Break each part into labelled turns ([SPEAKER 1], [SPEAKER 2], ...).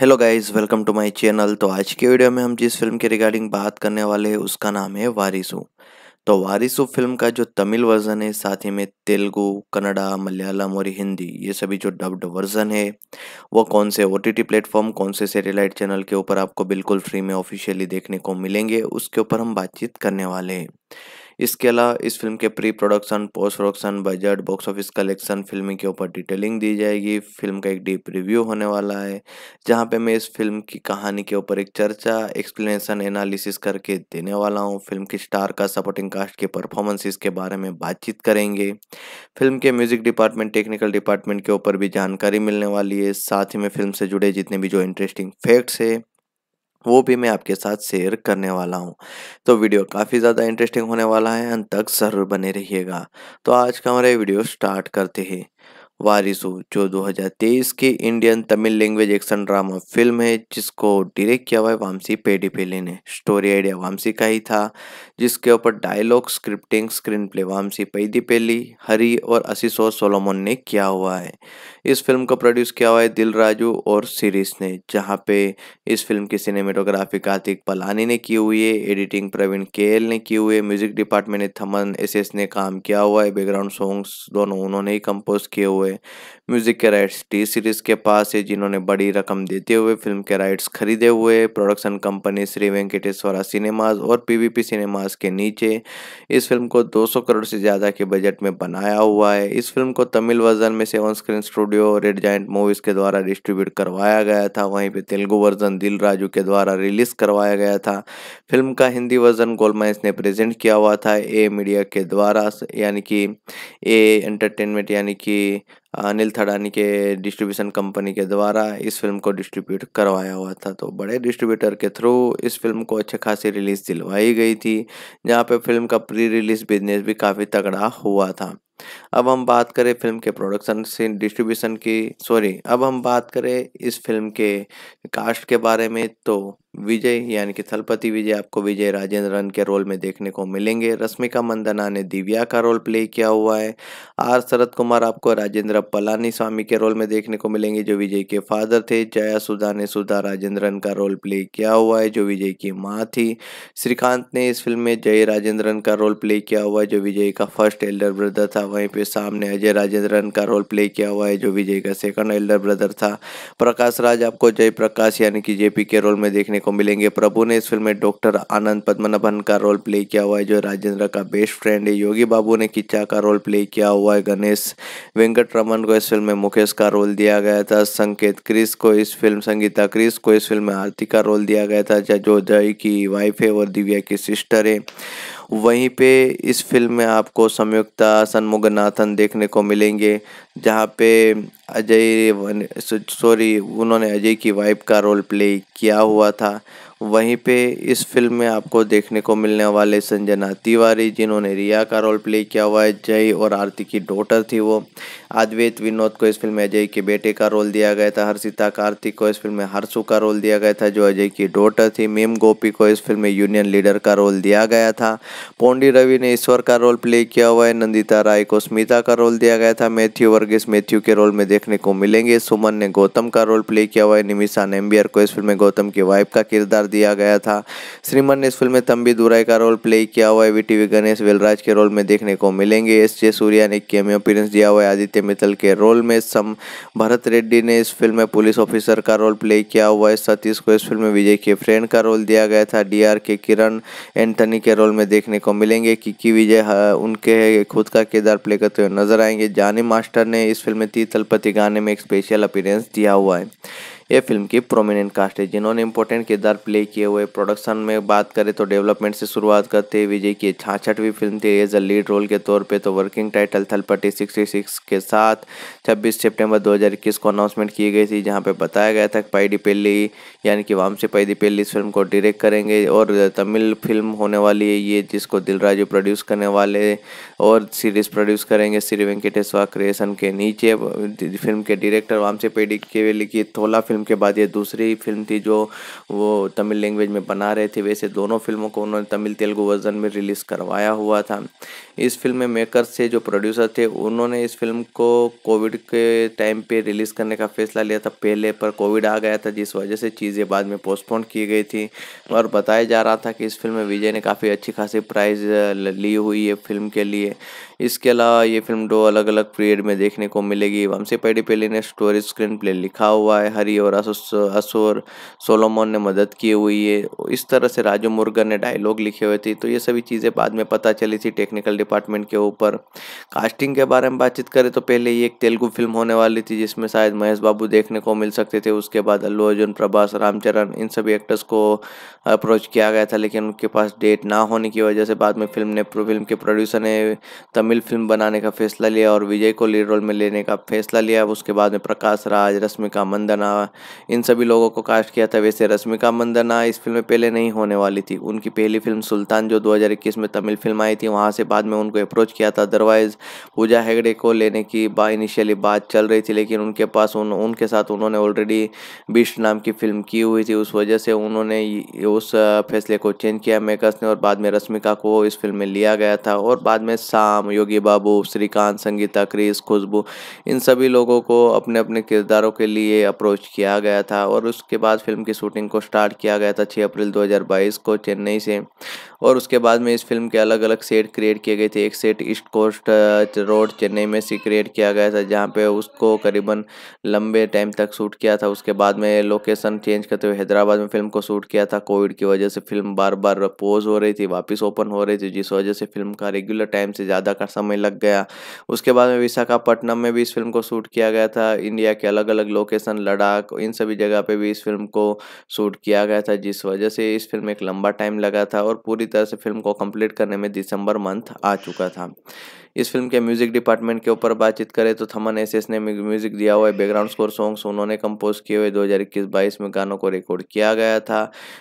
[SPEAKER 1] Hello guys welcome to my channel तो आज के वीडियो में हम जिस फिल्म के रिगार्डिंग बात करने वाले हैं उसका नाम है वारिसु तो वारिसु फिल्म का जो तमिल वर्जन है साथ ही में तेलुगु कन्नडा मलयालम और हिंदी ये सभी जो डब्ड वर्जन है वो कौन से ओ टी प्लेटफॉर्म कौन से सेटेलाइट चैनल के ऊपर आपको बिल्कुल फ्री में ऑफिशियली देखने को मिलेंगे उसके ऊपर हम बातचीत करने वाले हैं इसके अलावा इस फिल्म के pre production post production budget box office collection film के ऊपर डिटेलिंग दी जाएगी फिल्म का एक डीप रिव्यू होने वाला है जहाँ पे मैं इस फिल्म की कहानी के ऊपर एक चर्चा एक्सप्लेनेशन एनालिसिस करके देने वाला हूँ फिल्म की स्टार का सपोर्टिंग कास्ट के परफॉर्मेंसेस के बारे में बातचीत करेंगे फिल्म के म्यूजिक डिपार्टमेंट टेक्निकल डिपार्टमेंट के ऊपर भी जानकारी मिलने वाली है साथ ही में फिल्म से जुड़े जितने भी जो इंटरेस्टिंग फैक्ट्स है वो भी मैं आपके साथ शेयर करने वाला हूँ तो वीडियो काफ़ी ज़्यादा इंटरेस्टिंग होने वाला है अंत तक ज़रूर बने रहिएगा तो आज का हमारे वीडियो स्टार्ट करते हैं वारिसू जो 2023 की Indian Tamil language action drama film है जिसको डायरेक्ट किया हुआ है वामसी पेडीपिली ने स्टोरी आइडिया वामसी का ही था जिसके ऊपर dialogue scripting screenplay Vamshi Paidipally Hari और असीसो सोलोमोन ने किया हुआ है इस फिल्म को प्रोड्यूस किया हुआ है दिल राजू और सीरीज ने जहाँ पे इस फिल्म की सिनेमेटोग्राफी कार्तिक पलानी ने की हुई है एडिटिंग प्रवीण के ने की हुई है म्यूजिक डिपार्टमेंट ने थमन एस ने काम किया हुआ है बैकग्राउंड सॉन्ग्स दोनों उन्होंने ही कंपोज किए हुए हुए म्यूजिक के राइट्स टी सीरीज के पास है जिन्होंने बड़ी रकम देते हुए फिल्म के राइट्स खरीदे हुए production company Shri Venkateswara cinemas और पीवीपी सिनेमाज के नीचे इस फिल्म को 200 करोड़ से ज़्यादा के बजट में बनाया हुआ है इस फिल्म को तमिल वर्जन में सेवन स्क्रीन स्टूडियो और रेड जाइंट मूवीज़ के द्वारा डिस्ट्रीब्यूट करवाया गया था वहीं पर तेलुगु वर्जन दिल राजू के द्वारा रिलीज करवाया गया था फिल्म का हिंदी वर्जन गोलमाइंस ने प्रेजेंट किया हुआ था ए मीडिया के द्वारा यानी कि ए एंटरटेनमेंट यानी कि अनिल थड़ानी के डिस्ट्रीब्यूशन कंपनी के द्वारा इस फिल्म को डिस्ट्रीब्यूट करवाया हुआ था तो बड़े डिस्ट्रीब्यूटर के थ्रू इस फिल्म को अच्छे खासी रिलीज़ दिलवाई गई थी जहाँ पे फिल्म का प्री रिलीज़ बिजनेस भी काफ़ी तगड़ा हुआ था अब हम बात करें फिल्म के प्रोडक्शन से डिस्ट्रीब्यूशन की सॉरी अब हम बात करें इस फिल्म के कास्ट के बारे में तो विजय यानी कि थलपति विजय आपको विजय राजेंद्रन के रोल में देखने को मिलेंगे रश्मिका मंदना ने दिव्या का रोल प्ले किया हुआ है आर शरद कुमार आपको राजेंद्र पलानी स्वामी के रोल में देखने को मिलेंगे जो विजय के फादर थे जया सुधा ने सुधा राजेंद्रन का रोल प्ले किया हुआ है जो विजय की माँ थी श्रीकांत ने इस फिल्म में जय राजेंद्रन का रोल प्ले किया हुआ है जो विजय का फर्स्ट एल्डर ब्रदर था वहीं पर सामने अजय राजेंद्रन का रोल प्ले किया हुआ है जो विजय का सेकंड एल्डर ब्रदर था प्रकाश राज आपको जय प्रकाश यानी कि जेपी के रोल में देखने को मिलेंगे प्रभु ने इस फिल्म में डॉक्टर आनंद पद्मनाभन का रोल प्ले किया हुआ है जो राजेंद्र का बेस्ट फ्रेंड है योगी बाबू ने किच्चा का रोल प्ले किया हुआ है गणेश वेंकट रमन को इस फिल्म में मुकेश का रोल दिया गया था संकेत क्रिस को इस फिल्म संगीता क्रिस को इस फिल्म में आरती का रोल दिया गया था जो जय की वाइफ है और दिव्या की सिस्टर है वहीं पे इस फिल्म में आपको संयुक्ता सन्मुगनाथन देखने को मिलेंगे जहाँ पे अजय सॉरी उन्होंने अजय की वाइफ का रोल प्ले किया हुआ था वहीं पे इस फिल्म में आपको देखने को मिलने वाले संजना तिवारी जिन्होंने रिया का रोल प्ले किया हुआ है जय और आरती की डॉटर थी वो अद्वैत विनोद को इस फिल्म में अजय के बेटे का रोल दिया गया था हर्षिता कार्तिक को इस फिल्म में हर्षु का रोल दिया गया था जो अजय की डॉटर थी मेम गोपी को इस फिल्म में यूनियन लीडर का रोल दिया गया था पोंडी रवि ने ईश्वर का रोल प्ले किया हुआ है नंदिता राय को स्मिता का रोल दिया गया था मैथ्यू वर्गीस मैथ्यू के रोल में देखने को मिलेंगे सुमन ने गौतम का रोल प्ले किया हुआ है निमिषा नेम्बियर को इस फिल्म में गौतम की वाइफ का किरदार दिया गया था श्रीमन ने इस फिल्म में तंबी दुराई का रोल प्ले किया हुआ है वी गणेश वेलराज के रोल में देखने को मिलेंगे एस जे सूर्या ने केमियो अपीरेंस दिया हुआ है आदित्य मित्तल के रोल में सम भरत रेड्डी ने इस फिल्म में पुलिस ऑफिसर का रोल प्ले किया हुआ है सतीश को इस फिल्म में विजय के फ्रेंड का रोल दिया गया था डी के किरण एंटनी के रोल में देखने को मिलेंगे किकी विजय उनके खुद का किरदार प्ले करते हुए नजर आएंगे जानी मास्टर ने इस फिल्म में तीतलपति गाने में एक स्पेशल अपीरेंस दिया हुआ है ये फिल्म की प्रोमिनेंट कास्ट है जिन्होंने इंपॉर्टेंट किरदार प्ले किए हुए प्रोडक्शन में बात करें तो डेवलपमेंट से शुरुआत करते विजय की छाछठवीं फिल्म थी एज अ लीड रोल के तौर पे तो working title Thalapathy sixty six के साथ छब्बीस सेप्टेम्बर दो को अनाउंसमेंट की गई थी जहाँ पर बताया गया था पैडी पेली यानी कि वामसी पैदी पेली इस फिल्म को डायरेक्ट करेंगे और तमिल फिल्म होने वाली है ये जिसको दिलराजू प्रोड्यूस करने वाले और सीरीज प्रोड्यूस करेंगे श्री वेंकटेश्वर क्रिएशन के नीचे फिल्म के डायरेक्टर वामसी पेडी के लिखी थोला फिल्म फिल्म के बाद ये दूसरी फिल्म थी जो वो तमिल लैंग्वेज में बना रहे थे वैसे दोनों फिल्मों को उन्होंने तमिल तेलुगु वर्जन में रिलीज़ करवाया हुआ था इस फिल्म में मेकर से जो प्रोड्यूसर थे उन्होंने इस फिल्म को कोविड के टाइम पे रिलीज़ करने का फैसला लिया था पहले पर कोविड आ गया था जिस वजह से चीज़ें बाद में पोस्टपोन की गई थी और बताया जा रहा था कि इस फिल्म में विजय ने काफ़ी अच्छी खासी प्राइज़ ली हुई है फिल्म के लिए इसके अलावा ये फिल्म दो अलग अलग पीरियड में देखने को मिलेगी वंशी पैडी पेली ने स्टोरी स्क्रीन प्ले लिखा हुआ है हरी और असोर सोलोमोन ने मदद की हुई है इस तरह से राजू मुर्गन ने डायलॉग लिखे हुए थे तो ये सभी चीज़ें बाद में पता चली थी टेक्निकल डिपार्टमेंट के ऊपर कास्टिंग के बारे में बातचीत करें तो पहले ये एक तेलुगु फिल्म होने वाली थी जिसमें शायद महेश बाबू देखने को मिल सकते थे उसके बाद अल्लू अर्जुन प्रभास रामचरण इन सभी एक्टर्स को अप्रोच किया गया था लेकिन उनके पास डेट ना होने की वजह से बाद में फिल्म ने फिल्म के प्रोड्यूसर ने तमिल फिल्म बनाने का फैसला लिया और विजय को लीड रोल में लेने का फैसला लिया उसके बाद में प्रकाश राज रश्मिका मंदना इन सभी लोगों को कास्ट किया था वैसे रश्मिका मंदना इस फिल्म में पहले नहीं होने वाली थी उनकी पहली फिल्म सुल्तान जो दो में तमिल फिल्म आई थी वहाँ से बाद में उनको अप्रोच किया था अदरवाइज़ पूजा हेगड़े को लेने की बा इनिशियली बात चल रही थी लेकिन उनके पास उन उनके साथ उन्होंने ऑलरेडी बिस्ट नाम की फिल्म की हुई थी उस वजह से उन्होंने उस फैसले को चेंज किया मेकर्स ने और बाद में रश्मिका को इस फिल्म में लिया गया था और बाद में शाम योगी बाबू श्रीकांत संगीता क्रिस खुशबू इन सभी लोगों को अपने अपने किरदारों के लिए अप्रोच किया गया था और उसके बाद फिल्म की शूटिंग को स्टार्ट किया गया था छः अप्रैल दो को चेन्नई से और उसके बाद में इस फिल्म के अलग अलग सेट क्रिएट किए गए थे एक set East Coast Road Chennai में से क्रिएट किया गया था जहाँ पे उसको करीबन लंबे टाइम तक शूट किया था उसके बाद में लोकेशन चेंज करते हुए हैदराबाद में फिल्म को शूट किया था कोविड कोविड की वजह से फिल्म बार बार पोज हो रही थी वापस ओपन हो रही थी जिस वजह से फिल्म का रेगुलर टाइम से ज़्यादा का समय लग गया उसके बाद में विशाखापट्टनम में भी इस फिल्म को शूट किया गया था इंडिया के अलग अलग लोकेशन लद्दाख इन सभी जगह पर भी इस फिल्म को शूट किया गया था जिस वजह से इस फिल्म एक लंबा टाइम लगा था और पूरी तरह से फिल्म को कंप्लीट करने में दिसंबर मंथ आ चुका था इस फिल्म के म्यूजिक डिपार्टमेंट के ऊपर बातचीत करें तो थमन एस एस ने म्यूजिक दिया हुआ है बैकग्राउंड स्कोर सॉन्ग्स उन्होंने कंपोज किए हुए 2021-22 में गानों को रिकॉर्ड किया गया था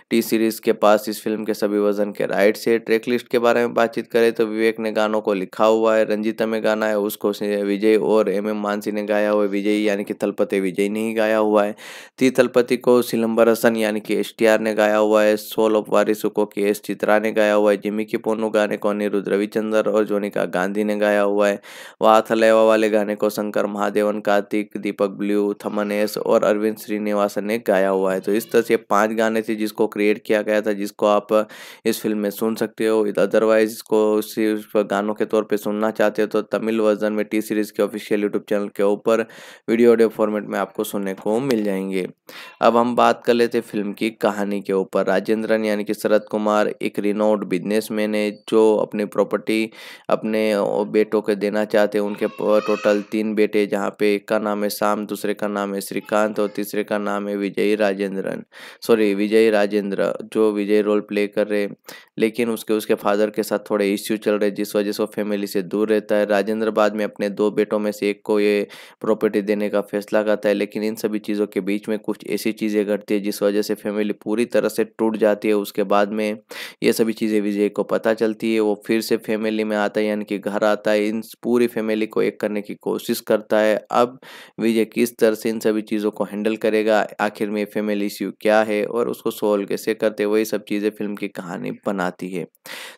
[SPEAKER 1] टी सीरीज के पास इस फिल्म के सभी वजन के राइट्स है ट्रैक लिस्ट के बारे में बातचीत करें तो विवेक ने गानों को लिखा हुआ है रंजीता में गाना है उसको विजय और एम एम मानसी ने गाया हुआ विजय यानी कि थलपति विजय ने ही गाया हुआ है ती थलपति को सिलम्बर हसन यानी कि एस ने गाया हुआ है सोल ऑफ वारिसों को के एस चित्रा ने गाया हुआ है जिमी की पोनो गाने को अनिरुद्ध रविचंद्र और जोनिका गांधी ने गाया हुआ है वहा थलेवा वाले गाने को शंकर महादेवन कार्तिक दीपक ब्लू एस और अरविंद श्रीनिवासन ने गाया हुआ है तो इस तरह से पांच गाने थे जिसको क्रिएट किया गया था जिसको आप इस फिल्म में सुन सकते हो अदरवाइज इसको सिर्फ गानों के तौर पर सुनना चाहते हो तो तमिल वर्जन में टी सीरीज़ के ऑफिशियल यूट्यूब चैनल के ऊपर वीडियो ऑडियो फॉर्मेट में आपको सुनने को मिल जाएंगे अब हम बात कर लेते फिल्म की कहानी के ऊपर राजेंद्रन यानी कि शरद कुमार एक रिनोड बिजनेसमैन है जो अपनी प्रॉपर्टी अपने बेटों को देना चाहते हैं उनके टोटल तीन बेटे जहाँ पे एक का नाम है शाम दूसरे का नाम है श्रीकांत और तीसरे का नाम है विजय राजेंद्रन सॉरी विजय राजेंद्र जो विजय रोल प्ले कर रहे हैं लेकिन उसके उसके फादर के साथ थोड़े इश्यू चल रहे जिस वजह से वो फैमिली से दूर रहता है राजेंद्र बाद में अपने दो बेटों में से एक को ये प्रॉपर्टी देने का फैसला करता है लेकिन इन सभी चीज़ों के बीच में कुछ ऐसी चीज़ें घटती है जिस वजह से फैमिली पूरी तरह से टूट जाती है उसके बाद में ये सभी चीज़ें विजय को पता चलती है वो फिर से फैमिली में आता है यानी कि घर आता पाता है इन पूरी फैमिली को एक करने की कोशिश करता है अब विजय किस तरह से इन सभी चीज़ों को हैंडल करेगा आखिर में फैमिली इश्यू क्या है और उसको सोल्व कैसे करते वही सब चीज़ें फिल्म की कहानी बनाती है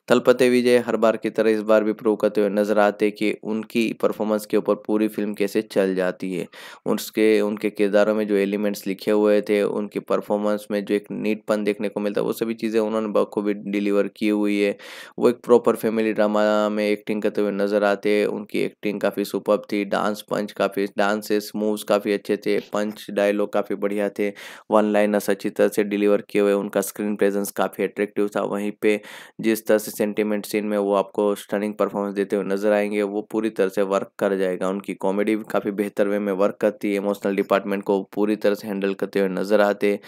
[SPEAKER 1] तलपते विजय हर बार की तरह इस बार भी प्रूव करते हुए नजर आते कि उनकी परफॉर्मेंस के ऊपर पूरी फिल्म कैसे चल जाती है उसके उनके किरदारों में जो एलिमेंट्स लिखे हुए थे उनकी परफॉर्मेंस में जो एक नीटपन देखने को मिलता है वो सभी चीज़ें उन्होंने बखूबी डिलीवर की हुई है वो एक प्रॉपर फैमिली ड्रामा में एक्टिंग करते हुए नज़र आते हैं उनकी एक्टिंग काफ़ी सुपर थी डांस पंच काफ़ी डांसेस मूव्स काफ़ी अच्छे थे पंच डायलॉग काफ़ी बढ़िया थे वन लाइनर्स अच्छी तरह से डिलीवर किए हुए उनका स्क्रीन प्रेजेंस काफ़ी अट्रैक्टिव था वहीं पे जिस तरह से सेंटिमेंट सीन में वो आपको स्टनिंग परफॉर्मेंस देते हुए नज़र आएंगे वो पूरी तरह से वर्क कर जाएगा उनकी कॉमेडी भी काफ़ी बेहतर वे में वर्क करती है इमोशनल डिपार्टमेंट को पूरी तरह से हैंडल करते हुए नज़र आते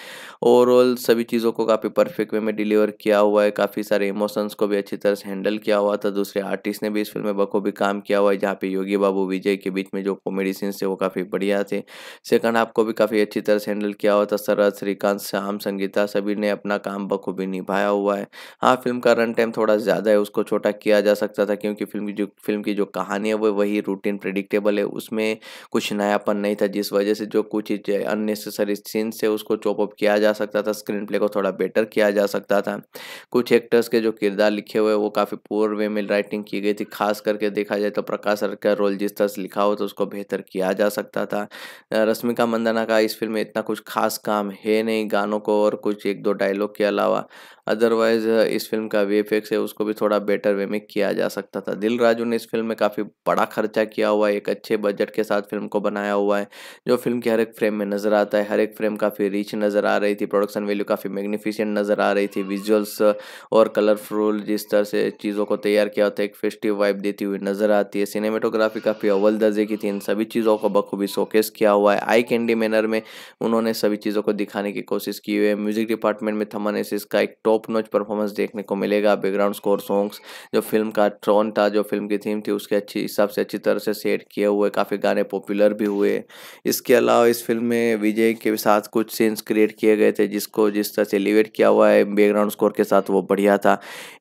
[SPEAKER 1] ओवरऑल सभी चीज़ों को काफ़ी परफेक्ट वे में डिलीवर किया हुआ है काफ़ी सारे इमोशंस को भी अच्छी तरह से हैंडल किया हुआ था दूसरे आर्टिस्ट ने भी इस फिल्म में बाबा को भी काम किया हुआ है जहाँ पे योगी बाबू विजय के बीच में जो कॉमेडी सीन्स थे वो काफ़ी बढ़िया थे सेकंड आपको भी काफ़ी अच्छी तरह से हैंडल किया हुआ था शरद श्रीकांत श्याम संगीता सभी ने अपना काम बखूबी निभाया हुआ है हाँ फिल्म का रन टाइम थोड़ा ज़्यादा है उसको छोटा किया जा सकता था क्योंकि फिल्म की जो फिल्म की जो कहानी है वो वही रूटीन प्रडिक्टेबल है उसमें कुछ नयापन नहीं था जिस वजह से जो कुछ अननेसेसरी सीन्स थे उसको चॉपअप किया जा सकता था स्क्रीन प्ले को थोड़ा बेटर किया जा सकता था कुछ एक्टर्स के जो किरदार लिखे हुए वो काफ़ी पुअर वे में राइटिंग की गई थी खासकर करके देखा जाए तो प्रकाश सर का रोल जिस तरह से लिखा हो तो उसको बेहतर किया जा सकता था रश्मिका मंदाना का इस फिल्म में इतना कुछ खास काम है नहीं गानों को और कुछ एक दो डायलॉग के अलावा अदरवाइज uh, इस फिल्म का वी है उसको भी थोड़ा बेटर वे में किया जा सकता था दिल राजू ने इस फिल्म में काफ़ी बड़ा खर्चा किया हुआ है एक अच्छे बजट के साथ फिल्म को बनाया हुआ है जो फिल्म के हर एक फ्रेम में नज़र आता है हर एक फ्रेम काफ़ी रिच नज़र आ रही थी प्रोडक्शन वैल्यू काफ़ी मैग्निफिशेंट नज़र आ रही थी विजुअल्स uh, और कलरफुल जिस तरह से चीज़ों को तैयार किया होता है एक फेस्टिव वाइब देती हुई नज़र आती है सिनेमेटोग्राफी काफ़ी अव्वल दर्जे की थी इन सभी चीज़ों को बखूबी शोकेस किया हुआ है आई कैंडी मैनर में उन्होंने सभी चीज़ों को दिखाने की कोशिश की हुई है म्यूजिक डिपार्टमेंट में थमन एसिस का एक टॉप टॉप नोच परफॉर्मेंस देखने को मिलेगा बैकग्राउंड स्कोर सॉन्ग्स जो फिल्म का ट्रोन था जो फिल्म की थीम थी उसके अच्छी हिसाब से अच्छी तरह से सेट किए हुए काफ़ी गाने पॉपुलर भी हुए इसके अलावा इस फिल्म में विजय के साथ कुछ सीन्स क्रिएट किए गए थे जिसको जिस तरह से एलिवेट किया हुआ है बैकग्राउंड स्कोर के साथ वो बढ़िया था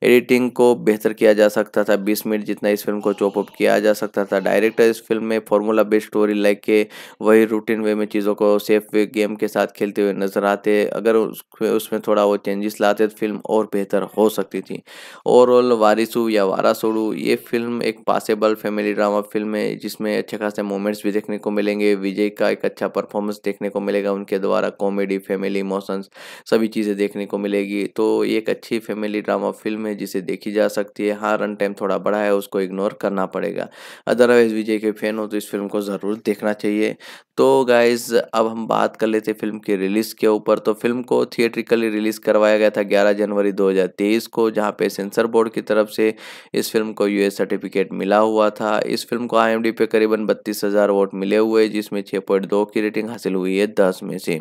[SPEAKER 1] एडिटिंग को बेहतर किया जा सकता था बीस मिनट जितना इस फिल्म को चॉपअप किया जा सकता था डायरेक्टर इस फिल्म में फॉर्मूला बेस्ड स्टोरी लाइक के वही रूटीन वे में चीज़ों को सेफ वे गेम के साथ खेलते हुए नजर आते अगर उसमें थोड़ा वो चेंजेस लाते तो फिल्म और बेहतर हो सकती थी ओवरऑल वारिसू या वारासोड़ू ये फिल्म एक पासेबल फैमिली ड्रामा फिल्म है जिसमें अच्छे खासे मोमेंट्स भी देखने को मिलेंगे विजय का एक अच्छा परफॉर्मेंस देखने को मिलेगा उनके द्वारा कॉमेडी फैमिली इमोशंस सभी चीज़ें देखने को मिलेगी तो ये एक अच्छी फैमिली ड्रामा फिल्म है जिसे देखी जा सकती है हाँ रन टाइम थोड़ा बड़ा है उसको इग्नोर करना पड़ेगा अदरवाइज़ विजय के फैन हो तो इस फिल्म को ज़रूर देखना चाहिए तो गाइज़ अब हम बात कर लेते फिल्म की रिलीज़ के ऊपर तो फिल्म को थिएट्रिकली रिलीज़ करवाया गया था ग्यारह जनवरी 2023 को जहां पे सेंसर बोर्ड की तरफ से इस फिल्म को यूएस सर्टिफिकेट मिला हुआ था इस फिल्म को आई पे करीबन बत्तीस हज़ार वोट मिले हुए जिसमें छः पॉइंट दो की रेटिंग हासिल हुई है दस में से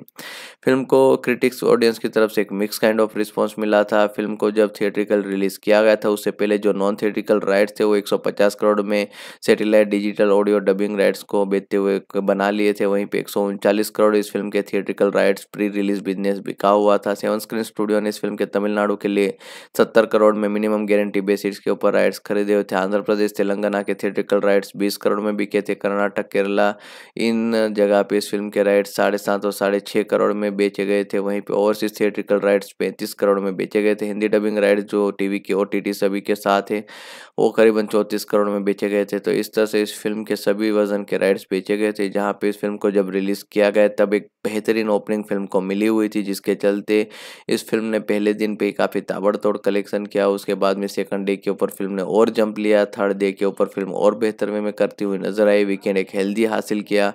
[SPEAKER 1] फिल्म को क्रिटिक्स ऑडियंस की तरफ से एक मिक्स काइंड ऑफ रिस्पॉन्स मिला था फिल्म को जब थिएट्रिकल रिलीज़ किया गया था उससे पहले जो नॉन थिएट्रिकल राइट्स थे वो 150 करोड़ में satellite digital audio dubbing rights को बेचते हुए बना लिए थे वहीं पे एक करोड़ इस फिल्म के theatrical rights pre release business बिका हुआ था सेवन स्क्रीन स्टूडियो ने इस फिल्म के तमिलनाडु के लिए सत्तर करोड़ में मिनिमम गारंटी बेसिस के ऊपर राइट्स खरीदे हुए थे आंध्र प्रदेश तेलंगाना के थिएट्रिकल राइट्स बीस करोड़ में बिके थे कर्नाटक केरला इन जगह पे इस फिल्म के राइट्स साढ़े सात और साढ़े छः करोड़ में बेचे गए थे वहीं पर ओवरसीज थिएट्रिकल राइट्स पैंतीस करोड़ में बेचे गए थे हिंदी डबिंग राइट्स जो टी के ओ सभी के साथ है वो करीबन चौंतीस करोड़ में बेचे गए थे तो इस तरह से इस फिल्म के सभी वर्जन के राइट्स बेचे गए थे जहाँ पे इस फिल्म को जब रिलीज़ किया गया तब एक बेहतरीन ओपनिंग फिल्म को मिली हुई थी जिसके चलते इस फिल्म ने पहले दिन पे काफ़ी ताबड़तोड़ कलेक्शन किया उसके बाद में सेकंड डे के ऊपर फिल्म ने और जंप लिया थर्ड डे के ऊपर फिल्म और बेहतर वे में करती हुई नजर आई वीकेंड एक हेल्दी हासिल किया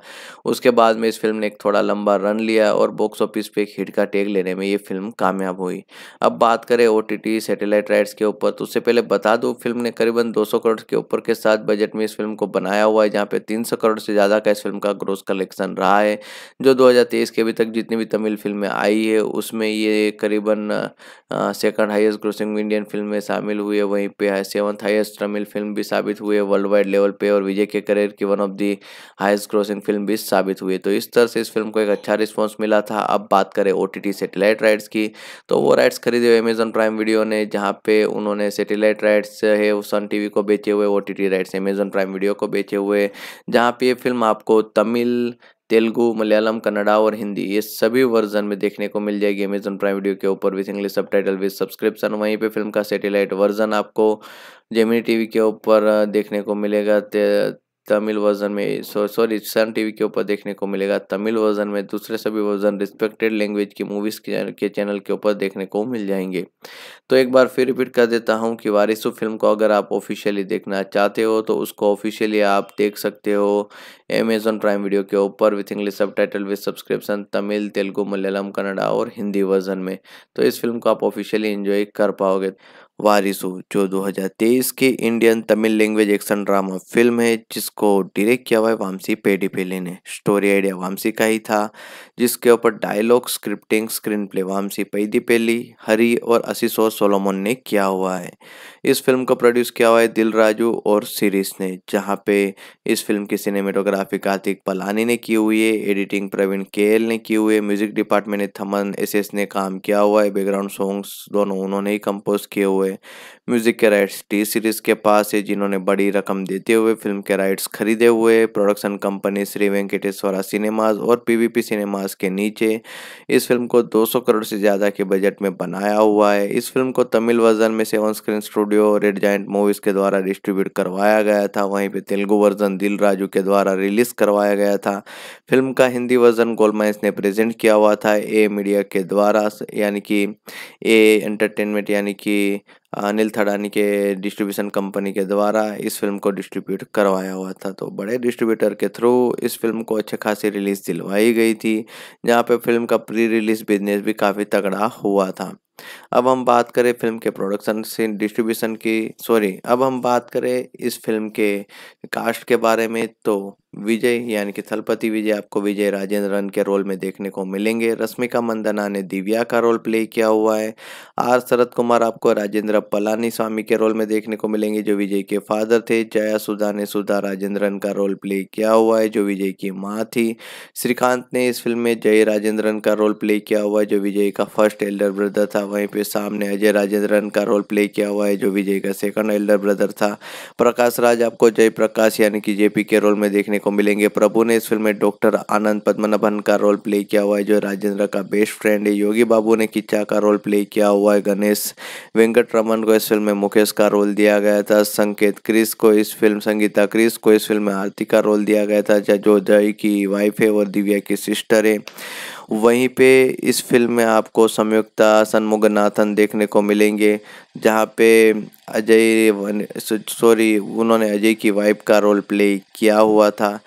[SPEAKER 1] उसके बाद में इस फिल्म ने एक थोड़ा लंबा रन लिया और बॉक्स ऑफिस पे एक हिट का टेक लेने में ये फिल्म कामयाब हुई अब बात करें ओ सैटेलाइट राइट्स के ऊपर तो उससे पहले बता दो फिल्म ने करीब तकरीबन 200 करोड़ के ऊपर के साथ बजट में इस फिल्म को बनाया हुआ है जहाँ पे 300 करोड़ से ज़्यादा का इस फिल्म का ग्रोस कलेक्शन रहा है जो 2023 के अभी तक जितनी भी तमिल फिल्में आई है उसमें ये करीबन second highest grossing Indian film में शामिल है वहीं है सेवन्थ हाइस्ट तमिल फिल्म भी साबित हुई है वर्ल्ड वाइड लेवल पे और विजय के करियर की one of the highest grossing film भी साबित हुई तो इस तरह से इस फिल्म को एक अच्छा रिस्पॉन्स मिला था अब बात करें ओ सेटेलाइट राइट्स की तो वो राइट्स खरीदे हुए अमेजन प्राइम वीडियो ने जहाँ पे उन्होंने सेटेलाइट राइट्स है उस सन टीवी को बेचे हुए O T T rights Amazon Prime Video को बेचे हुए जहाँ पे ये फिल्म आपको तमिल तेलुगू मलयालम कन्नडा और हिंदी ये सभी वर्जन में देखने को मिल जाएगी अमेजन प्राइम वीडियो के ऊपर with English subtitle with subscription वहीं पे फिल्म का सेटेलाइट वर्जन आपको जेमिनी टीवी के ऊपर देखने को मिलेगा तमिल वर्जन में सॉरी सन टीवी के ऊपर देखने को मिलेगा तमिल वर्जन में दूसरे सभी वर्जन रिस्पेक्टेड लैंग्वेज की मूवीज़ के चैनल के ऊपर देखने को मिल जाएंगे तो एक बार फिर रिपीट कर देता हूँ कि वारिस फिल्म को अगर आप ऑफिशियली देखना चाहते हो तो उसको ऑफिशियली आप देख सकते हो अमेजोन प्राइम वीडियो के ऊपर with English subtitle with subscription Tamil Telugu Malayalam Kannada और हिंदी वर्जन में तो इस फिल्म को आप ऑफिशियली इंजॉय कर पाओगे वारिसु जो 2023 की Indian Tamil language action drama film है जिसको डायरेक्ट किया हुआ है वामसी पेडीपिले ने स्टोरी आइडिया वामसी का ही था जिसके ऊपर dialogue scripting screenplay Vamshi Paidipally Hari और आशीषोर सोलोमोन ने किया हुआ है इस फिल्म को प्रोड्यूस किया हुआ है दिल राजू और सीरीज ने जहाँ पे इस फिल्म की सिनेमेटोग्राफी कार्तिक पलानी ने की हुई है एडिटिंग प्रवीण केएल ने की हुई है म्यूजिक डिपार्टमेंट ने थमन एस ने काम किया हुआ है बैकग्राउंड सॉन्ग्स दोनों उन्होंने ही कंपोज किए हुए हुए म्यूज़िक के राइट्स टी सीरीज़ के पास है जिन्होंने बड़ी रकम देते हुए फिल्म के राइट्स खरीदे हुए production company Shri Venkateswara cinemas और पीवीपी सिनेमाज के नीचे इस फिल्म को 200 करोड़ से ज़्यादा के बजट में बनाया हुआ है इस फिल्म को तमिल वर्जन में seven screen studio red giant movies के द्वारा डिस्ट्रीब्यूट करवाया गया था वहीं पर तेलुगु वर्जन दिल राजू के द्वारा रिलीज़ करवाया गया था फिल्म का हिंदी वर्जन गोलमाइंस ने प्रेजेंट किया हुआ था ए मीडिया के द्वारा यानी कि ए एंटरटेनमेंट यानी कि अनिल थड़ानी के डिस्ट्रीब्यूशन कंपनी के द्वारा इस फिल्म को डिस्ट्रीब्यूट करवाया हुआ था तो बड़े डिस्ट्रीब्यूटर के थ्रू इस फिल्म को अच्छे खासी रिलीज़ दिलवाई गई थी जहाँ पे फिल्म का प्री रिलीज़ बिजनेस भी काफ़ी तगड़ा हुआ था अब हम बात करें फिल्म के प्रोडक्शन से डिस्ट्रीब्यूशन की सॉरी अब हम बात करें इस फिल्म के कास्ट के बारे में तो विजय यानी कि थलपति विजय आपको विजय राजेंद्रन के रोल में देखने को मिलेंगे रश्मिका मंदना ने दिव्या का रोल प्ले किया हुआ है आर शरद कुमार आपको राजेंद्र पलानी स्वामी के रोल में देखने को मिलेंगे जो विजय के फादर थे जया सुधा ने सुधा राजेंद्रन का रोल प्ले किया हुआ है जो विजय की माँ थी श्रीकांत ने इस फिल्म में जय राजेंद्रन का रोल प्ले किया हुआ है जो विजय का फर्स्ट एल्डर ब्रदर था वहीं पर सामने अजय राजेंद्रन का रोल प्ले किया हुआ है जो विजय का सेकंड एल्डर ब्रदर था प्रकाश राज आपको जय प्रकाश यानी कि जेपी के रोल में देखने को मिलेंगे प्रभु ने इस फिल्म में डॉक्टर आनंद पद्मनाभन का रोल प्ले किया हुआ है जो राजेंद्र का बेस्ट फ्रेंड है योगी बाबू ने किच्चा का रोल प्ले किया हुआ है गणेश वेंकट रमन को इस फिल्म में मुकेश का रोल दिया गया था संकेत क्रिस को इस फिल्म संगीता क्रिस को इस फिल्म में आरती का रोल दिया गया था जो जय की वाइफ है और दिव्या की सिस्टर है वहीं पे इस फिल्म में आपको संयुक्ता सन्मुगनाथन देखने को मिलेंगे जहाँ पे अजय सॉरी उन्होंने अजय की वाइफ का रोल प्ले किया हुआ था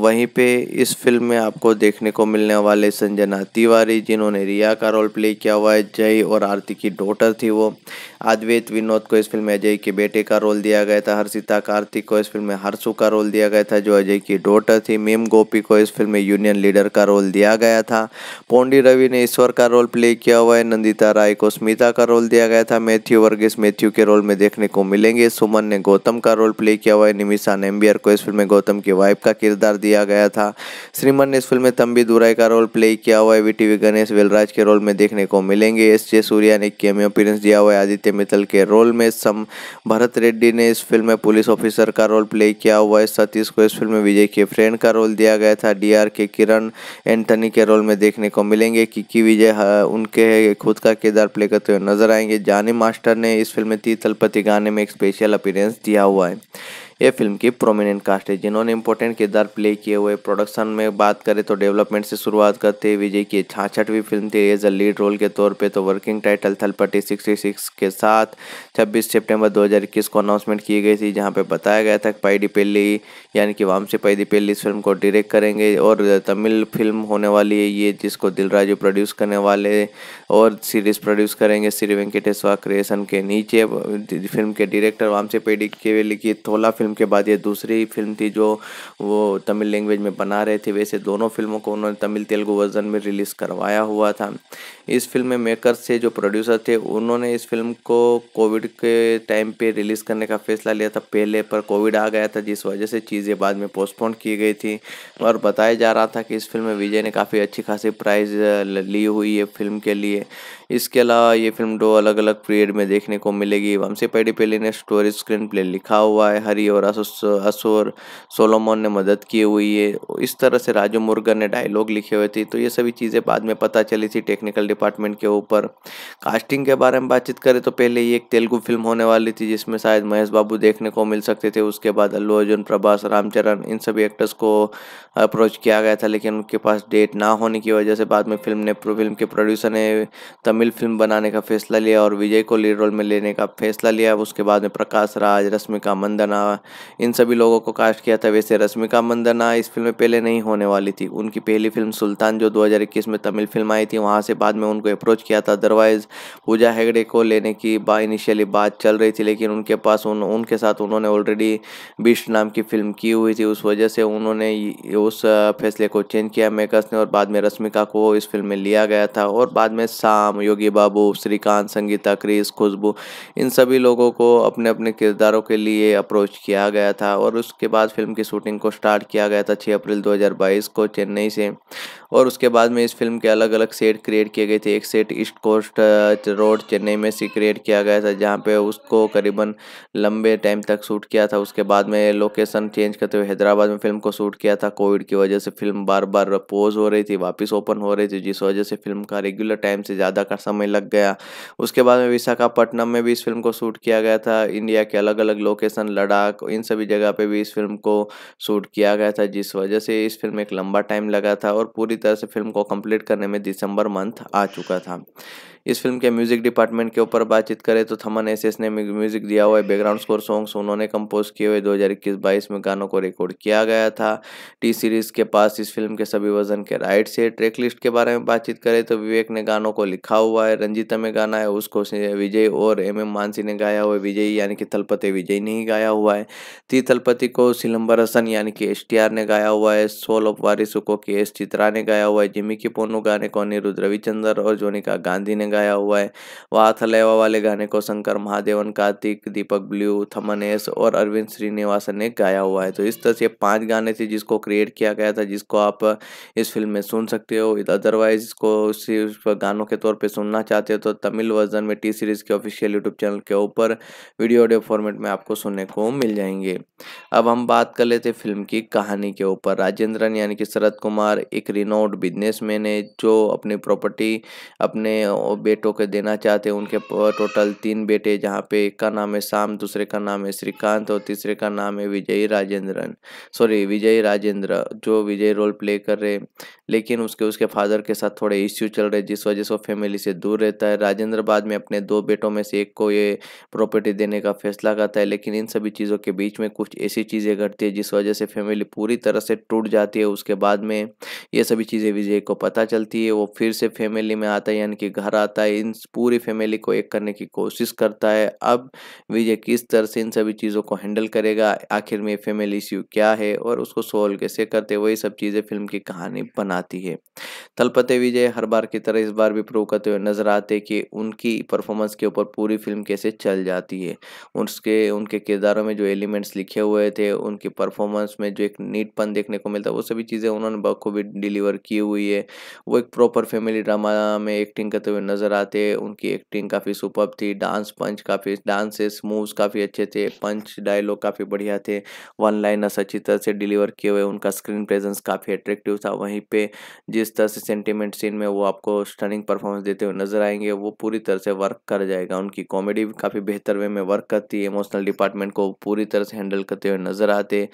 [SPEAKER 1] वहीं पे इस फिल्म में आपको देखने को मिलने वाले संजना तिवारी जिन्होंने रिया का रोल प्ले किया हुआ है जय और आरती की डॉटर थी वो अद्वैत विनोद को इस फिल्म में अजय के बेटे का रोल दिया गया था हर्षिता कार्तिक को इस फिल्म में हर्षु का रोल दिया गया था जो अजय की डॉटर थी मेम गोपी को इस फिल्म में यूनियन लीडर का रोल दिया गया था पोंडी रवि ने ईश्वर का रोल प्ले किया हुआ है नंदिता राय को स्मिता का रोल दिया गया था मैथ्यू वर्गिस मैथ्यू के रोल में देखने को मिलेंगे सुमन ने गौतम का रोल प्ले किया हुआ है निमिषा नेम्बियर को इस फिल्म में गौतम की वाइफ का किरदार दिया गया था श्रीमन ने इस फिल्म में तंबी दुराई का रोल प्ले किया हुआ है वी गणेश वेलराज के रोल में देखने को मिलेंगे एस जे सूर्या ने केमियो अपीरेंस दिया हुआ है आदित्य मित्तल के रोल में सम भरत रेड्डी ने इस फिल्म में पुलिस ऑफिसर का रोल प्ले किया हुआ है सतीश को इस फिल्म में विजय के फ्रेंड का रोल दिया गया था डी के किरण एंटनी के रोल में देखने को मिलेंगे किकी विजय उनके खुद का किरदार प्ले करते हुए नजर आएंगे जानी मास्टर ने इस फिल्म में तीतलपति गाने में एक स्पेशल अपीरेंस दिया हुआ है ये फिल्म की प्रोमिनेंट कास्ट है जिन्होंने इंपॉर्टेंट किरदार प्ले किए हुए प्रोडक्शन में बात करें तो डेवलपमेंट से शुरुआत करते विजय की छाछठवीं फिल्म थी एज अ लीड रोल के तौर पर तो working title Thalapathy sixty six के साथ छब्बीस हजार इक्कीस को अनाउंसमेंट की गई थी जहाँ पे बताया गया था कि पेली यानी कि वामसी पाईडी पेली इस फिल्म को डायरेक्ट करेंगे और तमिल फिल्म होने वाली है ये जिसको दिलराजू प्रोड्यूस करने वाले और सीरीज प्रोड्यूस करेंगे श्री वेंकटेश्वर क्रिएशन के नीचे फिल्म के डायरेक्टर वामसी पेडी के लिखी थोला फिल्म के बाद ये दूसरी फिल्म थी जो वो तमिल लैंग्वेज में बना रहे थे वैसे दोनों फिल्मों को उन्होंने तमिल तेलुगु वर्जन में रिलीज़ करवाया हुआ था इस फिल्म में मेकर से जो प्रोड्यूसर थे उन्होंने इस फिल्म को कोविड के टाइम पे रिलीज़ करने का फैसला लिया था पहले पर कोविड आ गया था जिस वजह से चीज़ें बाद में पोस्टपोन की गई थी और बताया जा रहा था कि इस फिल्म में विजय ने काफ़ी अच्छी खासी प्राइज़ ली हुई है फिल्म के लिए इसके अलावा ये फिल्म दो अलग अलग पीरियड में देखने को मिलेगी वंशी पैडी पेली ने स्टोरी स्क्रीन प्ले लिखा हुआ है हरी और असुर सोलोमोन ने मदद की हुई है इस तरह से राजू मुर्गन ने डायलॉग लिखे हुए थे तो ये सभी चीज़ें बाद में पता चली थी टेक्निकल डिपार्टमेंट के ऊपर कास्टिंग के बारे में बातचीत करें तो पहले ये एक तेलुगु फिल्म होने वाली थी जिसमें शायद महेश बाबू देखने को मिल सकते थे उसके बाद अल्लू अर्जुन प्रभास रामचरण इन सभी एक्टर्स को अप्रोच किया गया था लेकिन उनके पास डेट ना होने की वजह से बाद में फिल्म ने फिल्म के प्रोड्यूसर ने तमिल फिल्म बनाने का फैसला लिया और विजय को लीड रोल में लेने का फैसला लिया उसके बाद में प्रकाश राज रश्मिका मंदना इन सभी लोगों को कास्ट किया था वैसे रश्मिका मंदना इस फिल्म में पहले नहीं होने वाली थी उनकी पहली फिल्म सुल्तान जो 2021 में तमिल फिल्म आई थी वहाँ से बाद में उनको अप्रोच किया था अदरवाइज़ पूजा हेगड़े को लेने की बा इनिशियली बात चल रही थी लेकिन उनके पास उन उनके साथ उन्होंने ऑलरेडी बिस्ट नाम की फिल्म की हुई थी उस वजह से उन्होंने उस फैसले को चेंज किया मेकर्स ने और बाद में रश्मिका को इस फिल्म में लिया गया था और बाद में शाम योगी बाबू श्रीकांत संगीता क्रिस खुशबू इन सभी लोगों को अपने अपने किरदारों के लिए अप्रोच किया किया गया था और उसके बाद फिल्म की शूटिंग को स्टार्ट किया गया था 6 अप्रैल 2022 को चेन्नई से और उसके बाद में इस फिल्म के अलग अलग सेट क्रिएट किए गए थे एक set East Coast Road Chennai में से क्रिएट किया गया था जहाँ पे उसको करीबन लंबे टाइम तक शूट किया था उसके बाद में लोकेशन चेंज करते हुए हैदराबाद में फिल्म को शूट किया था कोविड की वजह से फिल्म बार बार पोज हो रही थी वापस ओपन हो रही थी जिस वजह से फिल्म का रेगुलर टाइम से ज़्यादा का समय लग गया उसके बाद में विशाखापट्टनम में भी इस फिल्म को शूट किया गया था इंडिया के अलग अलग लोकेशन लद्दाख इन सभी जगह पर भी इस फिल्म को शूट किया गया था जिस वजह से इस फिल्म एक लंबा टाइम लगा था और पूरी तरह से फिल्म को कंप्लीट करने में दिसंबर मंथ आ चुका था इस फिल्म के म्यूजिक डिपार्टमेंट के ऊपर बातचीत करें तो थमन एस एस ने म्यूजिक दिया हुआ है बैकग्राउंड स्कोर सॉन्ग्स उन्होंने कंपोज किए हुए दो हज़ार में गानों को रिकॉर्ड किया गया था टी सीरीज़ के पास इस फिल्म के सभी वजन के राइट से ट्रैक लिस्ट के बारे में बातचीत करें तो विवेक ने गानों को लिखा हुआ है रंजिता में गाना है उसको विजय और एम एम मानसी ने गाया हुआ है विजय यानी कि थलपति विजय ने ही गाया हुआ है ती थलपति को सिलम्बर हसन यानी कि एस ने गाया हुआ है सोल ऑफ वारिसू को के एस चित्रा ने गाया हुआ है जिमी की पोनू गाने को अनिरुद्ध रविचंद्र और जोनिका गांधी ने गाया हुआ है वाथ लेवा वाले गाने को शंकर महादेवन कार्तिक दीपक ब्लू थमन एस और अरविंद श्रीनिवासन ने गाया हुआ है तो इस तरह से पांच गाने थे जिसको क्रिएट किया गया था जिसको आप इस फिल्म में सुन सकते हो अदरवाइज इसको सिर्फ गानों के तौर पर सुनना चाहते हो तो तमिल वर्जन में टी सीरीज़ के ऑफिशियल यूट्यूब चैनल के ऊपर वीडियो ऑडियो फॉर्मेट में आपको सुनने को मिल जाएंगे अब हम बात कर लेते फिल्म की कहानी के ऊपर राजेंद्रन यानी कि शरद कुमार एक रिनोड बिजनेसमैन है जो अपनी प्रॉपर्टी अपने बेटों को देना चाहते हैं उनके टोटल तीन बेटे जहाँ पे एक का नाम है शाम दूसरे का नाम है श्रीकांत और तीसरे का नाम है विजय राजेंद्रन सॉरी विजय राजेंद्र जो विजय रोल प्ले कर रहे हैं लेकिन उसके उसके फादर के साथ थोड़े इश्यू चल रहे जिस वजह से वो फैमिली से दूर रहता है राजेंद्र बाद में अपने दो बेटों में से एक को ये प्रॉपर्टी देने का फैसला करता है लेकिन इन सभी चीज़ों के बीच में कुछ ऐसी चीज़ें घटती है जिस वजह से फैमिली पूरी तरह से टूट जाती है उसके बाद में ये सभी चीज़ें विजय को पता चलती है वो फिर से फैमिली में आता है यानी कि घर आता पाता है इन पूरी फैमिली को एक करने की कोशिश करता है अब विजय किस तरह से इन सभी चीज़ों को हैंडल करेगा आखिर में फैमिली इश्यू क्या है और उसको सोल्व कैसे करते वही सब चीज़ें फिल्म की कहानी बनाती है तलपते विजय हर बार की तरह इस बार भी प्रूव करते हुए नजर आते कि उनकी परफॉर्मेंस के ऊपर पूरी फिल्म कैसे चल जाती है उसके उनके किरदारों में जो एलिमेंट्स लिखे हुए थे उनकी परफॉर्मेंस में जो एक नीटपन देखने को मिलता है वो सभी चीज़ें उन्होंने बखूबी डिलीवर की हुई है वो एक प्रॉपर फैमिली ड्रामा में एक्टिंग करते हुए नजर नज़र आते उनकी एक्टिंग काफ़ी सुपर थी डांस पंच काफ़ी डांसेस मूव्स काफ़ी अच्छे थे पंच डायलॉग काफ़ी बढ़िया थे वन लाइनर्स अच्छी तरह से डिलीवर किए हुए उनका स्क्रीन प्रेजेंस काफ़ी अट्रैक्टिव था वहीं पे जिस तरह से सेंटिमेंट सीन में वो आपको स्टनिंग परफॉर्मेंस देते हुए नज़र आएंगे वो पूरी तरह से वर्क कर जाएगा उनकी कॉमेडी भी काफ़ी बेहतर वे में वर्क करती है इमोशनल डिपार्टमेंट को पूरी तरह से हैंडल करते हुए नज़र आते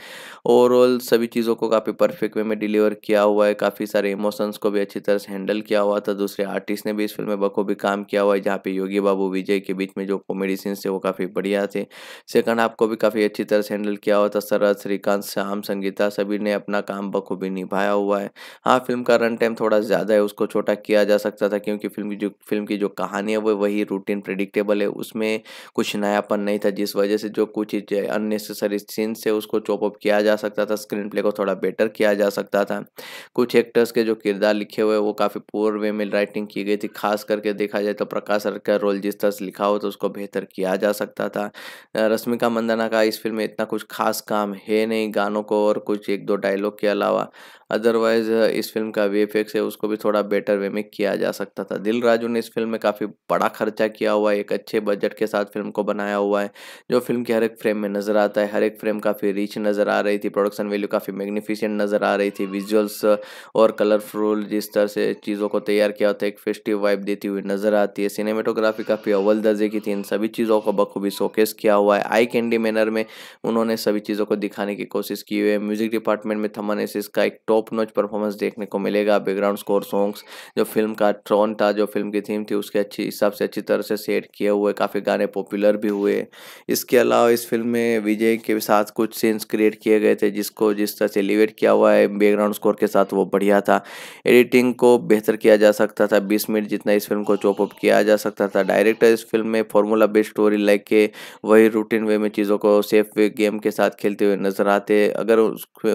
[SPEAKER 1] ओवरऑल सभी चीज़ों को काफ़ी परफेक्ट वे में डिलीवर किया हुआ है काफ़ी सारे इमोशंस को भी अच्छी तरह से हैंडल किया हुआ था दूसरे आर्टिस्ट ने भी इस फिल्म में बखूबी को भी काम किया हुआ है जहाँ पे योगी बाबू विजय के बीच में जो कॉमेडी सीन्स थे वो काफ़ी बढ़िया थे सेकंड आपको भी काफ़ी अच्छी तरह से हैंडल किया हुआ था सरद श्रीकांत श्याम संगीता सभी ने अपना काम बखूबी निभाया हुआ है हाँ फिल्म का रन टाइम थोड़ा ज़्यादा है उसको छोटा किया जा सकता था क्योंकि फिल्म की जो फिल्म की जो कहानी है वो वही रूटीन प्रडिक्टेबल है उसमें कुछ नयापन नहीं था जिस वजह से जो कुछ अननेसेसरी सीन्स थे उसको चॉपअप किया जा सकता था स्क्रीन प्ले को थोड़ा बेटर किया जा सकता था कुछ एक्टर्स के जो किरदार लिखे हुए वो काफ़ी पोअर वे में राइटिंग की गई थी खासकर करके देखा जाए तो प्रकाश सर का रोल जिस तरह से लिखा हो तो उसको बेहतर किया जा सकता था रश्मिका मंदाना का इस फिल्म में इतना कुछ खास काम है नहीं गानों को और कुछ एक दो डायलॉग के अलावा अदरवाइज uh, इस फिल्म का वी है उसको भी थोड़ा बेटर वे में किया जा सकता था दिल राजू ने इस फिल्म में काफ़ी बड़ा खर्चा किया हुआ है एक अच्छे बजट के साथ फिल्म को बनाया हुआ है जो फिल्म के हर एक फ्रेम में नज़र आता है हर एक फ्रेम काफ़ी रिच नज़र आ रही थी प्रोडक्शन वैल्यू काफ़ी मैग्निफिशेंट नज़र आ रही थी विजुअल्स uh, और कलरफुल जिस तरह से चीज़ों को तैयार किया होता है एक फेस्टिव वाइब देती हुई नज़र आती है सिनेमेटोग्राफी काफ़ी अव्वल दर्जे की थी इन सभी चीज़ों को बखूबी शोकेस किया हुआ है आई कैंडी मैनर में उन्होंने सभी चीज़ों को दिखाने की कोशिश की हुई है म्यूजिक डिपार्टमेंट में थमन एसिस का एक टॉप टॉप नॉच परफॉर्मेंस देखने को मिलेगा बैकग्राउंड स्कोर सॉन्ग्स जो फिल्म का ट्रॉन था जो फिल्म की थीम थी उसके अच्छी हिसाब से अच्छी तरह से सेट किए हुए काफ़ी गाने पॉपुलर भी हुए इसके अलावा इस फिल्म में विजय के साथ कुछ सीन्स क्रिएट किए गए थे जिसको जिस तरह से एलिवेट किया हुआ है बैकग्राउंड स्कोर के साथ वो बढ़िया था एडिटिंग को बेहतर किया जा सकता था बीस मिनट जितना इस फिल्म को चॉपअप किया जा सकता था डायरेक्टर इस फिल्म में फॉर्मूला बेस्ड स्टोरी लाइक के वही रूटीन वे में चीज़ों को सेफ वे गेम के साथ खेलते हुए नजर आते अगर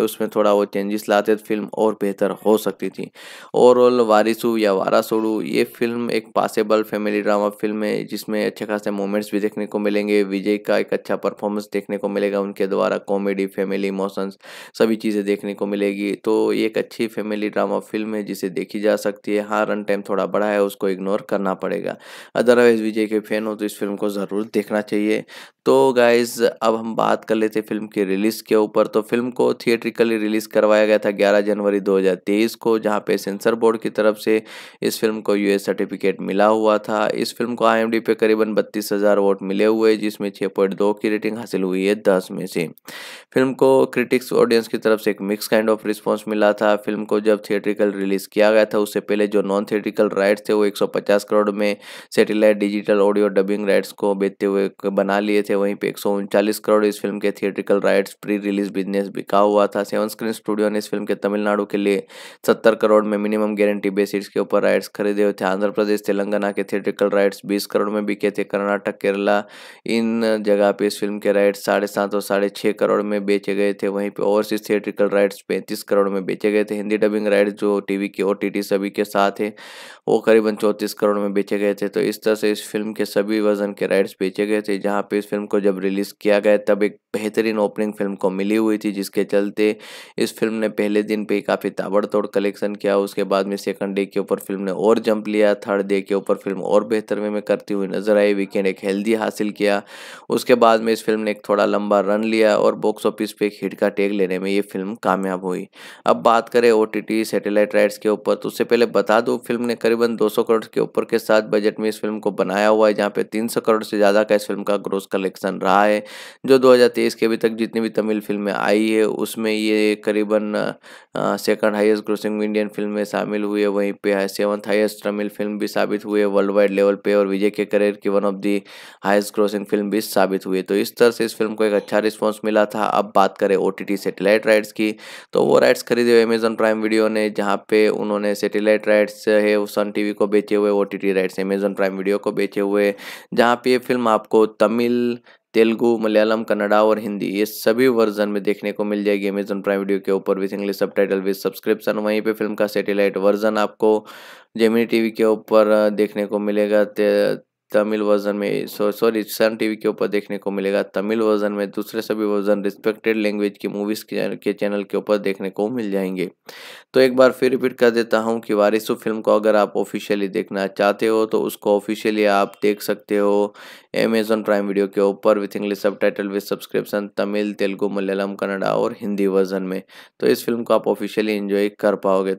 [SPEAKER 1] उसमें थोड़ा वो चेंजेस लाते तो फिल्म और बेहतर हो सकती थी ओवरऑल वारिसु या वारासोड़ू ये फिल्म एक पासेबल फैमिली ड्रामा फिल्म है जिसमें अच्छे खासे मोमेंट्स भी देखने को मिलेंगे विजय का एक अच्छा परफॉर्मेंस देखने को मिलेगा उनके द्वारा कॉमेडी फैमिली इमोशंस सभी चीज़ें देखने को मिलेगी तो ये एक अच्छी फैमिली ड्रामा फिल्म है जिसे देखी जा सकती है हाँ रन टाइम थोड़ा बड़ा है उसको इग्नोर करना पड़ेगा अदरवाइज विजय के फैन हो तो इस फिल्म को ज़रूर देखना चाहिए तो गाइज अब हम बात कर लेते फिल्म की रिलीज़ के ऊपर तो फिल्म को थिएट्रिकली रिलीज़ करवाया गया था ग्यारह जनवरी 2023 को जहां पे सेंसर बोर्ड की तरफ से इस फिल्म को यूएस सर्टिफिकेट मिला हुआ था इस फिल्म को आईएमडी पे करीबन बत्तीस हज़ार वोट मिले हुए जिसमें 6.2 की रेटिंग हासिल हुई है 10 में से फिल्म को क्रिटिक्स ऑडियंस की तरफ से एक मिक्स काइंड ऑफ रिस्पॉन्स मिला था फिल्म को जब थिएट्रिकल रिलीज़ किया गया था उससे पहले जो नॉन थिएट्रिकल राइट्स थे वो एक करोड़ में satellite digital audio dubbing rights को बेचते हुए बना लिए थे वहीं पे एक करोड़ इस फिल्म के theatrical rights pre release business बिका हुआ था सेवन स्क्रीन स्टूडियो ने इस फिल्म के तमिल तमिलनाडु के लिए सत्तर करोड़ में मिनिमम गारंटी बेसिस के ऊपर राइट्स खरीदे हुए थे आंध्र प्रदेश तेलंगाना के थिएट्रिकल राइट्स बीस करोड़ में बिके थे कर्नाटक केरला इन जगह पे इस फिल्म के राइट्स साढ़े सात और साढ़े छः करोड़ में बेचे गए थे वहीं पर ओवरसीज थिएट्रिकल राइट्स पैंतीस करोड़ में बेचे गए थे हिंदी डबिंग राइट्स जो टी वी के ओ सभी के साथ है वो करीबन चौंतीस करोड़ में बेचे गए थे तो इस तरह से इस फिल्म के सभी वर्जन के राइट्स बेचे गए थे जहाँ पे इस फिल्म को जब रिलीज़ किया गया तब एक बेहतरीन ओपनिंग फिल्म को मिली हुई थी जिसके चलते इस फिल्म ने पहले दिन ओपनिंग पे काफ़ी ताबड़तोड़ कलेक्शन किया उसके बाद में सेकंड डे के ऊपर फिल्म ने और जंप लिया थर्ड डे के ऊपर फिल्म और बेहतर वे में करती हुई नजर आई वीकेंड एक हेल्दी हासिल किया उसके बाद में इस फिल्म ने एक थोड़ा लंबा रन लिया और बॉक्स ऑफिस पे एक हिट का टेक लेने में ये फिल्म कामयाब हुई अब बात करें ओ सैटेलाइट राइट्स के ऊपर तो उससे पहले बता दो फिल्म ने करीबन दो करोड़ के ऊपर के साथ बजट में इस फिल्म को बनाया हुआ है जहाँ पे तीन करोड़ से ज़्यादा का इस फिल्म का ग्रोस कलेक्शन रहा है जो दो के अभी तक जितनी भी तमिल फिल्में आई है उसमें ये करीबन second highest grossing Indian film में शामिल हुए वहीं पे है सेवन्थ हाईएस्ट तमिल फिल्म भी साबित हुए वर्ल्ड वाइड लेवल पे और विजय के करियर की one of the highest grossing film भी साबित हुई तो इस तरह से इस फिल्म को एक अच्छा रिस्पॉन्स मिला था अब बात करें ओ टी सेटेलाइट राइट्स की तो वो राइट्स खरीदे हुए अमेजन प्राइम वीडियो ने जहाँ पे उन्होंने सेटेलाइट राइट्स है सन टी को बेचे हुए O T rights Amazon Prime Video को बेचे हुए जहाँ पे ये फिल्म आपको तमिल तेलुगु मलयालम कन्नडा और हिंदी ये सभी वर्जन में देखने को मिल जाएगी अमेजन प्राइम वीडियो के ऊपर with English subtitle with subscription वहीं पे फिल्म का सैटेलाइट वर्जन आपको जेमिनी टीवी के ऊपर देखने को मिलेगा तमिल वर्जन में सॉरी सन टीवी के ऊपर देखने को मिलेगा तमिल वर्जन में दूसरे सभी वर्जन रिस्पेक्टेड लैंग्वेज की मूवीज़ के चैनल के ऊपर देखने को मिल जाएंगे तो एक बार फिर रिपीट कर देता हूँ कि वारिसु फिल्म को अगर आप ऑफिशियली देखना चाहते हो तो उसको ऑफिशियली आप देख सकते हो अमेजोन प्राइम वीडियो के ऊपर with English subtitle with subscription Tamil Telugu Malayalam Kannada और हिंदी वर्जन में तो इस फिल्म को आप ऑफिशियली इंजॉय कर पाओगे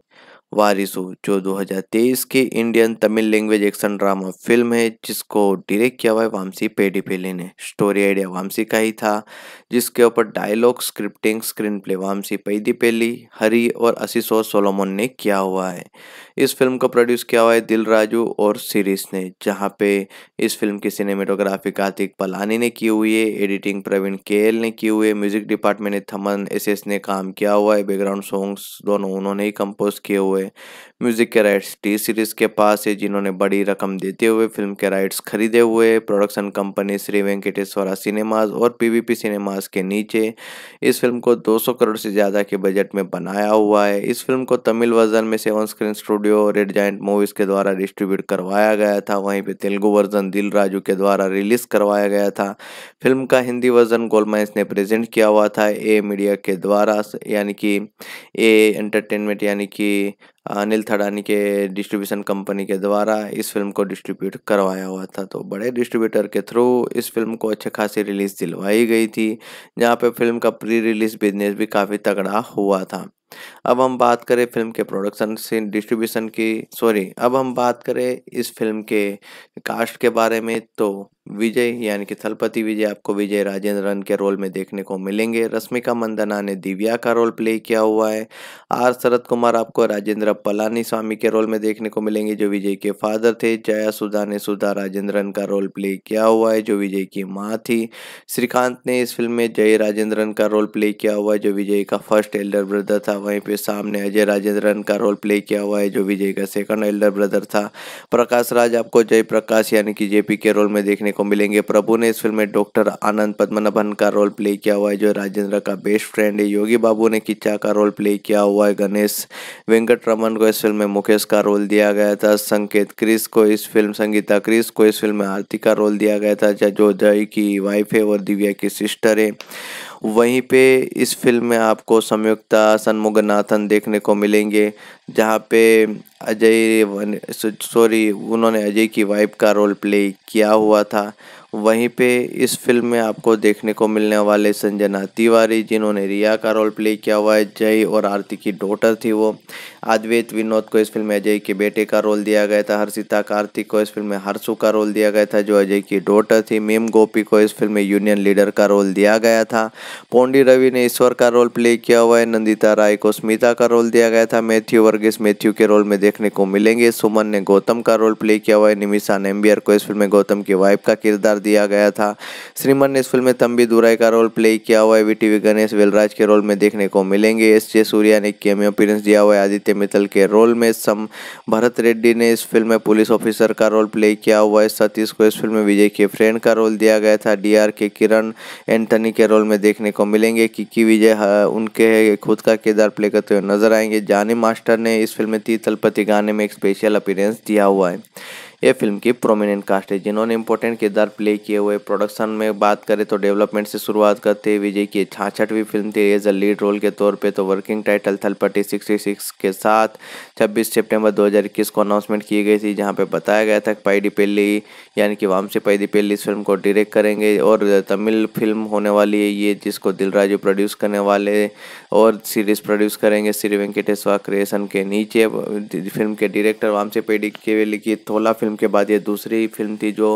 [SPEAKER 1] वारिसू जो 2023 की Indian Tamil language action drama film है जिसको डायरेक्ट किया हुआ है वामसी पेडीपिले ने स्टोरी आइडिया वामसी का ही था जिसके ऊपर dialogue scripting screenplay Vamshi Paidipally Hari और आशीषोर सोलोमोन ने किया हुआ है इस फिल्म को प्रोड्यूस किया हुआ है दिल राजू और सीरीज ने जहाँ पे इस फिल्म की सिनेमेटोग्राफी कार्तिक पलानी ने की हुई है एडिटिंग प्रवीण केएल ने की हुई है म्यूजिक डिपार्टमेंट ने थमन एस ने काम किया हुआ है बैकग्राउंड सॉन्ग्स दोनों उन्होंने ही कंपोज किए हुए हुए म्यूज़िक के राइट्स टी सीरीज़ के पास है जिन्होंने बड़ी रकम देते हुए फिल्म के राइट्स खरीदे हुए production company Shri Venkateswara cinemas और पीवीपी सिनेमाज के नीचे इस फिल्म को 200 करोड़ से ज़्यादा के बजट में बनाया हुआ है इस फिल्म को तमिल वर्जन में seven screen studio red giant movies के द्वारा डिस्ट्रीब्यूट करवाया गया था वहीं पर तेलुगु वर्जन दिल राजू के द्वारा रिलीज़ करवाया गया था फिल्म का हिंदी वर्जन गोलमाइंस ने प्रेजेंट किया हुआ था ए मीडिया के द्वारा यानी कि ए एंटरटेनमेंट यानी कि अनिल थड़ानी के डिस्ट्रीब्यूशन कंपनी के द्वारा इस फिल्म को डिस्ट्रीब्यूट करवाया हुआ था तो बड़े डिस्ट्रीब्यूटर के थ्रू इस फिल्म को अच्छे खासी रिलीज़ दिलवाई गई थी जहाँ पे फिल्म का प्री रिलीज़ बिजनेस भी काफ़ी तगड़ा हुआ था अब हम बात करें फिल्म के प्रोडक्शन से डिस्ट्रीब्यूशन की सॉरी अब हम बात करें इस फिल्म के कास्ट के बारे में तो विजय यानी कि थलपति विजय आपको विजय राजेंद्रन के रोल में देखने को मिलेंगे रश्मिका मंदना ने दिव्या का रोल प्ले किया हुआ है आर शरद कुमार आपको राजेंद्र पलानी स्वामी के रोल में देखने को मिलेंगे जो विजय के फादर थे जया सुधा ने सुधा राजेंद्रन का रोल प्ले किया हुआ है जो विजय की माँ थी श्रीकांत ने इस फिल्म में जय राजेंद्रन का रोल प्ले किया हुआ है जो विजय का फर्स्ट एल्डर ब्रदर था वहीं पर के सामने अजय राजेंद्रन का रोल प्ले किया हुआ है जो विजय का सेकंड एल्डर ब्रदर था प्रकाश राज आपको जय प्रकाश यानी कि जेपी के रोल में देखने को मिलेंगे प्रभु ने इस फिल्म में डॉक्टर आनंद पद्मनाभन का रोल प्ले किया हुआ है जो राजेंद्र का बेस्ट फ्रेंड है योगी बाबू ने किच्चा का रोल प्ले किया हुआ है गणेश वेंकट को इस फिल्म में मुकेश का रोल दिया गया था संकेत क्रिस को इस फिल्म संगीता क्रिस को इस फिल्म में आरती का रोल दिया गया था जो जय की वाइफ है और दिव्या की सिस्टर है वहीं पे इस फिल्म में आपको संयुक्ता सन्मुगनाथन देखने को मिलेंगे जहाँ पे अजय सॉरी उन्होंने अजय की वाइफ का रोल प्ले किया हुआ था वहीं पे इस फिल्म में आपको देखने को मिलने वाले संजना तिवारी जिन्होंने रिया का रोल प्ले किया हुआ है जय और आरती की डॉटर थी वो अद्वैत विनोद को इस फिल्म में अजय के बेटे का रोल दिया गया था हर्षिता कार्तिक को इस फिल्म में हर्षु का रोल दिया गया था जो अजय की डॉटर थी मेम गोपी को इस फिल्म में यूनियन लीडर का रोल दिया गया था पोंडी रवि ने ईश्वर का रोल प्ले किया हुआ है नंदिता राय को स्मिता का रोल दिया गया था मैथ्यू वर्गिस मैथ्यू के रोल में देखने को मिलेंगे सुमन ने गौतम का रोल प्ले किया हुआ है निमिषा नेम्बियर को इस फिल्म में गौतम की वाइफ का किरदार दिया गया था श्रीमन ने इस फिल्म में तंबी दुराई का रोल प्ले किया हुआ है वी गणेश वेलराज के रोल में देखने को मिलेंगे एस जे सूर्या ने केमियो अपीरेंस दिया हुआ है आदित्य मित्तल के रोल में सम भरत रेड्डी ने इस फिल्म में पुलिस ऑफिसर का रोल प्ले किया हुआ है सतीश को इस फिल्म में विजय के फ्रेंड का रोल दिया गया था डी के किरण एंटनी के रोल में देखने को मिलेंगे किकी विजय उनके खुद का किरदार प्ले करते हुए नजर आएंगे जानी मास्टर ने इस फिल्म में तीतलपति गाने में एक स्पेशल अपीरेंस दिया हुआ है ये फिल्म की प्रोमिनेंट कास्ट है जिन्होंने इंपॉर्टेंट किरदार प्ले किए हुए प्रोडक्शन में बात करें तो डेवलपमेंट से शुरुआत करते विजय की छाछठवीं फिल्म थी एज अ लीड रोल के तौर पे तो working title Thalapathy sixty six के साथ छब्बीस सितंबर 2021 को अनाउंसमेंट की गई थी जहाँ पे बताया गया था कि डी पेली यानी कि वामसी पाईडी पेली इस फिल्म को डायरेक्ट करेंगे और तमिल फिल्म होने वाली है ये जिसको दिलराजू प्रोड्यूस करने वाले और सीरीज प्रोड्यूस करेंगे श्री वेंकटेश्वर क्रिएशन के नीचे फिल्म के डायरेक्टर वामसी पेडी के लिखी थोला फिल्म फिल्म के बाद ये दूसरी फिल्म थी जो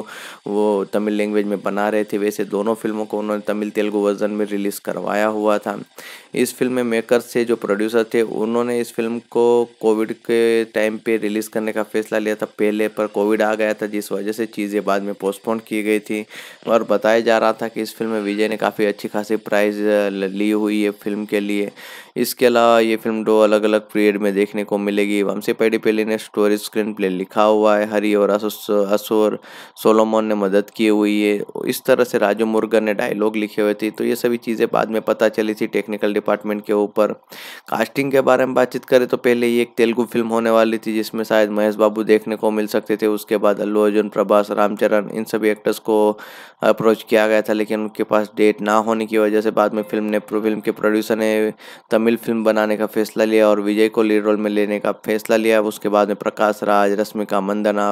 [SPEAKER 1] वो तमिल लैंग्वेज में बना रहे थे वैसे दोनों फिल्मों को उन्होंने तमिल तेलुगु वर्जन में रिलीज़ करवाया हुआ था इस फिल्म में मेकर थे जो प्रोड्यूसर थे उन्होंने इस फिल्म को कोविड के टाइम पे रिलीज़ करने का फैसला लिया था पहले पर कोविड आ गया था जिस वजह से चीज़ें बाद में पोस्टपोन की गई थी और बताया जा रहा था कि इस फिल्म में विजय ने काफ़ी अच्छी खासी प्राइज़ ली हुई है फिल्म के लिए इसके अलावा ये फिल्म दो अलग अलग पीरियड में देखने को मिलेगी वंशी पेडीपेली ने स्टोरी स्क्रीन प्ले लिखा हुआ है हरी और असुर सोलोमोन ने मदद की हुई है इस तरह से राजू मुर्गन ने डायलॉग लिखे हुए थे तो ये सभी चीज़ें बाद में पता चली थी टेक्निकल डिपार्टमेंट के ऊपर कास्टिंग के बारे में बातचीत करें तो पहले ये एक तेलुगु फिल्म होने वाली थी जिसमें शायद महेश बाबू देखने को मिल सकते थे उसके बाद अल्लू अर्जुन प्रभास रामचरण इन सभी एक्टर्स को अप्रोच किया गया था लेकिन उनके पास डेट ना होने की वजह से बाद में फिल्म ने फिल्म के प्रोड्यूसर ने तमिल तमिल फिल्म बनाने का फैसला लिया और विजय को लीड रोल में लेने का फैसला लिया उसके बाद में प्रकाश राज रश्मिका मंदना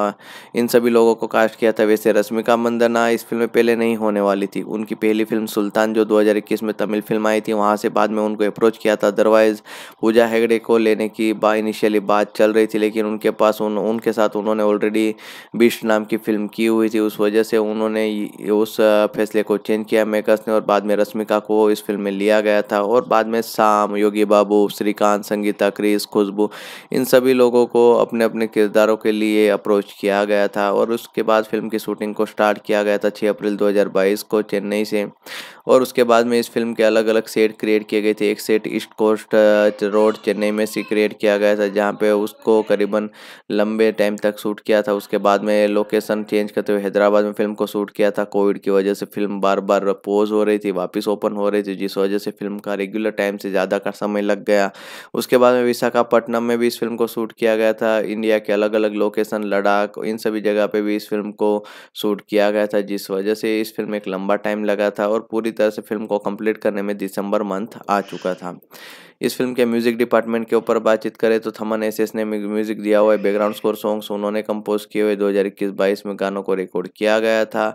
[SPEAKER 1] इन सभी लोगों को कास्ट किया था वैसे रश्मिका मंदना इस फिल्म में पहले नहीं होने वाली थी उनकी पहली फिल्म सुल्तान जो 2021 में तमिल फिल्म आई थी वहाँ से बाद में उनको अप्रोच किया था अदरवाइज़ पूजा हेगड़े को लेने की बा इनिशियली बात चल रही थी लेकिन उनके पास उन उनके साथ उन्होंने ऑलरेडी बिस्ट नाम की फिल्म की हुई थी उस वजह से उन्होंने उस फैसले को चेंज किया मेकर्स ने और बाद में रश्मिका को इस फिल्म में लिया गया था और बाद में शाम योगी बाबू श्रीकांत संगीता क्रिस खुशबू इन सभी लोगों को अपने अपने किरदारों के लिए अप्रोच किया गया था और उसके बाद फिल्म की शूटिंग को स्टार्ट किया गया था छः अप्रैल दो को चेन्नई से और उसके बाद में इस फिल्म के अलग अलग सेट क्रिएट किए गए थे एक set East Coast Road Chennai में से क्रिएट किया गया था जहाँ पे उसको करीबन लंबे टाइम तक शूट किया था उसके बाद में लोकेशन चेंज करते हुए हैदराबाद में फिल्म को शूट किया था कोविड की वजह से फिल्म बार बार पोज हो रही थी वापस ओपन हो रही थी जिस वजह से फिल्म का रेगुलर टाइम से ज़्यादा का समय लग गया उसके बाद में विशाखापट्टनम में भी इस फिल्म को शूट किया गया था इंडिया के अलग अलग लोकेशन लद्दाख इन सभी जगह पर भी इस फिल्म को शूट किया गया था जिस वजह से इस फिल्म एक लंबा टाइम लगा था और पूरी तरह से फिल्म को कंप्लीट करने में दिसंबर मंथ आ चुका था इस फिल्म के म्यूजिक डिपार्टमेंट के ऊपर बातचीत करें तो थमन एस एस ने म्यूजिक दिया हुआ है बैकग्राउंड स्कोर सॉन्ग्स उन्होंने कंपोज किए हुए दो हज़ार में गानों को रिकॉर्ड किया गया था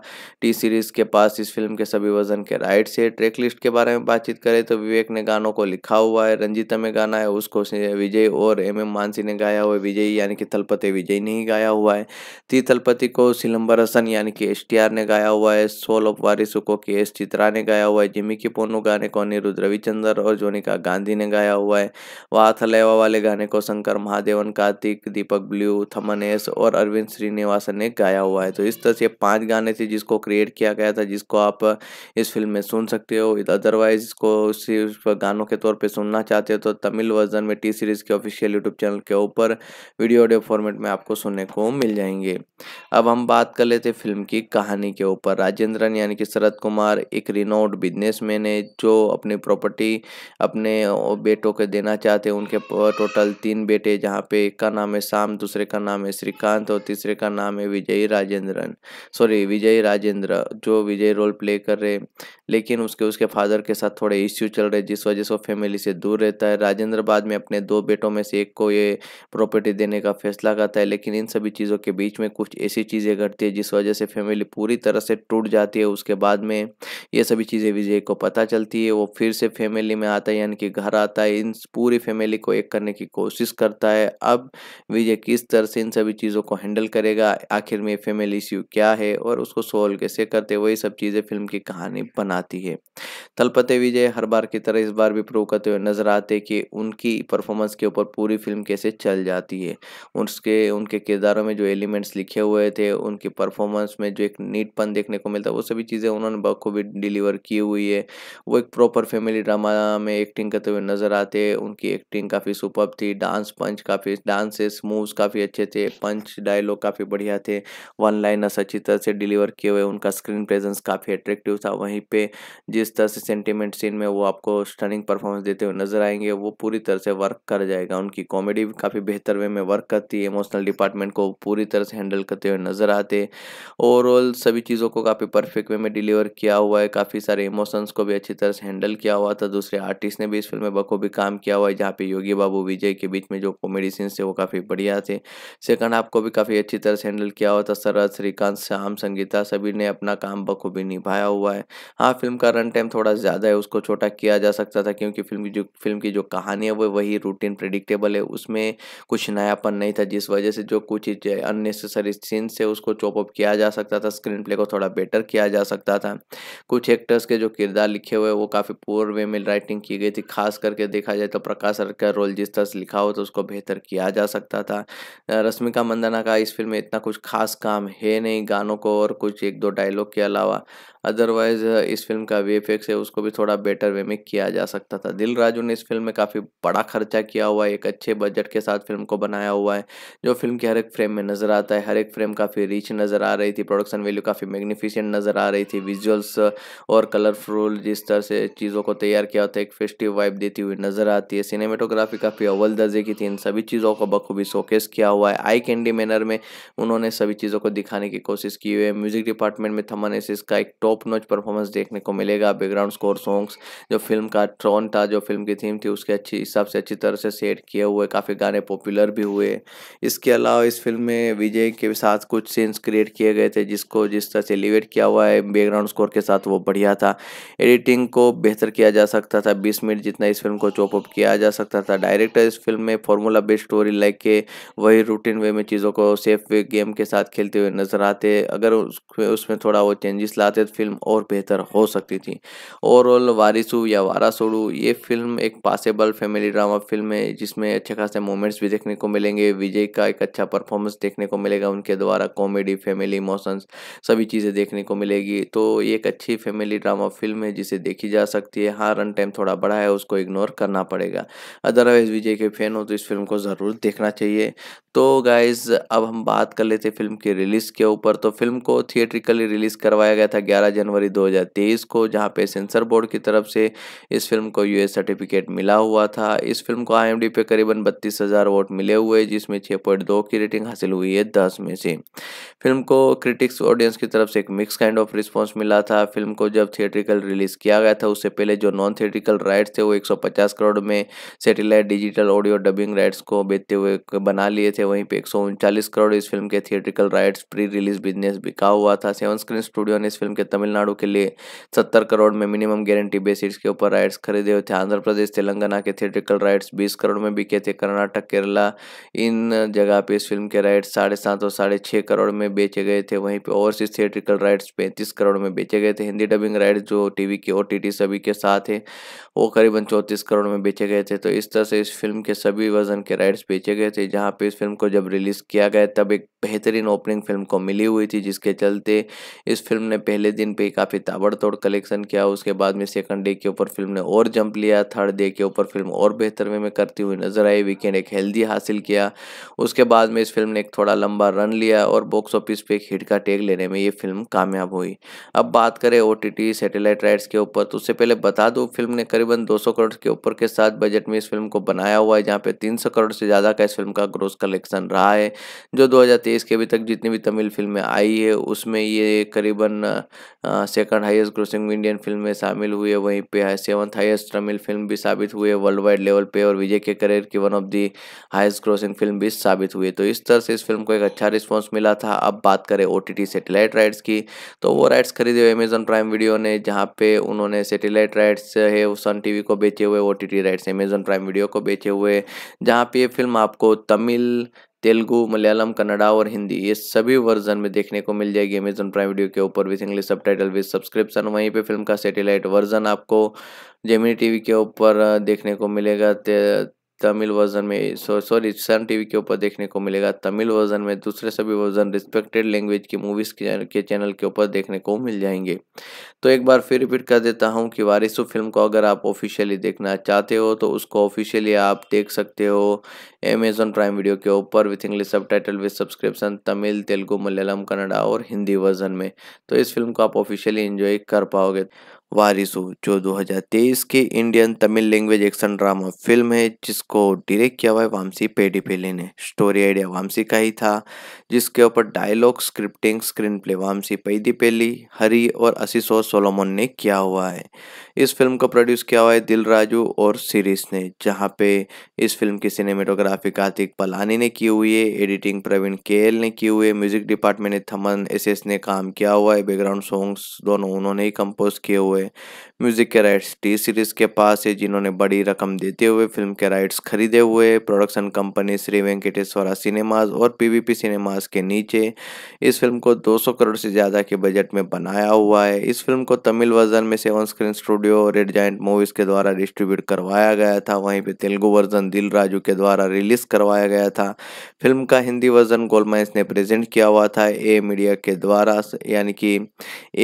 [SPEAKER 1] टी सीरीज़ के पास इस फिल्म के सभी वजन के राइट से ट्रैक लिस्ट के बारे में बातचीत करें तो विवेक ने गानों को लिखा हुआ है रंजिता में गाना है उसको विजय और एम एम मानसी ने गाया हुआ है विजय यानी कि थलपति विजय ने ही गाया हुआ है ती थलपति को सिलम्बर हसन यानी कि एस ने गाया हुआ है सोल ऑफ वारिसू को के एस चित्रा ने गाया हुआ है जिमी की पोनू गाने को अनिरुद्ध रविचंद्र और जोनिका गांधी ने गाया हुआ है वाथलेवा वाले गाने को शंकर महादेवन कार्तिक दीपक ब्लू थमन एस और अरविंद श्रीनिवासन ने गाया हुआ है तो इस तरह से पांच गाने थे जिसको क्रिएट किया गया था जिसको आप इस फिल्म में सुन सकते हो अदरवाइज इसको सिर्फ गानों के तौर पर सुनना चाहते हो तो तमिल वर्जन में टी सीरीज़ के ऑफिशियल यूट्यूब चैनल के ऊपर वीडियो ऑडियो फॉर्मेट में आपको सुनने को मिल जाएंगे अब हम बात कर लेते फिल्म की कहानी के ऊपर राजेंद्रन यानी कि शरद कुमार एक रिनोड बिजनेसमैन है जो अपनी प्रॉपर्टी अपने बेटों को देना चाहते हैं उनके टोटल तीन बेटे जहाँ पे एक का नाम है शाम दूसरे का नाम है श्रीकांत और तीसरे का नाम है विजय राजेंद्रन सॉरी विजय राजेंद्र जो विजय रोल प्ले कर रहे लेकिन उसके उसके फादर के साथ थोड़े इश्यू चल रहे जिस वजह से वो फैमिली से दूर रहता है राजेंद्र बाद में अपने दो बेटों में से एक को ये प्रॉपर्टी देने का फैसला करता है लेकिन इन सभी चीज़ों के बीच में कुछ ऐसी चीज़ें घटती है जिस वजह से फैमिली पूरी तरह से टूट जाती है उसके बाद में ये सभी चीज़ें विजय को पता चलती है वो फिर से फैमिली में आता है यानी कि घर आता है इन पूरी फैमिली को एक करने की कोशिश करता है अब विजय किस तरह से इन सभी चीज़ों को हैंडल करेगा आखिर में फैमिली इश्यू क्या है और उसको सोल्व कैसे करते वही सब चीज़ें फिल्म की कहानी बना आती है तलपते विजय हर बार की तरह इस बार भी प्रूव करते हुए नजर आते कि उनकी परफॉर्मेंस के ऊपर पूरी फिल्म कैसे चल जाती है उसके उनके किरदारों में जो एलिमेंट्स लिखे हुए थे उनकी परफॉर्मेंस में जो एक नीटपन देखने को मिलता है वो सभी चीज़ें उन्होंने बखूबी डिलीवर की हुई है वो एक प्रॉपर फैमिली ड्रामा में एक्टिंग करते हुए नजर आते हैं उनकी एक्टिंग काफ़ी सुपर थी डांस पंच काफ़ी डांसेस मूव्स काफ़ी अच्छे थे पंच डायलॉग काफ़ी बढ़िया थे वन लाइनर्स अच्छी तरह से डिलीवर किए हुए उनका स्क्रीन प्रेजेंस काफ़ी अट्रैक्टिव था वहीं पे जिस तरह से सेंटीमेंट सीन में वो आपको स्टनिंग परफॉर्मेंस देते हुए नजर आएंगे वो पूरी तरह से वर्क कर जाएगा उनकी कॉमेडी भी काफ़ी बेहतर वे में वर्क करती है इमोशनल डिपार्टमेंट को पूरी तरह से हैंडल करते हुए नजर आते ओवरऑल सभी चीज़ों को काफ़ी परफेक्ट वे में डिलीवर किया हुआ है काफ़ी सारे इमोशंस को भी अच्छी तरह से हैंडल किया हुआ था दूसरे आर्टिस्ट ने भी इस फिल्म में बखूबी काम किया हुआ है जहाँ पे योगी बाबू विजय के बीच में जो कॉमेडी सीन्स थे वो काफ़ी बढ़िया थे सेकंड आपको भी काफ़ी अच्छी तरह से हैंडल किया हुआ था सरद श्रीकांत श्याम संगीता सभी ने अपना काम बखूबी निभाया हुआ है हाँ हाँ फिल्म का रन टाइम थोड़ा ज़्यादा है उसको छोटा किया जा सकता था क्योंकि फिल्म की जो फिल्म की जो कहानी है वो वही रूटीन प्रेडिक्टेबल है उसमें कुछ नयापन नहीं था जिस वजह से जो कुछ अननेसेसरी सीन्स से उसको चॉपअप किया जा सकता था स्क्रीन प्ले को थोड़ा बेटर किया जा सकता था कुछ एक्टर्स के जो किरदार लिखे हुए वो काफ़ी पुअर वे में राइटिंग की गई थी खास करके देखा जाए तो प्रकाश सर का रोल जिस तरह से लिखा हो तो उसको बेहतर किया जा सकता था रश्मिका मंदाना का इस फिल्म में इतना कुछ खास काम है नहीं गानों को और कुछ एक दो डायलॉग के अलावा अदरवाइज इस इस फिल्म का वी है उसको भी थोड़ा बेटर वे में किया जा सकता था दिल राजू ने इस फिल्म में काफ़ी बड़ा खर्चा किया हुआ है एक अच्छे बजट के साथ फिल्म को बनाया हुआ है जो फिल्म के हर एक फ्रेम में नज़र आता है हर एक फ्रेम काफ़ी रिच नज़र आ रही थी प्रोडक्शन वैल्यू काफ़ी मैग्निफिशेंट नज़र आ रही थी विजुअल्स और कलरफुल जिस तरह से चीज़ों को तैयार किया होता है एक फेस्टिव वाइब देती हुई नज़र आती है सिनेमेटोग्राफी काफ़ी अव्वल दर्जे की थी इन सभी चीज़ों को बखूबी शोकेस किया हुआ है आई कैंडी मैनर में उन्होंने सभी चीज़ों को दिखाने की कोशिश की हुई है म्यूजिक डिपार्टमेंट में थमन एसिस का एक टॉप नोच परफॉर्मेंस देख देखने को मिलेगा बैकग्राउंड स्कोर सॉन्ग्स जो फिल्म का ट्रोन था जो फिल्म की थीम थी उसके अच्छी हिसाब से अच्छी तरह से सेट किए हुए काफ़ी गाने पॉपुलर भी हुए इसके अलावा इस फिल्म में विजय के साथ कुछ सीन्स क्रिएट किए गए थे जिसको जिस तरह से एलिवेट किया हुआ है बैकग्राउंड स्कोर के साथ वो बढ़िया था एडिटिंग को बेहतर किया जा सकता था बीस मिनट जितना इस फिल्म को चॉपअप किया जा सकता था डायरेक्टर इस फिल्म में फॉर्मूला बेस्ड स्टोरी लाइक के वही रूटीन वे में चीज़ों को सेफ वे गेम के साथ खेलते हुए नजर आते अगर उसमें थोड़ा वो चेंजेस लाते तो फिल्म और बेहतर हो हो सकती थी ओवरऑल वारिसु या वारासोड़ू ये फिल्म एक पासेबल फैमिली ड्रामा फिल्म है जिसमें अच्छे खासे मोमेंट्स भी देखने को मिलेंगे विजय का एक अच्छा परफॉर्मेंस देखने को मिलेगा उनके द्वारा कॉमेडी फैमिली इमोशंस सभी चीज़ें देखने को मिलेगी तो ये एक अच्छी फैमिली ड्रामा फिल्म है जिसे देखी जा सकती है हाँ रन टाइम थोड़ा बड़ा है उसको इग्नोर करना पड़ेगा अदरवाइज विजय के फैन हो तो इस फिल्म को ज़रूर देखना चाहिए तो गाइज अब हम बात कर लेते फिल्म की रिलीज़ के ऊपर तो फिल्म को थिएट्रिकली रिलीज़ करवाया गया था ग्यारह जनवरी दो रिलीज़ को जहाँ पे सेंसर बोर्ड की तरफ से इस फिल्म को यूएस सर्टिफिकेट मिला हुआ था इस फिल्म को आईएमडी पे करीबन बत्तीस वोट मिले हुए जिसमें 6.2 की रेटिंग हासिल हुई है दस में से फिल्म को क्रिटिक्स ऑडियंस की तरफ से एक मिक्स काइंड ऑफ रिस्पॉन्स मिला था फिल्म को जब थिएट्रिकल रिलीज़ किया गया था उससे पहले जो नॉन थिएट्रिकल राइट्स थे वो 150 करोड़ में satellite digital audio dubbing rights को बेचते हुए बना लिए थे वहीं पे एक करोड़ इस फिल्म के theatrical rights pre release business बिका हुआ था सेवन स्क्रीन स्टूडियो ने इस फिल्म के तमिलनाडु के लिए सत्तर करोड़ में मिनिमम गारंटी बेसिस के ऊपर राइट्स खरीदे हुए थे आंध्र प्रदेश तेलंगाना के थिएट्रिकल राइट्स बीस करोड़ में बिके थे कर्नाटक केरला इन जगह पे इस फिल्म के राइट्स साढ़े सात और साढ़े छः करोड़ में बेचे गए थे वहीं पे ओवरसीज थिएट्रिकल राइट्स पैंतीस करोड़ में बेचे गए थे हिंदी डबिंग राइट्स जो वी के ओ सभी के साथ है वो करीबन चौंतीस करोड़ में बेचे गए थे तो इस तरह से इस फिल्म के सभी वजन के राइट्स बेचे गए थे जहाँ पर इस फिल्म को जब रिलीज़ किया गया तब एक बेहतरीन ओपनिंग फिल्म को मिली हुई थी जिसके चलते इस फिल्म ने पहले दिन पर काफ़ी ताबड़तोड़ रिकॉर्ड कलेक्शन किया उसके बाद में सेकंड डे के ऊपर फिल्म ने और जंप लिया थर्ड डे के ऊपर फिल्म और बेहतर वे में करती हुई नजर आई वीकेंड एक हेल्दी हासिल किया उसके बाद में इस फिल्म ने एक थोड़ा लंबा रन लिया और बॉक्स ऑफिस पे एक हिट का टेक लेने में ये फिल्म कामयाब हुई अब बात करें ओ सैटेलाइट राइट्स के ऊपर तो उससे पहले बता दो फिल्म ने करीबन दो करोड़ के ऊपर के साथ बजट में इस फिल्म को बनाया हुआ है जहाँ पे तीन करोड़ से ज़्यादा का इस फिल्म का ग्रोस कलेक्शन रहा है जो दो के अभी तक जितनी भी तमिल फिल्में आई है उसमें ये करीबन second highest grossing Indian film में शामिल हुए वहीं पे सेवंथ हाइस्ट तमिल फिल्म भी साबित हुए वर्ल्ड वाइड लेवल पे और विजय के करियर की one of the highest grossing film भी साबित हुई तो इस तरह से इस फिल्म को एक अच्छा रिस्पॉन्स मिला था अब बात करें ओ टी सेटेलाइट राइट्स की तो वो राइट्स खरीदे हुए अमेजन प्राइम वीडियो ने जहाँ पे उन्होंने सेटेलाइट राइट्स है सन टी को बेचे हुए O T rights Amazon Prime Video को बेचे हुए जहाँ पे ये फिल्म आपको तमिल तेलुगु मलयालम कन्नडा और हिंदी ये सभी वर्जन में देखने को मिल जाएगी अमेजन प्राइम वीडियो के ऊपर with English subtitle with subscription वहीं पे फिल्म का सैटेलाइट वर्जन आपको जेमिनी टीवी के ऊपर देखने को मिलेगा तमिल वर्जन में सॉरी सन टीवी के ऊपर देखने को मिलेगा तमिल वर्जन में दूसरे सभी वर्जन रिस्पेक्टेड लैंग्वेज की मूवीज़ के चैनल के ऊपर देखने को मिल जाएंगे तो एक बार फिर रिपीट कर देता हूँ कि वारिसु फिल्म को अगर आप ऑफिशियली देखना चाहते हो तो उसको ऑफिशियली आप देख सकते हो अमेजोन प्राइम वीडियो के ऊपर with English subtitle with subscription Tamil Telugu Malayalam Kannada और हिंदी वर्जन में तो इस फिल्म को आप ऑफिशियली इंजॉय कर पाओगे वारिसो जो 2023 की Indian Tamil language action drama film है जिसको डायरेक्ट किया हुआ है वामसी पेडीपिले ने स्टोरी आइडिया वामसी का ही था जिसके ऊपर dialogue scripting screenplay Vamshi Paidipally Hari और असीसो सोलोमन ने किया हुआ है इस फिल्म को प्रोड्यूस किया हुआ है दिल राजू और सीरीज ने जहाँ पे इस फिल्म की सिनेमेटोग्राफी कार्तिक पलानी ने की हुई है एडिटिंग प्रवीण के ने की हुई है म्यूजिक डिपार्टमेंट ने थमन एस ने काम किया हुआ है बैकग्राउंड सॉन्ग्स दोनों उन्होंने ही कंपोज किए हुए हुए म्यूज़िक के राइट्स टी सीरीज़ के पास है जिन्होंने बड़ी रकम देते हुए फिल्म के राइट्स खरीदे हुए production company Shri Venkateswara cinemas और पीवीपी सिनेमाज के नीचे इस फिल्म को 200 करोड़ से ज़्यादा के बजट में बनाया हुआ है इस फिल्म को तमिल वर्जन में seven screen studio red giant movies के द्वारा डिस्ट्रीब्यूट करवाया गया था वहीं पर तेलुगु वर्जन दिल राजू के द्वारा रिलीज़ करवाया गया था फिल्म का हिंदी वर्जन गोलमाइंस ने प्रेजेंट किया हुआ था ए मीडिया के द्वारा यानी कि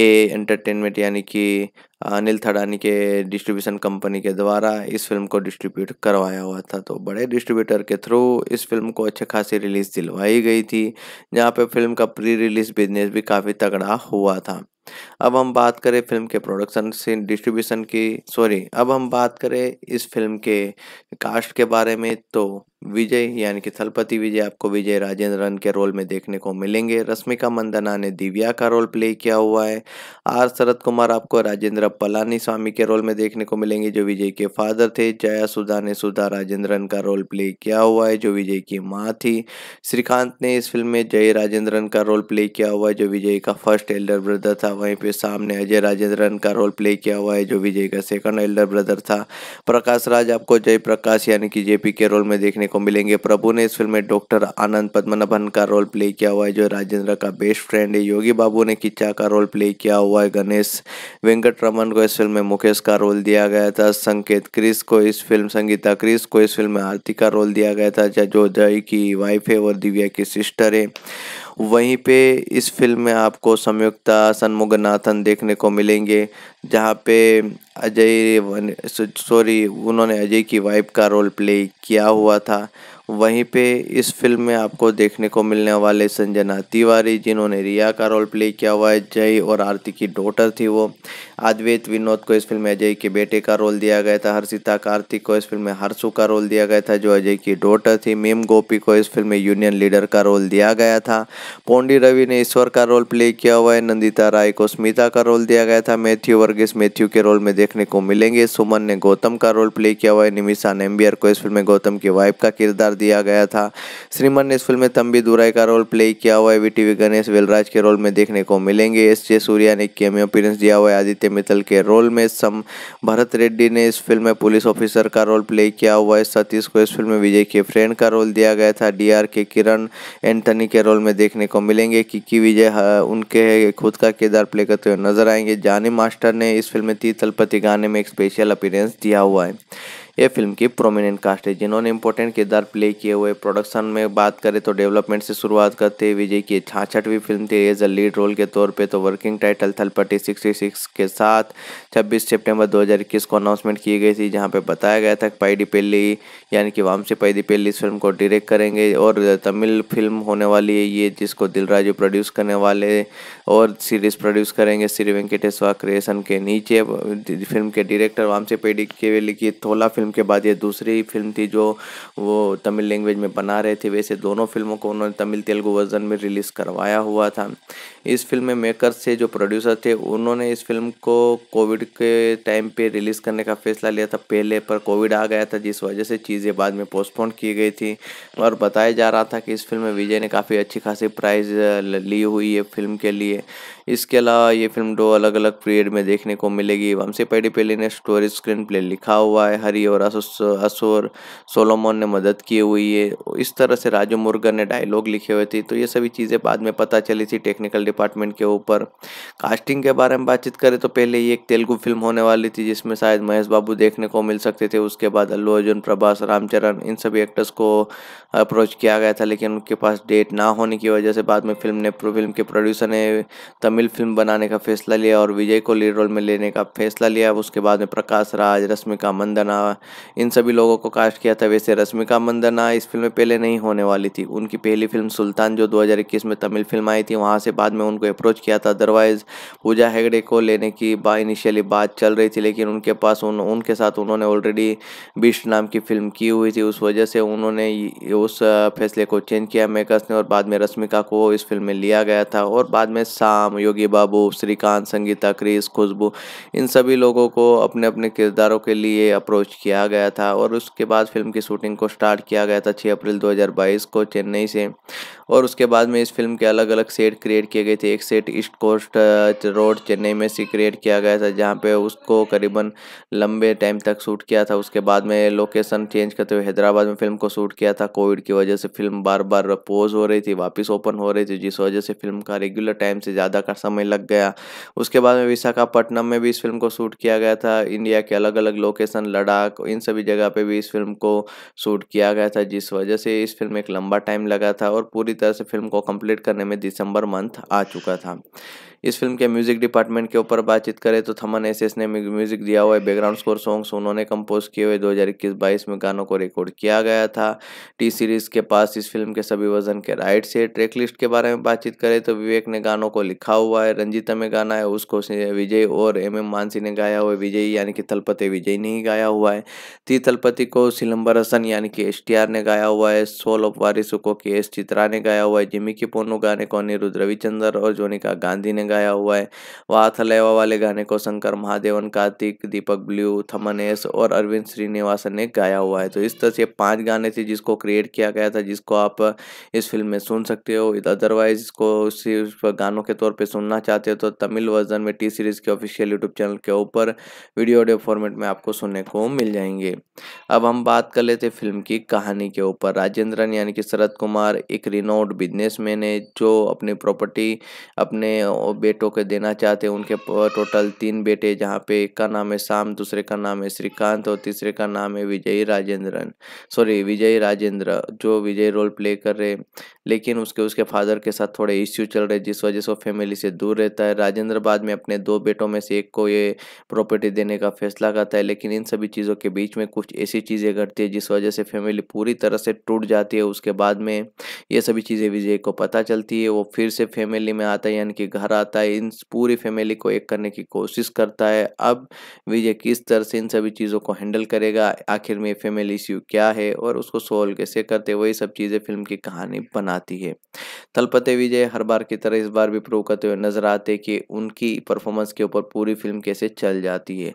[SPEAKER 1] ए एंटरटेनमेंट यानी कि अनिल थड़ानी के डिस्ट्रीब्यूशन कंपनी के द्वारा इस फिल्म को डिस्ट्रीब्यूट करवाया हुआ था तो बड़े डिस्ट्रीब्यूटर के थ्रू इस फिल्म को अच्छी खासी रिलीज़ दिलवाई गई थी जहाँ पे फिल्म का प्री रिलीज़ बिजनेस भी काफ़ी तगड़ा हुआ था अब हम बात करें फिल्म के प्रोडक्शन से डिस्ट्रीब्यूशन की सॉरी अब हम बात करें इस फिल्म के कास्ट के बारे में तो विजय यानी कि थलपति विजय आपको विजय राजेंद्रन के रोल में देखने को मिलेंगे रश्मिका मंदना ने दिव्या का रोल प्ले किया हुआ है आर शरद कुमार आपको राजेंद्र पलानी स्वामी के रोल में देखने को मिलेंगे जो विजय के फादर थे जया सुधा ने सुधा राजेंद्रन का रोल प्ले किया हुआ है जो विजय की माँ थी श्रीकांत ने इस फिल्म में जय राजेंद्रन का रोल प्ले किया हुआ है जो विजय का फर्स्ट एल्डर ब्रदर था वहीं पर सामने अजय राजेंद्रन का रोल प्ले किया हुआ है जो विजय का सेकंड एल्डर ब्रदर था प्रकाश राज आपको जय प्रकाश यानी कि जेपी के रोल में देखने देखने को मिलेंगे प्रभु ने इस फिल्म में डॉक्टर आनंद पद्मनाभन का रोल प्ले किया हुआ है जो राजेंद्र का बेस्ट फ्रेंड है योगी बाबू ने किच्चा का रोल प्ले किया हुआ है गणेश वेंकट रमन को इस फिल्म में मुकेश का रोल दिया गया था संकेत क्रिस को इस फिल्म संगीता क्रिस को इस फिल्म में आरती का रोल दिया गया था जो जय की वाइफ है और दिव्या की सिस्टर है वहीं पे इस फिल्म में आपको संयुक्ता सन्मुगनाथन देखने को मिलेंगे जहाँ पे अजय सॉरी उन्होंने अजय की वाइफ का रोल प्ले किया हुआ था वहीं पे इस फिल्म में आपको देखने को मिलने वाले संजना तिवारी जिन्होंने रिया का रोल प्ले किया हुआ है जय और आरती की डॉटर थी वो अद्वैत विनोद को इस फिल्म में अजय के बेटे का रोल दिया गया था हर्षिता कार्तिक को इस फिल्म में हर्षु का रोल दिया गया था जो अजय की डॉटर थी मेम गोपी को इस फिल्म में यूनियन लीडर का रोल दिया गया था पोंडी रवि ने ईश्वर का रोल प्ले किया हुआ है नंदिता राय को स्मिता का रोल दिया गया था मैथ्यू वर्गिस मैथ्यू के रोल में देखने को मिलेंगे सुमन ने गौतम का रोल प्ले किया हुआ है निमिषा नेम्बियर को इस फिल्म में गौतम की वाइफ का किरदार दिया गया था श्रीमन ने इस फिल्म में तंबी दुराई का रोल प्ले किया हुआ है वी टी गणेश वेलराज के रोल में देखने को मिलेंगे एस जे सूर्या ने केमियो अपीरेंस दिया हुआ है आदित्य मित्तल के रोल में सम भरत रेड्डी ने इस फिल्म में पुलिस ऑफिसर का रोल प्ले किया हुआ है सतीश को इस फिल्म में विजय के फ्रेंड का रोल दिया गया था डी के किरण एंटनी के रोल में देखने को मिलेंगे कि विजय हाँ, उनके खुद का किरदार प्ले करते हुए नजर आएंगे जानी मास्टर ने इस फिल्म में तीतलपति गाने में एक स्पेशल अपीरेंस दिया हुआ है ये फिल्म की प्रोमिनेंट कास्ट है जिन्होंने इंपॉर्टेंट किरदार प्ले किए हुए प्रोडक्शन में बात करें तो डेवलपमेंट से शुरुआत करते विजय की छाछठवीं फिल्म थी एज अ लीड रोल के तौर पे तो working title Thalapathy sixty six के साथ छब्बीस सितंबर 2021 को अनाउंसमेंट की गई थी जहाँ पे बताया गया था कि पाई यानी कि वामसी पाई पेली इस फिल्म को डायरेक्ट करेंगे और तमिल फिल्म होने वाली है ये जिसको दिलराजू प्रोड्यूस करने वाले और सीरीज प्रोड्यूस करेंगे श्री वेंकटेश्वर क्रिएशन के नीचे फिल्म के डायरेक्टर वामसी पेडी के लिए थोला फिल्म फिल्म के बाद ये दूसरी फिल्म थी जो वो तमिल लैंग्वेज में बना रहे थे वैसे दोनों फिल्मों को उन्होंने तमिल तेलुगु वर्जन में रिलीज़ करवाया हुआ था इस फिल्म में मेकर से जो प्रोड्यूसर थे उन्होंने इस फिल्म को कोविड के टाइम पे रिलीज़ करने का फैसला लिया था पहले पर कोविड आ गया था जिस वजह से चीज़ें बाद में पोस्टपोन की गई थी और बताया जा रहा था कि इस फिल्म में विजय ने काफ़ी अच्छी खासी प्राइज़ ली हुई है फिल्म के लिए इसके अलावा ये फिल्म दो अलग अलग पीरियड में देखने को मिलेगी वंशी पेडीपेली ने स्टोरी स्क्रीन प्ले लिखा हुआ है हरी और असुर सोलोमोन ने मदद की हुई है इस तरह से राजू मुर्गन ने डायलॉग लिखे हुए थे तो ये सभी चीज़ें बाद में पता चली थी टेक्निकल डिपार्टमेंट के ऊपर कास्टिंग के बारे में बातचीत करें तो पहले ये एक तेलुगु फिल्म होने वाली थी जिसमें शायद महेश बाबू देखने को मिल सकते थे उसके बाद अल्लू अर्जुन प्रभास रामचरण इन सभी एक्टर्स को अप्रोच किया गया था लेकिन उनके पास डेट ना होने की वजह से बाद में फिल्म ने फिल्म के प्रोड्यूसर ने तमिल तमिल फिल्म बनाने का फैसला लिया और विजय को लीड रोल में लेने का फैसला लिया उसके बाद में प्रकाश राज रश्मिका मंदना इन सभी लोगों को कास्ट किया था वैसे रश्मिका मंदना इस फिल्म में पहले नहीं होने वाली थी उनकी पहली फिल्म सुल्तान जो 2021 में तमिल फिल्म आई थी वहाँ से बाद में उनको अप्रोच किया था अदरवाइज़ पूजा हेगड़े को लेने की बा इनिशियली बात चल रही थी लेकिन उनके पास उन उनके साथ उन्होंने ऑलरेडी बिस्ट नाम की फिल्म की हुई थी उस वजह से उन्होंने उस फैसले को चेंज किया मेकर्स ने और बाद में रश्मिका को इस फिल्म में लिया गया था और बाद में शाम योगी बाबू श्रीकांत संगीता क्रिस खुशबू इन सभी लोगों को अपने अपने किरदारों के लिए अप्रोच किया गया था और उसके बाद फिल्म की शूटिंग को स्टार्ट किया गया था छः अप्रैल दो को चेन्नई से और उसके बाद में इस फिल्म के अलग अलग सेट क्रिएट किए गए थे एक set East Coast Road Chennai में सी क्रिएट किया गया था जहाँ पे उसको करीबन लंबे टाइम तक शूट किया था उसके बाद में लोकेशन चेंज करते हुए हैदराबाद में फिल्म को शूट किया था कोविड की वजह से फिल्म बार बार पोज हो रही थी वापस ओपन हो रही थी जिस वजह से फिल्म का रेगुलर टाइम से ज़्यादा का समय लग गया उसके बाद में विशाखापट्टनम में भी इस फिल्म को शूट किया गया था इंडिया के अलग अलग लोकेशन लद्दाख इन सभी जगह पर भी इस फिल्म को शूट किया गया था जिस वजह से इस फिल्म में एक लंबा टाइम लगा था और पूरी तरह से फिल्म को कम्प्लीट करने में दिसंबर मंथ आ चुका था इस फिल्म के म्यूजिक डिपार्टमेंट के ऊपर बातचीत करें तो थमन एस एस ने म्यूजिक दिया हुआ है बैकग्राउंड स्कोर सॉन्ग्स उन्होंने कंपोज किए हुए दो हज़ार में गानों को रिकॉर्ड किया गया था टी सीरीज़ के पास इस फिल्म के सभी वजन के राइट्स है ट्रैक लिस्ट के बारे में बातचीत करें तो विवेक ने गानों को लिखा हुआ है रंजीता में गाना है उसको विजय और एम एम मानसी ने गाया हुआ है विजय यानी कि थलपति विजय ने ही गाया हुआ है ती थलपति को सिलंबर हसन यानी कि एस ने गाया हुआ है सोल ऑफ वारिसो को के एस चित्रा ने गाया हुआ है जिमी की पोनू गाने को अनिरुद्ध रविचंद्र और जोनिका गांधी ने गाया हुआ है वाथलेवा वाले गाने को शंकर महादेवन कार्तिक दीपक ब्लू एस और अरविंद श्रीनिवासन ने गाया हुआ है तो इस तरह से पांच गाने थे जिसको क्रिएट किया गया था जिसको आप इस फिल्म में सुन सकते हो अदरवाइज इसको सिर्फ गानों के तौर पर सुनना चाहते हो तो तमिल वर्जन में टी सीरीज़ के ऑफिशियल यूट्यूब चैनल के ऊपर वीडियो ऑडियो फॉर्मेट में आपको सुनने को मिल जाएंगे अब हम बात कर लेते फिल्म की कहानी के ऊपर राजेंद्रन यानी कि शरद कुमार एक रिनोड बिजनेसमैन है जो अपनी प्रॉपर्टी अपने बेटों को देना चाहते हैं उनके टोटल तीन बेटे जहाँ पे एक का नाम है शाम दूसरे का नाम है श्रीकांत और तीसरे का नाम है विजय राजेंद्रन सॉरी विजय राजेंद्र जो विजय रोल प्ले कर रहे लेकिन उसके उसके फादर के साथ थोड़े इश्यू चल रहे जिस वजह से वो फैमिली से दूर रहता है राजेंद्र बाद में अपने दो बेटों में से एक को ये प्रॉपर्टी देने का फैसला करता है लेकिन इन सभी चीज़ों के बीच में कुछ ऐसी चीज़ें घटती है जिस वजह से फैमिली पूरी तरह से टूट जाती है उसके बाद में ये सभी चीज़ें विजय को पता चलती है वो फिर से फैमिली में आता है यानी कि घर आता पाता है इन पूरी फैमिली को एक करने की कोशिश करता है अब विजय किस तरह से इन सभी चीज़ों को हैंडल करेगा आखिर में फैमिली इश्यू क्या है और उसको सोल्व कैसे करते वही सब चीज़ें फिल्म की कहानी बनाती है तलपते विजय हर बार की तरह इस बार भी प्रूव करते हुए नजर आते कि उनकी परफॉर्मेंस के ऊपर पूरी फिल्म कैसे चल जाती है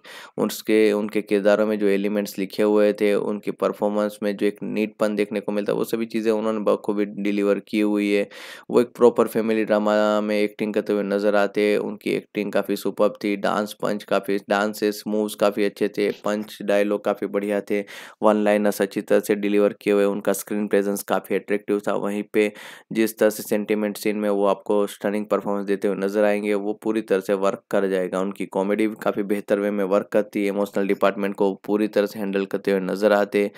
[SPEAKER 1] उसके उनके किरदारों में जो एलिमेंट्स लिखे हुए थे उनकी परफॉर्मेंस में जो एक नीटपन देखने को मिलता है वो सभी चीज़ें उन्होंने बखूबी डिलीवर की हुई है वो एक प्रॉपर फैमिली ड्रामा में एक्टिंग करते हुए नजर नज़र आते उनकी एक्टिंग काफ़ी सुपर थी डांस पंच काफ़ी डांसेस मूव्स काफ़ी अच्छे थे पंच डायलॉग काफ़ी बढ़िया थे वन लाइनर्स अच्छी तरह से डिलीवर किए हुए उनका स्क्रीन प्रेजेंस काफ़ी अट्रैक्टिव था वहीं पे जिस तरह से सेंटिमेंट सीन में वो आपको स्टनिंग परफॉर्मेंस देते हुए नज़र आएंगे वो पूरी तरह से वर्क कर जाएगा उनकी कॉमेडी भी काफ़ी बेहतर वे में वर्क करती है इमोशनल डिपार्टमेंट को पूरी तरह से हैंडल करते हुए नज़र आते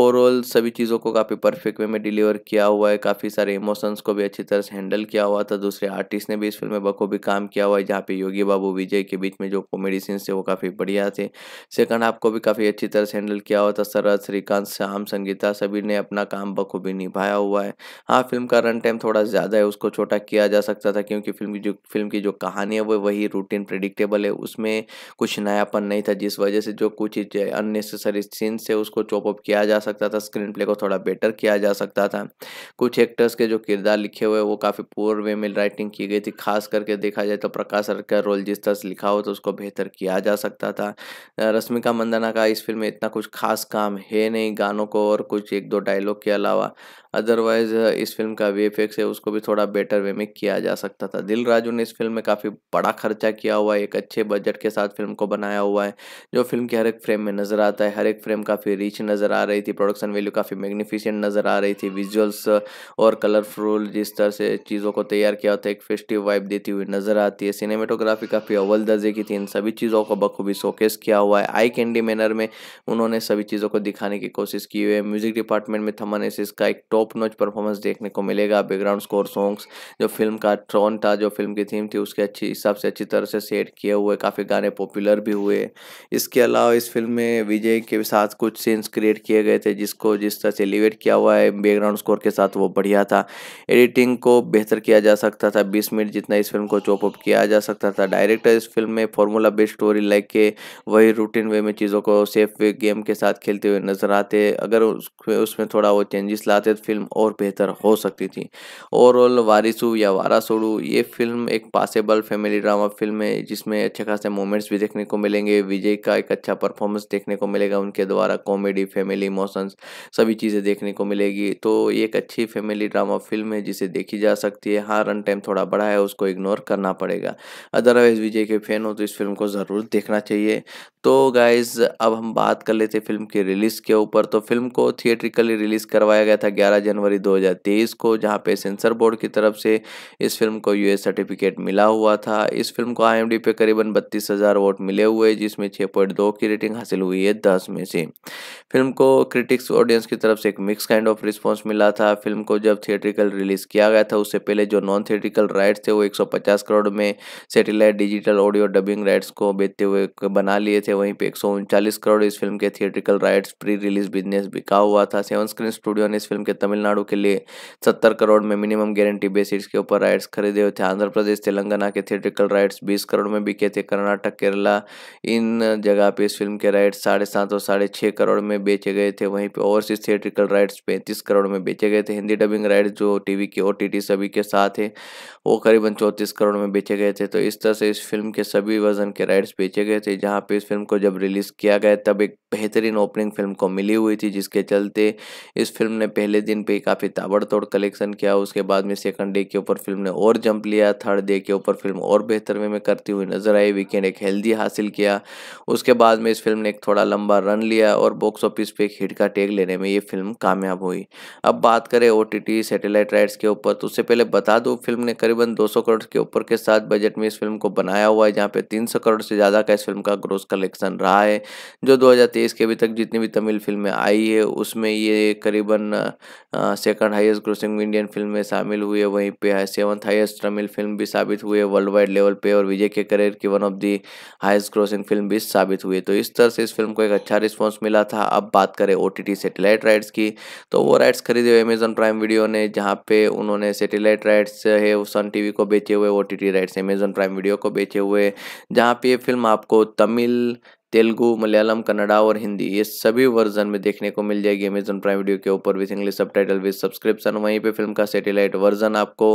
[SPEAKER 1] ओवरऑल सभी चीज़ों को काफ़ी परफेक्ट वे में डिलीवर किया हुआ है काफ़ी सारे इमोशंस को भी अच्छी तरह से हैंडल किया हुआ था दूसरे आर्टिस्ट ने भी इस फिल्म में को भी काम किया हुआ है जहाँ पे योगी बाबू विजय के बीच में जो कॉमेडी सीन्स थे वो काफ़ी बढ़िया थे सेकंड हाफ को भी काफ़ी अच्छी तरह से हैंडल किया हुआ था सरद श्रीकांत श्याम संगीता सभी ने अपना काम बखूबी निभाया हुआ है हाँ फिल्म का रन टाइम थोड़ा ज़्यादा है उसको छोटा किया जा सकता था क्योंकि फिल्म की जो फिल्म की जो कहानी है वो वही रूटीन प्रिडिक्टेबल है उसमें कुछ नयापन नहीं था जिस वजह से जो कुछ अननेसेसरी सीन्स है उसको चॉपअप किया जा सकता था स्क्रीन प्ले को थोड़ा बेटर किया जा सकता था कुछ एक्टर्स के जो किरदार लिखे हुए वो काफ़ी पुअर वे में राइटिंग की गई थी खास करके करके देखा जाए तो प्रकाश सर का रोल जिस तरह से लिखा हो तो उसको बेहतर किया जा सकता था रश्मिका मंदाना का इस फिल्म में इतना कुछ खास काम है नहीं गानों को और कुछ एक दो डायलॉग के अलावा अदरवाइज uh, इस फिल्म का वी है उसको भी थोड़ा बेटर वे में किया जा सकता था दिल राजू ने इस फिल्म में काफ़ी बड़ा खर्चा किया हुआ है एक अच्छे बजट के साथ फिल्म को बनाया हुआ है जो फिल्म के हर एक फ्रेम में नज़र आता है हर एक फ्रेम काफ़ी रिच नज़र आ रही थी प्रोडक्शन वैल्यू काफ़ी मैग्नीफिशेंट नज़र आ रही थी विजुअल्स uh, और कलरफुल जिस तरह से चीज़ों को तैयार किया होता है एक फेस्टिव वाइब देती हुई नज़र आती है सिनेमेटोग्राफी काफ़ी अव्वल दर्जे की थी इन सभी चीज़ों को बखूबी शोकेस किया हुआ है आई कैंडी मैनर में उन्होंने सभी चीज़ों को दिखाने की कोशिश की हुई है म्यूजिक डिपार्टमेंट में थमन एसिस का एक टॉप टॉप नोच परफॉर्मेंस देखने को मिलेगा बैकग्राउंड स्कोर सॉन्ग्स जो फिल्म का ट्रॉन था जो फिल्म की थीम थी उसके अच्छी हिसाब से अच्छी तरह से सेट किए हुए काफ़ी गाने पॉपुलर भी हुए इसके अलावा इस फिल्म में विजय के साथ कुछ सीन्स क्रिएट किए गए थे जिसको जिस तरह से एलिवेट किया हुआ है बैकग्राउंड स्कोर के साथ वो बढ़िया था एडिटिंग को बेहतर किया जा सकता था बीस मिनट जितना इस फिल्म को चॉपअप किया जा सकता था डायरेक्टर इस फिल्म में फॉर्मूला बेस्ड स्टोरी लाइक के वही रूटीन वे में चीज़ों को सेफ वे गेम के साथ खेलते हुए नजर आते अगर उसमें थोड़ा वो चेंजेस लाते तो फिल्म और बेहतर हो सकती थी ओवरऑल वारिसू या वारासोड़ू ये फिल्म एक पासेबल फैमिली ड्रामा फिल्म है जिसमें अच्छे खासे मोमेंट्स भी देखने को मिलेंगे विजय का एक अच्छा परफॉर्मेंस देखने को मिलेगा उनके द्वारा कॉमेडी फैमिली इमोशंस सभी चीज़ें देखने को मिलेगी तो ये एक अच्छी फैमिली ड्रामा फिल्म है जिसे देखी जा सकती है हाँ रन टाइम थोड़ा बड़ा है उसको इग्नोर करना पड़ेगा अदरवाइज़ विजय के फैन हो तो इस फिल्म को ज़रूर देखना चाहिए तो गाइज़ अब हम बात कर लेते फिल्म की रिलीज़ के ऊपर तो फिल्म को थिएट्रिकली रिलीज़ करवाया गया था ग्यारह जनवरी 2023 को जहां पे सेंसर बोर्ड की तरफ से इस फिल्म को यू सर्टिफिकेट मिला हुआ था इस फिल्म को आई पे करीबन बत्तीस हज़ार वोट मिले हुए जिसमें 6.2 की रेटिंग हासिल हुई है दस में से फिल्म को क्रिटिक्स ऑडियंस की तरफ से एक मिक्स काइंड ऑफ रिस्पॉन्स मिला था फिल्म को जब थिएट्रिकल रिलीज़ किया गया था उससे पहले जो नॉन थिएट्रिकल राइट्स थे वो 150 करोड़ में satellite digital audio dubbing rights को बेचते हुए बना लिए थे वहीं पे एक करोड़ इस फिल्म के theatrical rights pre release business बिका हुआ था सेवन स्क्रीन स्टूडियो ने इस फिल्म के तमिल तमिलनाडु के लिए सत्तर करोड़ में मिनिमम गारंटी बेसिस के ऊपर राइट्स खरीदे हुए थे आंध्र प्रदेश तेलंगाना के थिएट्रिकल राइट्स बीस करोड़ में बिके थे कर्नाटक केरला इन जगह पे इस फिल्म के राइट्स साढ़े सात और साढ़े छः करोड़ में बेचे गए थे वहीं पर ओवरसीज थिएट्रिकल राइट्स पैंतीस करोड़ में बेचे गए थे हिंदी डबिंग राइट्स जो वी के ओ सभी के साथ है वो करीबन चौंतीस करोड़ में बेचे गए थे तो इस तरह से इस फिल्म के सभी वर्जन के राइट्स बेचे गए थे जहाँ पर इस फिल्म को जब रिलीज़ किया गया तब एक बेहतरीन ओपनिंग फिल्म को मिली हुई थी जिसके चलते इस फिल्म ने पहले दिन ओपनिंग पे काफ़ी ताबड़तोड़ कलेक्शन किया उसके बाद में सेकंड डे के ऊपर फिल्म ने और जंप लिया थर्ड डे के ऊपर फिल्म और बेहतर वे में करती हुई नजर आई वीकेंड एक हेल्दी हासिल किया उसके बाद में इस फिल्म ने एक थोड़ा लंबा रन लिया और बॉक्स ऑफिस पे एक हिट का टेक लेने में ये फिल्म कामयाब हुई अब बात करें ओ सैटेलाइट राइट्स के ऊपर तो उससे पहले बता दो फिल्म ने करीबन दो करोड़ के ऊपर के साथ बजट में इस फिल्म को बनाया हुआ है जहाँ पे तीन करोड़ से ज़्यादा का इस फिल्म का ग्रोस कलेक्शन रहा है जो दो के अभी तक जितनी भी तमिल फिल्में आई है उसमें ये करीबन second highest grossing Indian film में शामिल हुए वहीं पे है सेवंथ हाईएस्ट तमिल फिल्म भी साबित हुए वर्ल्ड वाइड लेवल पे और विजय के करियर की one of the highest grossing film भी साबित हुई तो इस तरह से इस फिल्म को एक अच्छा रिस्पॉन्स मिला था अब बात करें ओ टी सेटेलाइट राइट्स की तो वो राइट्स खरीदे हुए अमेजन प्राइम वीडियो ने जहाँ पे उन्होंने सेटेलाइट राइट्स है सन टी को बेचे हुए O T rights Amazon Prime Video को बेचे हुए जहाँ पे ये फिल्म आपको तमिल तेलुगु मलयालम कन्नडा और हिंदी ये सभी वर्जन में देखने को मिल जाएगी अमेजन प्राइम वीडियो के ऊपर with English subtitle with subscription वहीं पे फिल्म का सेटेलाइट वर्जन आपको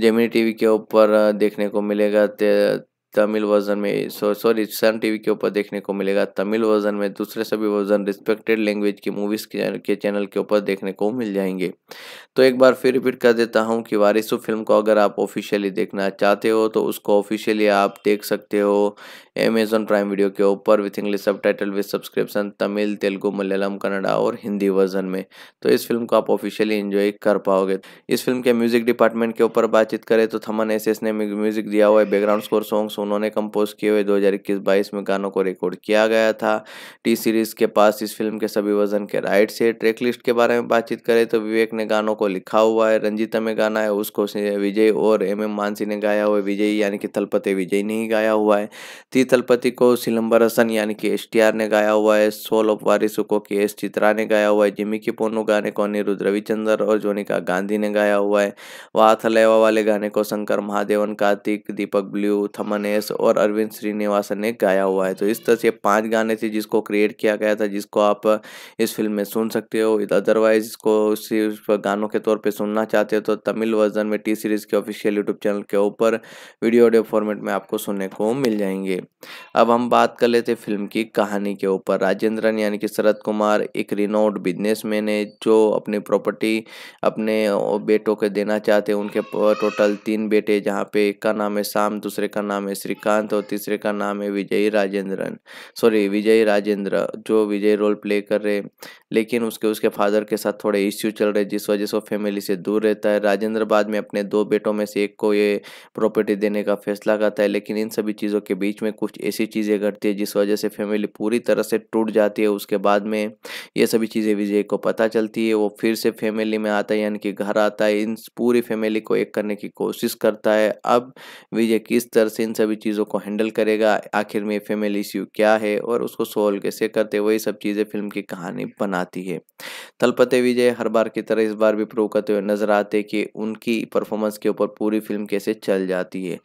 [SPEAKER 1] जेमिनी टीवी के ऊपर देखने को मिलेगा तमिल वर्जन में सॉरी सन टीवी के ऊपर देखने को मिलेगा तमिल वर्जन में दूसरे सभी वर्जन रिस्पेक्टेड लैंग्वेज की मूवीज़ के चैनल के ऊपर देखने को मिल जाएंगे तो एक बार फिर रिपीट कर देता हूँ कि वारिसु फिल्म को अगर आप ऑफिशियली देखना चाहते हो तो उसको ऑफिशियली आप देख सकते हो अमेजोन प्राइम वीडियो के ऊपर with English subtitle with subscription Tamil Telugu Malayalam Kannada और हिंदी वर्जन में तो इस फिल्म को आप ऑफिशियली इन्जॉय कर पाओगे इस फिल्म के म्यूजिक डिपार्टमेंट के ऊपर बातचीत करें तो थमन एस एस ने म्यूजिक दिया हुआ है बैकग्राउंड स्कोर सॉन्ग्स उन्होंने कंपोज किए हुए दो हज़ार में गानों को रिकॉर्ड किया गया था टी सीरीज के पास इस फिल्म के सभी वर्जन के राइट्स है ट्रैक लिस्ट के बारे में बातचीत करें तो विवेक ने गानों को लिखा हुआ है रंजीता में गाना है उसको विजय और एम एम मानसी ने गाया हुआ है विजय यानी कि थलपते विजय ने ही गाया हुआ है तलपति को सिलम्बरसन यानी कि एस ने गाया हुआ है सोल ऑफ वारिस को के एस चित्रा ने गाया हुआ है जिमी की पोनो गाने को अनिरुद्ध रविचंद्र और जोनिका गांधी ने गाया हुआ है वाथ थलेवा वाले गाने को शंकर महादेवन कार्तिक दीपक ब्लू थमन एस और अरविंद श्रीनिवासन ने गाया हुआ है तो इस तरह से पाँच गाने थे जिसको क्रिएट किया गया था जिसको आप इस फिल्म में सुन सकते हो अदरवाइज इसको सिर्फ गानों के तौर पर सुनना चाहते हो तो तमिल वर्जन में टी सीरीज़ के ऑफिशियल यूट्यूब चैनल के ऊपर वीडियो ऑडियो फॉर्मेट में आपको सुनने को मिल जाएंगे अब हम बात कर लेते फिल्म की कहानी के ऊपर राजेंद्रन यानी कि शरद कुमार एक रिनोड बिजनेसमैन है जो अपनी प्रॉपर्टी अपने बेटों को देना चाहते हैं उनके टोटल तीन बेटे जहाँ पे एक का नाम है शाम दूसरे का नाम है श्रीकांत और तीसरे का नाम है विजय राजेंद्रन सॉरी विजय राजेंद्र जो विजय रोल प्ले कर रहे लेकिन उसके उसके फादर के साथ थोड़े इश्यू चल रहे जिस वजह से वो फैमिली से दूर रहता है राजेंद्र बाद में अपने दो बेटों में से एक को ये प्रॉपर्टी देने का फैसला करता है लेकिन इन सभी चीज़ों के बीच में कुछ कुछ ऐसी चीज़ें करती है जिस वजह से फैमिली पूरी तरह से टूट जाती है उसके बाद में ये सभी चीज़ें विजय को पता चलती है वो फिर से फैमिली में आता है यानी कि घर आता है इन पूरी फैमिली को एक करने की कोशिश करता है अब विजय किस तरह से इन सभी चीज़ों को हैंडल करेगा आखिर में फैमिली इश्यू क्या है और उसको सोल्व कैसे करते वही सब चीज़ें फिल्म की कहानी बनाती है तलपते विजय हर बार की तरह इस बार भी प्रूव करते हुए नजर आते कि उनकी परफॉर्मेंस के ऊपर पूरी फिल्म कैसे चल जाती है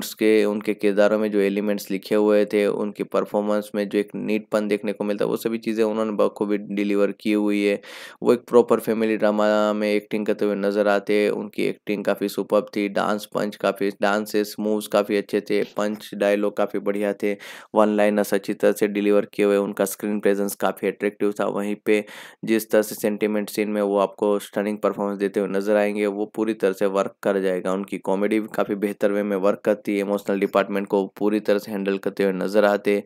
[SPEAKER 1] उसके उनके किरदारों में जो एलिमेंट्स लिखे हुए थे उनकी परफॉर्मेंस में जो एक नीटपन देखने को मिलता है वो सभी चीज़ें उन्होंने बखूबी डिलीवर की हुई है वो एक प्रॉपर फैमिली ड्रामा में एक्टिंग करते हुए नज़र आते हैं उनकी एक्टिंग काफ़ी सुपर थी डांस पंच काफ़ी डांसेस मूव्स काफ़ी अच्छे थे पंच डायलॉग काफ़ी बढ़िया थे वन लाइनर्स अच्छी तरह से डिलीवर किए हुए उनका स्क्रीन प्रेजेंस काफ़ी अट्रैक्टिव था वहीं पर जिस तरह से सेंटिमेंट सीन में वो आपको स्टनिंग परफॉर्मेंस देते हुए नजर आएंगे वो पूरी तरह से वर्क कर जाएगा उनकी कॉमेडी भी काफ़ी बेहतर वे में वर्क करती है इमोशनल डिपार्टमेंट को पूरी तरह से हैंडल करते हुए नज़र आते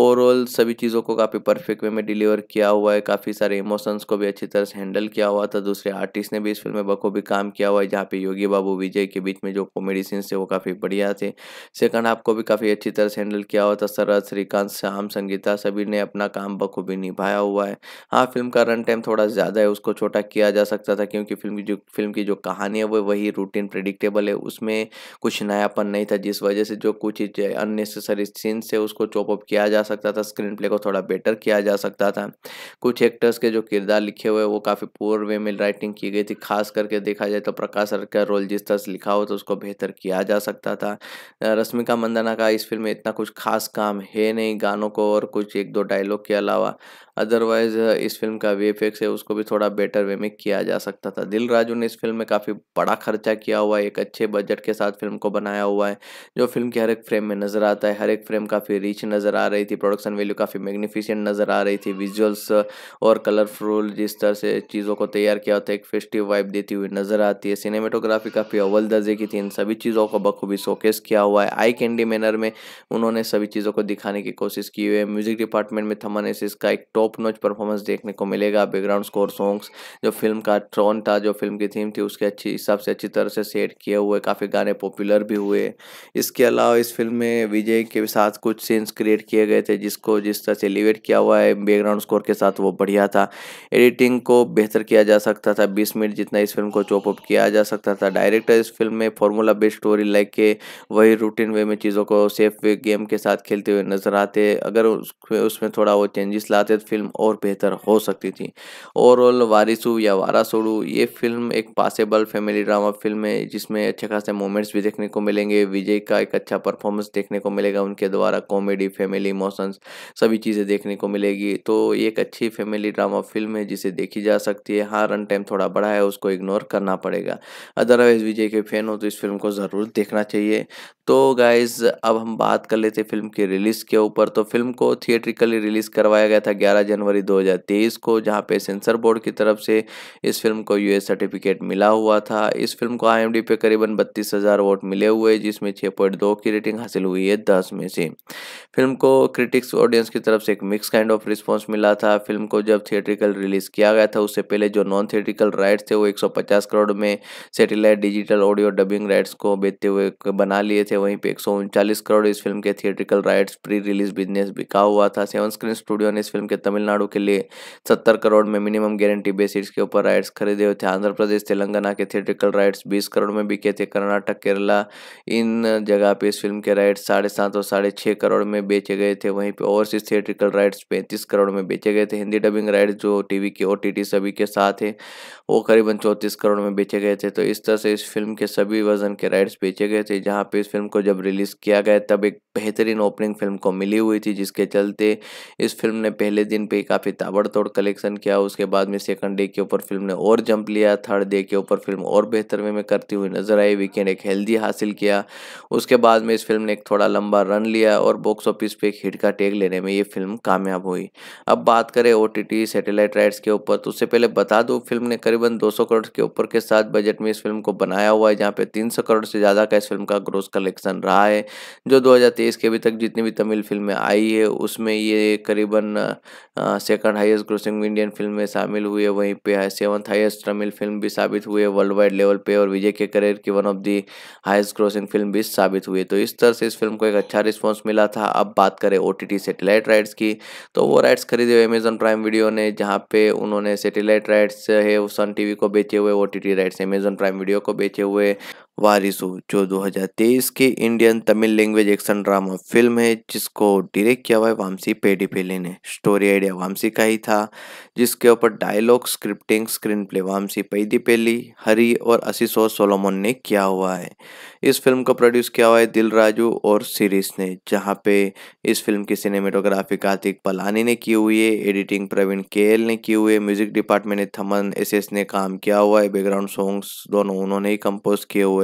[SPEAKER 1] ओवरऑल सभी चीज़ों को काफ़ी परफेक्ट वे में डिलीवर किया हुआ है काफ़ी सारे इमोशंस को भी अच्छी तरह से हैंडल किया हुआ था दूसरे आर्टिस्ट ने भी इस फिल्म में बखूबी काम किया हुआ है जहाँ पे योगी बाबू विजय के बीच में जो कॉमेडी सीन्स थे वो काफ़ी बढ़िया थे सेकंड हाफ को भी काफ़ी अच्छी तरह से हैंडल किया हुआ था सरद श्रीकांत श्याम संगीता सभी ने अपना काम बखूबी निभाया हुआ है हाँ फिल्म का रन टाइम थोड़ा ज़्यादा है उसको छोटा किया जा सकता था क्योंकि फिल्म की जो फिल्म की जो कहानी है वो वही रूटीन प्रडिक्टेबल है उसमें कुछ नयापन नहीं था जिस वजह से जो कुछ अननेसेसरी सारी सीन से उसको चॉपअप किया जा सकता था स्क्रीन प्ले को थोड़ा बेटर किया जा सकता था कुछ एक्टर्स के जो किरदार लिखे हुए वो काफ़ी पुअर वे में राइटिंग की गई थी खास करके देखा जाए तो प्रकाश सर का रोल जिस तरह से लिखा हो तो उसको बेहतर किया जा सकता था रश्मिका मंदाना का इस फिल्म में इतना कुछ खास काम है नहीं गानों को और कुछ एक दो डायलॉग के अलावा अदरवाइज uh, इस फिल्म का वे है उसको भी थोड़ा बेटर वे में किया जा सकता था दिल राजू ने इस फिल्म में काफ़ी बड़ा खर्चा किया हुआ है एक अच्छे बजट के साथ फिल्म को बनाया हुआ है जो फिल्म के हर एक फ्रेम में नज़र आता है हर एक फ्रेम काफ़ी रिच नज़र आ रही थी प्रोडक्शन वैल्यू काफ़ी मैग्निफिशेंट नज़र आ रही थी विजुअल्स uh, और कलरफुल जिस तरह से चीज़ों को तैयार किया होता है एक फेस्टिव वाइब देती हुई नज़र आती है सिनेमेटोग्राफी काफ़ी अव्वल दर्जे की थी इन सभी चीज़ों को बखूबी शोकेस किया हुआ है आई कैंडी मैनर में उन्होंने सभी चीज़ों को दिखाने की कोशिश की हुई है म्यूजिक डिपार्टमेंट में थमन एसिस का एक टॉप टॉप नोच परफॉर्मेंस देखने को मिलेगा बैकग्राउंड स्कोर सॉन्ग्स जो फिल्म का ट्रोन था जो फिल्म की थीम थी उसके अच्छी हिसाब से अच्छी तरह से सेट किए हुए काफ़ी गाने पॉपुलर भी हुए इसके अलावा इस फिल्म में विजय के साथ कुछ सीन्स क्रिएट किए गए थे जिसको जिस तरह से एलिवेट किया हुआ है बैकग्राउंड स्कोर के साथ वो बढ़िया था एडिटिंग को बेहतर किया जा सकता था बीस मिनट जितना इस फिल्म को चॉपअप किया जा सकता था डायरेक्टर इस फिल्म में फॉर्मूला बेस्ड स्टोरी लाइक के वही रूटीन वे में चीज़ों को सेफ वे गेम के साथ खेलते हुए नजर आते अगर उसमें थोड़ा वो चेंजेस लाते तो फिल्म और बेहतर हो सकती थी ओवरऑल वारिसू या वारा सोडू ये फिल्म एक पासेबल फैमिली ड्रामा फिल्म है जिसमें अच्छे खासे मोमेंट्स भी देखने को मिलेंगे विजय का एक अच्छा परफॉर्मेंस देखने को मिलेगा उनके द्वारा कॉमेडी फैमिली इमोशंस सभी चीज़ें देखने को मिलेगी तो ये एक अच्छी फैमिली ड्रामा फिल्म है जिसे देखी जा सकती है हाँ रन टाइम थोड़ा बड़ा है उसको इग्नोर करना पड़ेगा अदरवाइज़ विजय के फैन हो तो इस फिल्म को ज़रूर देखना चाहिए तो गाइज़ अब हम बात कर लेते फिल्म की रिलीज़ के ऊपर तो फिल्म को थिएट्रिकली रिलीज़ करवाया गया था ग्यारह जनवरी 2023 को जहां पे सेंसर बोर्ड की तरफ से इस फिल्म को यूएस सर्टिफिकेट मिला हुआ था इस फिल्म को आईएमडी पे करीबन बत्तीस हज़ार वोट मिले हुए जिसमें 6.2 की रेटिंग हासिल हुई है दस में से फिल्म को क्रिटिक्स ऑडियंस की तरफ से एक मिक्स काइंड ऑफ रिस्पॉन्स मिला था फिल्म को जब थिएट्रिकल रिलीज़ किया गया था उससे पहले जो नॉन थिएट्रिकल राइट्स थे वो एक करोड़ में satellite digital audio dubbing rights को बेचते हुए बना लिए थे वहीं पर एक करोड़ इस फिल्म के theatrical rights pre release business बिका हुआ था सेवन स्क्रीन स्टूडियो ने इस फिल्म के तमिल तमिलनाडु के लिए सत्तर करोड़ में मिनिमम गारंटी बेसिस के ऊपर राइट्स खरीदे हुए थे आंध्र प्रदेश तेलंगाना के थिएट्रिकल राइट्स बीस करोड़ में बिके थे कर्नाटक केरला इन जगह पे इस फिल्म के राइट्स साढ़े सात और साढ़े छः करोड़ में बेचे गए थे वहीं पर ओवरसीज थिएट्रिकल राइट्स पैंतीस करोड़ में बेचे गए थे हिंदी डबिंग राइट्स जो टीवी के ओ सभी के साथ है वो करीबन चौंतीस करोड़ में बेचे गए थे तो इस तरह से इस फिल्म के सभी वर्जन के राइट्स बेचे गए थे जहाँ पे इस फिल्म को जब रिलीज़ किया गया तब एक बेहतरीन ओपनिंग फिल्म को मिली हुई थी जिसके चलते इस फिल्म ने पहले दिन ओपनिंग पे काफ़ी ताबड़तोड़ कलेक्शन किया उसके बाद में सेकंड डे के ऊपर फिल्म ने और जंप लिया थर्ड डे के ऊपर फिल्म और बेहतर वे में करती हुई नजर आई वीकेंड एक हेल्दी हासिल किया उसके बाद में इस फिल्म ने एक थोड़ा लंबा रन लिया और बॉक्स ऑफिस पे एक हिट का टेक लेने में ये फिल्म कामयाब हुई अब बात करें ओ सैटेलाइट राइट्स के ऊपर तो उससे पहले बता दो फिल्म ने करीबन दो करोड़ के ऊपर के साथ बजट में इस फिल्म को बनाया हुआ है जहाँ पे तीन करोड़ से ज़्यादा का इस फिल्म का ग्रोस कलेक्शन रहा है जो दो के अभी तक जितनी भी तमिल फिल्में आई है उसमें ये करीबन second highest grossing Indian film में शामिल हुए वहीं पे है सेवन्थ हाईएस्ट तमिल फिल्म भी साबित हुए वर्ल्ड वाइड लेवल पे और विजय के करियर की one of the highest grossing film भी साबित हुई तो इस तरह से इस फिल्म को एक अच्छा रिस्पॉन्स मिला था अब बात करें ओ टी सेटेलाइट राइट्स की तो वो राइट्स खरीदे हुए अमेजन प्राइम वीडियो ने जहाँ पे उन्होंने सेटेलाइट राइट्स है सन टी को बेचे हुए ओ राइट्स अमेजन प्राइम वीडियो को बेचे हुए वारिसु जो 2023 की Indian Tamil language action drama film है जिसको डायरेक्ट किया हुआ है वामसी पेडीपेली ने स्टोरी आइडिया वामसी का ही था जिसके ऊपर dialogue scripting screenplay Vamshi Paidipally Hari और आशीषो सोलोमोन ने किया हुआ है इस फिल्म को प्रोड्यूस किया हुआ है दिल राजू और सीरीज ने जहाँ पे इस फिल्म की सिनेमेटोग्राफी कार्तिक पलानी ने की हुई है एडिटिंग प्रवीण के ने की हुई है म्यूजिक डिपार्टमेंट ने थमन एस ने काम किया हुआ है बैकग्राउंड सॉन्ग्स दोनों उन्होंने ही कंपोज किए हुए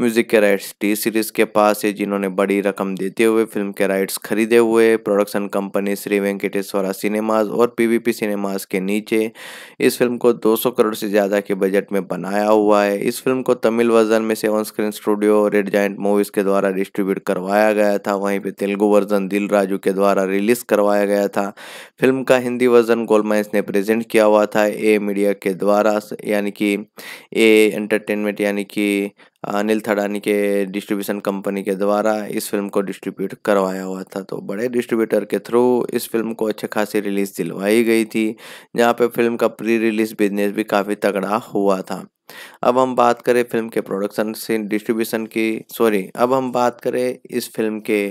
[SPEAKER 1] म्यूजिक के राइट्स टी सीरीज के पास है जिन्होंने बड़ी रकम देते हुए फिल्म के राइट्स खरीदे हुए production company Shri Venkateswara cinemas और पीवीपी सिनेमाज के नीचे इस फिल्म को 200 करोड़ से ज़्यादा के बजट में बनाया हुआ है इस फिल्म को तमिल वर्जन में सेवन स्क्रीन स्टूडियो और रेड जॉइंट मूवीज़ के द्वारा डिस्ट्रीब्यूट करवाया गया था वहीं पर तेलुगु वर्जन दिल राजू के द्वारा रिलीज करवाया गया था फिल्म का हिंदी वर्जन गोलमाइंस ने प्रेजेंट किया हुआ था ए मीडिया के द्वारा यानी कि ए एंटरटेनमेंट यानी कि अनिल थड़ानी के डिस्ट्रीब्यूशन कंपनी के द्वारा इस फिल्म को डिस्ट्रीब्यूट करवाया हुआ था तो बड़े डिस्ट्रीब्यूटर के थ्रू इस फिल्म को अच्छे खासी रिलीज़ दिलवाई गई थी जहाँ पे फिल्म का प्री रिलीज़ बिजनेस भी काफ़ी तगड़ा हुआ था अब हम बात करें फिल्म के प्रोडक्शन से डिस्ट्रीब्यूशन की सॉरी अब हम बात करें इस फिल्म के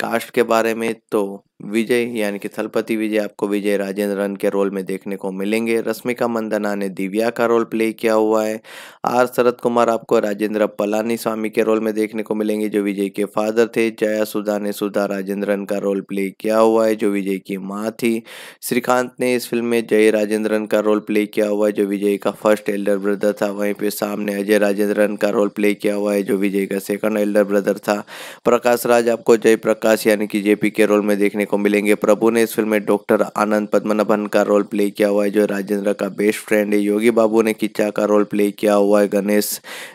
[SPEAKER 1] कास्ट के बारे में तो विजय यानी कि थलपति विजय आपको विजय राजेंद्रन के रोल में देखने को मिलेंगे रश्मिका मंदना ने दिव्या का रोल प्ले किया हुआ है आर शरद कुमार आपको राजेंद्र पलानी स्वामी के रोल में देखने को मिलेंगे जो विजय के फादर थे जया सुधा ने सुधा राजेंद्रन का रोल प्ले किया हुआ है जो विजय की माँ थी श्रीकांत ने इस फिल्म में जय राजेंद्रन का रोल प्ले किया हुआ है जो विजय का फर्स्ट एल्डर ब्रदर था वहीं पर सामने अजय राजेंद्रन का रोल प्ले किया हुआ है जो विजय का सेकंड एल्डर ब्रदर था प्रकाश राज आपको जय प्रकाश यानी कि जेपी के रोल में देखने को मिलेंगे प्रभु ने इस फिल्म में डॉक्टर आनंद पद्मनाभन का रोल प्ले किया हुआ है जो राजेंद्र का बेस्ट फ्रेंड है योगी बाबू ने किच्चा का रोल प्ले किया हुआ है गणेश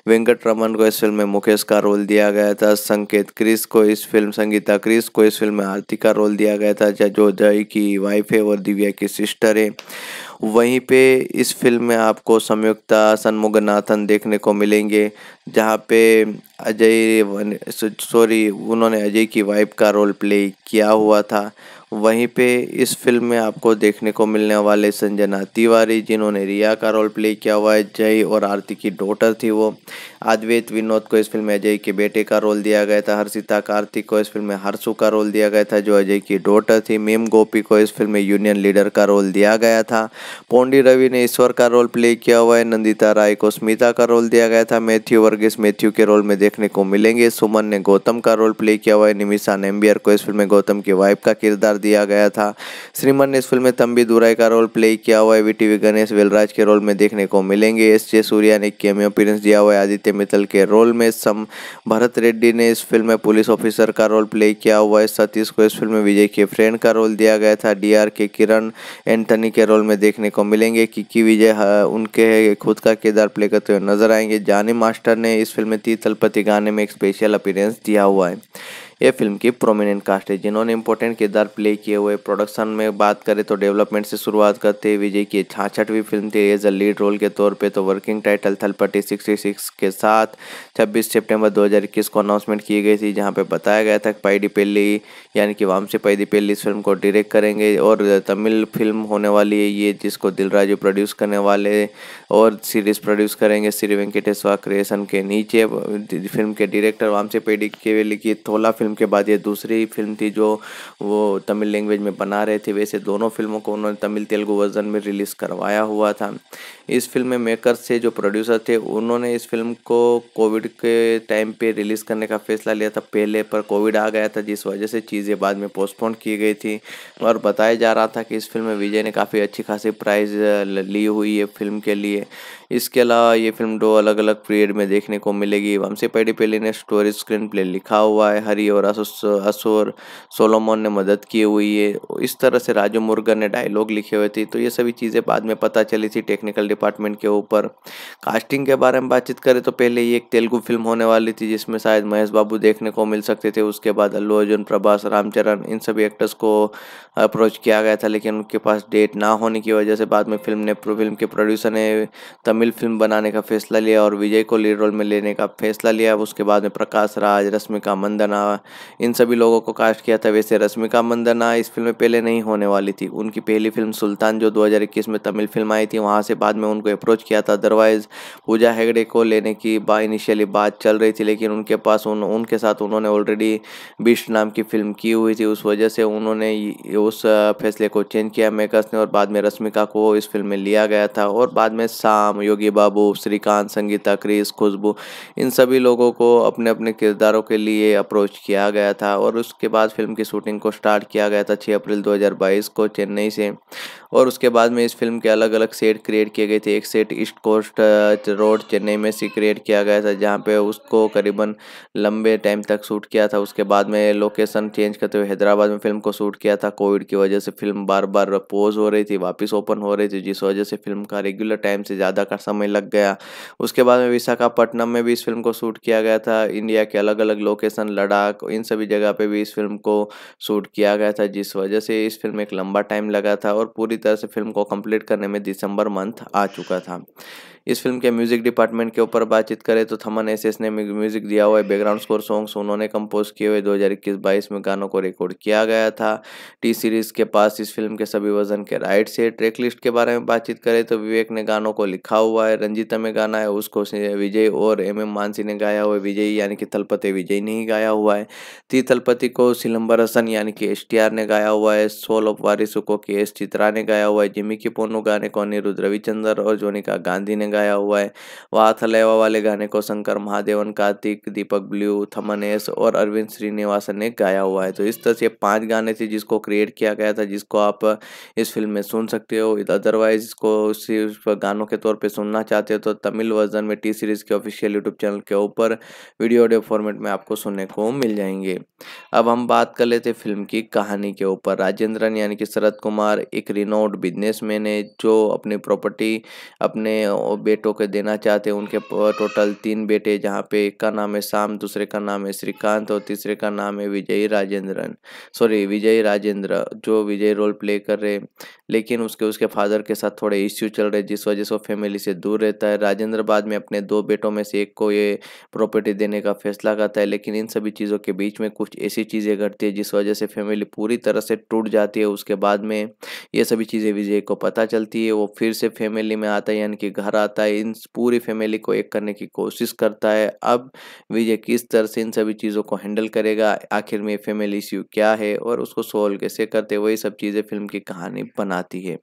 [SPEAKER 1] वेंकट रमन को इस फिल्म में मुकेश का रोल दिया गया था संकेत क्रिस को इस फिल्म संगीता क्रिस को इस फिल्म में आरती का रोल दिया गया था जो जय की वाइफ है और दिव्या की सिस्टर है वहीं पे इस फिल्म में आपको संयुक्ता सन्मुगनाथन देखने को मिलेंगे जहाँ पे अजय सॉरी उन्होंने अजय की वाइफ का रोल प्ले किया हुआ था वहीं पे इस फिल्म में आपको देखने को मिलने वाले संजना तिवारी जिन्होंने रिया का रोल प्ले किया हुआ है जय और आरती की डॉटर थी वो अद्वैत विनोद को इस फिल्म में अजय के बेटे का रोल दिया गया था हर्षिता कार्तिक को इस फिल्म में हर्षु का रोल दिया गया था जो अजय की डॉटर थी मेम गोपी को इस फिल्म में यूनियन लीडर का रोल दिया गया था पोंडी रवि ने ईश्वर का रोल प्ले किया हुआ है नंदिता राय को स्मिता का रोल दिया गया था मैथ्यू वर्गीस मैथ्यू के रोल में देखने को मिलेंगे सुमन ने गौतम का रोल प्ले किया हुआ है निमिषा नेम्बियर को इस फिल्म में गौतम की वाइफ का किरदार कर दिया गया था श्रीमन ने इस फिल्म में तंबी दुराय का रोल प्ले किया हुआ है वी टी गणेश वेलराज के रोल में देखने को मिलेंगे एस जे सूर्या ने केमियो अपीरेंस दिया हुआ है आदित्य मित्तल के रोल में सम भरत रेड्डी ने इस फिल्म में पुलिस ऑफिसर का रोल प्ले किया हुआ है सतीश को इस फिल्म में विजय के फ्रेंड का रोल दिया गया था डी के किरण एंथनी के रोल में देखने को मिलेंगे किकी विजय उनके खुद का किरदार प्ले करते हुए नजर आएंगे जानी मास्टर ने इस फिल्म में तीतलपति गाने में एक स्पेशल अपीरेंस दिया हुआ है ये फिल्म की प्रोमिनेंट कास्ट है जिन्होंने इंपॉर्टेंट किरदार प्ले किए हुए प्रोडक्शन में बात करें तो डेवलपमेंट से शुरुआत करते विजय की छाछठवीं फिल्म थी एज अ लीड रोल के तौर पे तो working title Thalapathy sixty six के साथ 26 सितंबर 2021 को अनाउंसमेंट की गई थी जहाँ पे बताया गया था पैडी पेली यानी कि वामसी पैडी पेली इस फिल्म को डायरेक्ट करेंगे और तमिल फिल्म होने वाली है ये जिसको दिलराजू प्रोड्यूस करने वाले और सीरीज प्रोड्यूस करेंगे श्री वेंकटेश्वर क्रिएशन के नीचे फिल्म के डायरेक्टर वामसी पेडी के लिए थोला फिल्म फिल्म के बाद ये दूसरी फिल्म थी जो वो तमिल लैंग्वेज में बना रहे थे वैसे दोनों फिल्मों को उन्होंने तमिल तेलुगु वर्जन में रिलीज़ करवाया हुआ था इस फिल्म में मेकर्स थे जो प्रोड्यूसर थे उन्होंने इस फिल्म को कोविड के टाइम पे रिलीज़ करने का फैसला लिया था पहले पर कोविड आ गया था जिस वजह से चीज़ें बाद में पोस्टपोन की गई थी और बताया जा रहा था कि इस फिल्म में विजय ने काफ़ी अच्छी खासी प्राइज़ ली हुई है फिल्म के लिए इसके अलावा ये फिल्म दो अलग अलग पीरियड में देखने को मिलेगी वमसे पेडी पहले ने स्टोरी स्क्रीन प्ले लिखा हुआ है हरी और असोर सोलोमोन ने मदद की हुई है इस तरह से राजू मुर्गन ने डायलॉग लिखे हुए थे तो ये सभी चीज़ें बाद में पता चली थी टेक्निकल डिपार्टमेंट के ऊपर कास्टिंग के बारे में बातचीत करें तो पहले ये एक तेलुगु फिल्म होने वाली थी जिसमें शायद महेश बाबू देखने को मिल सकते थे उसके बाद अल्लू अर्जुन प्रभास रामचरण इन सभी एक्टर्स को अप्रोच किया गया था लेकिन उनके पास डेट ना होने की वजह से बाद में फिल्म ने फिल्म के प्रोड्यूसर ने तमिल फिल्म बनाने का फैसला लिया और विजय को लीड रोल में लेने का फैसला लिया उसके बाद में प्रकाश राज रश्मिका मंदना इन सभी लोगों को कास्ट किया था वैसे रश्मिका मंदना इस फिल्म में पहले नहीं होने वाली थी उनकी पहली फिल्म सुल्तान जो 2021 में तमिल फिल्म आई थी वहाँ से बाद में उनको अप्रोच किया था अदरवाइज़ पूजा हेगड़े को लेने की बा इनिशियली बात चल रही थी लेकिन उनके पास उन उनके साथ उन्होंने ऑलरेडी बिस्ट नाम की फिल्म की हुई थी उस वजह से उन्होंने उस फैसले को चेंज किया मेकर्स ने और बाद में रश्मिका को इस फिल्म में लिया गया था और बाद में शाम योगी बाबू श्रीकांत संगीता क्रिस खुशबू इन सभी लोगों को अपने अपने किरदारों के लिए अप्रोच किया किया गया था और उसके बाद फिल्म की शूटिंग को स्टार्ट किया गया था 6 अप्रैल 2022 को चेन्नई से और उसके बाद में इस फिल्म के अलग अलग सेट क्रिएट किए गए थे एक set East Coast Road Chennai में से क्रिएट किया गया था जहाँ पे उसको करीबन लंबे टाइम तक शूट किया था उसके बाद में लोकेशन चेंज करते हुए हैदराबाद में फिल्म को शूट किया था कोविड की वजह से फिल्म बार बार पोज हो रही थी वापस ओपन हो रही थी जिस वजह से फिल्म का रेगुलर टाइम से ज़्यादा का समय लग गया उसके बाद में विशाखापट्टनम में भी इस फिल्म को शूट किया गया था इंडिया के अलग अलग लोकेशन लद्दाख इन सभी जगह पर भी इस फिल्म को शूट किया गया था जिस वजह से इस फिल्म एक लंबा टाइम लगा था और पूरी पूरी तरह से फिल्म को कंप्लीट करने में दिसंबर मंथ आ चुका था इस फिल्म के म्यूजिक डिपार्टमेंट के ऊपर बातचीत करें तो थमन एस एस ने म्यूजिक दिया हुआ है बैकग्राउंड स्कोर सॉन्ग्स उन्होंने कंपोज किए हुए दो हज़ार में गानों को रिकॉर्ड किया गया था टी सीरीज़ के पास इस फिल्म के सभी वजन के राइट से ट्रैक लिस्ट के बारे में बातचीत करें तो विवेक ने गानों को लिखा हुआ है रंजीता में गाना है उसको विजय और एम एम मानसी ने गाया हुआ विजय यानी कि थलपति विजय ने ही गाया हुआ है ती थलपति को सिलम्बर हसन यानी कि एस ने गाया हुआ है सोल ऑफ वारिसो को के एस चित्रा ने गाया हुआ है जिमी की पोनो गाने को अनिरुद्ध रविचंद्र और जोनिका गांधी ने गाया हुआ है वहाँ थलेवा वाले गाने को शंकर महादेवन कार्तिक दीपक ब्लू थमनेस और अरविंद श्रीनिवासन ने गाया हुआ है तो इस तरह से पाँच गाने थे जिसको क्रिएट किया गया था जिसको आप इस फिल्म में सुन सकते हो अदरवाइज इसको सिर्फ गानों के तौर पर सुनना चाहते हो तो तमिल वर्जन में टी सीरीज़ के ऑफिशियल यूट्यूब चैनल के ऊपर वीडियो ऑडियो फॉर्मेट में आपको सुनने को मिल जाएंगे अब हम बात कर लेते फिल्म की कहानी के ऊपर राजेंद्रन यानी कि शरद कुमार एक रिनोड बिजनेसमैन है जो अपनी प्रॉपर्टी अपने बेटों को देना चाहते हैं उनके टोटल तीन बेटे जहाँ पे एक का नाम है शाम दूसरे का नाम है श्रीकांत और तीसरे का नाम है विजय राजेंद्रन सॉरी विजय राजेंद्र जो विजय रोल प्ले कर रहे लेकिन उसके उसके फादर के साथ थोड़े इश्यू चल रहे जिस वजह से वो फैमिली से दूर रहता है राजेंद्र बाद में अपने दो बेटों में से एक को ये प्रॉपर्टी देने का फैसला करता है लेकिन इन सभी चीज़ों के बीच में कुछ ऐसी चीज़ें घटती है जिस वजह से फैमिली पूरी तरह से टूट जाती है उसके बाद में ये सभी चीज़ें विजय को पता चलती है वो फिर से फैमिली में आता है यानी कि घर आता है इन पूरी फैमिली को एक करने की कोशिश करता है अब विजय किस तरह से इन सभी चीज़ों को हैंडल करेगा आखिर में फैमिली इश्यू क्या है और उसको सोल्व कैसे करते वही सब चीज़ें फिल्म की कहानी बना बनाती है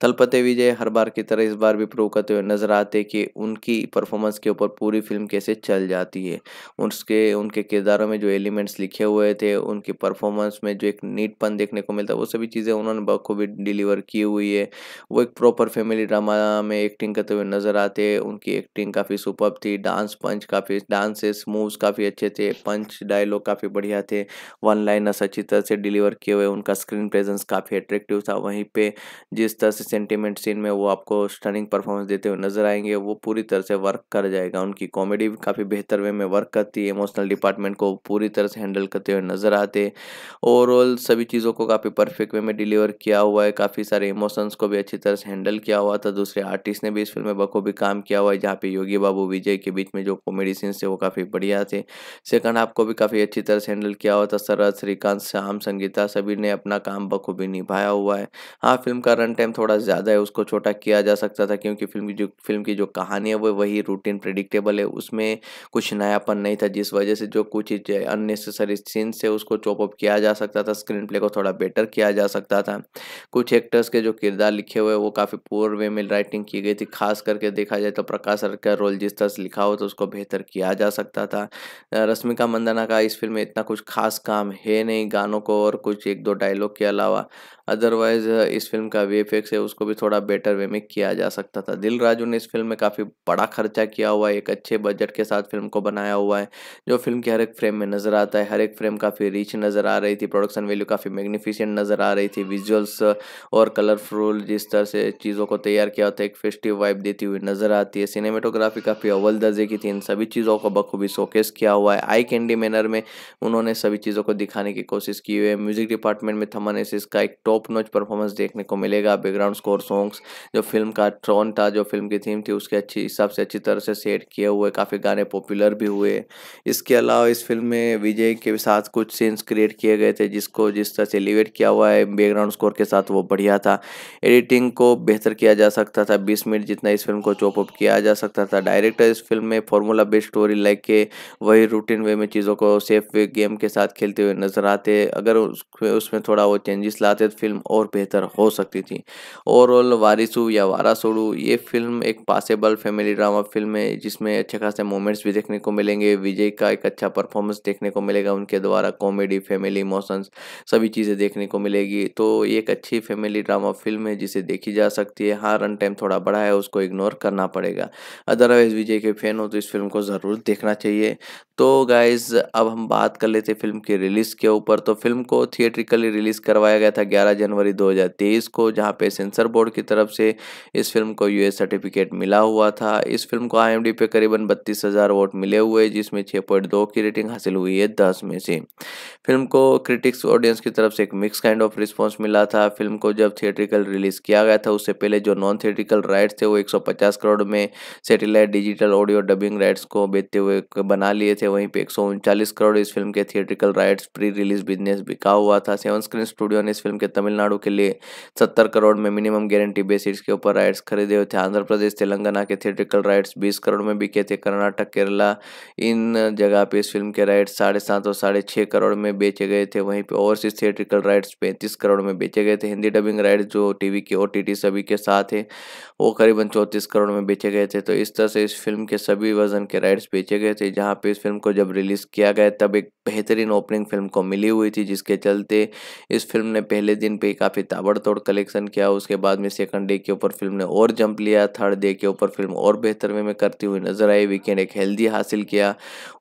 [SPEAKER 1] तलपते विजय हर बार की तरह इस बार भी प्रूव करते हुए नजर आते कि उनकी परफॉर्मेंस के ऊपर पूरी फिल्म कैसे चल जाती है उसके उनके किरदारों में जो एलिमेंट्स लिखे हुए थे उनकी परफॉर्मेंस में जो एक नीटपन देखने को मिलता है वो सभी चीज़ें उन्होंने बखूबी डिलीवर की हुई है वो एक प्रॉपर फैमिली ड्रामा में एक्टिंग करते हुए नजर आते उनकी एक्टिंग काफ़ी सुपर थी डांस पंच काफ़ी डांसेस मूव्स काफ़ी अच्छे थे पंच डायलॉग काफ़ी बढ़िया थे वन लाइनर्स अच्छी तरह से डिलीवर किए हुए उनका स्क्रीन प्रेजेंस काफ़ी अट्रैक्टिव था वहीं पे जिस तरह से सेंटिमेंट सीन में वो आपको स्टनिंग परफॉर्मेंस देते हुए नजर आएंगे वो पूरी तरह से वर्क कर जाएगा उनकी कॉमेडी भी काफ़ी बेहतर वे में वर्क करती है इमोशनल डिपार्टमेंट को पूरी तरह से हैंडल करते हुए नजर आते ओवरऑल सभी चीज़ों को काफ़ी परफेक्ट वे में डिलीवर किया हुआ है काफ़ी सारे इमोशंस को भी अच्छी तरह से हैंडल किया हुआ था दूसरे आर्टिस्ट ने भी इस फिल्म में बखूबी काम किया हुआ है जहाँ पे योगी बाबू विजय के बीच में जो कॉमेडी सीन्स थे वो काफ़ी बढ़िया थे सेकंड हाफ को भी काफ़ी अच्छी तरह से हैंडल किया हुआ था सरद श्रीकांत श्याम संगीता सभी ने अपना काम बखूबी निभाया हुआ है हाँ फिल्म का रन टाइम थोड़ा ज़्यादा है उसको छोटा किया जा सकता था क्योंकि फिल्म की जो फिल्म की जो कहानी है वो वही रूटीन प्रेडिक्टेबल है उसमें कुछ नयापन नहीं था जिस वजह से जो कुछ अननेसेसरी सीन्स से उसको चॉपअप किया जा सकता था स्क्रीन प्ले को थोड़ा बेटर किया जा सकता था कुछ एक्टर्स के जो किरदार लिखे हुए वो काफ़ी पुअर वे में राइटिंग की गई थी खास करके देखा जाए तो प्रकाश सर का रोल जिस तरह से लिखा हो तो उसको बेहतर किया जा सकता था रश्मिका मंदाना का इस फिल्म में इतना कुछ खास काम है नहीं गानों को और कुछ एक दो डायलॉग के अलावा अदरवाइज इस फिल्म का वी है उसको भी थोड़ा बेटर वे में किया जा सकता था दिल राजू ने इस फिल्म में काफ़ी बड़ा खर्चा किया हुआ है एक अच्छे बजट के साथ फिल्म को बनाया हुआ है जो फिल्म के हर एक फ्रेम में नज़र आता है हर एक फ्रेम काफ़ी रिच नज़र आ रही थी प्रोडक्शन वैल्यू काफ़ी मैग्निफिशेंट नज़र आ रही थी विजुअल्स और कलरफुल जिस तरह से चीज़ों को तैयार किया है एक फेस्टिव वाइब देती हुई नज़र आती है सिनेमेटोग्राफी काफ़ी अव्वल दर्जे की थी इन सभी चीज़ों को बखूबी शोकेस किया हुआ है आई कैंडी मैनर में उन्होंने सभी चीज़ों को दिखाने की कोशिश की हुई है म्यूजिक डिपार्टमेंट में थमानेसिस का एक टॉप नोच परफॉर्मेंस देखने देखने को मिलेगा बैकग्राउंड स्कोर सॉन्ग्स जो फिल्म का ट्रोन था जो फिल्म की थीम थी उसके अच्छी हिसाब से अच्छी तरह से सेट किए हुए काफ़ी गाने पॉपुलर भी हुए इसके अलावा इस फिल्म में विजय के साथ कुछ सीन्स क्रिएट किए गए थे जिसको जिस तरह से एलिवेट किया हुआ है बैकग्राउंड स्कोर के साथ वो बढ़िया था एडिटिंग को बेहतर किया जा सकता था बीस मिनट जितना इस फिल्म को चॉपअप किया जा सकता था डायरेक्टर इस फिल्म में फॉर्मूला बेस्ड स्टोरी लाइक के वही रूटीन वे में चीज़ों को सेफ वे गेम के साथ खेलते हुए नजर आते अगर उसमें थोड़ा वो चेंजेस लाते तो फिल्म और बेहतर हो सकती थी ओवरऑल वारिसू या वारासोड़ू ये फिल्म एक पासेबल फैमिली ड्रामा फिल्म है जिसमें अच्छे खासे मोमेंट्स भी देखने को मिलेंगे विजय का एक अच्छा परफॉर्मेंस देखने को मिलेगा उनके द्वारा कॉमेडी फैमिली इमोशंस सभी चीज़ें देखने को मिलेगी तो ये एक अच्छी फैमिली ड्रामा फिल्म है जिसे देखी जा सकती है हाँ रन टाइम थोड़ा बड़ा है उसको इग्नोर करना पड़ेगा अदरवाइज़ विजय के फैन हो तो इस फिल्म को ज़रूर देखना चाहिए तो गाइज अब हम बात कर लेते फिल्म की रिलीज़ के ऊपर तो फिल्म को थिएट्रिकली रिलीज़ करवाया गया था ग्यारह जनवरी दो रिलीज को जहाँ पे सेंसर बोर्ड की तरफ से इस फिल्म को यूएस सर्टिफिकेट मिला हुआ था इस फिल्म को आईएमडी पे करीबन बत्तीस हज़ार वोट मिले हुए जिसमें 6.2 की रेटिंग हासिल हुई है दस में से फिल्म को क्रिटिक्स ऑडियंस की तरफ से एक मिक्स काइंड ऑफ रिस्पॉन्स मिला था फिल्म को जब थिएट्रिकल रिलीज़ किया गया था उससे पहले जो नॉन थिएट्रिकल राइट्स थे वो 150 करोड़ में satellite digital audio dubbing rights को बेचते हुए बना लिए थे वहीं पे एक करोड़ इस फिल्म के theatrical rights pre release business बिका हुआ था सेवन स्क्रीन स्टूडियो ने इस फिल्म के तमिलनाडु के लिए सत्तर करोड़ में मिनिमम गारंटी बेसिस के ऊपर राइट्स खरीदे हुए थे आंध्र प्रदेश तेलंगाना के थिएट्रिकल राइट्स बीस करोड़ में बिके थे कर्नाटक केरला इन जगह पे इस फिल्म के राइट्स साढ़े सात और साढ़े छः करोड़ में बेचे गए थे वहीं पर ओवरसीज थिएट्रिकल राइट्स पैंतीस करोड़ में बेचे गए थे हिंदी डबिंग राइट्स जो वी के ओ सभी के साथ है वो करीबन चौंतीस करोड़ में बेचे गए थे तो इस तरह से इस फिल्म के सभी वर्जन के राइट्स बेचे गए थे जहाँ पर इस फिल्म को जब रिलीज़ किया गया तब एक बेहतरीन ओपनिंग फिल्म को मिली हुई थी जिसके चलते इस फिल्म ने पहले दिन पर काफ़ी ताबड़ तोड़ कलेक्शन किया उसके बाद में सेकंड डे के ऊपर फिल्म ने और जंप लिया थर्ड डे के ऊपर फिल्म और बेहतर वे में करती हुई नजर आई वीकेंड एक हेल्दी हासिल किया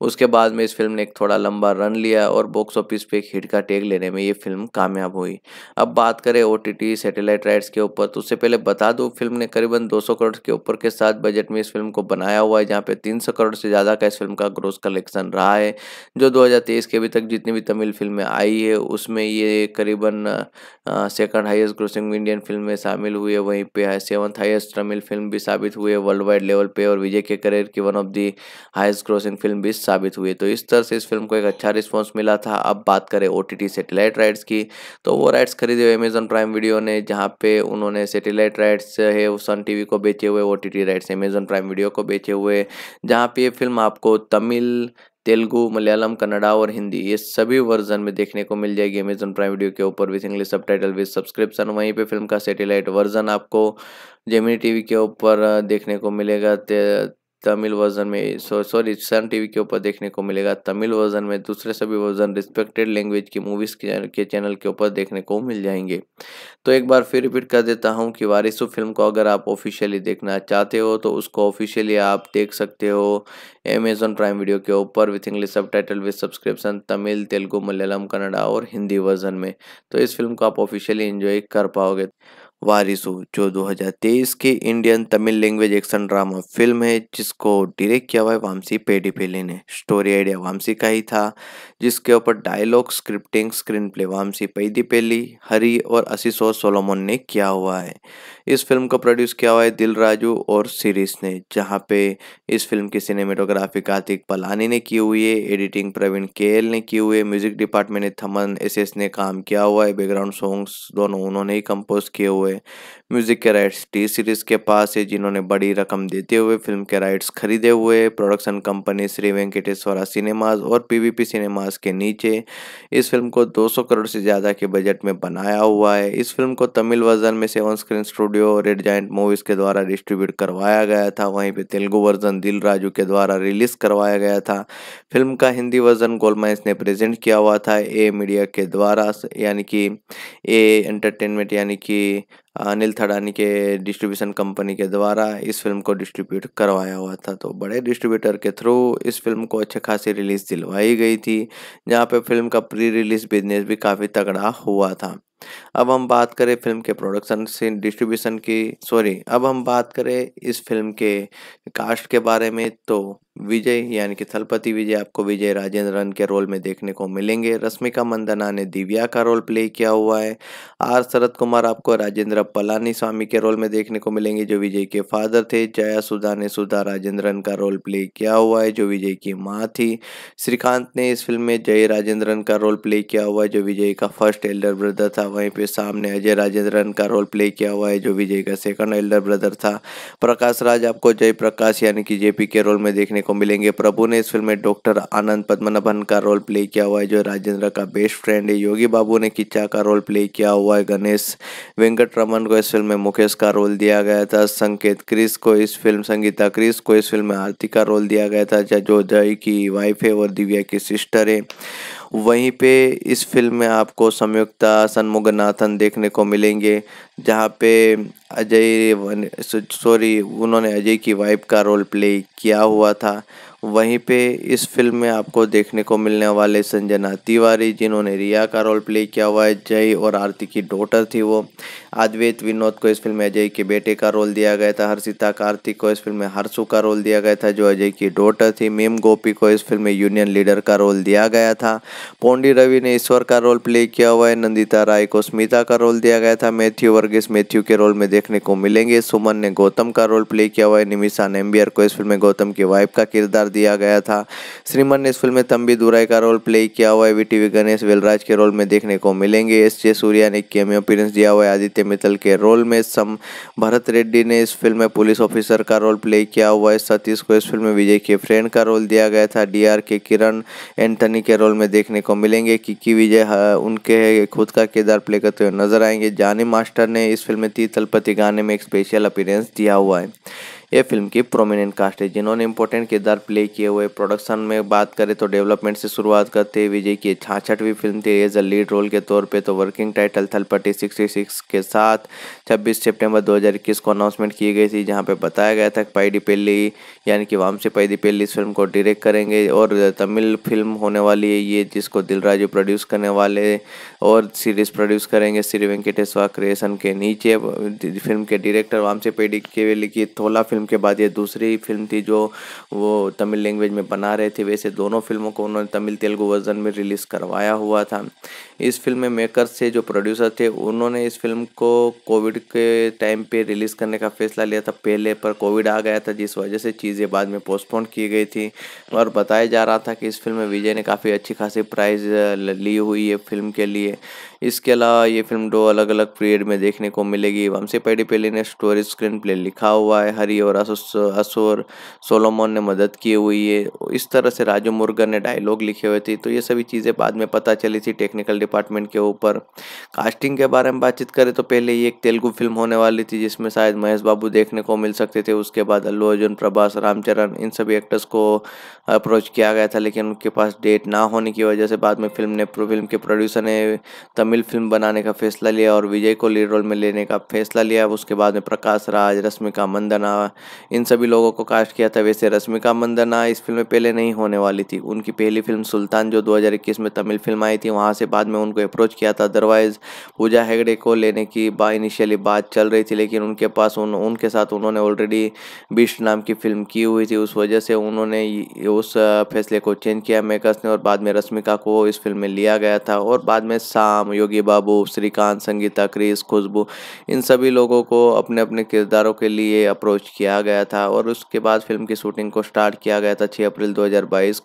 [SPEAKER 1] उसके बाद में इस फिल्म ने एक थोड़ा लंबा रन लिया और बॉक्स ऑफिस पे एक हिट का टेक लेने में ये फिल्म कामयाब हुई अब बात करें ओ सैटेलाइट राइट्स के ऊपर तो उससे पहले बता दो फिल्म ने करीबन 200 करोड़ के ऊपर के साथ बजट में इस फिल्म को बनाया हुआ है जहाँ पे 300 करोड़ से ज़्यादा का इस फिल्म का ग्रोस कलेक्शन रहा है जो 2023 के अभी तक जितनी भी तमिल फिल्में आई है उसमें ये करीबन second highest grossing Indian film में शामिल हुए वहीं पे सेवन हाइस्ट तमिल फिल्म भी साबित हुए वर्ल्ड वाइड लेवल पे और विजय के करियर की one of the highest grossing film भी साबित हुई तो इस तरह से इस फिल्म को एक अच्छा रिस्पॉन्स मिला था अब बात करें ओ सेटेलाइट राइट्स की तो वो राइट्स खरीदे हुए अमेजन प्राइम वीडियो ने जहाँ पे उन्होंने सेटेलाइट राइट्स है सन टी को बेचे हुए ओ राइट्स अमेजन प्राइम वीडियो को बेचे हुए जहाँ पे ये फिल्म आपको तमिल तेलुगु मलयालम कन्नडा और हिंदी ये सभी वर्जन में देखने को मिल जाएगी अमेजन प्राइम वीडियो के ऊपर with English subtitle with subscription वहीं पे फिल्म का सेटेलाइट वर्जन आपको जेमिनी टीवी के ऊपर देखने को मिलेगा तमिल वर्जन में सॉरी सॉरी सन टीवी के ऊपर देखने को मिलेगा तमिल वर्जन में दूसरे सभी वर्जन रिस्पेक्टेड लैंग्वेज की मूवीज़ के चैनल के ऊपर देखने को मिल जाएंगे तो एक बार फिर रिपीट कर देता हूँ कि वारिस फिल्म को अगर आप ऑफिशियली देखना चाहते हो तो उसको ऑफिशियली आप देख सकते हो अमेजोन प्राइम वीडियो के ऊपर with English subtitle with subscription Tamil Telugu Malayalam Kannada और हिंदी वर्जन में तो इस फिल्म को आप ऑफिशियली इंजॉय कर पाओगे वारिसु जो 2023 की Indian Tamil language action drama film है जिसको डायरेक्ट किया हुआ है वामसी पेडीपेली ने स्टोरी आइडिया वामसी का ही था जिसके ऊपर dialogue scripting screenplay Vamshi Paidipally Hari और असीसो सोलोमोन ने किया हुआ है इस फिल्म को प्रोड्यूस किया हुआ है दिल राजू और सीरीज ने जहाँ पे इस फिल्म की सिनेमेटोग्राफी कार्तिक पलानी ने की हुई है एडिटिंग प्रवीण के ने की हुई है म्यूजिक डिपार्टमेंट ने थमन एस ने काम किया हुआ है बैकग्राउंड सॉन्ग्स दोनों उन्होंने ही कंपोज किए हुए हुए म्यूज़िक के राइट्स टी सीरीज़ के पास है जिन्होंने बड़ी रकम देते हुए फिल्म के राइट्स खरीदे हुए production company Shri Venkateswara cinemas और पीवीपी सिनेमाज के नीचे इस फिल्म को 200 करोड़ से ज़्यादा के बजट में बनाया हुआ है इस फिल्म को तमिल वर्जन में seven screen studio red giant movies के द्वारा डिस्ट्रीब्यूट करवाया गया था वहीं पर तेलुगु वर्जन दिल राजू के द्वारा रिलीज़ करवाया गया था फिल्म का हिंदी वर्जन गोलमाइंस ने प्रेजेंट किया हुआ था ए मीडिया के द्वारा यानी कि ए एंटरटेनमेंट यानी कि अनिल थड़ानी के डिस्ट्रीब्यूशन कंपनी के द्वारा इस फिल्म को डिस्ट्रीब्यूट करवाया हुआ था तो बड़े डिस्ट्रीब्यूटर के थ्रू इस फिल्म को अच्छे खासी रिलीज़ दिलवाई गई थी जहाँ पे फिल्म का प्री रिलीज़ बिजनेस भी काफ़ी तगड़ा हुआ था अब हम बात करें फिल्म के प्रोडक्शन से डिस्ट्रीब्यूशन की सॉरी अब हम बात करें इस फिल्म के कास्ट के बारे में तो विजय यानी कि थलपति विजय आपको विजय राजेंद्रन के रोल में देखने को मिलेंगे रश्मिका मंदना ने दिव्या का रोल प्ले किया हुआ है आर शरद कुमार आपको राजेंद्र पलानी स्वामी के रोल में देखने को मिलेंगे जो विजय के फादर थे जया सुधा ने सुधा राजेंद्रन का रोल प्ले किया हुआ है जो विजय की माँ थी श्रीकांत ने इस फिल्म में जय राजेंद्रन का रोल प्ले किया हुआ है जो विजय का फर्स्ट एल्डर ब्रदर था वहीं पर सामने अजय राजेंद्रन का रोल प्ले किया हुआ है जो विजय का सेकंड एल्डर ब्रदर था प्रकाश राज आपको जय प्रकाश यानी कि जेपी के रोल में देखने को मिलेंगे प्रभु ने इस फिल्म में डॉक्टर आनंद पद्मनाभन का रोल प्ले किया हुआ है जो राजेंद्र का बेस्ट फ्रेंड है योगी बाबू ने किच्चा का रोल प्ले किया हुआ है गणेश वेंकट रमन को इस फिल्म में मुकेश का रोल दिया गया था संकेत क्रिस को इस फिल्म संगीता क्रिस को इस फिल्म में आरती का रोल दिया गया था जो जय की वाइफ है और दिव्या की सिस्टर है वहीं पे इस फिल्म में आपको संयुक्ता सन्मुगनाथन देखने को मिलेंगे जहाँ पे अजय सॉरी उन्होंने अजय की वाइफ का रोल प्ले किया हुआ था वहीं पे इस फिल्म में आपको देखने को मिलने वाले संजना तिवारी जिन्होंने रिया का रोल प्ले किया हुआ है जय और आरती की डॉटर थी वो अद्वैत विनोद को इस फिल्म में अजय के बेटे का रोल दिया गया था हर्षिता कार्तिक को इस फिल्म में हर्षु का रोल दिया गया था जो अजय की डॉटर थी मेम गोपी को इस फिल्म में यूनियन लीडर का रोल दिया गया था पोंडी रवि ने ईश्वर का रोल प्ले किया हुआ है नंदिता राय को स्मिता का रोल दिया गया था मैथ्यू वर्गीस मैथ्यू के रोल में देखने को मिलेंगे सुमन ने गौतम का रोल प्ले किया हुआ है निमिषा नेम्बियर को इस फिल्म में गौतम की वाइफ का किरदार दिया गया था श्रीमन ने इस फिल्म में तंबी दुराई का रोल प्ले किया हुआ है वी टी गणेश वेलराज के रोल में देखने को मिलेंगे एस जे सूर्या ने केमियो अपीरेंस दिया हुआ है आदित्य मित्तल के रोल में सम भरत रेड्डी ने इस फिल्म में पुलिस ऑफिसर का रोल प्ले किया हुआ है सतीश को इस फिल्म में विजय के फ्रेंड का रोल दिया गया था डी के किरण एंथनी के रोल में देखने को मिलेंगे किकी विजय उनके खुद का किरदार प्ले करते हुए नजर आएंगे जानी मास्टर ने इस फिल्म में तीतलपति गाने में एक स्पेशल अपीरेंस दिया हुआ है ये फिल्म की प्रोमिनेंट कास्ट है जिन्होंने इंपॉर्टेंट किरदार प्ले किए हुए प्रोडक्शन में बात करें तो डेवलपमेंट से शुरुआत करते विजय की छाछठवीं फिल्म थी एज अ लीड रोल के तौर पे तो working title Thalapathy sixty six के साथ छब्बीस सेप्टेम्बर दो को अनाउंसमेंट की गई थी जहाँ पे बताया गया था पैडी पेली यानी कि वामसी पाइडी पेली इस फिल्म को डायरेक्ट करेंगे और तमिल फिल्म होने वाली है ये जिसको दिलराजू प्रोड्यूस करने वाले और सीरीज प्रोड्यूस करेंगे श्री वेंकटेश्वर क्रिएशन के नीचे फिल्म के डायरेक्टर वामसी पेडी के लिए थोला फिल्म फिल्म के बाद ये दूसरी फिल्म थी जो वो तमिल लैंग्वेज में बना रहे थे वैसे दोनों फिल्मों को उन्होंने तमिल तेलुगु वर्जन में रिलीज़ करवाया हुआ था इस फिल्म में मेकर्स थे जो प्रोड्यूसर थे उन्होंने इस फिल्म को कोविड के टाइम पे रिलीज़ करने का फैसला लिया था पहले पर कोविड आ गया था जिस वजह से चीज़ें बाद में पोस्टपोन की गई थी और बताया जा रहा था कि इस फिल्म में विजय ने काफ़ी अच्छी खासी प्राइज़ ली हुई है फिल्म के लिए इसके अलावा ये फिल्म दो अलग अलग पीरियड में देखने को मिलेगी वंशी पेडीपेली ने स्टोरी स्क्रीन प्ले लिखा हुआ है हरी और असुर सोलोमोन ने मदद की हुई है इस तरह से राजू मुर्गन ने डायलॉग लिखे हुए थे तो ये सभी चीज़ें बाद में पता चली थी टेक्निकल डिपार्टमेंट के ऊपर कास्टिंग के बारे में बातचीत करें तो पहले ये एक तेलुगु फिल्म होने वाली थी जिसमें शायद महेश बाबू देखने को मिल सकते थे उसके बाद अल्लू अर्जुन प्रभास रामचरण इन सभी एक्टर्स को अप्रोच किया गया था लेकिन उनके पास डेट ना होने की वजह से बाद में फिल्म ने फिल्म के प्रोड्यूसर ने तमिल तमिल फिल्म बनाने का फैसला लिया और विजय को लीड रोल में लेने का फैसला लिया उसके बाद में प्रकाश राज रश्मिका मंदना इन सभी लोगों को कास्ट किया था वैसे रश्मिका मंदना इस फिल्म में पहले नहीं होने वाली थी उनकी पहली फिल्म सुल्तान जो 2021 में तमिल फिल्म आई थी वहाँ से बाद में उनको अप्रोच किया था अदरवाइज पूजा हेगड़े को लेने की बा इनिशियली बात चल रही थी लेकिन उनके पास उन उनके साथ उन्होंने ऑलरेडी बिस्ट नाम की फिल्म की हुई थी उस वजह से उन्होंने उस फैसले को चेंज किया मेकर्स ने और बाद में रश्मिका को इस फिल्म में लिया गया था और बाद में शाम योगी बाबू श्रीकांत संगीता क्रिस खुशबू इन सभी लोगों को अपने अपने किरदारों के लिए अप्रोच किया गया था और उसके बाद फिल्म की शूटिंग को स्टार्ट किया गया था छः अप्रैल दो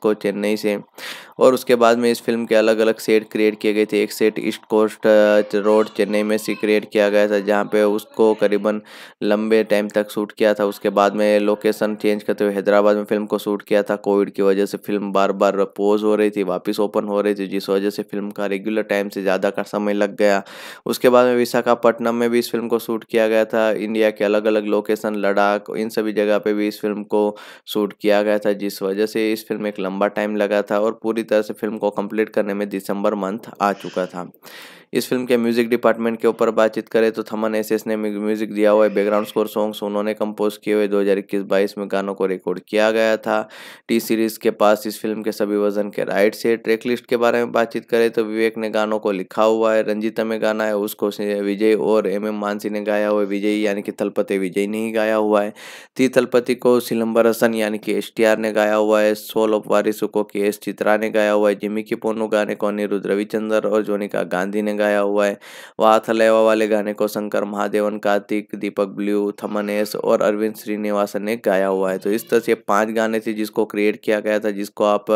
[SPEAKER 1] को चेन्नई से और उसके बाद में इस फिल्म के अलग अलग सेट क्रिएट किए गए थे एक set East Coast Road Chennai में सी क्रिएट किया गया था जहाँ पे उसको करीबन लंबे टाइम तक शूट किया था उसके बाद में लोकेशन चेंज करते हुए हैदराबाद में फिल्म को शूट किया था कोविड की वजह से फिल्म बार बार पोज हो रही थी वापस ओपन हो रही थी जिस वजह से फिल्म का रेगुलर टाइम से ज़्यादा का समय लग गया उसके बाद में विशाखापट्टनम में भी इस फिल्म को शूट किया गया था इंडिया के अलग अलग लोकेशन लद्दाख इन सभी जगह पे भी इस फिल्म को शूट किया गया था जिस वजह से इस फिल्म एक लंबा टाइम लगा था और पूरी तरह से फिल्म को कम्प्लीट करने में दिसंबर मंथ आ चुका था इस फिल्म के म्यूजिक डिपार्टमेंट के ऊपर बातचीत करें तो थमन एस ने म्यूजिक दिया हुआ है बैकग्राउंड स्कोर सॉन्ग्स उन्होंने कंपोज किए हुए दो हज़ार में गानों को रिकॉर्ड किया गया था टी सीरीज़ के पास इस फिल्म के सभी वजन के राइट से ट्रैक लिस्ट के बारे में बातचीत करें तो विवेक ने गानों को लिखा हुआ है रंजीता में गाना है उसको विजय और एम एम मानसी ने गाया हुआ है विजय यानी कि थलपति विजय ने ही गाया हुआ है ती थलपति को सिलम्बर हसन यानी कि एस ने गाया हुआ है सोल ऑफ वारिसको के एस चित्रा ने गाया हुआ है जिमी की पोनो गाने को अनिरुद्ध रविचंद्र और जोनिका गांधी ने गाया हुआ है वाथलेवा वाले गाने को शंकर महादेवन कार्तिक दीपक ब्लू एस और अरविंद श्रीनिवासन ने गाया हुआ है तो इस तरह से पांच गाने थे जिसको क्रिएट किया गया था जिसको आप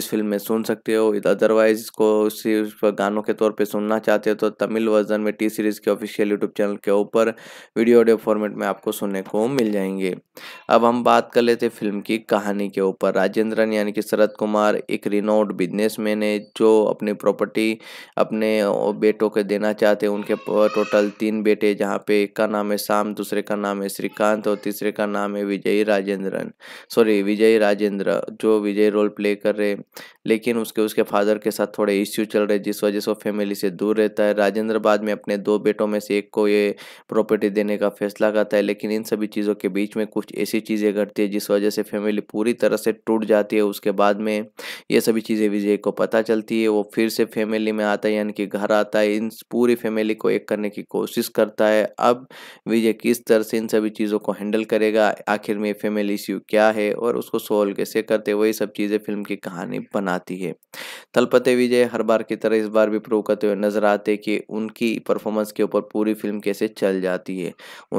[SPEAKER 1] इस फिल्म में सुन सकते हो अदरवाइज इसको सिर्फ गानों के तौर पर सुनना चाहते हो तो तमिल वर्जन में टी सीरीज़ के ऑफिशियल यूट्यूब चैनल के ऊपर वीडियो ऑडियो फॉर्मेट में आपको सुनने को मिल जाएंगे अब हम बात कर लेते फिल्म की कहानी के ऊपर राजेंद्रन यानी कि शरद कुमार एक रिनोड बिजनेसमैन है जो अपनी प्रॉपर्टी अपने बेटों को देना चाहते हैं उनके टोटल तीन बेटे जहाँ पे एक का नाम है शाम दूसरे का नाम है श्रीकांत और तीसरे का नाम है विजय राजेंद्रन सॉरी विजय राजेंद्र जो विजय रोल प्ले कर रहे लेकिन उसके उसके फादर के साथ थोड़े इश्यू चल रहे जिस वजह से वो फैमिली से दूर रहता है राजेंद्र बाद में अपने दो बेटों में से एक को ये प्रॉपर्टी देने का फैसला करता है लेकिन इन सभी चीज़ों के बीच में कुछ ऐसी चीज़ें घटती है जिस वजह से फैमिली पूरी तरह से टूट जाती है उसके बाद में ये सभी चीज़ें विजय को पता चलती है वो फिर से फैमिली में आता है यानी कि घर आता आता है इन पूरी फैमिली को एक करने की कोशिश करता है अब विजय किस तरह से इन सभी चीज़ों को हैंडल करेगा आखिर में फैमिली इश्यू क्या है और उसको सोल्व कैसे करते वही सब चीज़ें फिल्म की कहानी बनाती है तलपते विजय हर बार की तरह इस बार भी प्रूव करते हुए नजर आते कि उनकी परफॉर्मेंस के ऊपर पूरी फिल्म कैसे चल जाती है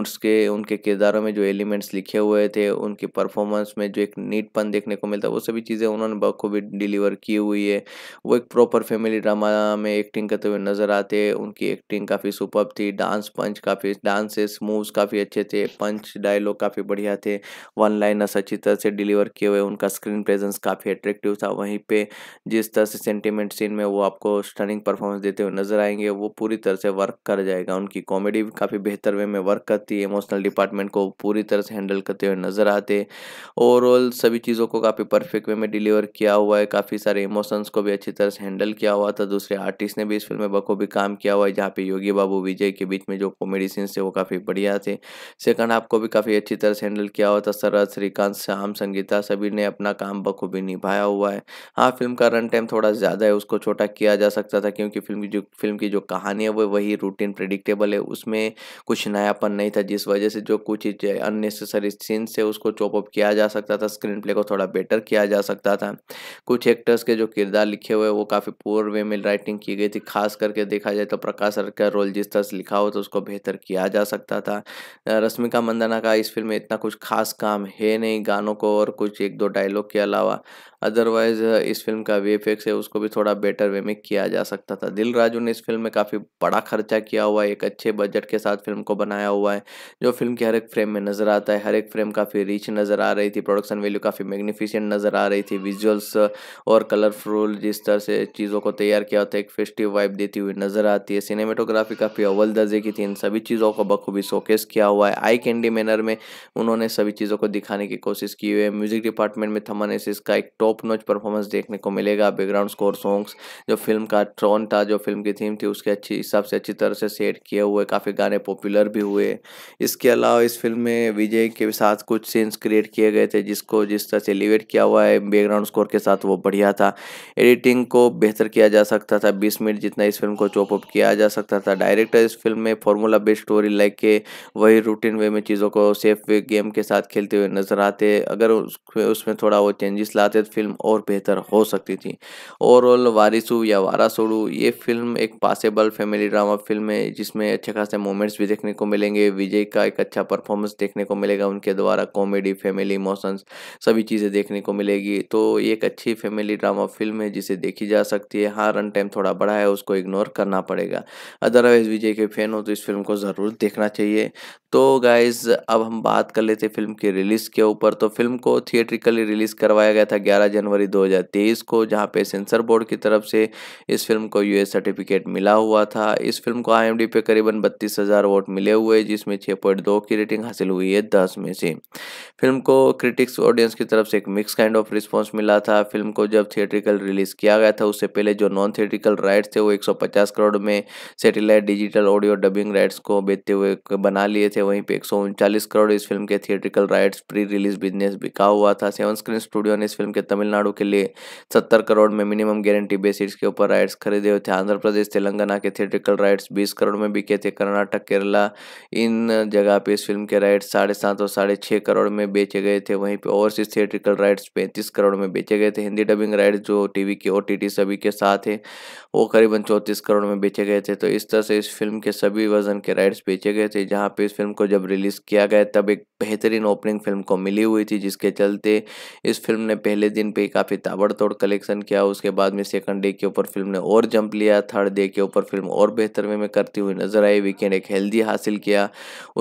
[SPEAKER 1] उसके उनके किरदारों में जो एलिमेंट्स लिखे हुए थे उनकी परफॉर्मेंस में जो एक नीटपन देखने को मिलता है वो सभी चीज़ें उन्होंने बखूबी डिलीवर की हुई है वो एक प्रॉपर फैमिली ड्रामा में एक्टिंग करते हुए नजर नज़र आते उनकी एक्टिंग काफ़ी सुपर थी डांस पंच काफ़ी डांसेस मूव्स काफ़ी अच्छे थे पंच डायलॉग काफ़ी बढ़िया थे वन लाइनर्स अच्छी तरह से डिलीवर किए हुए उनका स्क्रीन प्रेजेंस काफ़ी अट्रैक्टिव था वहीं पे जिस तरह से सेंटिमेंट सीन में वो आपको स्टनिंग परफॉर्मेंस देते हुए नज़र आएंगे वो पूरी तरह से वर्क कर जाएगा उनकी कॉमेडी भी काफ़ी बेहतर वे में वर्क करती है इमोशनल डिपार्टमेंट को पूरी तरह से हैंडल करते हुए नज़र आते ओवरऑल सभी चीज़ों को काफ़ी परफेक्ट वे में डिलीवर किया हुआ है काफ़ी सारे इमोशंस को भी अच्छी तरह से हैंडल किया हुआ था दूसरे आर्टिस्ट ने भी इस फिल्म में को भी काम किया हुआ है जहाँ पे योगी बाबू विजय के बीच में जो कॉमेडी सीन्स थे वो काफ़ी बढ़िया थे सेकंड आपको भी काफ़ी अच्छी तरह से हैंडल किया हुआ था सरद श्रीकांत श्याम संगीता सभी ने अपना काम बखूबी निभाया हुआ है हाँ फिल्म का रन टाइम थोड़ा ज़्यादा है उसको छोटा किया जा सकता था क्योंकि फिल्म की जो फिल्म की जो कहानी है वो वही रूटीन प्रिडिक्टेबल है उसमें कुछ नयापन नहीं था जिस वजह से जो कुछ अननेसेसरी सीन्स है उसको चॉपअप किया जा सकता था स्क्रीन प्ले को थोड़ा बेटर किया जा सकता था कुछ एक्टर्स के जो किरदार लिखे हुए वो काफ़ी पुअर वे में राइटिंग की गई थी खास कर करके देखा जाए तो प्रकाश सर का रोल जिस तरह से लिखा हो तो उसको बेहतर किया जा सकता था रश्मिका मंदाना का इस फिल्म में इतना कुछ खास काम है नहीं गानों को और कुछ एक दो डायलॉग के अलावा अदरवाइज uh, इस फिल्म का वी है उसको भी थोड़ा बेटर वे में किया जा सकता था दिल राजू ने इस फिल्म में काफ़ी बड़ा खर्चा किया हुआ है एक अच्छे बजट के साथ फिल्म को बनाया हुआ है जो फिल्म के हर एक फ्रेम में नज़र आता है हर एक फ्रेम काफ़ी रिच नज़र आ रही थी प्रोडक्शन वैल्यू काफ़ी मैग्निफिशेंट नज़र आ रही थी विजुअल्स uh, और कलरफुल जिस तरह से चीज़ों को तैयार किया होता है एक फेस्टिव वाइब देती हुई नज़र आती है सिनेमेटोग्राफी काफ़ी अव्वल दर्जे की थी इन सभी चीज़ों को बखूबी शोकेस किया हुआ है आई कैंडी मैनर में उन्होंने सभी चीज़ों को दिखाने की कोशिश की हुई है म्यूजिक डिपार्टमेंट में थमन एसिस का एक टॉप टॉप नोच परफॉर्मेंस देखने को मिलेगा बैकग्राउंड स्कोर सॉन्ग्स जो फिल्म का ट्रोन था जो फिल्म की थीम थी उसके अच्छी हिसाब से अच्छी तरह से सेट किए हुए काफ़ी गाने पॉपुलर भी हुए इसके अलावा इस फिल्म में विजय के साथ कुछ सीन्स क्रिएट किए गए थे जिसको जिस तरह से एलिवेट किया हुआ है बैकग्राउंड स्कोर के साथ वो बढ़िया था एडिटिंग को बेहतर किया जा सकता था बीस मिनट जितना इस फिल्म को चॉप अप किया जा सकता था डायरेक्टर इस फिल्म में फॉर्मूला बेस्ड स्टोरी लाइक के वही रूटीन वे में चीज़ों को सेफ वे गेम के साथ खेलते हुए नजर आते अगर उसमें थोड़ा वो चेंजेस लाते तो फिल्म फिल्म और बेहतर हो सकती थी ओवरऑल वारिसू या वारासोड़ू ये फिल्म एक पासेबल फैमिली ड्रामा फिल्म है जिसमें अच्छे खासे मोमेंट्स भी देखने को मिलेंगे विजय का एक अच्छा परफॉर्मेंस देखने को मिलेगा उनके द्वारा कॉमेडी फैमिली इमोशंस सभी चीज़ें देखने को मिलेगी तो ये एक अच्छी फैमिली ड्रामा फिल्म है जिसे देखी जा सकती है हाँ रन टाइम थोड़ा बड़ा है उसको इग्नोर करना पड़ेगा अदरवाइज़ विजय के फैन हो तो इस फिल्म को ज़रूर देखना चाहिए तो गाइज़ अब हम बात कर लेते फिल्म की रिलीज़ के ऊपर तो फिल्म को थिएट्रिकली रिलीज़ करवाया गया था ग्यारह 17 जनवरी 2023 को जहां पे सेंसर बोर्ड की तरफ से इस फिल्म को यूएस सर्टिफिकेट मिला हुआ था इस फिल्म को आई पे करीबन बत्तीस वोट मिले हुए जिसमें छः की रेटिंग हासिल हुई है दस में से फिल्म को क्रिटिक्स ऑडियंस की तरफ से एक मिक्स काइंड ऑफ रिस्पॉन्स मिला था फिल्म को जब थिएट्रिकल रिलीज किया गया था उससे पहले जो नॉन थिएट्रिकल राइट्स थे वो 150 करोड़ में satellite digital audio dubbing rights को बेचते हुए बना लिए थे वहीं पे एक करोड़ इस फिल्म के theatrical rights pre release business बिका हुआ था सेवन स्क्रीन स्टूडियो ने इस फिल्म के तमिलनाडु के लिए सत्तर करोड़ में मिनिमम गारंटी बेसिस के ऊपर राइट्स खरीदे हुए थे आंध्र प्रदेश तेलंगाना के थिएट्रिकल राइट्स बीस करोड़ में बिके थे कर्नाटक केरला इन जगह पे इस फिल्म के राइट्स साढ़े सात और साढ़े छः करोड़ में बेचे गए थे वहीं पर ओवरसीज थिएट्रिकल राइट्स पैंतीस करोड़ में बेचे गए थे हिंदी डबिंग राइट्स जो टीवी के ओ सभी के साथ है वो करीबन चौंतीस करोड़ में बेचे गए थे तो इस तरह से इस फिल्म के सभी वजन के राइट्स बेचे गए थे जहाँ पे इस फिल्म को जब रिलीज़ किया गया तब एक बेहतरीन ओपनिंग फिल्म को मिली हुई थी जिसके चलते इस फिल्म ने पहले दिन दिन पे काफ़ी ताबड़तोड़ कलेक्शन किया उसके बाद में सेकंड डे के ऊपर फिल्म ने और जंप लिया थर्ड डे के ऊपर फिल्म और बेहतर वे में करती हुई नजर आई वीकेंड एक हेल्दी हासिल किया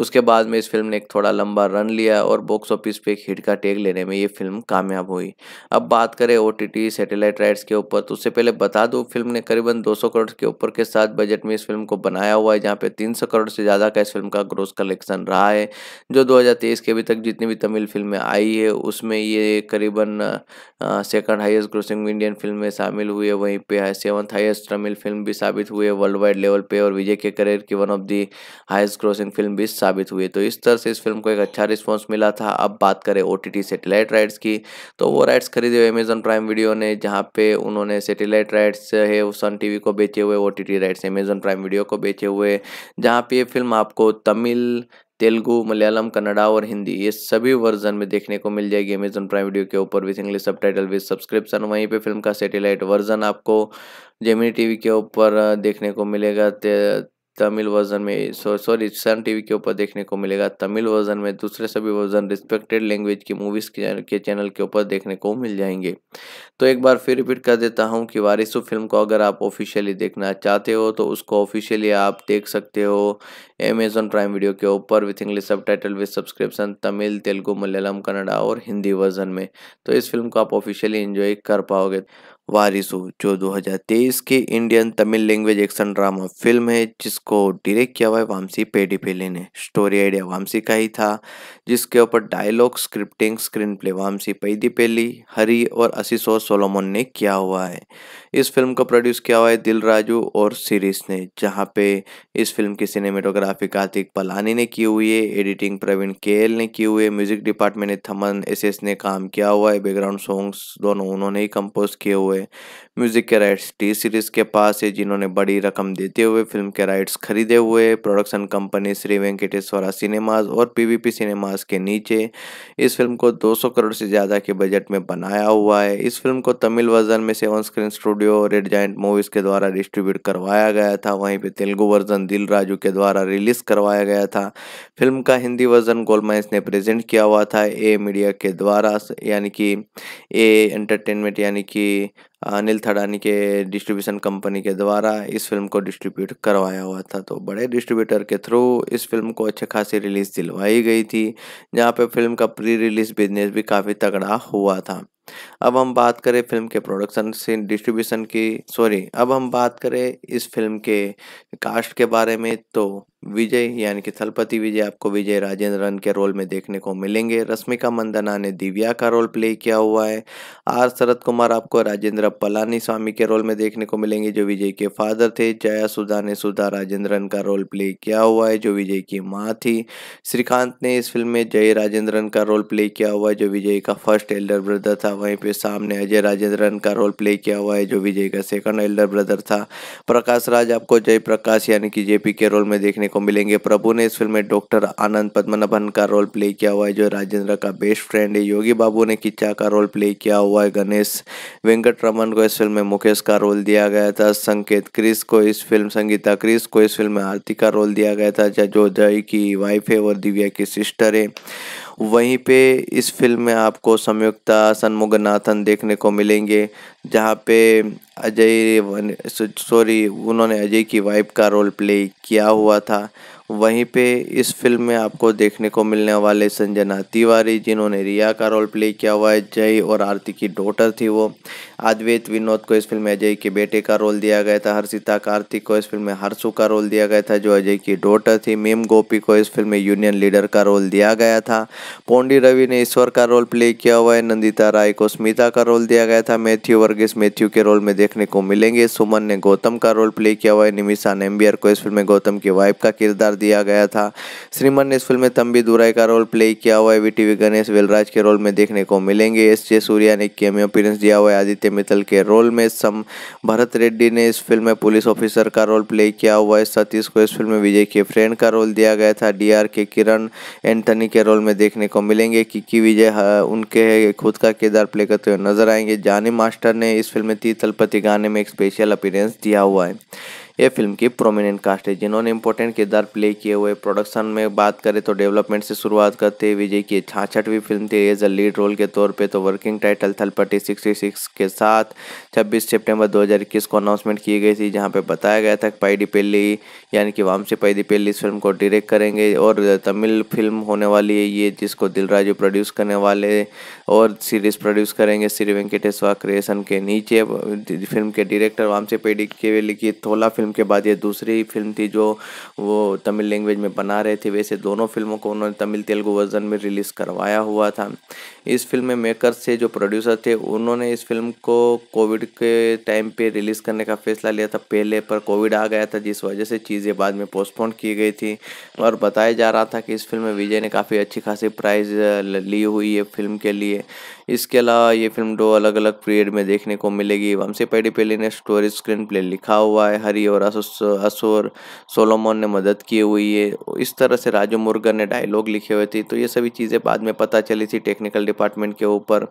[SPEAKER 1] उसके बाद में इस फिल्म ने एक थोड़ा लंबा रन लिया और बॉक्स ऑफिस पे एक हिट का टेक लेने में ये फिल्म कामयाब हुई अब बात करें ओ सैटेलाइट राइट्स के ऊपर तो उससे पहले बता दो फिल्म ने करीबन 200 करोड़ के ऊपर के साथ बजट में इस फिल्म को बनाया हुआ है जहाँ पे 300 करोड़ से ज़्यादा का इस फिल्म का ग्रोस कलेक्शन रहा है जो 2023 के अभी तक जितनी भी तमिल फिल्में आई है उसमें ये करीबन second highest grossing Indian film में शामिल हुए वहीं पे है सेवन्थ हाईएस्ट तमिल फिल्म भी साबित हुए वर्ल्ड वाइड लेवल पे और विजय के करियर की one of the highest grossing film भी साबित हुई तो इस तरह से इस फिल्म को एक अच्छा रिस्पॉन्स मिला था अब बात करें ओ सेटेलाइट राइट्स की तो वो राइट्स खरीदे हुए अमेजन प्राइम वीडियो ने जहाँ पे उन्होंने सेटेलाइट राइट्स है सन टी को बेचे हुए ओ राइट्स अमेजन प्राइम वीडियो को बेचे हुए जहाँ पे ये फिल्म आपको तमिल तेलुगु मलयालम कन्नड़ा और हिंदी ये सभी वर्जन में देखने को मिल जाएगी अमेजन प्राइम वीडियो के ऊपर with English subtitle with subscription वहीं पे फिल्म का सैटेलाइट वर्जन आपको जेमिनी टीवी के ऊपर देखने को मिलेगा तमिल वर्जन में सॉरी सॉरी सन टीवी के ऊपर देखने को मिलेगा तमिल वर्जन में दूसरे सभी वर्जन रिस्पेक्टेड लैंग्वेज की मूवीज़ के चैनल के ऊपर देखने को मिल जाएंगे तो एक बार फिर रिपीट कर देता हूँ कि वारिसु फिल्म को अगर आप ऑफिशियली देखना चाहते हो तो उसको ऑफिशियली आप देख सकते हो अमेजोन प्राइम वीडियो के ऊपर with English subtitle with subscription Tamil Telugu Malayalam Kannada और हिंदी वर्जन में तो इस फिल्म को आप ऑफिशियली इंजॉय कर पाओगे वारिसो जो 2023 की Indian Tamil language action drama film है जिसको डायरेक्ट किया हुआ है वामसी पेडीपेली ने स्टोरी आइडिया वामसी का ही था जिसके ऊपर dialogue scripting screenplay Vamshi Paidipally Hari और असीसो सोलोमोन ने किया हुआ है इस फिल्म को प्रोड्यूस किया हुआ है दिल राजू और सीरीज ने जहाँ पे इस फिल्म की सिनेमेटोग्राफी कार्तिक पलानी ने की हुई है एडिटिंग प्रवीण के ने की हुई है म्यूजिक डिपार्टमेंट ने थमन एस ने काम किया हुआ है बैकग्राउंड सॉन्ग्स दोनों उन्होंने ही कंपोज किए हुए way. म्यूजिक के राइट्स टी सीरीज के पास है जिन्होंने बड़ी रकम देते हुए फिल्म के राइट्स खरीदे हुए production company Shri Venkateswara cinemas और पीवीपी सिनेमाज के नीचे इस फिल्म को 200 करोड़ से ज़्यादा के बजट में बनाया हुआ है इस फिल्म को तमिल वर्जन में seven screen studio Red Giant Movies के द्वारा डिस्ट्रीब्यूट करवाया गया था वहीं पर तेलुगु वर्जन दिल राजू के द्वारा रिलीज़ करवाया गया था फिल्म का हिंदी वर्जन गोलमाइंस ने प्रेजेंट किया हुआ था ए मीडिया के द्वारा यानी कि ए एंटरटेनमेंट यानी कि अनिल थड़ानी के डिस्ट्रीब्यूशन कंपनी के द्वारा इस फिल्म को डिस्ट्रीब्यूट करवाया हुआ था तो बड़े डिस्ट्रीब्यूटर के थ्रू इस फिल्म को अच्छे खासी रिलीज़ दिलवाई गई थी जहाँ पर फिल्म का प्री रिलीज़ बिजनेस भी काफ़ी तगड़ा हुआ था अब हम बात करें फिल्म के प्रोडक्शन से डिस्ट्रीब्यूशन की सॉरी अब हम बात करें इस फिल्म के कास्ट के बारे में तो विजय यानी कि थलपति विजय आपको विजय राजेंद्रन के रोल में देखने को मिलेंगे रश्मिका मंदना ने दिव्या का रोल प्ले किया हुआ है आर शरद कुमार आपको राजेंद्र पलानी स्वामी के रोल में देखने को मिलेंगे जो विजय के फादर थे जया सुधा ने सुधा राजेंद्रन का रोल प्ले किया हुआ है जो विजय की माँ थी श्रीकांत ने इस फिल्म में जय राजेंद्रन का रोल प्ले किया हुआ है जो विजय का फर्स्ट एल्डर ब्रदर था वहीं पर सामने अजय राजेंद्रन का रोल प्ले किया हुआ है जो विजय का सेकंड एल्डर ब्रदर था प्रकाश राज आपको जय प्रकाश यानी कि जेपी के रोल में देखने को मिलेंगे प्रभु ने इस फिल्म में डॉक्टर आनंद पद्मनाभन का रोल प्ले किया हुआ है जो राजेंद्र का बेस्ट फ्रेंड है योगी बाबू ने किच्चा का रोल प्ले किया हुआ है गणेश वेंकट रमन को इस फिल्म में मुकेश का रोल दिया गया था संकेत क्रिस को इस फिल्म संगीता क्रिस को इस फिल्म में आरती का रोल दिया गया था जो जय की वाइफ है और दिव्या की सिस्टर है वहीं पे इस फिल्म में आपको संयुक्ता सन्मुगनाथन देखने को मिलेंगे जहाँ पे अजय सॉरी उन्होंने अजय की वाइफ का रोल प्ले किया हुआ था वहीं पे इस फिल्म में आपको देखने को मिलने वाले संजना तिवारी जिन्होंने रिया का रोल प्ले किया हुआ है जय और आरती की डॉटर थी वो अद्वैत विनोद को इस फिल्म में अजय के बेटे का रोल दिया गया था हर्षिता कार्तिक को इस फिल्म में हर्षु का रोल दिया गया था जो अजय की डॉटर थी मेम गोपी को इस फिल्म में यूनियन लीडर का रोल दिया गया था पोंडी रवि ने ईश्वर का रोल प्ले किया हुआ है नंदिता राय को स्मिता का रोल दिया गया था मैथ्यू वर्गिस मैथ्यू के रोल में देखने को मिलेंगे सुमन ने गौतम का रोल प्ले किया हुआ है निमिषा नेम्बियर को इस फिल्म में गौतम की वाइफ का किरदार कर दिया गया था श्रीमन ने इस फिल्म में तंबी दुराई का रोल प्ले किया हुआ है वी टी गणेश वेलराज के रोल में देखने को मिलेंगे एस जे सूर्या ने केमियो अपीरेंस दिया हुआ है आदित्य मित्तल के रोल में सम भरत रेड्डी ने इस फिल्म में पुलिस ऑफिसर का रोल प्ले किया हुआ है सतीश को इस फिल्म में विजय के फ्रेंड का रोल दिया गया था डी के किरण एंटनी के रोल में देखने को मिलेंगे किकी विजय उनके खुद का किरदार प्ले करते हुए नजर आएंगे जानी मास्टर ने इस फिल्म में तीतलपति गाने में एक स्पेशल अपीरेंस दिया हुआ है ये फिल्म की प्रोमिनेंट कास्ट है जिन्होंने इंपॉर्टेंट किरदार प्ले किए हुए प्रोडक्शन में बात करें तो डेवलपमेंट से शुरुआत करते हुए विजय की छाछठवीं फिल्म थी एज अ लीड रोल के तौर पे तो working title Thalapathy sixty six के साथ छब्बीस सितंबर 2021 को अनाउंसमेंट की गई थी जहाँ पे बताया गया था पाईडी पेली यानी कि वामसी पाईडी पेली इस फिल्म को डायरेक्ट करेंगे और तमिल फिल्म होने वाली है ये जिसको दिलराजू प्रोड्यूस करने वाले और सीरीज प्रोड्यूस करेंगे श्री वेंकटेश्वर क्रिएशन के नीचे फिल्म के डायरेक्टर वामसी पेडी के लिखी थोला फिल्म फिल्म के बाद ये दूसरी फिल्म थी जो वो तमिल लैंग्वेज में बना रहे थे वैसे दोनों फिल्मों को उन्होंने तमिल तेलुगु वर्जन में रिलीज़ करवाया हुआ था इस फिल्म में मेकर्स थे जो प्रोड्यूसर थे उन्होंने इस फिल्म को कोविड के टाइम पे रिलीज़ करने का फैसला लिया था पहले पर कोविड आ गया था जिस वजह से चीज़ें बाद में पोस्टपोन की गई थी और बताया जा रहा था कि इस फिल्म में विजय ने काफ़ी अच्छी खासी प्राइज़ ली हुई है फिल्म के लिए इसके अलावा ये फिल्म दो अलग अलग पीरियड में देखने को मिलेगी वंशी पेडीपेली ने स्टोरी स्क्रीन प्ले लिखा हुआ है हरी और असोर सोलोमोन ने मदद की हुई है इस तरह से राजू मुर्गन ने डायलॉग लिखे हुए थे तो ये सभी चीज़ें बाद में पता चली थी टेक्निकल डिपार्टमेंट के ऊपर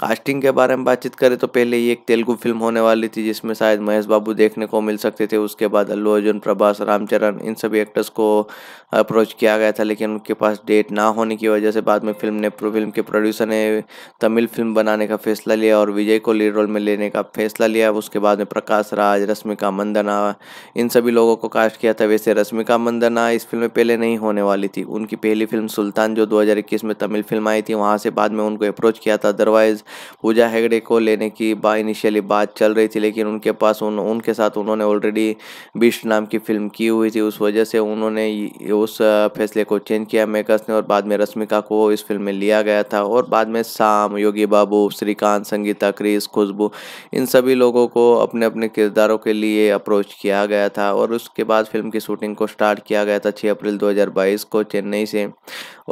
[SPEAKER 1] कास्टिंग के बारे में बातचीत करें तो पहले ये एक तेलुगु फिल्म होने वाली थी जिसमें शायद महेश बाबू देखने को मिल सकते थे उसके बाद अल्लू अर्जुन प्रभास रामचरण इन सभी एक्टर्स को अप्रोच किया गया था लेकिन उनके पास डेट ना होने की वजह से बाद में फिल्म ने फिल्म के प्रोड्यूसर ने तमिल तमिल फिल्म बनाने का फैसला लिया और विजय को लीड रोल में लेने का फैसला लिया उसके बाद में प्रकाश राज रश्मिका मंदना इन सभी लोगों को कास्ट किया था वैसे रश्मिका मंदना इस फिल्म में पहले नहीं होने वाली थी उनकी पहली फिल्म सुल्तान जो दो में तमिल फिल्म आई थी वहाँ से बाद में उनको अप्रोच किया था अदरवाइज़ पूजा हेगड़े को लेने की बा इनिशियली बात चल रही थी लेकिन उनके पास उन उनके साथ उन्होंने ऑलरेडी बिस्ट नाम की फिल्म की हुई थी उस वजह से उन्होंने उस फैसले को चेंज किया मेकर्स ने और बाद में रश्मिका को इस फिल्म में लिया गया था और बाद में शाम योगी बाबू श्रीकांत संगीता क्रिस खुशबू इन सभी लोगों को अपने अपने किरदारों के लिए अप्रोच किया गया था और उसके बाद फिल्म की शूटिंग को स्टार्ट किया गया था छः अप्रैल दो को चेन्नई से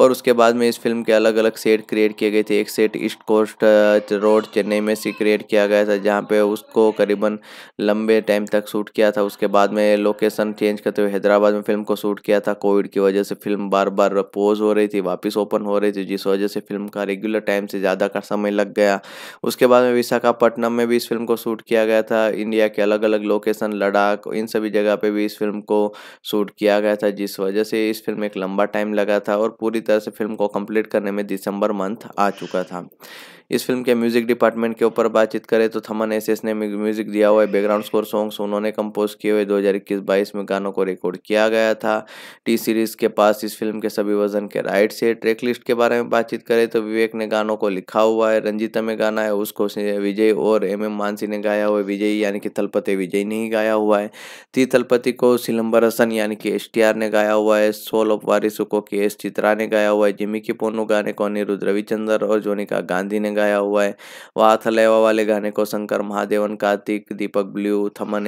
[SPEAKER 1] और उसके बाद में इस फिल्म के अलग अलग सेट क्रिएट किए गए थे एक set East Coast Road Chennai में से क्रिएट किया गया था जहाँ पे उसको करीबन लंबे टाइम तक शूट किया था उसके बाद में लोकेशन चेंज करते हुए हैदराबाद में फिल्म को शूट किया था कोविड की वजह से फिल्म बार बार पोज हो रही थी वापस ओपन हो रही थी जिस वजह से फिल्म का रेगुलर टाइम से ज़्यादा का समय लग गया उसके बाद में विशाखापट्टनम में भी इस फिल्म को शूट किया गया था इंडिया के अलग अलग लोकेशन लद्दाख इन सभी जगह पे भी इस फिल्म को शूट किया गया था जिस वजह से इस फिल्म एक लंबा टाइम लगा था और पूरी तरह से फिल्म को कंप्लीट करने में दिसंबर मंथ आ चुका था इस फिल्म के म्यूजिक डिपार्टमेंट के ऊपर बातचीत करें तो थमन एस एस ने म्यूजिक दिया हुआ है बैकग्राउंड स्कोर सॉन्ग्स उन्होंने कंपोज किए हुए 2021-22 में गानों को रिकॉर्ड किया गया था टी सीरीज के पास इस फिल्म के सभी वजन के राइट से ट्रैक लिस्ट के बारे में बातचीत करें तो विवेक ने गानों को लिखा हुआ है रंजीता में गाना है उसको विजय और एम एम मानसी ने गाया हुआ है विजय यानी कि थलपति विजय ने ही गाया हुआ है ती थलपति को सिलम्बर हसन यानी कि एस ने गाया हुआ है सोल ऑफ वारिसू को के एस चित्रा ने गाया हुआ है जिमी की पोनो गाने को अनिरुद्ध रविचंद्र और जोनिका गांधी ने गाया हुआ है वहाँ थलेवा वाले गाने को शंकर महादेवन कार्तिक दीपक ब्लू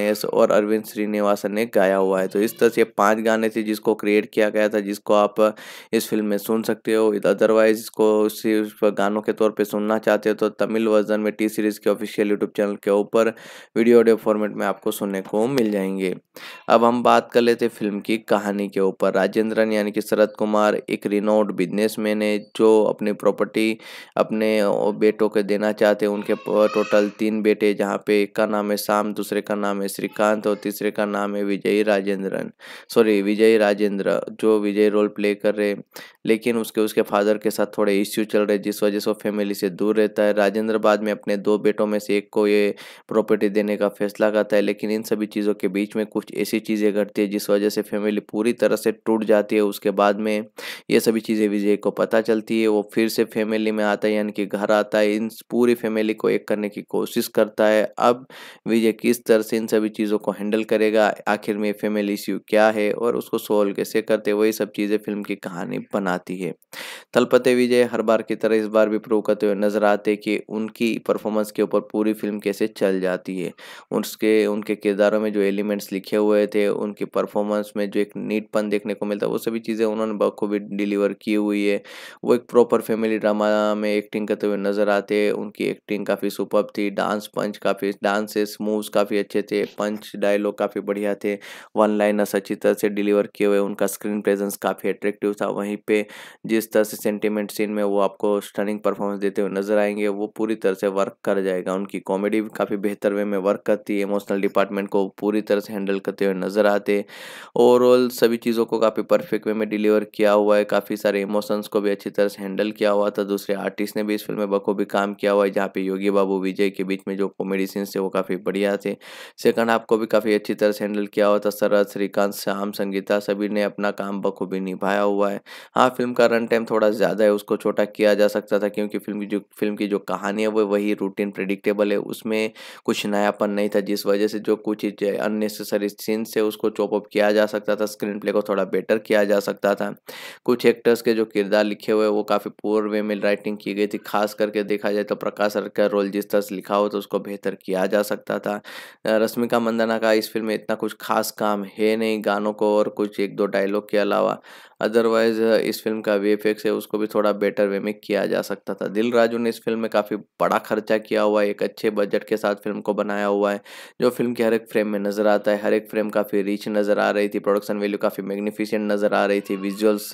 [SPEAKER 1] एस और अरविंद श्रीनिवासन ने गाया हुआ है तो इस तरह से पांच गाने थे जिसको क्रिएट किया गया था जिसको आप इस फिल्म में सुन सकते हो अदरवाइज इसको सिर्फ गानों के तौर पर सुनना चाहते हो तो तमिल वर्जन में टी सीरीज़ के ऑफिशियल यूट्यूब चैनल के ऊपर वीडियो ऑडियो फॉर्मेट में आपको सुनने को मिल जाएंगे अब हम बात कर लेते फिल्म की कहानी के ऊपर राजेंद्रन यानी कि शरद कुमार एक रिनोड बिजनेसमैन है जो अपनी प्रॉपर्टी अपने बेटों को देना चाहते हैं उनके टोटल तीन बेटे जहाँ पे एक का नाम है शाम दूसरे का नाम है श्रीकांत और तीसरे का नाम है विजय राजेंद्रन सॉरी विजय राजेंद्र जो विजय रोल प्ले कर रहे लेकिन उसके उसके फादर के साथ थोड़े इश्यू चल रहे जिस वजह से वो फैमिली से दूर रहता है राजेंद्र बाद में अपने दो बेटों में से एक को ये प्रॉपर्टी देने का फैसला करता है लेकिन इन सभी चीज़ों के बीच में कुछ ऐसी चीज़ें घटती है जिस वजह से फैमिली पूरी तरह से टूट जाती है उसके बाद में ये सभी चीज़ें विजय को पता चलती है वो फिर से फैमिली में आता है यानी कि घर आता आता है इन पूरी फैमिली को एक करने की कोशिश करता है अब विजय किस तरह से इन सभी चीज़ों को हैंडल करेगा आखिर में फैमिली इश्यू क्या है और उसको सोल्व कैसे करते वही सब चीज़ें फिल्म की कहानी बनाती है तलपते विजय हर बार की तरह इस बार भी प्रूव करते हुए नजर आते कि उनकी परफॉर्मेंस के ऊपर पूरी फिल्म कैसे चल जाती है उसके उनके किरदारों में जो एलिमेंट्स लिखे हुए थे उनकी परफॉर्मेंस में जो एक नीटपन देखने को मिलता है वो सभी चीज़ें उन्होंने बखूबी डिलीवर की हुई है वो एक प्रॉपर फैमिली ड्रामा में एक्टिंग करते हुए नजर नज़र आते उनकी एक्टिंग काफ़ी सुपर थी डांस पंच काफ़ी डांसेस मूव्स काफ़ी अच्छे थे पंच डायलॉग काफ़ी बढ़िया थे वन लाइनर्स अच्छी तरह से डिलीवर किए हुए उनका स्क्रीन प्रेजेंस काफ़ी अट्रैक्टिव था वहीं पे जिस तरह से सेंटिमेंट सीन में वो आपको स्टनिंग परफॉर्मेंस देते हुए नज़र आएंगे वो पूरी तरह से वर्क कर जाएगा उनकी कॉमेडी भी काफ़ी बेहतर वे में वर्क करती है इमोशनल डिपार्टमेंट को पूरी तरह से हैंडल करते हुए नज़र आते ओवरऑल सभी चीज़ों को काफ़ी परफेक्ट वे में डिलीवर किया हुआ है काफ़ी सारे इमोशंस को भी अच्छी तरह से हैंडल किया हुआ था दूसरे आर्टिस्ट ने भी इस फिल्म में को भी काम किया हुआ है जहाँ पे योगी बाबू विजय के बीच में जो कॉमेडी सीन्स थे वो काफ़ी बढ़िया थे सेकंड को भी काफ़ी अच्छी तरह से हैंडल किया हुआ था शरद श्रीकांत श्याम संगीता सभी ने अपना काम बखूबी निभाया हुआ है हाँ फिल्म का रन टाइम थोड़ा ज़्यादा है उसको छोटा किया जा सकता था क्योंकि फिल्म की जो फिल्म की जो कहानी है वो वही रूटीन प्रडिक्टेबल है उसमें कुछ नयापन नहीं था जिस वजह से जो कुछ अननेसेसरी सीन्स से उसको चॉपअप किया जा सकता था स्क्रीन प्ले को थोड़ा बेटर किया जा सकता था कुछ एक्टर्स के जो किरदार लिखे हुए वो काफ़ी पुअर वे में राइटिंग की गई थी खास कर करके देखा जाए तो प्रकाश सर का रोल जिस तरह से लिखा हो तो उसको बेहतर किया जा सकता था रश्मिका मंदाना का इस फिल्म में इतना कुछ खास काम है नहीं गानों को और कुछ एक दो डायलॉग के अलावा अदरवाइज इस फिल्म का वे है उसको भी थोड़ा बेटर वे में किया जा सकता था दिल राजू ने इस फिल्म में काफ़ी बड़ा खर्चा किया हुआ है एक अच्छे बजट के साथ फिल्म को बनाया हुआ है जो फिल्म के हर एक फ्रेम में नज़र आता है हर एक फ्रेम काफ़ी रिच नज़र आ रही थी प्रोडक्शन वैल्यू काफ़ी मैग्निफिशेंट नज़र आ रही थी विजुअल्स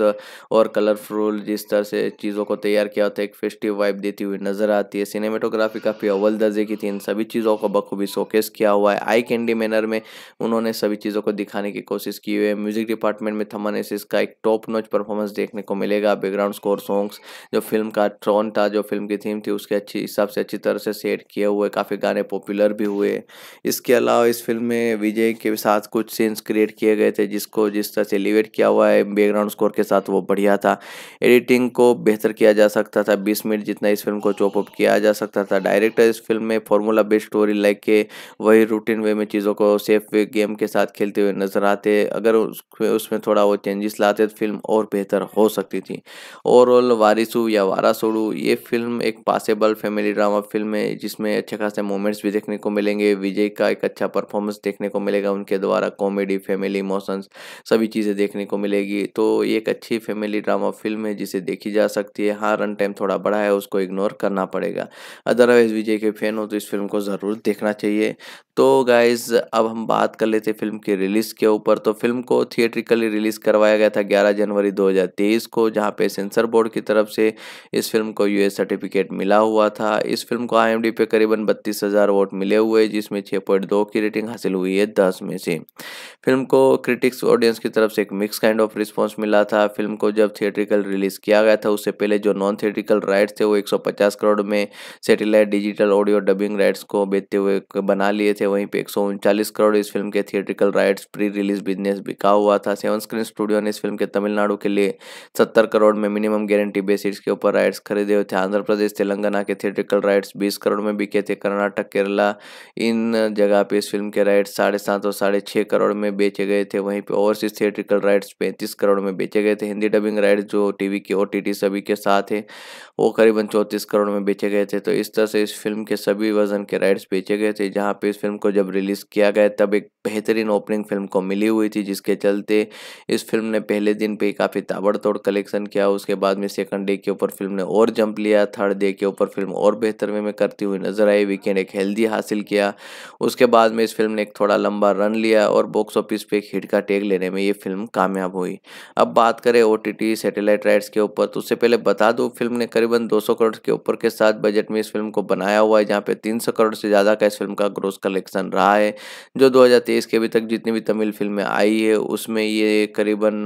[SPEAKER 1] और कलरफुल जिस तरह से चीज़ों को तैयार किया होता है एक फेस्टिव वाइब देती हुई नजर आती है सिनेमेटोग्राफी काफ़ी अव्वल दर्जे की थी इन सभी चीज़ों को बखूबी शोकेस किया हुआ है आई कैंडी मैनर में उन्होंने सभी चीज़ों को दिखाने की कोशिश की हुई है म्यूजिक डिपार्टमेंट में एसिस का एक टॉप नोच परफॉर्मेंस देखने को मिलेगा बैकग्राउंड स्कोर सॉन्ग्स जो फिल्म का ट्रॉन था जो फिल्म की थीम थी उसके अच्छी हिसाब से अच्छी तरह से सेट किए हुए काफ़ी गाने पॉपुलर भी हुए इसके अलावा इस फिल्म में विजय के साथ कुछ सीन्स क्रिएट किए गए थे जिसको जिस तरह से एलिवेट किया हुआ है बैकग्राउंड स्कोर के साथ वो बढ़िया था एडिटिंग को बेहतर किया जा सकता था बीस मिनट जितना इस फिल्म फिल्म को चॉपअप किया जा सकता था डायरेक्टर इस फिल्म में फॉर्मूला बेस्ड स्टोरी लाइक के वही रूटीन वे में चीज़ों को सेफ वे गेम के साथ खेलते हुए नजर आते अगर उसमें थोड़ा वो चेंजेस लाते तो फिल्म और बेहतर हो सकती थी ओवरऑल वारिसू या वारासोड़ू ये फिल्म एक पासेबल फैमिली ड्रामा फिल्म है जिसमें अच्छे खासे मोमेंट्स भी देखने को मिलेंगे विजय का एक अच्छा परफॉर्मेंस देखने को मिलेगा उनके द्वारा कॉमेडी फैमिली इमोशंस सभी चीज़ें देखने को मिलेगी तो ये एक अच्छी फैमिली ड्रामा फिल्म है जिसे देखी जा सकती है हाँ रन टाइम थोड़ा बड़ा है उसको इग्नोर कवर करना पड़ेगा अदरवाइज़ विजय के फ़ैन हो तो इस फिल्म को ज़रूर देखना चाहिए तो गाइज़ अब हम बात कर लेते फिल्म की रिलीज़ के ऊपर तो फिल्म को थिएट्रिकली रिलीज़ करवाया गया था ग्यारह जनवरी 2023 को जहाँ पे सेंसर बोर्ड की तरफ से इस फिल्म को यूएस सर्टिफिकेट मिला हुआ था इस फिल्म को आईएमडी पे करीबन बत्तीस वोट मिले हुए जिसमें 6.2 की रेटिंग हासिल हुई है दस में से फिल्म को क्रिटिक्स ऑडियंस की तरफ से एक मिक्स काइंड ऑफ रिस्पॉन्स मिला था फिल्म को जब थिएट्रिकल रिलीज़ किया गया था उससे पहले जो नॉन थिएट्रिकल राइट्स थे वो एक पचास करोड़ में satellite digital audio dubbing rights को बेचते हुए बना लिए थे वहीं पे एक करोड़ इस फिल्म के theatrical rights pre release business बिका हुआ था सेवन स्क्रीन स्टूडियो ने इस फिल्म के तमिलनाडु के लिए सत्तर करोड़ में मिनिमम गारंटी बेसिस के ऊपर राइट्स खरीदे हुए थे आंध्र प्रदेश तेलंगाना के थिएट्रिकल राइट्स बीस करोड़ में बिके थे कर्नाटक केरला इन जगह पे इस फिल्म के राइट्स साढ़े सात और साढ़े छः करोड़ में बेचे गए थे वहीं पे ओवरसीज थिएट्रिकल राइट्स पैंतीस करोड़ में बेचे गए थे हिंदी डबिंग राइट्स जो टीवी के ओ सभी के साथ है वो करीबन चौंतीस पैंतीस करोड़ में बेचे गए थे तो इस तरह से इस फिल्म के सभी वजन के राइट्स बेचे गए थे जहाँ पे इस फिल्म को जब रिलीज़ किया गया तब एक बेहतरीन ओपनिंग फिल्म को मिली हुई थी जिसके चलते इस फिल्म ने पहले दिन पे काफ़ी ताबड़तोड़ कलेक्शन किया उसके बाद में सेकंड डे के ऊपर फिल्म ने और जंप लिया थर्ड डे के ऊपर फिल्म और बेहतर वे में करती हुई नजर आई वीकेंड एक हेल्दी हासिल किया उसके बाद में इस फिल्म ने एक थोड़ा लंबा रन लिया और बॉक्स ऑफिस पे एक हिट का टेक लेने में ये फिल्म कामयाब हुई अब बात करें ओ सैटेलाइट राइट्स के ऊपर तो उससे पहले बता दो फिल्म ने करीबन दो करोड़ के ऊपर के साथ बजट में इस फिल्म को बनाया हुआ है जहाँ पे 300 करोड़ से ज़्यादा का इस फिल्म का ग्रोस कलेक्शन रहा है जो 2023 के अभी तक जितनी भी तमिल फिल्में आई है उसमें ये करीबन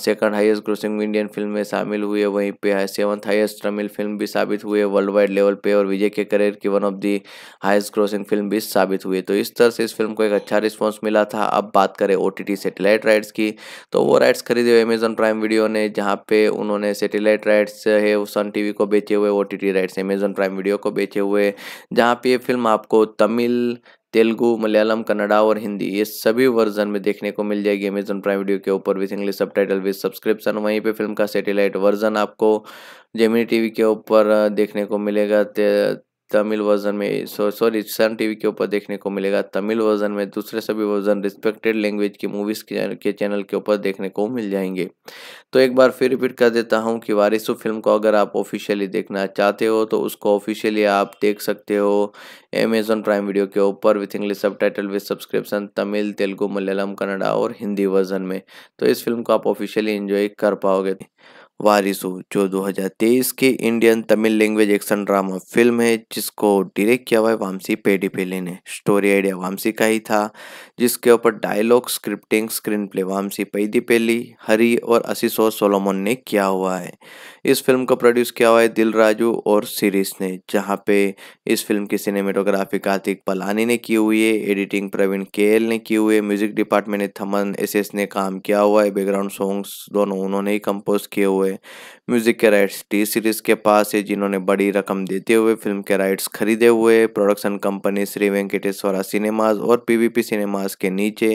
[SPEAKER 1] second highest grossing Indian film में शामिल हुई है वहीं पे सेवन्थ हाईएस्ट तमिल फिल्म भी साबित हुई है वर्ल्ड वाइड लेवल पर और विजय के करियर की one of the highest grossing film भी साबित हुई तो इस तरह से इस फिल्म को एक अच्छा रिस्पॉन्स मिला था अब बात करें ओ सेटेलाइट राइट्स की तो वो राइट्स खरीदे हुए अमेजन प्राइम वीडियो ने जहाँ पे उन्होंने सेटेलाइट राइट्स है सन टीवी को बेचे हुए हुए O T rights Amazon Prime Video को बेचे हुए जहाँ पे ये फिल्म आपको तमिल तेलुगू मलयालम कन्नडा और हिंदी ये सभी वर्जन में देखने को मिल जाएगी अमेजन प्राइम वीडियो के ऊपर with English subtitle with subscription वहीं पे फिल्म का सैटेलाइट वर्जन आपको जेमिनी टीवी के ऊपर देखने को मिलेगा तमिल वर्जन में सॉरी सन टीवी के ऊपर देखने को मिलेगा तमिल वर्जन में दूसरे सभी वर्जन रिस्पेक्टेड लैंग्वेज की मूवीज़ के चैनल के ऊपर देखने को मिल जाएंगे तो एक बार फिर रिपीट कर देता हूँ कि वारिस फिल्म को अगर आप ऑफिशियली देखना चाहते हो तो उसको ऑफिशियली आप देख सकते हो अमेजोन प्राइम वीडियो के ऊपर with English subtitle with subscription Tamil Telugu Malayalam Kannada और हिंदी वर्जन में तो इस फिल्म को आप ऑफिशियली इन्जॉय कर पाओगे वारिसु जो 2023 की Indian Tamil language action drama film है जिसको डायरेक्ट किया हुआ है वामसी पेडीपेली ने स्टोरी आइडिया वामसी का ही था जिसके ऊपर dialogue scripting screenplay Vamshi Paidipally Hari और असीसो सोलोमोन ने किया हुआ है इस फिल्म को प्रोड्यूस किया हुआ है दिल राजू और सीरीज ने जहाँ पे इस फिल्म की सिनेमेटोग्राफी कार्तिक पलानी ने की हुई है एडिटिंग प्रवीण के ने की हुई है म्यूजिक डिपार्टमेंट ने थमन एस ने काम किया हुआ है बैकग्राउंड सॉन्ग्स दोनों उन्होंने ही कंपोज किए हुए हुए म्यूज़िक के राइट्स टी सीरीज़ के पास है जिन्होंने बड़ी रकम देते हुए फिल्म के राइट्स खरीदे हुए production company Shri Venkateswara cinemas और पीवीपी सिनेमाज के नीचे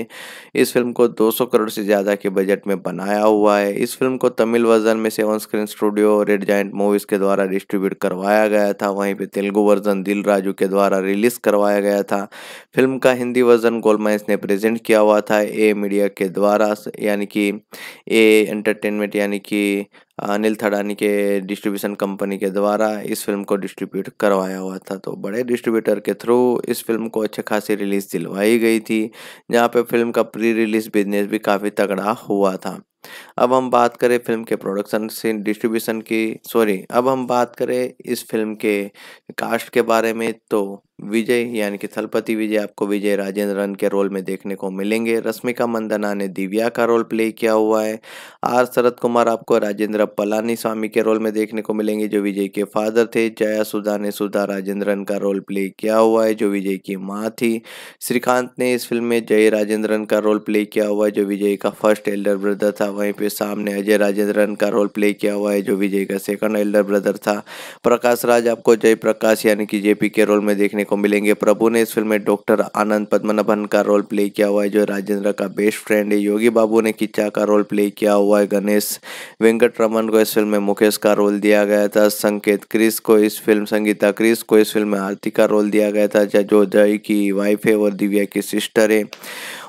[SPEAKER 1] इस फिल्म को 200 करोड़ से ज़्यादा के बजट में बनाया हुआ है इस फिल्म को तमिल वर्जन में seven screen studio Red Giant Movies के द्वारा डिस्ट्रीब्यूट करवाया गया था वहीं पर तेलुगु वर्जन दिल राजू के द्वारा रिलीज़ करवाया गया था फिल्म का हिंदी वर्जन गोलमाइंस ने प्रेजेंट किया हुआ था ए मीडिया के द्वारा यानी कि ए एंटरटेनमेंट यानी कि अनिल थड़ानी के डिस्ट्रीब्यूशन कंपनी के द्वारा इस फिल्म को डिस्ट्रीब्यूट करवाया हुआ था तो बड़े डिस्ट्रीब्यूटर के थ्रू इस फिल्म को अच्छे खासी रिलीज़ दिलवाई गई थी जहाँ पे फिल्म का प्री रिलीज़ बिजनेस भी काफ़ी तगड़ा हुआ था अब हम बात करें फिल्म के प्रोडक्शन से डिस्ट्रीब्यूशन की सॉरी अब हम बात करें इस फिल्म के कास्ट के बारे में तो विजय यानी कि थलपति विजय आपको विजय राजेंद्रन के रोल में देखने को मिलेंगे रश्मिका मंदना ने दिव्या का रोल प्ले किया हुआ है आर शरद कुमार आपको राजेंद्र पलानी स्वामी के रोल में देखने को मिलेंगे जो विजय के फादर थे जया सुधा ने सुधा राजेंद्रन का रोल प्ले किया हुआ है जो विजय की माँ थी श्रीकांत ने इस फिल्म में जय राजेंद्रन का रोल प्ले किया हुआ है जो विजय का फर्स्ट एल्डर ब्रदर था वहीं पर सामने अजय राजेंद्रन का रोल प्ले किया हुआ है जो विजय का सेकंड एल्डर ब्रदर था प्रकाश राज आपको जय प्रकाश यानी कि जेपी के रोल में देखने को मिलेंगे प्रभु ने इस फिल्म में डॉक्टर आनंद पद्मनाभन का रोल प्ले किया हुआ है जो राजेंद्र का बेस्ट फ्रेंड है योगी बाबू ने किच्चा का रोल प्ले किया हुआ है गणेश वेंकट रमन को इस फिल्म में मुकेश का रोल दिया गया था संकेत क्रिस को इस फिल्म संगीता क्रिस को इस फिल्म में आरती का रोल दिया गया था जो जय की वाइफ है और दिव्या की सिस्टर है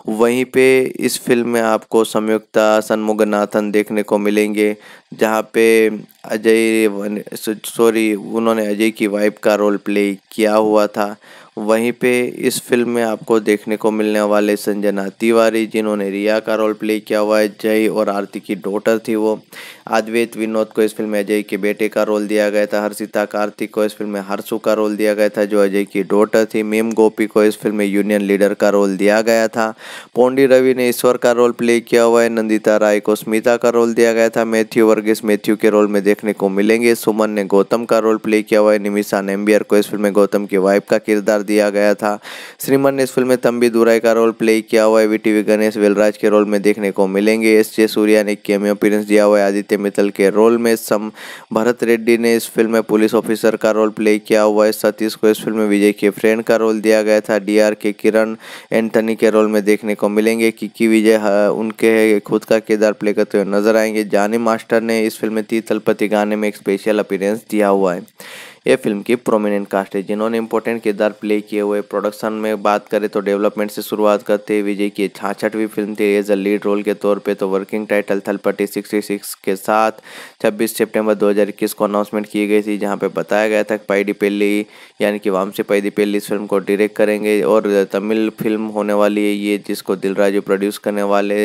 [SPEAKER 1] वहीं पे इस फिल्म में आपको संयुक्ता सन्मुगनाथन देखने को मिलेंगे जहाँ पे अजय सॉरी उन्होंने अजय की वाइफ का रोल प्ले किया हुआ था वहीं पे इस फिल्म में आपको देखने को मिलने वाले संजना तिवारी जिन्होंने रिया का रोल प्ले किया हुआ है जय और आरती की डॉटर थी वो अद्वैत विनोद को इस फिल्म में अजय के बेटे का रोल दिया गया था हर्षिता कार्तिक को इस फिल्म में हर्षु का रोल दिया गया था जो अजय की डॉटर थी मेम गोपी को इस फिल्म में यूनियन लीडर का रोल दिया गया था पोंडी रवि ने ईश्वर का रोल प्ले किया हुआ है नंदिता राय को स्मिता का रोल दिया गया था मैथ्यू वर्गीस मैथ्यू के रोल में देखने को मिलेंगे सुमन ने गौतम का रोल प्ले किया हुआ है निमिषा नेम्बियर को इस फिल्म में गौतम की वाइफ का किरदार कर दिया गया था श्रीमन ने इस फिल्म में तंबी दुराई का रोल प्ले किया हुआ है वी टी गणेश वेलराज के रोल में देखने को मिलेंगे एस जे सूर्या ने केमियो अपीरेंस दिया हुआ है आदित्य मित्तल के रोल में सम भरत रेड्डी ने इस फिल्म में पुलिस ऑफिसर का रोल प्ले किया हुआ है सतीश को इस फिल्म में विजय के फ्रेंड का रोल दिया गया था डी के किरण एंथनी के रोल में देखने को मिलेंगे किकी विजय उनके खुद का किरदार प्ले करते हुए नजर आएंगे जानी मास्टर ने इस फिल्म में तीतलपति गाने में एक स्पेशल अपीरेंस दिया हुआ है ये फिल्म की प्रोमिनेंट कास्ट है जिन्होंने इंपॉर्टेंट किरदार प्ले किए हुए प्रोडक्शन में बात करें तो डेवलपमेंट से शुरुआत करते विजय की छाछठवीं फिल्म थी एज अ लीड रोल के तौर पे तो working title Thalapathy sixty six के साथ 26 सितंबर 2021 को अनाउंसमेंट की गई थी जहां पे बताया गया था पैडी पेली यानी कि वामसी पैडी पेली इस फिल्म को डायरेक्ट करेंगे और तमिल फिल्म होने वाली है ये जिसको दिलराजू प्रोड्यूस करने वाले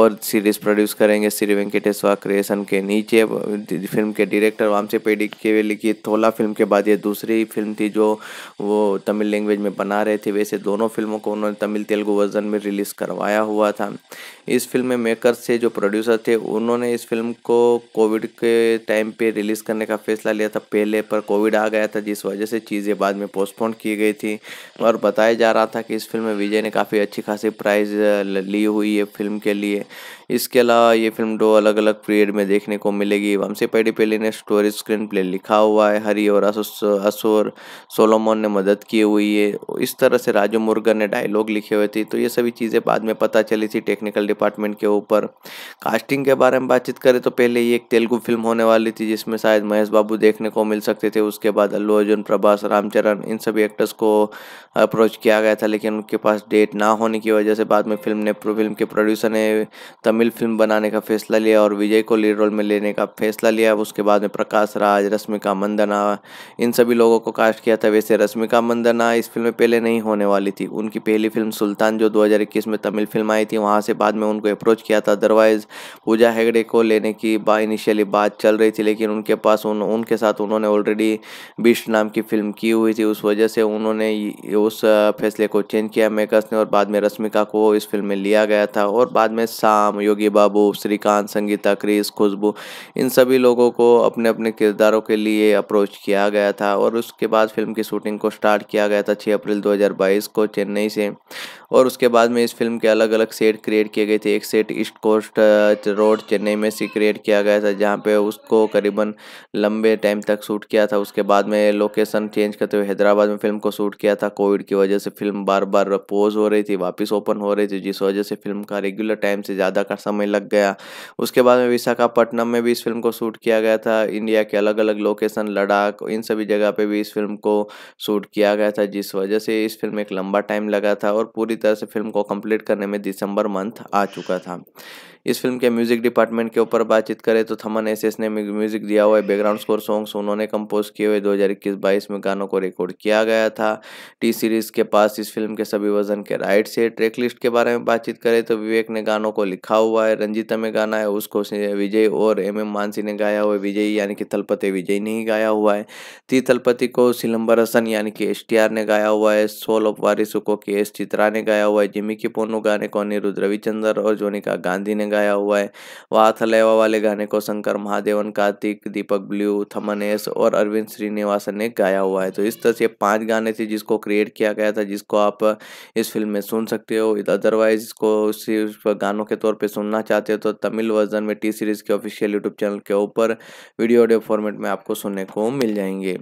[SPEAKER 1] और सीरीज प्रोड्यूस करेंगे श्री वेंकटेश्वर क्रिएशन के नीचे फिल्म के डायरेक्टर वामसी पेडी के लिए थोला फिल्म फिल्म के बाद ये दूसरी फिल्म थी जो वो तमिल लैंग्वेज में बना रहे थे वैसे दोनों फिल्मों को उन्होंने तमिल तेलुगु वर्जन में रिलीज़ करवाया हुआ था इस फिल्म में मेकर्स से जो प्रोड्यूसर थे उन्होंने इस फिल्म को कोविड के टाइम पे रिलीज़ करने का फैसला लिया था पहले पर कोविड आ गया था जिस वजह से चीज़ें बाद में पोस्टपोन की गई थी और बताया जा रहा था कि इस फिल्म में विजय ने काफ़ी अच्छी खासी प्राइज़ ली हुई है फिल्म के लिए इसके अलावा ये फिल्म दो अलग अलग पीरियड में देखने को मिलेगी वंशी पेडीपेली ने स्टोरी स्क्रीन प्ले लिखा हुआ है हरी और असुर सोलोमोन ने मदद की हुई है इस तरह से राजू मुर्गन ने डायलॉग लिखे हुए थे तो ये सभी चीज़ें बाद में पता चली थी टेक्निकल डिपार्टमेंट के ऊपर कास्टिंग के बारे में बातचीत करें तो पहले ये एक तेलुगु फिल्म होने वाली थी जिसमें शायद महेश बाबू देखने को मिल सकते थे उसके बाद अल्लू अर्जुन प्रभास रामचरण इन सभी एक्टर्स को अप्रोच किया गया था लेकिन उनके पास डेट ना होने की वजह से बाद में फिल्म ने फिल्म के प्रोड्यूसर ने तमिल तमिल फिल्म बनाने का फैसला लिया और विजय को लीड रोल में लेने का फैसला लिया उसके बाद में प्रकाश राज रश्मिका मंदना इन सभी लोगों को कास्ट किया था वैसे रश्मिका मंदना इस फिल्म में पहले नहीं होने वाली थी उनकी पहली फिल्म सुल्तान जो दो में तमिल फिल्म आई थी वहाँ से बाद में उनको अप्रोच किया था अदरवाइज़ पूजा हेगड़े को लेने की बा इनिशियली बात चल रही थी लेकिन उनके पास उन उनके साथ उन्होंने ऑलरेडी बिस्ट नाम की फिल्म की हुई थी उस वजह से उन्होंने उस फैसले को चेंज किया मेकर्स ने और बाद में रश्मिका को इस फिल्म में लिया गया था और बाद में शाम योगी बाबू श्रीकांत संगीता क्रिस खुशबू इन सभी लोगों को अपने अपने किरदारों के लिए अप्रोच किया गया था और उसके बाद फिल्म की शूटिंग को स्टार्ट किया गया था छः अप्रैल दो को चेन्नई से और उसके बाद में इस फिल्म के अलग अलग सेट क्रिएट किए गए थे एक set East Coast Road Chennai में से क्रिएट किया गया था जहाँ पे उसको करीबन लंबे टाइम तक शूट किया था उसके बाद में लोकेशन चेंज करते हुए हैदराबाद में फिल्म को शूट किया था कोविड की वजह से फिल्म बार बार पोज हो रही थी वापस ओपन हो रही थी जिस वजह से फिल्म का रेगुलर टाइम से ज़्यादा का का समय लग गया उसके बाद में विशाखापट्टनम में भी इस फिल्म को शूट किया गया था इंडिया के अलग अलग लोकेशन लद्दाख इन सभी जगह पर भी इस फिल्म को शूट किया गया था जिस वजह से इस फिल्म एक लंबा टाइम लगा था और पूरी तरह से फिल्म को कंप्लीट करने में दिसंबर मंथ आ चुका था इस फिल्म के म्यूजिक डिपार्टमेंट के ऊपर बातचीत करें तो थमन एस एस ने म्यूजिक दिया हुआ है बैकग्राउंड स्कोर सॉन्ग्स उन्होंने कंपोज किए हुए 2021-22 में गानों को रिकॉर्ड किया गया था टी सीरीज के पास इस फिल्म के सभी वजन के राइट से ट्रैक लिस्ट के बारे में बातचीत करें तो विवेक ने गानों को लिखा हुआ है रंजीता में गाना है उसको विजय और एम एम मानसी ने गाया हुआ विजय यानी कि थलपति विजय ने ही गाया हुआ है ती थलपति को सिलम्बर हसन यानी कि एस ने गाया हुआ है सोल ऑफ वारिस को के एस चित्रा ने गाया हुआ है जिमी की पोनो गाने को अनिरुद्ध रविचंद्र और जोनिका गांधी ने गाया हुआ है वहाँ थलेवा वाले गाने को शंकर महादेवन कार्तिक दीपक ब्लू थमनेस और अरविंद श्रीनिवासन ने गाया हुआ है तो इस तरह से पांच गाने थे जिसको क्रिएट किया गया था जिसको आप इस फिल्म में सुन सकते हो अदरवाइज इसको सिर्फ गानों के तौर पर सुनना चाहते हो तो तमिल वर्जन में टी सीरीज़ के ऑफिशियल यूट्यूब चैनल के ऊपर वीडियो ऑडियो फॉर्मेट में आपको सुनने को मिल जाएंगे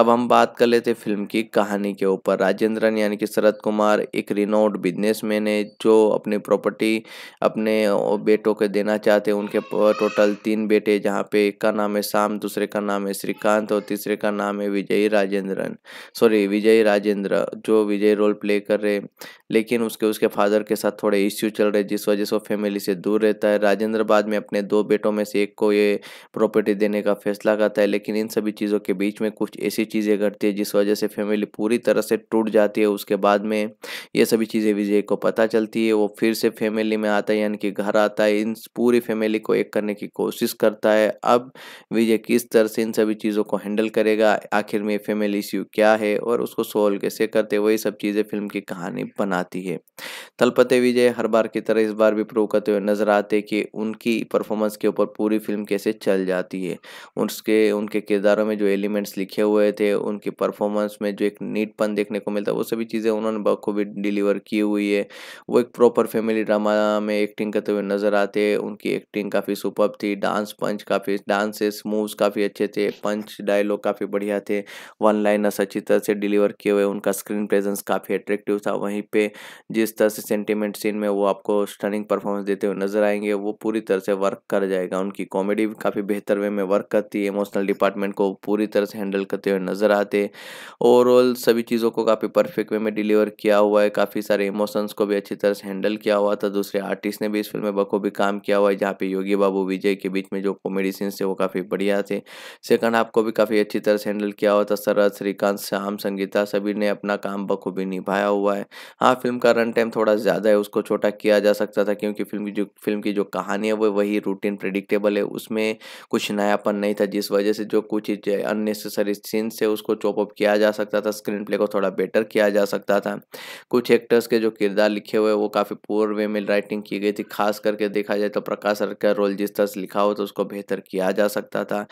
[SPEAKER 1] अब हम बात कर लेते फिल्म की कहानी के ऊपर राजेंद्रन यानी कि शरद कुमार एक रिनोड बिजनेसमैन है जो अपनी प्रॉपर्टी अपने बेटों के देना चाहते हैं उनके टोटल तीन बेटे जहाँ पे एक का नाम है शाम दूसरे का नाम है श्रीकांत और तीसरे का नाम है विजय राजेंद्रन सॉरी विजय राजेंद्र जो विजय रोल प्ले कर रहे लेकिन उसके उसके फादर के साथ थोड़े इश्यू चल रहे जिस वजह से वो फैमिली से दूर रहता है राजेंद्र बाद में अपने दो बेटों में से एक को ये प्रॉपर्टी देने का फैसला करता है लेकिन इन सभी चीज़ों के बीच में कुछ ऐसी चीज़ें घटती है जिस वजह से फैमिली पूरी तरह से टूट जाती है उसके बाद में ये सभी चीज़ें विजय को पता चलती है वो फिर से फैमिली में आता है यानी कि घर आता आता है इन पूरी फैमिली को एक करने की कोशिश करता है अब विजय किस तरह से इन सभी चीज़ों को हैंडल करेगा आखिर में फैमिली इश्यू क्या है और उसको सोल्व कैसे करते वही सब चीज़ें फिल्म की कहानी बनाती है तलपते विजय हर बार की तरह इस बार भी प्रूव करते हुए नजर आते कि उनकी परफॉर्मेंस के ऊपर पूरी फिल्म कैसे चल जाती है उसके उनके किरदारों में जो एलिमेंट्स लिखे हुए थे उनकी परफॉर्मेंस में जो एक नीटपन देखने को मिलता है वो सभी चीज़ें उन्होंने बखूबी डिलीवर की हुई है वो एक प्रॉपर फैमिली ड्रामा में एक्टिंग करते हुए नजर नज़र आते उनकी एक्टिंग काफ़ी सुपर थी डांस पंच काफ़ी डांसेस मूव्स काफ़ी अच्छे थे पंच डायलॉग काफ़ी बढ़िया थे वन लाइनर्स अच्छी तरह से डिलीवर किए हुए उनका स्क्रीन प्रेजेंस काफ़ी अट्रैक्टिव था वहीं पे जिस तरह से सेंटिमेंट सीन में वो आपको स्टनिंग परफॉर्मेंस देते हुए नज़र आएंगे वो पूरी तरह से वर्क कर जाएगा उनकी कॉमेडी भी काफ़ी बेहतर वे में वर्क करती है इमोशनल डिपार्टमेंट को पूरी तरह से हैंडल करते हुए नज़र आते ओवरऑल सभी चीज़ों को काफ़ी परफेक्ट वे में डिलीवर किया हुआ है काफ़ी सारे इमोशंस को भी अच्छी तरह से हैंडल किया हुआ था दूसरे आर्टिस्ट ने भी इस फिल्म में को भी काम किया हुआ है जहाँ पे योगी बाबू विजय के बीच में जो कॉमेडी सीन्स थे वो काफ़ी बढ़िया थे सेकंड हाफ को भी काफ़ी अच्छी तरह से हैंडल किया हुआ था सरद श्रीकांत श्याम संगीता सभी ने अपना काम बखूबी निभाया हुआ है हाँ फिल्म का रन टाइम थोड़ा ज़्यादा है उसको छोटा किया जा सकता था क्योंकि फिल्म की जो फिल्म की जो कहानी है वो वही रूटीन प्रिडिक्टेबल है उसमें कुछ नयापन नहीं था जिस वजह से जो कुछ अननेसेसरी सीन्स थे उसको चॉपअप किया जा सकता था स्क्रीन प्ले को थोड़ा बेटर किया जा सकता था कुछ एक्टर्स के जो किरदार लिखे हुए वो काफ़ी पुअर वे में राइटिंग की गई थी खास कर करके देखा जाए तो प्रकाश सर का रोल जिस तरह से लिखा हो तो उसको बेहतर किया जा सकता था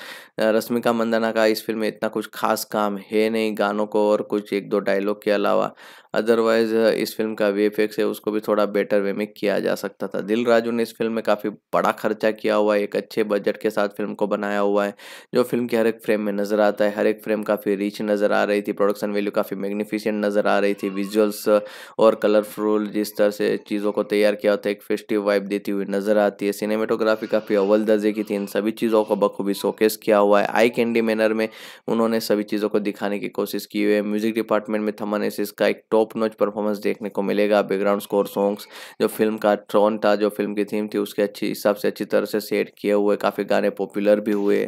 [SPEAKER 1] रश्मिका मंदाना का इस फिल्म में इतना कुछ खास काम है नहीं गानों को और कुछ एक दो डायलॉग के अलावा अदरवाइज uh, इस फिल्म का वी है उसको भी थोड़ा बेटर वे में किया जा सकता था दिल राजू ने इस फिल्म में काफ़ी बड़ा खर्चा किया हुआ है एक अच्छे बजट के साथ फिल्म को बनाया हुआ है जो फिल्म के हर एक फ्रेम में नज़र आता है हर एक फ्रेम काफ़ी रिच नज़र आ रही थी प्रोडक्शन वैल्यू काफ़ी मैग्निफिशेंट नज़र आ रही थी विजुअल्स uh, और कलरफुल जिस तरह से चीज़ों को तैयार किया है एक फेस्टिव वाइब देती हुई नज़र आती है सिनेमेटोग्राफी काफ़ी अव्वल दर्जे की थी इन सभी चीज़ों को बखूबी शोकेस किया हुआ है आई कैंडी मैनर में उन्होंने सभी चीज़ों को दिखाने की कोशिश की हुई है म्यूजिक डिपार्टमेंट में थमानेसिस का एक टॉप टॉप नोच परफॉर्मेंस देखने को मिलेगा बैकग्राउंड स्कोर सॉन्ग्स जो फिल्म का ट्रोन था जो फिल्म की थीम थी उसके अच्छी हिसाब से अच्छी तरह से सेट किए हुए काफ़ी गाने पॉपुलर भी हुए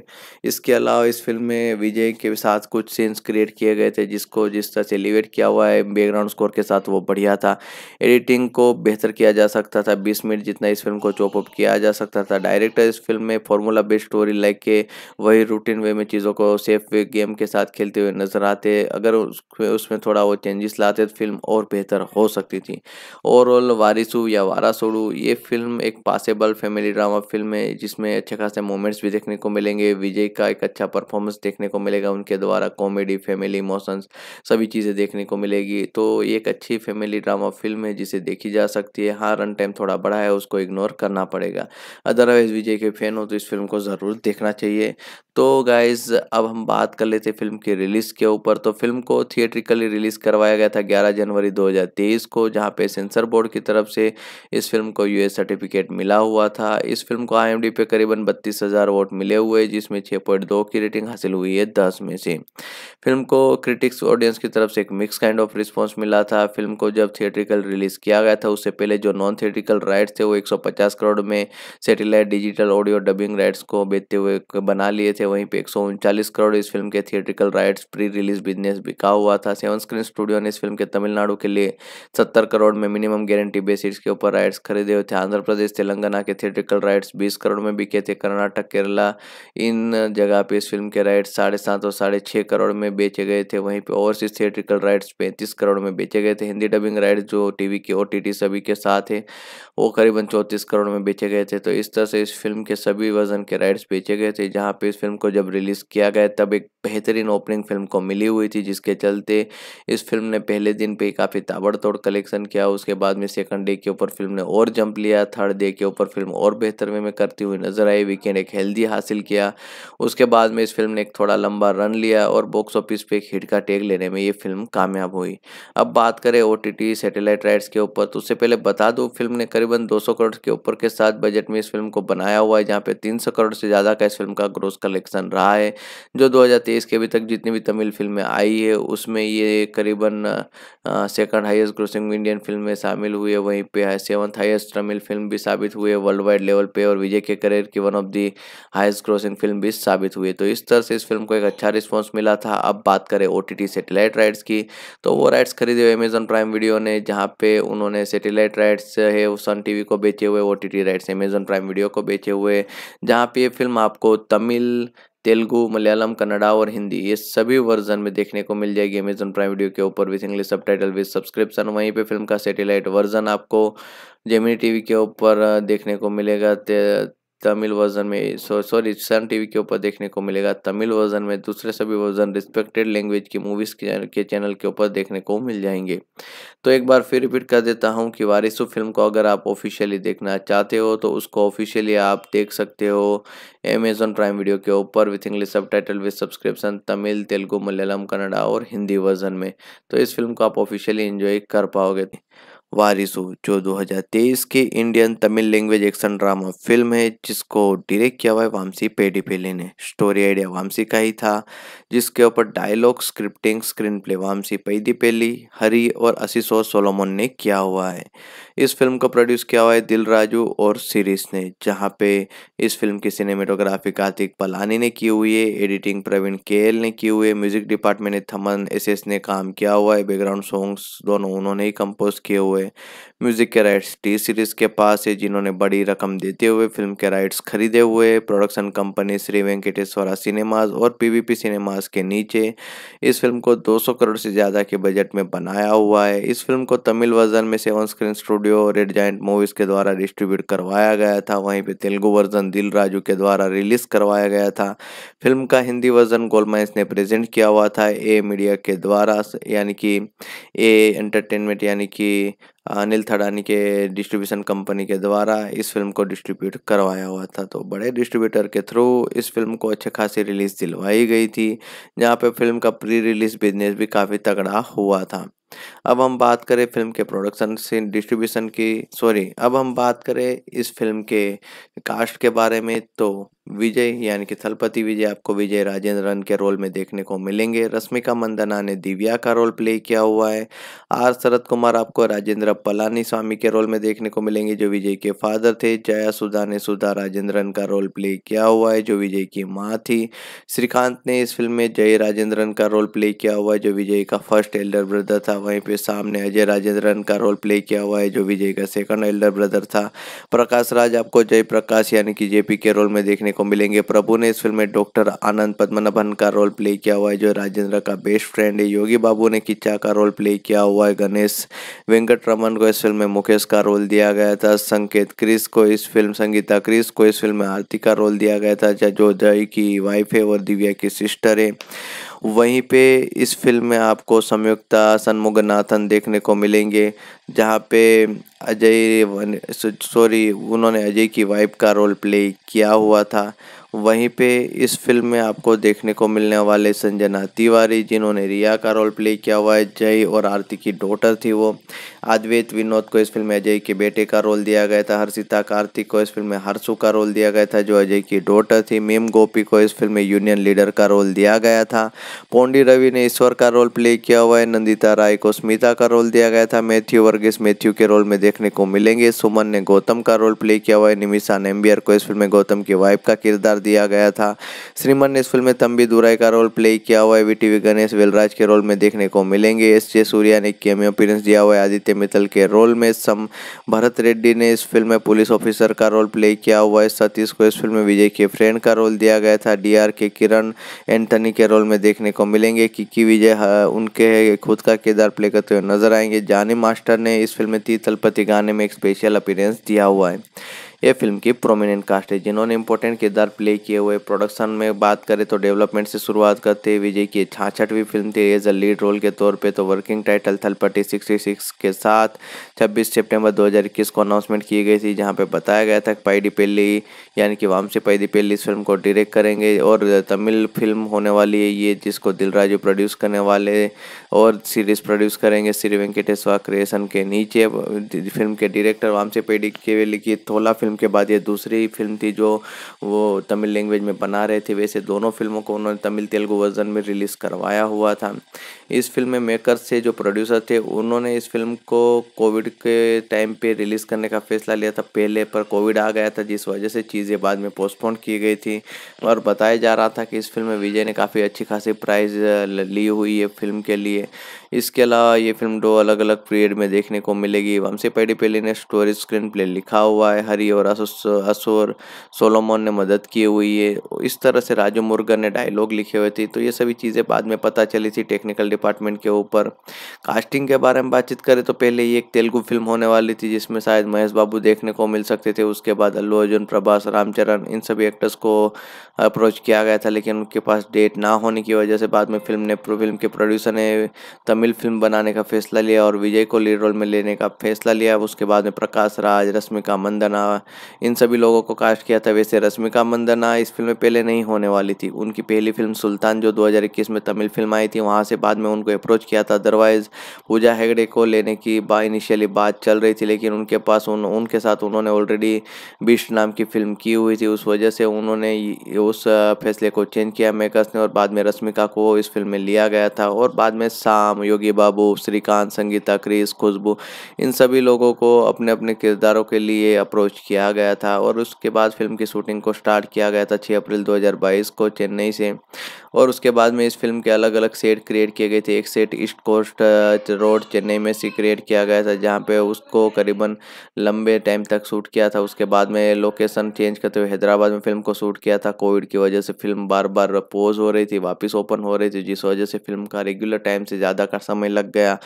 [SPEAKER 1] इसके अलावा इस फिल्म में विजय के साथ कुछ सीन्स क्रिएट किए गए थे जिसको जिस तरह से एलिवेट किया हुआ है बैकग्राउंड स्कोर के साथ वो बढ़िया था एडिटिंग को बेहतर किया जा सकता था बीस मिनट जितना इस फिल्म को चॉपअप किया जा सकता था डायरेक्टर इस फिल्म में फॉर्मूला बेस्ड स्टोरी लाइक के वही रूटीन वे में चीज़ों को सेफ वे गेम के साथ खेलते हुए नजर आते अगर उसमें थोड़ा वो चेंजेस लाते तो फिल्म फिल्म और बेहतर हो सकती थी ओवरऑल वारिसू या वारासोड़ू ये फिल्म एक पासेबल फैमिली ड्रामा फिल्म है जिसमें अच्छे खासे मोमेंट्स भी देखने को मिलेंगे विजय का एक अच्छा परफॉर्मेंस देखने को मिलेगा उनके द्वारा कॉमेडी फैमिली इमोशंस सभी चीज़ें देखने को मिलेगी तो ये एक अच्छी फैमिली ड्रामा फिल्म है जिसे देखी जा सकती है हाँ रन टाइम थोड़ा बड़ा है उसको इग्नोर करना पड़ेगा अदरवाइज़ विजय के फैन हो तो इस फिल्म को ज़रूर देखना चाहिए तो गाइज़ अब हम बात कर लेते फिल्म की रिलीज़ के ऊपर तो फिल्म को थिएट्रिकली रिलीज़ करवाया गया था ग्यारह जनवरी 2023 को जहां पे सेंसर बोर्ड की तरफ से इस फिल्म को यूएस सर्टिफिकेट मिला हुआ था इस फिल्म को आईएमडी पे करीबन बत्तीस हज़ार वोट मिले हुए जिसमें 6.2 की रेटिंग हासिल हुई है दस में से फिल्म को क्रिटिक्स ऑडियंस की तरफ से एक मिक्स काइंड ऑफ रिस्पॉन्स मिला था फिल्म को जब थिएट्रिकल रिलीज़ किया गया था उससे पहले जो नॉन थिएट्रिकल राइट्स थे वो 150 करोड़ में satellite digital audio dubbing rights को बेचते हुए बना लिए थे वहीं पे एक करोड़ इस फिल्म के theatrical rights pre release business बिका हुआ था सेवन स्क्रीन स्टूडियो ने इस फिल्म के तमिलनाडु के लिए सत्तर करोड़ में मिनिमम गारंटी बेसिस के ऊपर राइट्स खरीदे हुए थे आंध्र प्रदेश तेलंगाना के थिएट्रिकल राइट्स बीस करोड़ में बिके थे कर्नाटक केरला इन जगह पे इस फिल्म के राइट्स साढ़े सात और साढ़े छः करोड़ में बेचे गए थे वहीं पर ओवरसीज थिएट्रिकल राइट्स पैंतीस करोड़ में बेचे गए थे हिंदी डबिंग राइट्स जो टीवी के ओ सभी के साथ है वो करीबन चौंतीस करोड़ में बेचे गए थे तो इस तरह से इस फिल्म के सभी वजन के राइट्स बेचे गए थे जहाँ पर इस फिल्म को जब रिलीज़ किया गया तब एक बेहतरीन ओपनिंग फिल्म को मिली हुई थी जिसके चलते इस फिल्म ने पहले दिन दिन पे काफ़ी ताबड़तोड़ कलेक्शन किया उसके बाद में सेकंड डे के ऊपर फिल्म ने और जंप लिया थर्ड डे के ऊपर फिल्म और बेहतर वे में करती हुई नजर आई वीकेंड एक हेल्दी हासिल किया उसके बाद में इस फिल्म ने एक थोड़ा लंबा रन लिया और बॉक्स ऑफिस पे एक हिट का टेक लेने में ये फिल्म कामयाब हुई अब बात करें ओ सैटेलाइट राइट्स के ऊपर तो उससे पहले बता दो फिल्म ने करीबन दो करोड़ के ऊपर के साथ बजट में इस फिल्म को बनाया हुआ है जहाँ पे तीन करोड़ से ज़्यादा का इस फिल्म का ग्रोस कलेक्शन रहा है जो दो के अभी तक जितनी भी तमिल फिल्में आई है उसमें ये करीबन second highest grossing Indian film में शामिल हुए वहीं पे सेवन्थ हाईएस्ट तमिल फिल्म भी साबित हुए वर्ल्ड वाइड लेवल पे और विजय के करियर की one of the highest grossing film भी साबित हुई तो इस तरह से इस फिल्म को एक अच्छा रिस्पॉन्स मिला था अब बात करें ओ सेटेलाइट राइट्स की तो वो राइट्स खरीदे हुए अमेजन प्राइम वीडियो ने जहाँ पे उन्होंने सेटेलाइट राइट्स है सन टी को बेचे हुए ओ राइट्स अमेजन प्राइम वीडियो को बेचे हुए जहाँ पे ये फिल्म आपको तमिल तेलुगु मलयालम कन्नडा और हिंदी ये सभी वर्जन में देखने को मिल जाएगी अमेजन प्राइम वीडियो के ऊपर with English subtitle with subscription वहीं पे फिल्म का सैटेलाइट वर्जन आपको जेमिनी टीवी के ऊपर देखने को मिलेगा तमिल वर्जन में सॉरी सन टीवी के ऊपर देखने को मिलेगा तमिल वर्जन में दूसरे सभी वर्जन रिस्पेक्टेड लैंग्वेज की मूवीज़ के चैनल के ऊपर देखने को मिल जाएंगे तो एक बार फिर रिपीट कर देता हूँ कि वारिस फिल्म को अगर आप ऑफिशियली देखना चाहते हो तो उसको ऑफिशियली आप देख सकते हो अमेजोन प्राइम वीडियो के ऊपर with English subtitle with subscription Tamil Telugu Malayalam Kannada और हिंदी वर्जन में तो इस फिल्म को आप ऑफिशियली इंजॉय कर पाओगे वारिसो जो 2023 की Indian Tamil language action drama film है जिसको डायरेक्ट किया हुआ है वामसी पेडीपेली ने स्टोरी आइडिया वामसी का ही था जिसके ऊपर dialogue scripting screenplay Vamshi Paidipally Hari और असीसो सोलोमन ने किया हुआ है इस फिल्म को प्रोड्यूस किया हुआ है दिल राजू और सीरीज ने जहाँ पे इस फिल्म की सिनेमेटोग्राफी कार्तिक पलानी ने की हुई है एडिटिंग प्रवीण के ने की हुई है म्यूजिक डिपार्टमेंट ने थमन एस ने काम किया हुआ है बैकग्राउंड सॉन्ग्स दोनों उन्होंने ही कंपोज किए हुए way म्यूजिक के राइट्स टी सीरीज के पास है जिन्होंने बड़ी रकम देते हुए फिल्म के राइट्स खरीदे हुए production company Shri Venkateswara cinemas और पीवीपी सिनेमाज के नीचे इस फिल्म को 200 करोड़ से ज़्यादा के बजट में बनाया हुआ है इस फिल्म को तमिल वर्जन में seven screen studio Red Giant Movies के द्वारा डिस्ट्रीब्यूट करवाया गया था वहीं पर तेलुगु वर्जन दिल राजू के द्वारा रिलीज़ करवाया गया था फिल्म का हिंदी वर्जन गोलमाइंस ने प्रेजेंट किया हुआ था ए मीडिया के द्वारा यानी कि ए एंटरटेनमेंट यानी कि अनिल थड़ानी के डिस्ट्रीब्यूशन कंपनी के द्वारा इस फिल्म को डिस्ट्रीब्यूट करवाया हुआ था तो बड़े डिस्ट्रीब्यूटर के थ्रू इस फिल्म को अच्छे खासी रिलीज़ दिलवाई गई थी जहाँ पर फिल्म का प्री रिलीज़ बिजनेस भी काफ़ी तगड़ा हुआ था अब हम बात करें फिल्म के प्रोडक्शन से डिस्ट्रीब्यूशन की सॉरी अब हम बात करें इस फिल्म के कास्ट के बारे में तो विजय यानी कि थलपति विजय आपको विजय राजेंद्रन के रोल में देखने को मिलेंगे रश्मिका मंदना ने दिव्या का रोल प्ले किया हुआ है आर शरद कुमार आपको राजेंद्र पलानी स्वामी के रोल में देखने को मिलेंगे जो विजय के फादर थे जया सुधा ने सुधा राजेंद्रन का रोल प्ले किया हुआ है जो विजय की माँ थी श्रीकांत ने इस फिल्म में जय राजेंद्रन का रोल प्ले किया हुआ है जो विजय का फर्स्ट एल्डर ब्रदर था वहीं पर सामने अजय राजेंद्रन का रोल प्ले किया हुआ है जो विजय का सेकंड एल्डर ब्रदर था प्रकाश राज आपको जय प्रकाश यानी कि जेपी के रोल में देखने को मिलेंगे प्रभु ने इस फिल्म में डॉक्टर आनंद पद्मनाभन का रोल प्ले किया हुआ है जो राजेंद्र का बेस्ट फ्रेंड है योगी बाबू ने किच्चा का रोल प्ले किया हुआ है गणेश वेंकट रमन को इस फिल्म में मुकेश का रोल दिया गया था संकेत क्रिस को इस फिल्म संगीता क्रिस को इस फिल्म में आरती का रोल दिया गया था जो जय की वाइफ है और दिव्या की सिस्टर है वहीं पे इस फिल्म में आपको संयुक्ता सन्मुगनाथन देखने को मिलेंगे जहाँ पे अजय सॉरी उन्होंने अजय की वाइफ का रोल प्ले किया हुआ था वहीं पे इस फिल्म में आपको देखने को मिलने वाले संजना तिवारी जिन्होंने रिया का रोल प्ले किया हुआ है जय और आरती की डॉटर थी वो अद्वैत विनोद को इस फिल्म में अजय के बेटे का रोल दिया गया था हर्षिता कार्तिक को इस फिल्म में हर्षु का रोल दिया गया था जो अजय की डॉटर थी मेम गोपी को इस फिल्म में यूनियन लीडर का रोल दिया गया था पोंडी रवि ने ईश्वर का रोल प्ले किया हुआ है नंदिता राय को स्मिता का रोल दिया गया था मैथ्यू वर्गिस मैथ्यू के रोल में देखने को मिलेंगे सुमन ने गौतम का रोल प्ले किया हुआ है निमिषा नेम्बियर को इस फिल्म में गौतम की वाइफ का किरदार पुरस्कार दिया गया था श्रीमन ने इस फिल्म में तंबी दुराई का रोल प्ले किया हुआ है वी टी गणेश वेलराज के रोल में देखने को मिलेंगे एस जे सूर्या ने केमियो अपीरेंस दिया हुआ है आदित्य मित्तल के रोल में सम भरत रेड्डी ने इस फिल्म में पुलिस ऑफिसर का रोल प्ले किया हुआ है सतीश को इस फिल्म में विजय के फ्रेंड का रोल दिया गया था डी के किरण एंटनी के रोल में देखने को मिलेंगे किकी विजय उनके खुद का किरदार प्ले करते हुए नजर आएंगे जानी मास्टर ने इस फिल्म में तीतलपति गाने में एक स्पेशल अपीरेंस दिया हुआ है ये फिल्म की प्रोमिनेंट कास्ट है जिन्होंने इंपॉर्टेंट किरदार प्ले किए हुए प्रोडक्शन में बात करें तो डेवलपमेंट से शुरुआत करते हुए विजय की छाछठवीं फिल्म थी एज अ लीड रोल के तौर पे तो working title Thalapathy sixty six के साथ छब्बीस सितंबर 2021 को अनाउंसमेंट की गई थी जहाँ पे बताया गया था कि पाईडी पेली यानी कि वामसी पाईडी पेली इस फिल्म को डायरेक्ट करेंगे और तमिल फिल्म होने वाली है ये जिसको दिलराजू प्रोड्यूस करने वाले और सीरीज प्रोड्यूस करेंगे श्री वेंकटेश्वर क्रिएशन के नीचे फिल्म के डायरेक्टर वामसी पेडी के लिखी थोला फिल्म फिल्म के बाद ये दूसरी फिल्म थी जो वो तमिल लैंग्वेज में बना रहे थे वैसे दोनों फिल्मों को उन्होंने तमिल तेलुगु वर्जन में रिलीज़ करवाया हुआ था इस फिल्म में मेकर्स थे जो प्रोड्यूसर थे उन्होंने इस फिल्म को कोविड के टाइम पे रिलीज़ करने का फैसला लिया था पहले पर कोविड आ गया था जिस वजह से चीज़ें बाद में पोस्टपोन की गई थी और बताया जा रहा था कि इस फिल्म में विजय ने काफ़ी अच्छी खासी प्राइज़ ली हुई है फिल्म के लिए इसके अलावा ये फिल्म दो अलग अलग पीरियड में देखने को मिलेगी वंशी पेडीपेली ने स्टोरी स्क्रीन प्ले लिखा हुआ है हरी और असुर सोलोमोन ने मदद की हुई है इस तरह से राजू मुर्गन ने डायलॉग लिखे हुए थे तो ये सभी चीज़ें बाद में पता चली थी टेक्निकल डिपार्टमेंट के ऊपर कास्टिंग के बारे में बातचीत करें तो पहले ये एक तेलुगु फिल्म होने वाली थी जिसमें शायद महेश बाबू देखने को मिल सकते थे उसके बाद अल्लू अर्जुन प्रभास रामचरण इन सभी एक्टर्स को अप्रोच किया गया था लेकिन उनके पास डेट ना होने की वजह से बाद में फिल्म ने फिल्म के प्रोड्यूसर ने तमिल तमिल फिल्म बनाने का फैसला लिया और विजय को लीड रोल में लेने का फैसला लिया उसके बाद में प्रकाश राज रश्मिका मंदना इन सभी लोगों को कास्ट किया था वैसे रश्मिका मंदना इस फिल्म में पहले नहीं होने वाली थी उनकी पहली फिल्म सुल्तान जो दो में तमिल फिल्म आई थी वहाँ से बाद में उनको अप्रोच किया था अदरवाइज़ पूजा हेगड़े को लेने की बा इनिशियली बात चल रही थी लेकिन उनके पास उन उनके साथ उन्होंने ऑलरेडी बिस्ट नाम की फिल्म की हुई थी उस वजह से उन्होंने उस फैसले को चेंज किया मेकर्स ने और बाद में रश्मिका को इस फिल्म में लिया गया था और बाद में शाम योगी बाबू श्रीकांत संगीता क्रिस खुशबू इन सभी लोगों को अपने अपने किरदारों के लिए अप्रोच किया गया था और उसके बाद फिल्म की शूटिंग को स्टार्ट किया गया था छः अप्रैल दो को चेन्नई से और उसके बाद में इस फिल्म के अलग अलग सेट क्रिएट किए गए थे एक set East Coast Road Chennai में से क्रिएट किया गया था जहाँ पे उसको करीबन लंबे टाइम तक शूट किया था उसके बाद में लोकेशन चेंज करते हुए हैदराबाद में फिल्म को शूट किया था कोविड की वजह से फिल्म बार बार पोज हो रही थी वापस ओपन हो रही थी जिस वजह से फिल्म का रेगुलर टाइम से ज़्यादा का समय लग गया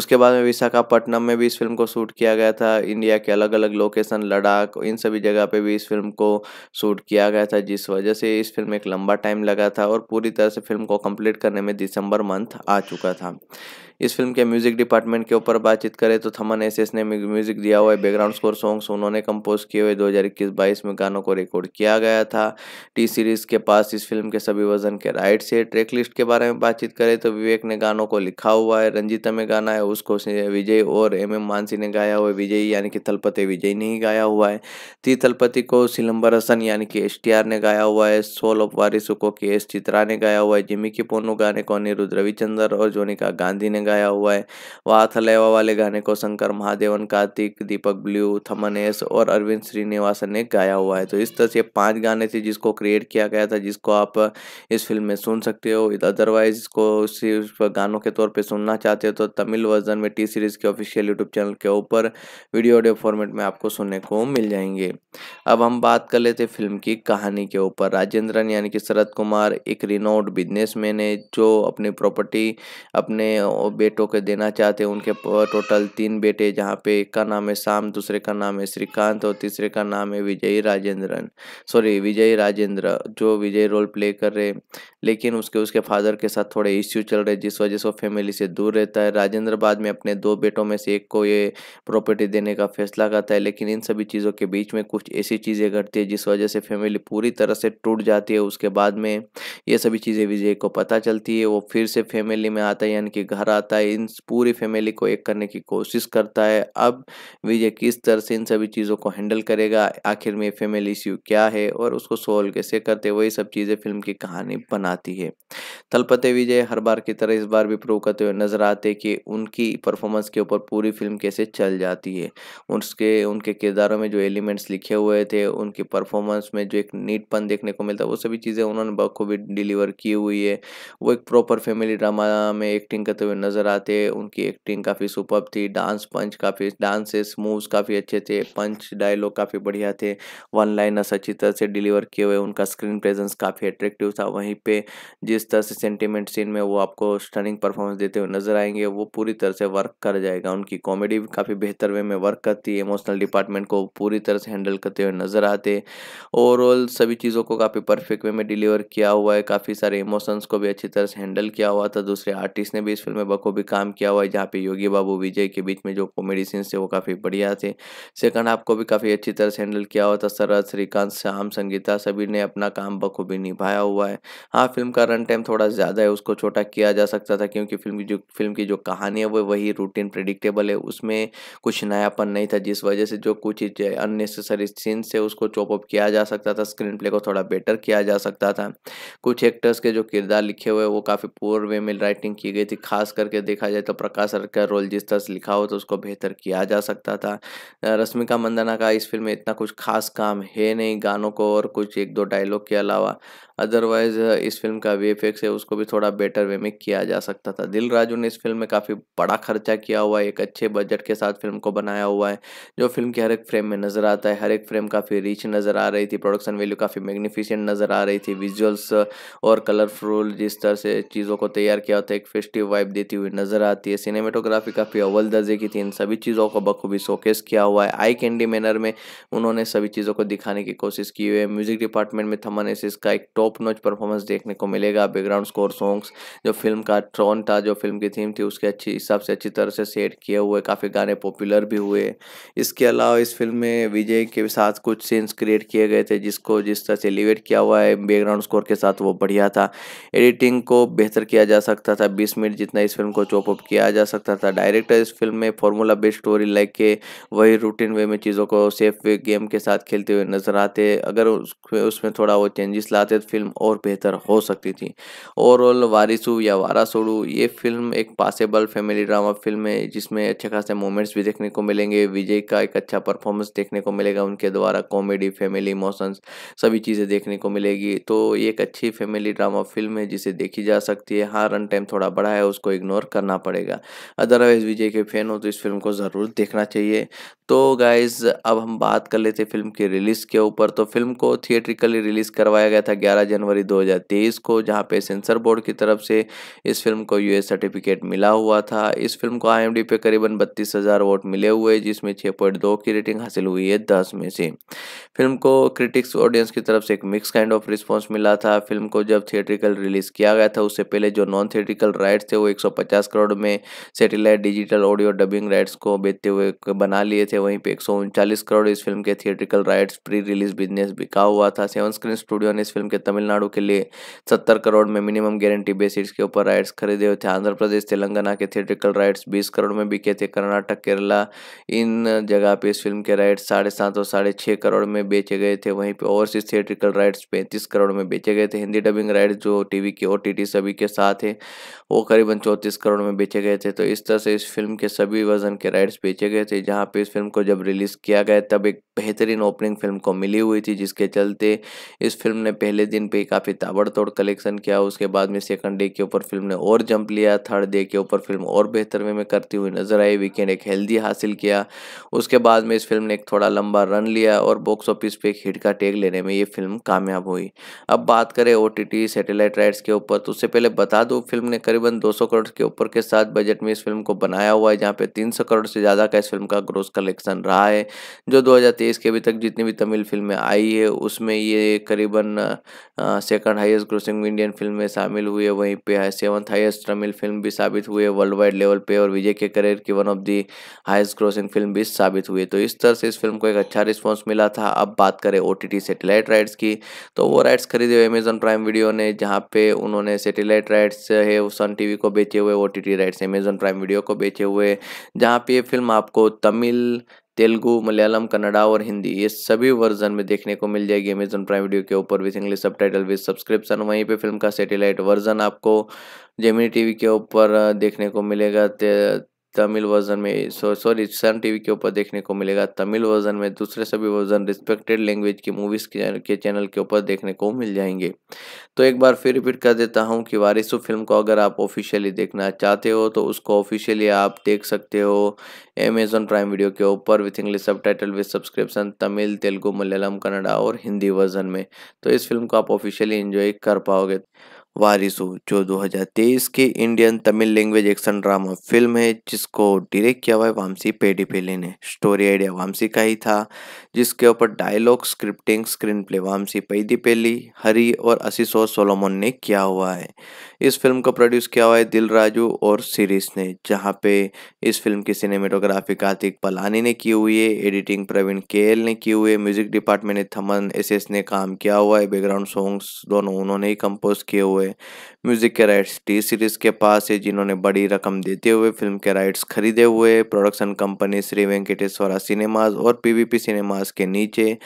[SPEAKER 1] उसके बाद में विशाखापट्टनम में भी इस फिल्म को शूट किया गया था इंडिया के अलग अलग लोकेशन लद्दाख इन सभी जगह पे भी इस फिल्म को शूट किया गया था जिस वजह से इस फिल्म एक लंबा टाइम लगा था और पूरी तरह से फिल्म को कंप्लीट करने में दिसंबर मंथ आ चुका था इस फिल्म के म्यूजिक डिपार्टमेंट के ऊपर बातचीत करें तो थमन एस एस ने म्यूजिक दिया हुआ है बैकग्राउंड स्कोर सॉन्ग्स उन्होंने कंपोज किए हुए 2021-22 में गानों को रिकॉर्ड किया गया था टी सीरीज के पास इस फिल्म के सभी वजन के राइट्स है ट्रैक लिस्ट के बारे में बातचीत करें तो विवेक ने गानों को लिखा हुआ है रंजीता में गाना है उसको विजय और एम एम मानसी ने गाया हुआ है विजय यानी कि थलपति विजय ने ही गाया हुआ है ती थलपति को सिलम्बर हसन यानी कि एस ने गाया हुआ है सोल ऑफ वारिसू को के एस चित्रा ने गाया हुआ है जिमी की पोनो गाने को अनिरुद्ध रविचंद्र और जोनिका गांधी ने गाया हुआ है वहाँ थलेवा वाले गाने को शंकर महादेवन कार्तिक दीपक ब्लू थमनेश और अरविंद श्रीनिवासन ने गाया हुआ है तो इस तरह से पांच गाने थे जिसको क्रिएट किया गया था जिसको आप इस फिल्म में सुन सकते हो अदरवाइज इसको सिर्फ गानों के तौर पर सुनना चाहते हो तो तमिल वर्जन में टी सीरीज़ के ऑफिशियल यूट्यूब चैनल के ऊपर वीडियो ऑडियो फॉर्मेट में आपको सुनने को मिल जाएंगे अब हम बात कर लेते फिल्म की कहानी के ऊपर राजेंद्रन यानी कि शरद कुमार एक रिनोड बिजनेसमैन है जो अपनी प्रॉपर्टी अपने बेटों के देना चाहते हैं उनके टोटल तीन बेटे जहाँ पे एक का नाम है शाम दूसरे का नाम है श्रीकांत और तीसरे का नाम है विजय राजेंद्रन सॉरी विजय राजेंद्र जो विजय रोल प्ले कर रहे हैं लेकिन उसके उसके फादर के साथ थोड़े इश्यू चल रहे जिस वजह से वो फैमिली से दूर रहता है राजेंद्र बाद में अपने दो बेटों में से एक को ये प्रॉपर्टी देने का फैसला करता है लेकिन इन सभी चीज़ों के बीच में कुछ ऐसी चीज़ें घटती है जिस वजह से फैमिली पूरी तरह से टूट जाती है उसके बाद में ये सभी चीज़ें विजय को पता चलती है वो फिर से फैमिली में आता है यानी कि घर आता जाता है इन पूरी फैमिली को एक करने की कोशिश करता है अब विजय किस तरह से इन सभी चीज़ों को हैंडल करेगा आखिर में फैमिली इश्यू क्या है और उसको सोल्व कैसे करते वही सब चीज़ें फिल्म की कहानी बनाती है तलपते विजय हर बार की तरह इस बार भी प्रूव करते हुए नजर आते कि उनकी परफॉर्मेंस के ऊपर पूरी फिल्म कैसे चल जाती है उसके उनके किरदारों में जो एलिमेंट्स लिखे हुए थे उनकी परफॉर्मेंस में जो एक नीटपन देखने को मिलता है वो सभी चीज़ें उन्होंने बखूबी डिलीवर की हुई है वो एक प्रॉपर फैमिली ड्रामा में एक्टिंग करते हुए नजर नज़र आते उनकी एक्टिंग काफ़ी सुपर थी डांस पंच काफ़ी डांसेस मूव्स काफ़ी अच्छे थे पंच डायलॉग काफ़ी बढ़िया थे वन लाइनर्स अच्छी तरह से डिलीवर किए हुए उनका स्क्रीन प्रेजेंस काफ़ी अट्रैक्टिव था वहीं पे जिस तरह से सेंटिमेंट सीन में वो आपको स्टनिंग परफॉर्मेंस देते हुए नज़र आएंगे वो पूरी तरह से वर्क कर जाएगा उनकी कॉमेडी भी काफ़ी बेहतर वे में वर्क करती है इमोशनल डिपार्टमेंट को पूरी तरह से हैंडल करते हुए नज़र आते ओवरऑल सभी चीज़ों को काफ़ी परफेक्ट वे में डिलीवर किया हुआ है काफ़ी सारे इमोशंस को भी अच्छी तरह से हैंडल किया हुआ था दूसरे आर्टिस्ट ने भी इस फिल्म में को भी काम किया हुआ है जहाँ पे योगी बाबू विजय के बीच में जो कॉमेडी सीन्स थे वो काफ़ी बढ़िया थे सेकंड को भी काफ़ी अच्छी तरह से हैंडल किया हुआ था शरद श्रीकांत श्याम संगीता सभी ने अपना काम बखूबी निभाया हुआ है हाँ फिल्म का रन टाइम थोड़ा ज़्यादा है उसको छोटा किया जा सकता था क्योंकि फिल्म की जो फिल्म की जो कहानी है वो वही रूटीन प्रडिक्टेबल है उसमें कुछ नयापन नहीं था जिस वजह से जो कुछ अननेसेसरी सीन्स थे उसको चॉपअप किया जा सकता था स्क्रीन प्ले को थोड़ा बेटर किया जा सकता था कुछ एक्टर्स के जो किरदार लिखे हुए वो काफ़ी पुअर वे में राइटिंग की गई थी खास कर करके देखा जाए तो प्रकाश सर का रोल जिस तरह से लिखा हो तो उसको बेहतर किया जा सकता था रश्मिका मंदाना का इस फिल्म में इतना कुछ खास काम है नहीं गानों को और कुछ एक दो डायलॉग के अलावा अदरवाइज इस फिल्म का वे है उसको भी थोड़ा बेटर वे में किया जा सकता था दिल राजू ने इस फिल्म में काफ़ी बड़ा खर्चा किया हुआ है एक अच्छे बजट के साथ फिल्म को बनाया हुआ है जो फिल्म के हर एक फ्रेम में नज़र आता है हर एक फ्रेम काफ़ी रिच नज़र आ रही थी प्रोडक्शन वैल्यू काफ़ी मैग्निफिशेंट नज़र आ रही थी विजुअल्स और कलरफुल जिस तरह से चीज़ों को तैयार किया होता है एक फेस्टिव वाइब देती हुई नजर आती है सिनेमेटोग्राफी काफ़ी अव्वल दर्जे की थी इन सभी चीज़ों को बखूबी शोकेस किया हुआ है आई कैंडी मैनर में उन्होंने सभी चीज़ों को दिखाने की कोशिश की हुई है म्यूजिक डिपार्टमेंट में एसिस का एक टॉप नोच परफॉर्मेंस देखने को मिलेगा बैकग्राउंड स्कोर सॉन्ग्स जो फिल्म का ट्रॉन था जो फिल्म की थीम थी उसके अच्छी हिसाब से अच्छी तरह से सेट किए हुए काफ़ी गाने पॉपुलर भी हुए इसके अलावा इस फिल्म में विजय के साथ कुछ सीन्स क्रिएट किए गए थे जिसको जिस तरह से एलिवेट किया हुआ है बैकग्राउंड स्कोर के साथ वो बढ़िया था एडिटिंग को बेहतर किया जा सकता था बीस मिनट जितना इस फिल्म फिल्म को चॉपअप किया जा सकता था डायरेक्टर इस फिल्म में फॉर्मूला बेस्ड स्टोरी लाइक के वही रूटीन वे में चीज़ों को सेफ वे गेम के साथ खेलते हुए नजर आते अगर उसमें थोड़ा वो चेंजेस लाते तो फिल्म और बेहतर हो सकती थी ओवरऑल वारिसू या वारासोड़ू ये फिल्म एक पासेबल फैमिली ड्रामा फिल्म है जिसमें अच्छे खासे मोमेंट्स भी देखने को मिलेंगे विजय का एक अच्छा परफॉर्मेंस देखने को मिलेगा उनके द्वारा कॉमेडी फैमिली इमोशंस सभी चीज़ें देखने को मिलेगी तो ये एक अच्छी फैमिली ड्रामा फिल्म है जिसे देखी जा सकती है हाँ रन टाइम थोड़ा बड़ा है उसको इग्नोर कवर करना पड़ेगा अदरवाइज़ विजय के फ़ैन हो तो इस फिल्म को ज़रूर देखना चाहिए तो गाइज़ अब हम बात कर लेते फिल्म की रिलीज़ के ऊपर तो फिल्म को थिएट्रिकली रिलीज़ करवाया गया था ग्यारह जनवरी 2023 को जहाँ पे सेंसर बोर्ड की तरफ से इस फिल्म को यूएस सर्टिफिकेट मिला हुआ था इस फिल्म को आईएमडी पे करीबन बत्तीस वोट मिले हुए जिसमें 6.2 की रेटिंग हासिल हुई है दस में से फिल्म को क्रिटिक्स ऑडियंस की तरफ से एक मिक्स काइंड ऑफ रिस्पॉन्स मिला था फिल्म को जब थिएट्रिकल रिलीज़ किया गया था उससे पहले जो नॉन थिएट्रिकल राइट्स थे वो एक पचास करोड़ में satellite digital audio dubbing rights को बेचते हुए बना लिए थे वहीं पे एक करोड़ इस फिल्म के theatrical rights pre release business बिका हुआ था सेवन स्क्रीन स्टूडियो ने इस फिल्म के तमिलनाडु के लिए सत्तर करोड़ में मिनिमम गारंटी बेसिस के ऊपर राइट्स खरीदे हुए थे आंध्र प्रदेश तेलंगाना के थिएट्रिकल राइट्स बीस करोड़ में बिके थे कर्नाटक केरला इन जगह पे इस फिल्म के राइट्स साढ़े सात और साढ़े छः करोड़ में बेचे गए थे वहीं पे ओवरसीज थिएट्रिकल राइट्स पैंतीस करोड़ में बेचे गए थे हिंदी डबिंग राइट्स जो टीवी के ओ सभी के साथ है वो करीबन चौंतीस करोड़ में बेचे गए थे तो इस तरह से इस फिल्म के सभी वर्जन के राइट्स बेचे गए थे जहाँ पे इस फिल्म को जब रिलीज़ किया गया तब एक बेहतरीन ओपनिंग फिल्म को मिली हुई थी जिसके चलते इस फिल्म ने पहले दिन पे काफ़ी ताबड़तोड़ कलेक्शन किया उसके बाद में सेकंड डे के ऊपर फिल्म ने और जंप लिया थर्ड डे के ऊपर फिल्म और बेहतर वे में करती हुई नजर आई वीकेंड एक हेल्दी हासिल किया उसके बाद में इस फिल्म ने एक थोड़ा लंबा रन लिया और बॉक्स ऑफिस पे एक हिट का टेक लेने में ये फिल्म कामयाब हुई अब बात करें ओ टी राइट्स के ऊपर तो उससे पहले बता दो फिल्म ने करीबन दो करोड़ के ऊपर के साथ बजट में इस फिल्म को बनाया हुआ है जहाँ पे 300 करोड़ से ज़्यादा का इस फिल्म का ग्रोस कलेक्शन रहा है जो 2023 के अभी तक जितनी भी तमिल फिल्में आई है उसमें ये करीबन second highest grossing Indian film में शामिल हुई है वहीं पर है सेवन्थ हाईएस्ट तमिल फिल्म भी साबित हुई है वर्ल्ड वाइड लेवल पर और विजय के करियर की one of the highest grossing film भी साबित हुई तो इस तरह से इस फिल्म को एक अच्छा रिस्पॉन्स मिला था अब बात करें ओ सेटेलाइट राइट्स की तो वो राइट्स खरीदे हुए अमेजन प्राइम वीडियो ने जहाँ पे उन्होंने सेटेलाइट राइट्स है सन टी को बेचे हुए हुए O T rights Amazon Prime Video को बेचे हुए जहाँ पे ये फिल्म आपको तमिल तेलुगू मलयालम कन्नडा और हिंदी ये सभी वर्जन में देखने को मिल जाएगी अमेजन प्राइम वीडियो के ऊपर with English subtitle with subscription वहीं पे फिल्म का सैटेलाइट वर्जन आपको जेमिनी टीवी के ऊपर देखने को मिलेगा तमिल वर्जन में सॉरी सॉरी सन टीवी के ऊपर देखने को मिलेगा तमिल वर्जन में दूसरे सभी वर्जन रिस्पेक्टेड लैंग्वेज की मूवीज़ के चैनल के ऊपर देखने को मिल जाएंगे तो एक बार फिर रिपीट कर देता हूँ कि वारिस फिल्म को अगर आप ऑफिशियली देखना चाहते हो तो उसको ऑफिशियली आप देख सकते हो अमेजोन प्राइम वीडियो के ऊपर with English subtitle with subscription Tamil Telugu Malayalam Kannada और हिंदी वर्जन में तो इस फिल्म को आप ऑफिशियली इंजॉय कर पाओगे वारिसू जो 2023 के Indian Tamil language action drama film है जिसको डायरेक्ट किया हुआ है वामसी पेडीपिले ने स्टोरी आइडिया वामसी का ही था जिसके ऊपर dialogue scripting screenplay Vamshi Paidipally Hari और आशीष और सोलोमोन ने किया हुआ है इस फिल्म को प्रोड्यूस किया हुआ है दिल राजू और सीरीज ने जहाँ पे इस फिल्म की सिनेमेटोग्राफी कार्तिक पलानी ने की हुई है एडिटिंग प्रवीण केएल ने की हुई है म्यूजिक डिपार्टमेंट ने थमन एस ने काम किया हुआ है बैकग्राउंड सॉन्ग्स दोनों उन्होंने ही कंपोज किए हुए म्यूजिक के राइट्स टी सीरीज के पास है जिन्होंने बड़ी रकम देते हुए फिल्म के राइट्स खरीदे हुए production company Shri Venkateswara cinemas और पीवीपी सिनेमाज के नीचे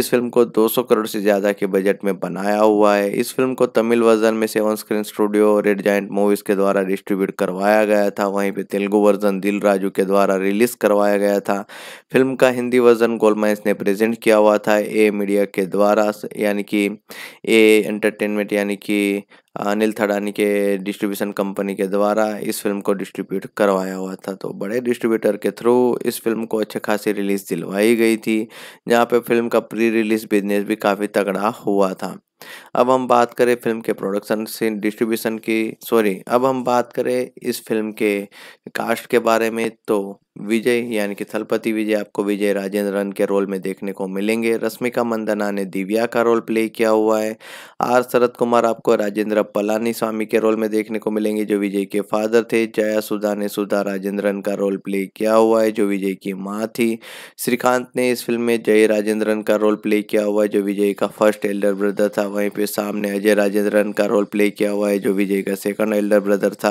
[SPEAKER 1] इस फिल्म को 200 करोड़ से ज़्यादा के बजट में बनाया हुआ है इस फिल्म को तमिल वर्जन में सेवन स्क्रीन स्टूडियो और रेड जाइंट मूवीज़ के द्वारा डिस्ट्रीब्यूट करवाया गया था वहीं पर तेलुगु वर्जन दिल राजू के द्वारा रिलीज करवाया गया था फिल्म का हिंदी वर्जन गोलमाइंस ने प्रेजेंट किया हुआ था ए मीडिया के द्वारा यानी कि ए एंटरटेनमेंट यानी कि अनिल थड़ानी के डिस्ट्रीब्यूशन कंपनी के द्वारा इस फिल्म को डिस्ट्रीब्यूट करवाया हुआ था तो बड़े डिस्ट्रीब्यूटर के थ्रू इस फिल्म को अच्छे खासी रिलीज़ दिलवाई गई थी जहाँ पे फिल्म का प्री रिलीज़ बिजनेस भी काफ़ी तगड़ा हुआ था अब हम बात करें फिल्म के प्रोडक्शन से डिस्ट्रीब्यूशन की सॉरी अब हम बात करें इस फिल्म के कास्ट के बारे में तो विजय यानी कि थलपति विजय आपको विजय राजेंद्रन के रोल में देखने को मिलेंगे रश्मिका मंदना ने दिव्या का रोल प्ले किया हुआ है आर शरद कुमार आपको राजेंद्र पलानी स्वामी के रोल में देखने को मिलेंगे जो विजय के फादर थे जया सुधा ने सुधा राजेंद्रन का रोल प्ले किया हुआ है जो विजय की माँ थी श्रीकांत ने इस फिल्म में जय राजेंद्रन का रोल प्ले किया हुआ है जो विजय का फर्स्ट एल्डर ब्रदर था था वहीं पे सामने अजय राजेंद्रन का रोल प्ले किया हुआ है जो विजय का सेकंड एल्डर ब्रदर था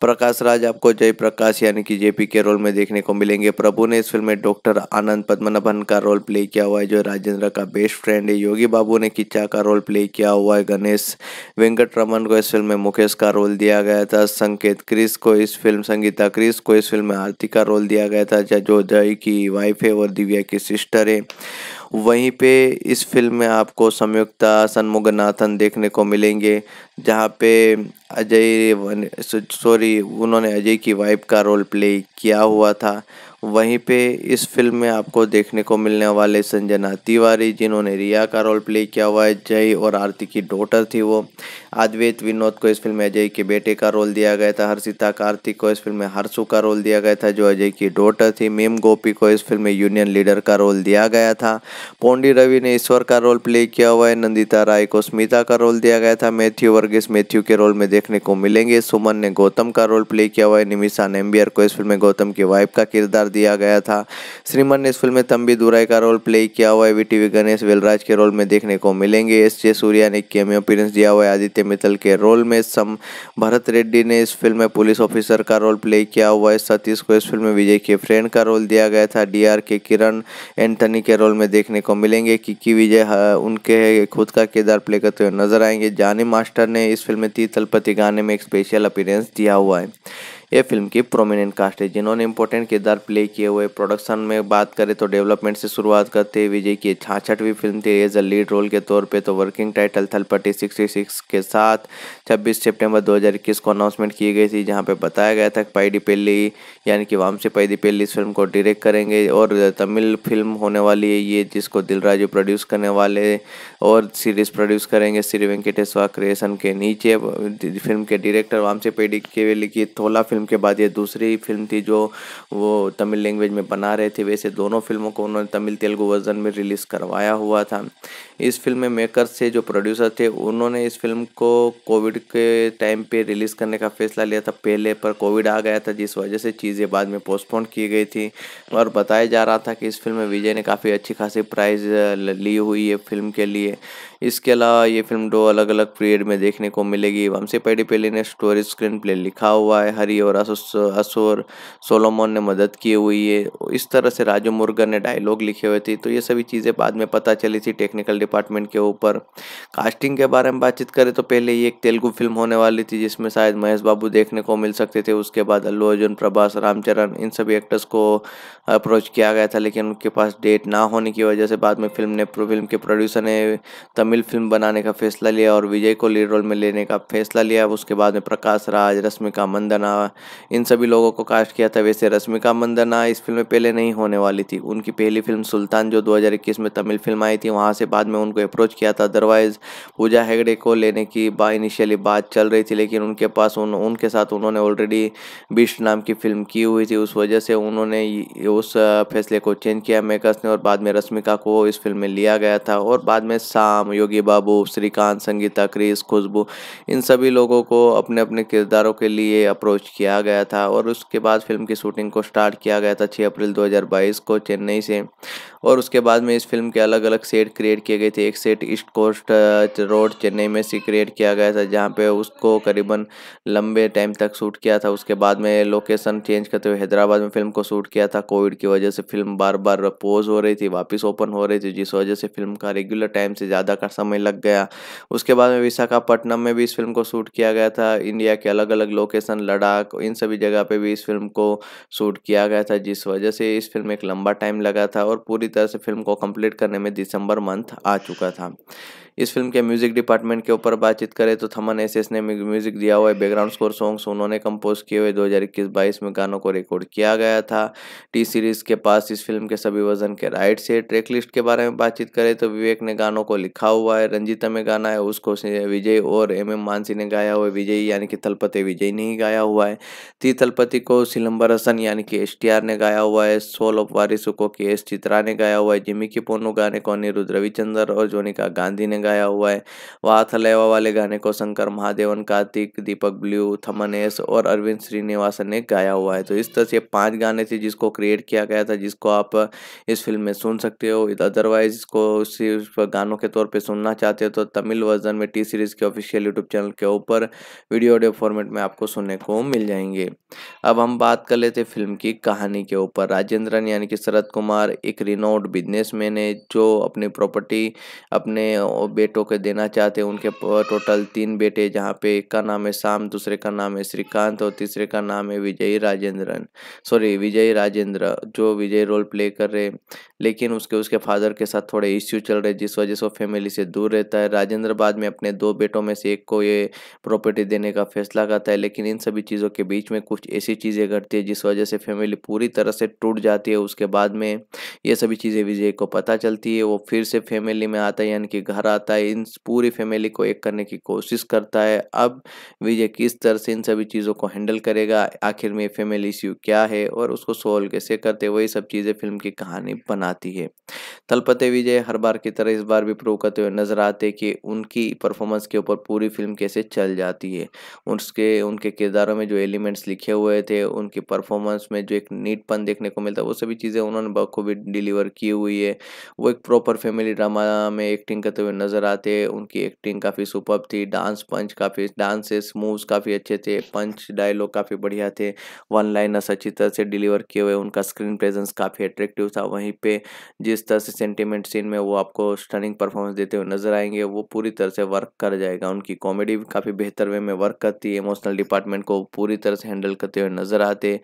[SPEAKER 1] प्रकाश राज आपको जय प्रकाश यानी कि जेपी के रोल में देखने को मिलेंगे प्रभु ने इस फिल्म में डॉक्टर आनंद पद्मनाभन का रोल प्ले किया हुआ है जो राजेंद्र का बेस्ट फ्रेंड है योगी बाबू ने किच्चा का रोल प्ले किया हुआ है गणेश वेंकट रमन को इस फिल्म में मुकेश का रोल दिया गया था संकेत क्रिस को इस फिल्म संगीता क्रिस को इस फिल्म में आरती का रोल दिया गया था जो जय की वाइफ है और दिव्या की सिस्टर है वहीं पे इस फिल्म में आपको संयुक्ता सन्मुगनाथन देखने को मिलेंगे जहाँ पे अजय सॉरी उन्होंने अजय की वाइफ का रोल प्ले किया हुआ था वहीं पे इस फिल्म में आपको देखने को मिलने वाले संजना तिवारी जिन्होंने रिया का रोल प्ले किया हुआ है जय और आरती की डॉटर थी वो अद्वैत विनोद को इस फिल्म में अजय के बेटे का रोल दिया गया था हर्षिता कार्तिक को इस फिल्म में हर्षु का रोल दिया गया था जो अजय की डॉटर थी मेम गोपी को इस फिल्म में यूनियन लीडर का रोल दिया गया था पोंडी रवि ने ईश्वर का रोल प्ले किया हुआ है नंदिता राय को स्मिता का रोल दिया गया था मैथ्यू वर्गीस मैथ्यू के रोल में देखने को मिलेंगे सुमन ने गौतम का रोल प्ले किया हुआ है निमिषा नेम्बियर को इस फिल्म में गौतम की वाइफ का किरदार दिया गया था श्रीमन ने इस फिल्म में तंबी दुराई का रोल प्ले किया हुआ है वी गणेश वेलराज के रोल में देखने को मिलेंगे एस जे सूर्या ने केमियो अपीरेंस दिया हुआ है आदित्य मित्तल के रोल में सम भरत रेड्डी ने इस फिल्म में पुलिस ऑफिसर का रोल प्ले किया हुआ है सतीश को इस फिल्म में विजय के फ्रेंड का रोल दिया गया था डी के किरण एंथनी के रोल में देखने को मिलेंगे किकी विजय उनके खुद का किरदार प्ले करते हुए नजर आएंगे जानी मास्टर ने इस फिल्म में तीतलपति गाने में एक स्पेशल अपीरेंस दिया हुआ है ये फिल्म की प्रोमिनेंट कास्ट है जिन्होंने इंपॉर्टेंट किरदार प्ले किए हुए प्रोडक्शन में बात करें तो डेवलपमेंट से शुरुआत करते विजय की छाछठवीं फिल्म थी एज अ लीड रोल के तौर पे तो working title Thalapathy sixty six के साथ छब्बीस सेप्टेम्बर दो को अनाउंसमेंट की गई थी जहाँ पर बताया गया था पैडी पेली यानी कि वामसी पैदी पेली इस फिल्म को डायरेक्ट करेंगे और तमिल फिल्म होने वाली है ये जिसको दिलराजू प्रोड्यूस करने वाले और सीरीज प्रोड्यूस करेंगे श्री वेंकटेश्वर क्रिएशन के नीचे फिल्म के डायरेक्टर वामसी पेडी के लिखी थोला फिल्म फिल्म के बाद ये दूसरी फिल्म थी जो वो तमिल लैंग्वेज में बना रहे थे वैसे दोनों फिल्मों को उन्होंने तमिल तेलुगु वर्जन में रिलीज़ करवाया हुआ था इस फिल्म में मेकर से जो प्रोड्यूसर थे उन्होंने इस फिल्म को कोविड के टाइम पे रिलीज़ करने का फैसला लिया था पहले पर कोविड आ गया था जिस वजह से चीज़ें बाद में पोस्टपोन की गई थी और बताया जा रहा था कि इस फिल्म में विजय ने काफ़ी अच्छी खासी प्राइज़ ली हुई है फिल्म के लिए इसके अलावा ये फिल्म दो अलग अलग पीरियड में देखने को मिलेगी वंशी पैडी पेली ने स्टोरी स्क्रीन प्ले लिखा हुआ है हरी और असुर सोलोमोन ने मदद की हुई है इस तरह से राजू मुर्गन ने डायलॉग लिखे हुए थे तो ये सभी चीज़ें बाद में पता चली थी टेक्निकल डिपार्टमेंट के ऊपर कास्टिंग के बारे में बातचीत करें तो पहले ये एक तेलुगु फिल्म होने वाली थी जिसमें शायद महेश बाबू देखने को मिल सकते थे उसके बाद अल्लू अर्जुन प्रभास रामचरण इन सभी एक्टर्स को अप्रोच किया गया था लेकिन उनके पास डेट ना होने की वजह से बाद में फिल्म ने फिल्म के प्रोड्यूसर ने तमिल फिल्म बनाने का फैसला लिया और विजय को लीड रोल में लेने का फैसला लिया उसके बाद में प्रकाश राज रश्मिका मंदना इन सभी लोगों को कास्ट किया था वैसे रश्मिका मंदना इस फिल्म में पहले नहीं होने वाली थी उनकी पहली फिल्म सुल्तान जो 2021 में तमिल फिल्म आई थी वहाँ से बाद में उनको अप्रोच किया था अदरवाइज़ पूजा हेगड़े को लेने की बा इनिशियली बात चल रही थी लेकिन उनके पास उन उनके साथ उन्होंने ऑलरेडी बिस्ट नाम की फिल्म की हुई थी उस वजह से उन्होंने उस फैसले को चेंज किया मेकर्स ने और बाद में रश्मिका को इस फिल्म में लिया गया था और बाद में शाम योगी बाबू श्रीकांत संगीता क्रिस खुशबू इन सभी लोगों को अपने अपने किरदारों के लिए अप्रोच किया किया गया था और उसके बाद फिल्म की शूटिंग को स्टार्ट किया गया था 6 अप्रैल 2022 को चेन्नई से और उसके बाद में इस फिल्म के अलग अलग सेट क्रिएट किए गए थे एक set East Coast Road Chennai में सी क्रिएट किया गया था जहाँ पे उसको करीबन लंबे टाइम तक शूट किया था उसके बाद में लोकेशन चेंज करते हुए हैदराबाद में फिल्म को शूट किया था कोविड की वजह से फिल्म बार बार पोज हो रही थी वापस ओपन हो रही थी जिस वजह से फिल्म का रेगुलर टाइम से ज़्यादा का समय लग गया उसके बाद में विशाखापट्टनम में भी इस फिल्म को शूट किया गया था इंडिया के अलग अलग लोकेशन लद्दाख इन सभी जगह पर भी इस फिल्म को शूट किया गया था जिस वजह से इस फिल्म एक लंबा टाइम लगा था और पूरी पूरी तरह से फिल्म को कंप्लीट करने में दिसंबर मंथ आ चुका था इस फिल्म के म्यूजिक डिपार्टमेंट के ऊपर बातचीत करें तो थमन एस एस ने म्यूजिक दिया हुआ है बैकग्राउंड स्कोर सॉन्ग्स उन्होंने कंपोज किए हुए 2021-22 में गानों को रिकॉर्ड किया गया था टी सीरीज के पास इस फिल्म के सभी वजन के राइट से ट्रैक लिस्ट के बारे में बातचीत करें तो विवेक ने गानों को लिखा हुआ है रंजीता में गाना है उसको विजय और एम एम मानसी ने गाया हुआ विजय यानी कि तलपति विजय ने ही गाया हुआ है ती तलपति को सिलंबर हसन यानी कि एस ने गाया हुआ है सोल ऑफ वारिसों को के एस चित्रा ने गाया हुआ है जिमी की पोनो गाने को अनिरुद्ध रविचंद्र और जोनिका गांधी ने गाया हुआ है वहाँ थलेवा वाले गाने को शंकर महादेवन कार्तिक दीपक ब्लू एस और अरविंद श्रीनिवासन ने गाया हुआ है तो इस तरह से पांच गाने थे जिसको क्रिएट किया गया था जिसको आप इस फिल्म में सुन सकते हो अदरवाइज इसको सिर्फ गानों के तौर पर सुनना चाहते हो तो तमिल वर्जन में टी सीरीज़ के ऑफिशियल यूट्यूब चैनल के ऊपर वीडियो ऑडियो फॉर्मेट में आपको सुनने को मिल जाएंगे अब हम बात कर लेते फिल्म की कहानी के ऊपर राजेंद्रन यानी कि शरद कुमार एक रिनोड बिजनेसमैन है जो अपनी प्रॉपर्टी अपने बेटों के देना चाहते हैं उनके टोटल तीन बेटे जहाँ पे एक का नाम है शाम दूसरे का नाम है श्रीकांत और तीसरे का नाम है विजय राजेंद्रन सॉरी विजय राजेंद्र जो विजय रोल प्ले कर रहे हैं लेकिन उसके उसके फादर के साथ थोड़े इश्यू चल रहे जिस वजह से वो फैमिली से दूर रहता है राजेंद्र बाद में अपने दो बेटों में से एक को ये प्रॉपर्टी देने का फैसला करता है लेकिन इन सभी चीज़ों के बीच में कुछ ऐसी चीज़ें घटती है जिस वजह से फैमिली पूरी तरह से टूट जाती है उसके बाद में ये सभी चीज़ें विजय को पता चलती है वो फिर से फैमिली में आता है यानी कि घर आता आता है इन पूरी फैमिली को एक करने की कोशिश करता है अब विजय किस तरह से इन सभी चीज़ों को हैंडल करेगा आखिर में फैमिली इश्यू क्या है और उसको सोल्व कैसे करते वही सब चीज़ें फिल्म की कहानी बनाती है तलपते विजय हर बार की तरह इस बार भी प्रूव करते हुए नजर आते कि उनकी परफॉर्मेंस के ऊपर पूरी फिल्म कैसे चल जाती है उसके उनके किरदारों में जो एलिमेंट्स लिखे हुए थे उनकी परफॉर्मेंस में जो एक नीटपन देखने को मिलता है वो सभी चीज़ें उन्होंने बखूबी डिलीवर की हुई है वो एक प्रॉपर फैमिली ड्रामा में एक्टिंग करते हुए नज़र आते उनकी एक्टिंग काफ़ी सुपर थी डांस पंच काफ़ी डांसेस मूव्स काफ़ी अच्छे थे पंच डायलॉग काफ़ी बढ़िया थे वन लाइनर्स अच्छी तरह से डिलीवर किए हुए उनका स्क्रीन प्रेजेंस काफ़ी अट्रैक्टिव था वहीं पे जिस तरह से सेंटिमेंट सीन में वो आपको स्टनिंग परफॉर्मेंस देते हुए नज़र आएंगे वो पूरी तरह से वर्क कर जाएगा उनकी कॉमेडी भी काफ़ी बेहतर वे में वर्क करती है इमोशनल डिपार्टमेंट को पूरी तरह से हैंडल करते हुए नज़र आते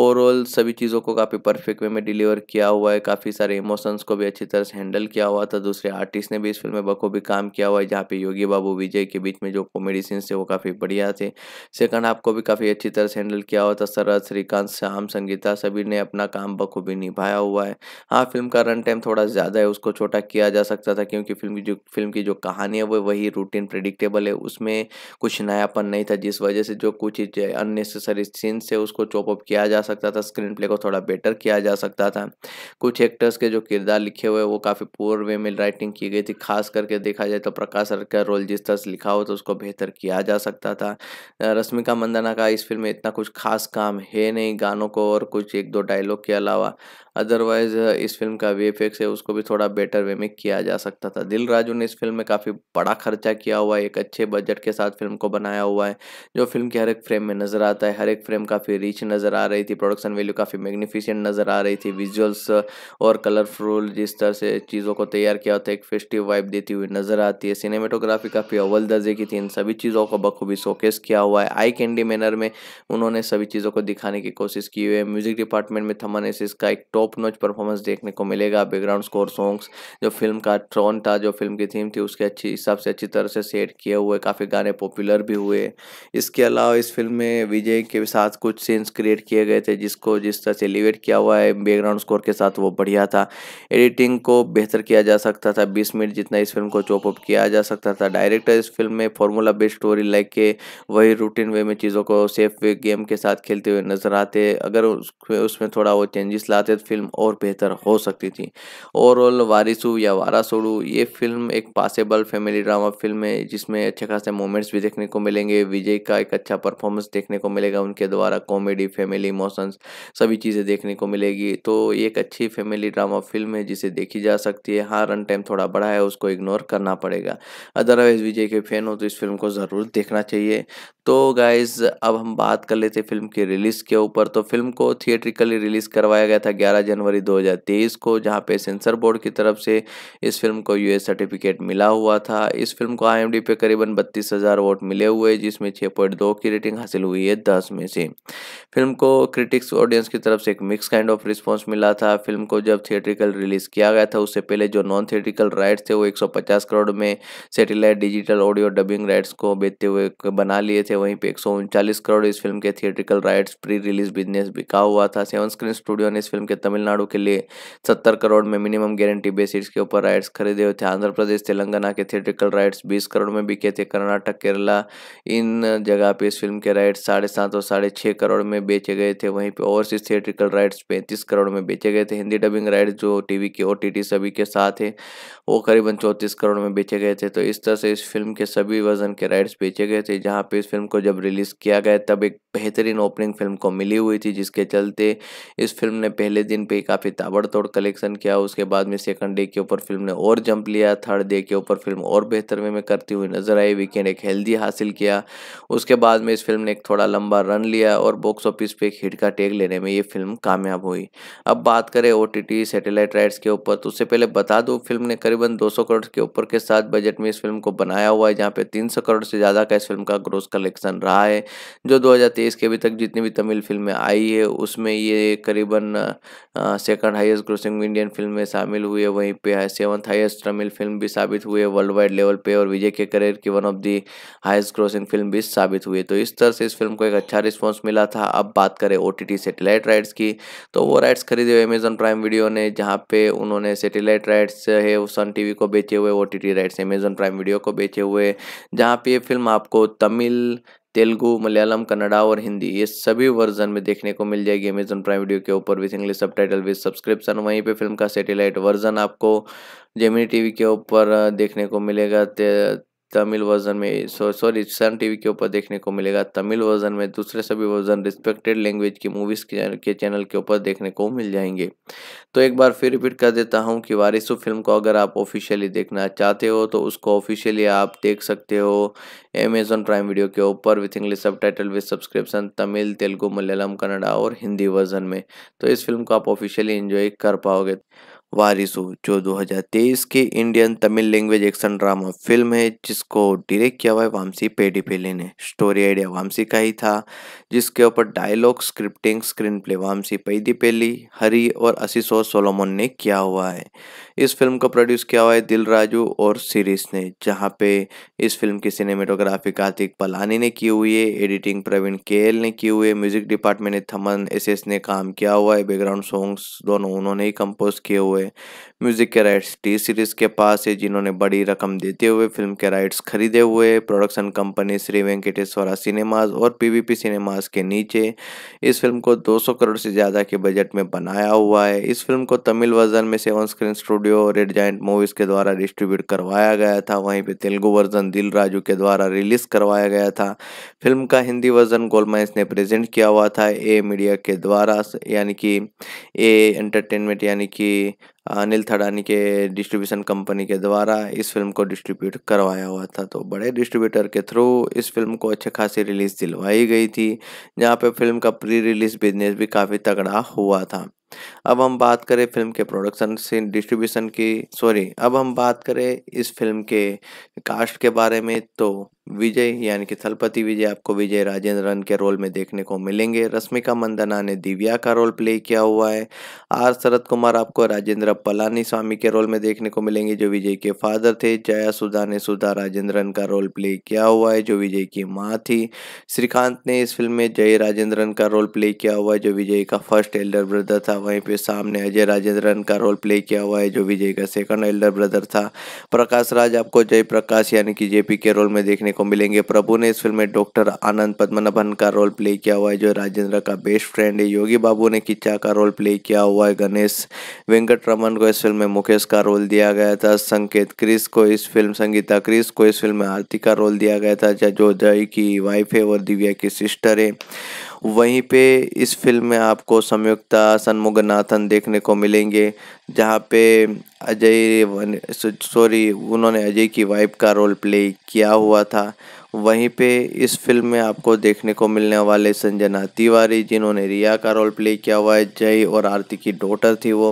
[SPEAKER 1] ओवरऑल सभी चीज़ों को काफ़ी परफेक्ट वे में डिलीवर किया हुआ है काफ़ी सारे इमोशंस को भी अच्छी तरह से हैंडल किया हुआ था दूसरे आर्टिस्ट ने भी इस फिल्म में को भी काम किया हुआ है जहाँ पे योगी बाबू विजय के बीच में जो कॉमेडी सीन्स थे वो काफ़ी बढ़िया थे सेकंड आपको भी काफ़ी अच्छी तरह से हैंडल किया हुआ था शरद श्रीकांत श्याम संगीता सभी ने अपना काम बखूबी निभाया हुआ है हाँ फिल्म का रन टाइम थोड़ा ज़्यादा है उसको छोटा किया जा सकता था क्योंकि फिल्म की जो फिल्म की जो कहानी है वो वही रूटीन प्रडिक्टेबल है उसमें कुछ नयापन नहीं था जिस वजह से जो कुछ अननेसेसरी सीन्स थे उसको चॉपअप किया जा सकता था स्क्रीन प्ले को थोड़ा बेटर किया जा सकता था कुछ एक्टर्स के जो किरदार लिखे हुए वो काफ़ी पुअर वे में राइटिंग की गई थी खासकर करके देखा जाए तो प्रकाश सर का रोल जिस तरह से लिखा हो तो उसको बेहतर किया जा सकता था रश्मिका मंदाना का इस फिल्म में इतना कुछ खास काम है नहीं गानों को और कुछ एक दो डायलॉग के अलावा अदरवाइज़ uh, इस फिल्म का वी है उसको भी थोड़ा बेटर वे में किया जा सकता था दिल राजू ने इस फिल्म में काफ़ी बड़ा खर्चा किया हुआ है एक अच्छे बजट के साथ फिल्म को बनाया हुआ है जो फिल्म के हर एक फ्रेम में नज़र आता है हर एक फ्रेम काफ़ी रिच नज़र आ रही थी प्रोडक्शन वैल्यू काफ़ी मैग्निफिशेंट नज़र आ रही थी विजुअल्स uh, और कलरफुल जिस तरह से चीज़ों को तैयार किया होता है एक फेस्टिव वाइब देती हुई नज़र आती है सिनेमेटोग्राफी काफ़ी अव्वल दर्जे की थी इन सभी चीज़ों को बखूबी शोकेस किया हुआ है आई कैंडी मैनर में उन्होंने सभी चीज़ों को दिखाने की कोशिश की हुई है म्यूज़िक डिपार्टमेंट में थमन एसिस का एक टॉप टॉप नोच परफॉर्मेंस देखने को मिलेगा बैकग्राउंड स्कोर सॉन्ग्स जो फिल्म का ट्रोन था जो फिल्म की थीम थी उसके अच्छी हिसाब से अच्छी तरह से सेट किए हुए काफ़ी गाने पॉपुलर भी हुए इसके अलावा इस फिल्म में विजय के साथ कुछ सीन्स क्रिएट किए गए थे जिसको जिस तरह से एलिवेट किया हुआ है बैकग्राउंड स्कोर के साथ वो बढ़िया था एडिटिंग को बेहतर किया जा सकता था बीस मिनट जितना इस फिल्म को चॉपअप किया जा सकता था डायरेक्टर इस फिल्म में फॉर्मूला बेस्ड स्टोरी लाइक के वही रूटीन वे में चीज़ों को सेफ वे गेम के साथ खेलते हुए नजर आते अगर उसमें थोड़ा वो चेंजेस लाते तो फिल्म और बेहतर हो सकती थी ओवरऑल वारिसू या वारासोड़ू ये फिल्म एक पासेबल फैमिली ड्रामा फिल्म है जिसमें अच्छे खासे मोमेंट्स भी देखने को मिलेंगे विजय का एक अच्छा परफॉर्मेंस देखने को मिलेगा उनके द्वारा कॉमेडी फैमिली इमोशंस सभी चीज़ें देखने को मिलेगी तो ये एक अच्छी फैमिली ड्रामा फिल्म है जिसे देखी जा सकती है हाँ रन टाइम थोड़ा बड़ा है उसको इग्नोर करना पड़ेगा अदरवाइज़ विजय के फैन हो तो इस फिल्म को ज़रूर देखना चाहिए तो गाइज़ अब हम बात कर लेते फिल्म की रिलीज़ के ऊपर तो फिल्म को थिएट्रिकली रिलीज़ करवाया गया था ग्यारह जनवरी 2023 को जहां पे सेंसर बोर्ड की तरफ से इस फिल्म को यूएस सर्टिफिकेट मिला हुआ था इस फिल्म को आईएमडी पे करीबन बत्तीस हज़ार वोट मिले हुए जिसमें 6.2 की रेटिंग हासिल हुई है दस में से फिल्म को क्रिटिक्स ऑडियंस की तरफ से एक मिक्स काइंड ऑफ रिस्पॉन्स मिला था फिल्म को जब थिएट्रिकल रिलीज़ किया गया था उससे पहले जो नॉन थिएट्रिकल राइट्स थे वो 150 करोड़ में satellite digital audio dubbing rights को बेचते हुए बना लिए थे वहीं पे एक करोड़ इस फिल्म के theatrical rights pre release business बिका हुआ था सेवन स्क्रीन स्टूडियो ने इस फिल्म के तमिलनाडु के लिए सत्तर करोड़ में मिनिमम गारंटी बेसिस के ऊपर राइट्स खरीदे हुए थे आंध्र प्रदेश तेलंगाना के थिएट्रिकल राइट्स बीस करोड़ में बिके थे कर्नाटक केरला इन जगह पे इस फिल्म के राइट्स साढ़े सात और साढ़े छः करोड़ में बेचे गए थे वहीं पर ओवरसीज थिएट्रिकल राइट्स पैंतीस करोड़ में बेचे गए थे हिंदी डबिंग राइट्स जो टीवी के ओ सभी के साथ है वो करीबन चौंतीस करोड़ में बेचे गए थे तो इस तरह से इस फिल्म के सभी वर्जन के राइट्स बेचे गए थे जहाँ पर इस फिल्म को जब रिलीज़ किया गया तब एक बेहतरीन ओपनिंग फिल्म को मिली हुई थी जिसके चलते इस फिल्म ने पहले दिन दिन पे काफ़ी ताबड़तोड़ कलेक्शन किया उसके बाद में सेकंड डे के ऊपर फिल्म ने और जंप लिया थर्ड डे के ऊपर फिल्म और बेहतर वे में करती हुई नजर आई वीकेंड एक हेल्दी हासिल किया उसके बाद में इस फिल्म ने एक थोड़ा लंबा रन लिया और बॉक्स ऑफिस पर एक हिट का टेक लेने में ये फिल्म कामयाब हुई अब बात करें ओ सैटेलाइट राइट्स के ऊपर तो उससे पहले बता दो फिल्म ने करीबन दो करोड़ के ऊपर के साथ बजट में इस फिल्म को बनाया हुआ है जहाँ पे तीन करोड़ से ज़्यादा का इस फिल्म का ग्रोस कलेक्शन रहा है जो दो के अभी तक जितनी भी तमिल फिल्में आई है उसमें ये करीबन second highest grossing Indian film में शामिल हुए वहीं पे सेवंथ हाईएस्ट तमिल फिल्म भी साबित हुए वर्ल्ड वाइड लेवल पे और विजय के करियर की one of the highest grossing film भी साबित हुई तो इस तरह से इस फिल्म को एक अच्छा रिस्पॉन्स मिला था अब बात करें ओ टी सेटेलाइट राइट्स की तो वो राइट्स खरीदे हुए अमेजन प्राइम वीडियो ने जहाँ पे उन्होंने सेटेलाइट राइट्स है सन टी को बेचे हुए O T rights Amazon Prime Video को बेचे हुए जहाँ पे ये फिल्म आपको तमिल तेलुगु मलयालम कन्नडा और हिंदी ये सभी वर्जन में देखने को मिल जाएगी अमेजन प्राइम वीडियो के ऊपर with English subtitle with subscription वहीं पे फिल्म का सेटेलाइट वर्जन आपको जेमिनी टीवी के ऊपर देखने को मिलेगा तमिल वर्जन में सॉरी सन टीवी के ऊपर देखने को मिलेगा तमिल वर्जन में दूसरे सभी वर्जन रिस्पेक्टेड लैंग्वेज की मूवीज़ के चैनल के ऊपर देखने को मिल जाएंगे तो एक बार फिर रिपीट कर देता हूँ कि वारिस फिल्म को अगर आप ऑफिशियली देखना चाहते हो तो उसको ऑफिशियली आप देख सकते हो अमेजोन प्राइम वीडियो के ऊपर with English subtitle with subscription Tamil Telugu Malayalam Kannada और हिंदी वर्जन में तो इस फिल्म को आप ऑफिशियली इंजॉय कर पाओगे वारिसो जो 2023 की Indian Tamil language action drama film है जिसको डायरेक्ट किया हुआ है वामसी पेडीपिले ने स्टोरी आइडिया वामसी का ही था जिसके ऊपर dialogue scripting screenplay Vamshi Paidipally Hari और असीसो सोलोमन ने किया हुआ है इस फिल्म को प्रोड्यूस किया हुआ है दिल राजू और सीरीज ने जहाँ पे इस फिल्म की सिनेमेटोग्राफी कार्तिक पलानी ने की हुई है एडिटिंग प्रवीण के ने की हुई है म्यूजिक डिपार्टमेंट ने थमन एस ने काम किया हुआ है बैकग्राउंड सॉन्ग्स दोनों उन्होंने ही कंपोज किए हुए म्यूजिक के राइट्स टी सीरीज के पास है जिन्होंने बड़ी रकम देते हुए फिल्म के राइट्स खरीदे हुए production company Shri Venkateswara cinemas और पीवीपी सिनेमा मास के नीचे इस फिल्म को 200 करोड़ से ज़्यादा के बजट में बनाया हुआ है इस फिल्म को तमिल वर्जन में seven screen studio red giant movies के द्वारा डिस्ट्रीब्यूट करवाया गया था वहीं पर तेलुगु वर्जन दिल राजू के द्वारा रिलीज़ करवाया गया था फिल्म का हिंदी वर्जन गोलमाइंस ने प्रेजेंट किया हुआ था ए मीडिया के द्वारा यानी कि ए एंटरटेनमेंट यानी कि अनिल थड़ानी के डिस्ट्रीब्यूशन कंपनी के द्वारा इस फिल्म को डिस्ट्रीब्यूट करवाया हुआ था तो बड़े डिस्ट्रीब्यूटर के थ्रू इस फिल्म को अच्छे खासी रिलीज़ दिलवाई गई थी जहाँ पे फिल्म का प्री रिलीज़ बिजनेस भी काफ़ी तगड़ा हुआ था अब हम बात करें फिल्म के प्रोडक्शन से डिस्ट्रीब्यूशन की सॉरी अब हम बात करें इस फिल्म के कास्ट के बारे में तो विजय यानी कि थलपति विजय आपको विजय राजेंद्रन के रोल में देखने को मिलेंगे रश्मिका मंदना ने दिव्या का रोल प्ले किया हुआ है आर शरद कुमार आपको राजेंद्र पलानी स्वामी के रोल में देखने को मिलेंगे जो विजय के फादर थे जया सुधा ने सुधा राजेंद्रन का रोल प्ले किया हुआ है जो विजय की माँ थी श्रीकांत ने इस फिल्म में जय राजेंद्रन का रोल प्ले किया हुआ है जो विजय का फर्स्ट एल्डर ब्रदर था था वहीं पे सामने अजय राजेंद्रन का रोल प्ले किया हुआ है जो विजय का सेकंड एल्डर ब्रदर था प्रकाश राज आपको जय प्रकाश यानी कि जेपी के रोल में देखने को मिलेंगे प्रभु ने इस फिल्म में डॉक्टर आनंद पद्मनाभन का रोल प्ले किया हुआ है जो राजेंद्र का बेस्ट फ्रेंड है योगी बाबू ने किच्चा का रोल प्ले किया हुआ है गणेश वेंकट रमन को इस फिल्म में मुकेश का रोल दिया गया था संकेत क्रिस को इस फिल्म संगीता क्रिस को इस फिल्म में आरती का रोल दिया गया था जो जय की वाइफ है और दिव्या की सिस्टर है वहीं पे इस फिल्म में आपको संयुक्ता सन्मुगनाथन देखने को मिलेंगे जहाँ पे अजय सॉरी उन्होंने अजय की वाइफ का रोल प्ले किया हुआ था वहीं पे इस फिल्म में आपको देखने को मिलने वाले संजना तिवारी जिन्होंने रिया का रोल प्ले किया हुआ है जय और आरती की डॉटर थी वो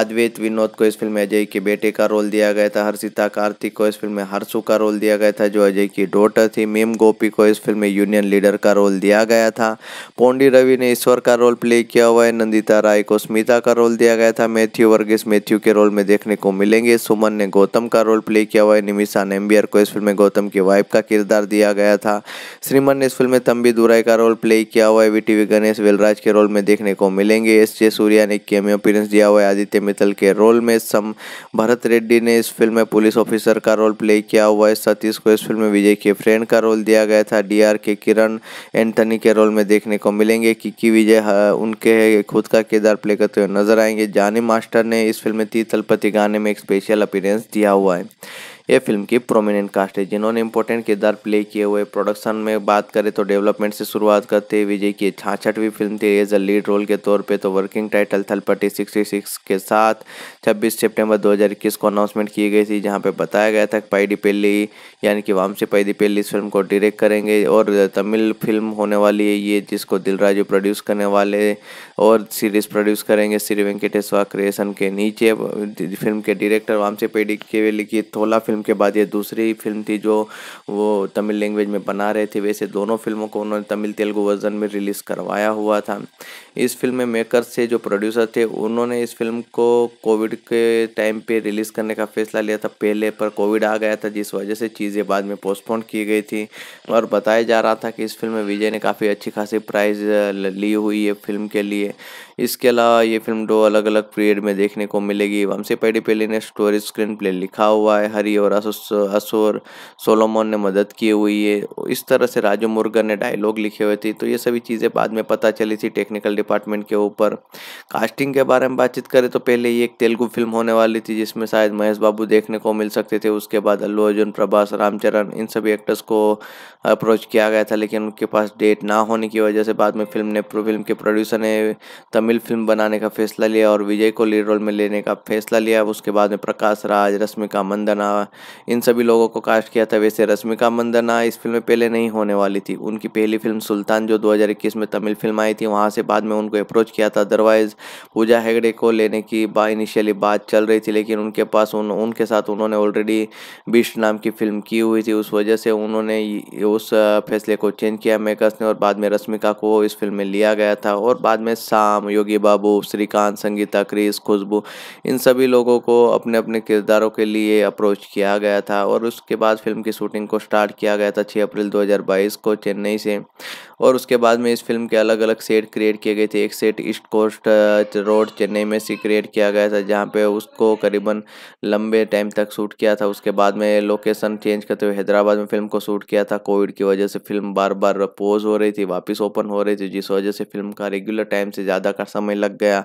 [SPEAKER 1] अद्वैत विनोद को इस फिल्म में अजय के बेटे का रोल दिया गया था हर्षिता कार्तिक को इस फिल्म में हर्षु का रोल दिया गया था जो अजय की डॉटर थी मेम गोपी को इस फिल्म में यूनियन लीडर का रोल दिया गया था पोंडी रवि ने ईश्वर का रोल प्ले किया हुआ है नंदिता राय को स्मिता का रोल दिया गया था मैथ्यू वर्गीस मैथ्यू के रोल में देखने को मिलेंगे सुमन ने गौतम का रोल प्ले किया हुआ है निमिषा नेम्बियर को इस फिल्म में गौतम की वाइफ का किरदार दिया गया था श्रीमान ने इस फिल्म में तंबी दुराई का रोल प्ले किया हुआ है वी टी गणेश वेलराज के रोल में देखने को मिलेंगे एस जे सूर्या ने केमियो अपीरेंस दिया हुआ है आदित्य मित्तल के रोल में सम भरत रेड्डी ने इस फिल्म में पुलिस ऑफिसर का रोल प्ले किया हुआ है सतीश को इस फिल्म में विजय के फ्रेंड का रोल दिया गया था डी के किरण एंटनी के रोल में देखने को मिलेंगे किकी विजय हाँ, उनके खुद का किरदार प्ले करते हुए नजर आएंगे जानी मास्टर ने इस फिल्म में तीतलपति गाने में एक स्पेशल अपीरेंस दिया हुआ है ये फिल्म की प्रोमिनेंट कास्ट है जिन्होंने इंपॉर्टेंट किरदार प्ले किए हुए प्रोडक्शन में बात करें तो डेवलपमेंट से शुरुआत करते विजय की छाछठवीं फिल्म थी एज अ लीड रोल के तौर पे तो working title Thalapathy sixty six के साथ छब्बीस हजार इक्कीस को अनाउंसमेंट की गई थी जहाँ पर बताया गया था पैडी पेली यानी कि वामसी पैदी पेली इस फिल्म को डायरेक्ट करेंगे और तमिल फिल्म होने वाली है ये जिसको दिलराजू प्रोड्यूस करने वाले और सीरीज प्रोड्यूस करेंगे श्री वेंकटेश्वर क्रिएशन के नीचे फिल्म के डायरेक्टर वामसी पेडी के लिखी थोला फिल्म फिल्म के बाद ये दूसरी फिल्म थी जो वो तमिल लैंग्वेज में बना रहे थे वैसे दोनों फिल्मों को उन्होंने तमिल तेलुगु वर्जन में रिलीज़ करवाया हुआ था इस फिल्म में मेकर से जो प्रोड्यूसर थे उन्होंने इस फिल्म को कोविड के टाइम पे रिलीज़ करने का फैसला लिया था पहले पर कोविड आ गया था जिस वजह से चीज़ें बाद में पोस्टपोन की गई थी और बताया जा रहा था कि इस फिल्म में विजय ने काफ़ी अच्छी खासी प्राइज़ ली हुई है फिल्म के लिए इसके अलावा ये फिल्म दो अलग अलग पीरियड में देखने को मिलेगी वंशी पैडी पेली ने स्टोरी स्क्रीन प्ले लिखा हुआ है हरी और असुर सोलोमोन ने मदद की हुई है इस तरह से राजू मुर्गन ने डायलॉग लिखे हुए थे तो ये सभी चीज़ें बाद में पता चली थी टेक्निकल डिपार्टमेंट के ऊपर कास्टिंग के बारे में बातचीत करें तो पहले ये एक तेलुगु फिल्म होने वाली थी जिसमें शायद महेश बाबू देखने को मिल सकते थे उसके बाद अल्लू अर्जुन प्रभास रामचरण इन सभी एक्टर्स को अप्रोच किया गया था लेकिन उनके पास डेट ना होने की वजह से बाद में फिल्म ने फिल्म के प्रोड्यूसर ने तमिल फिल्म बनाने का फैसला लिया और विजय को लीड रोल में लेने का फैसला लिया उसके बाद में प्रकाश राज रश्मिका मंदना इन सभी लोगों को कास्ट किया था वैसे रश्मिका मंदना इस फिल्म में पहले नहीं होने वाली थी उनकी पहली फिल्म सुल्तान जो 2021 में तमिल फिल्म आई थी वहाँ से बाद में उनको अप्रोच किया था अदरवाइज़ पूजा हेगड़े को लेने की बा इनिशियली बात चल रही थी लेकिन उनके पास उन उनके साथ उन्होंने ऑलरेडी बिस्ट नाम की फिल्म की हुई थी उस वजह से उन्होंने उस फैसले को चेंज किया मेकर्स ने और बाद में रश्मिका को इस फिल्म में लिया गया था और बाद में शाम योगी बाबू श्रीकांत संगीता क्रिस खुशबू इन सभी लोगों को अपने अपने किरदारों के लिए अप्रोच किया किया गया था और उसके बाद फिल्म की शूटिंग को स्टार्ट किया गया था 6 अप्रैल 2022 को चेन्नई से और उसके बाद में इस फिल्म के अलग अलग सेट क्रिएट किए गए थे एक set East Coast Road Chennai में से क्रिएट किया गया था जहाँ पे उसको करीबन लंबे टाइम तक शूट किया था उसके बाद में लोकेशन चेंज करते हुए हैदराबाद में फिल्म को शूट किया था कोविड की वजह से फिल्म बार बार पोज हो रही थी वापस ओपन हो रही थी जिस वजह से फिल्म का रेगुलर टाइम से ज़्यादा का समय लग गया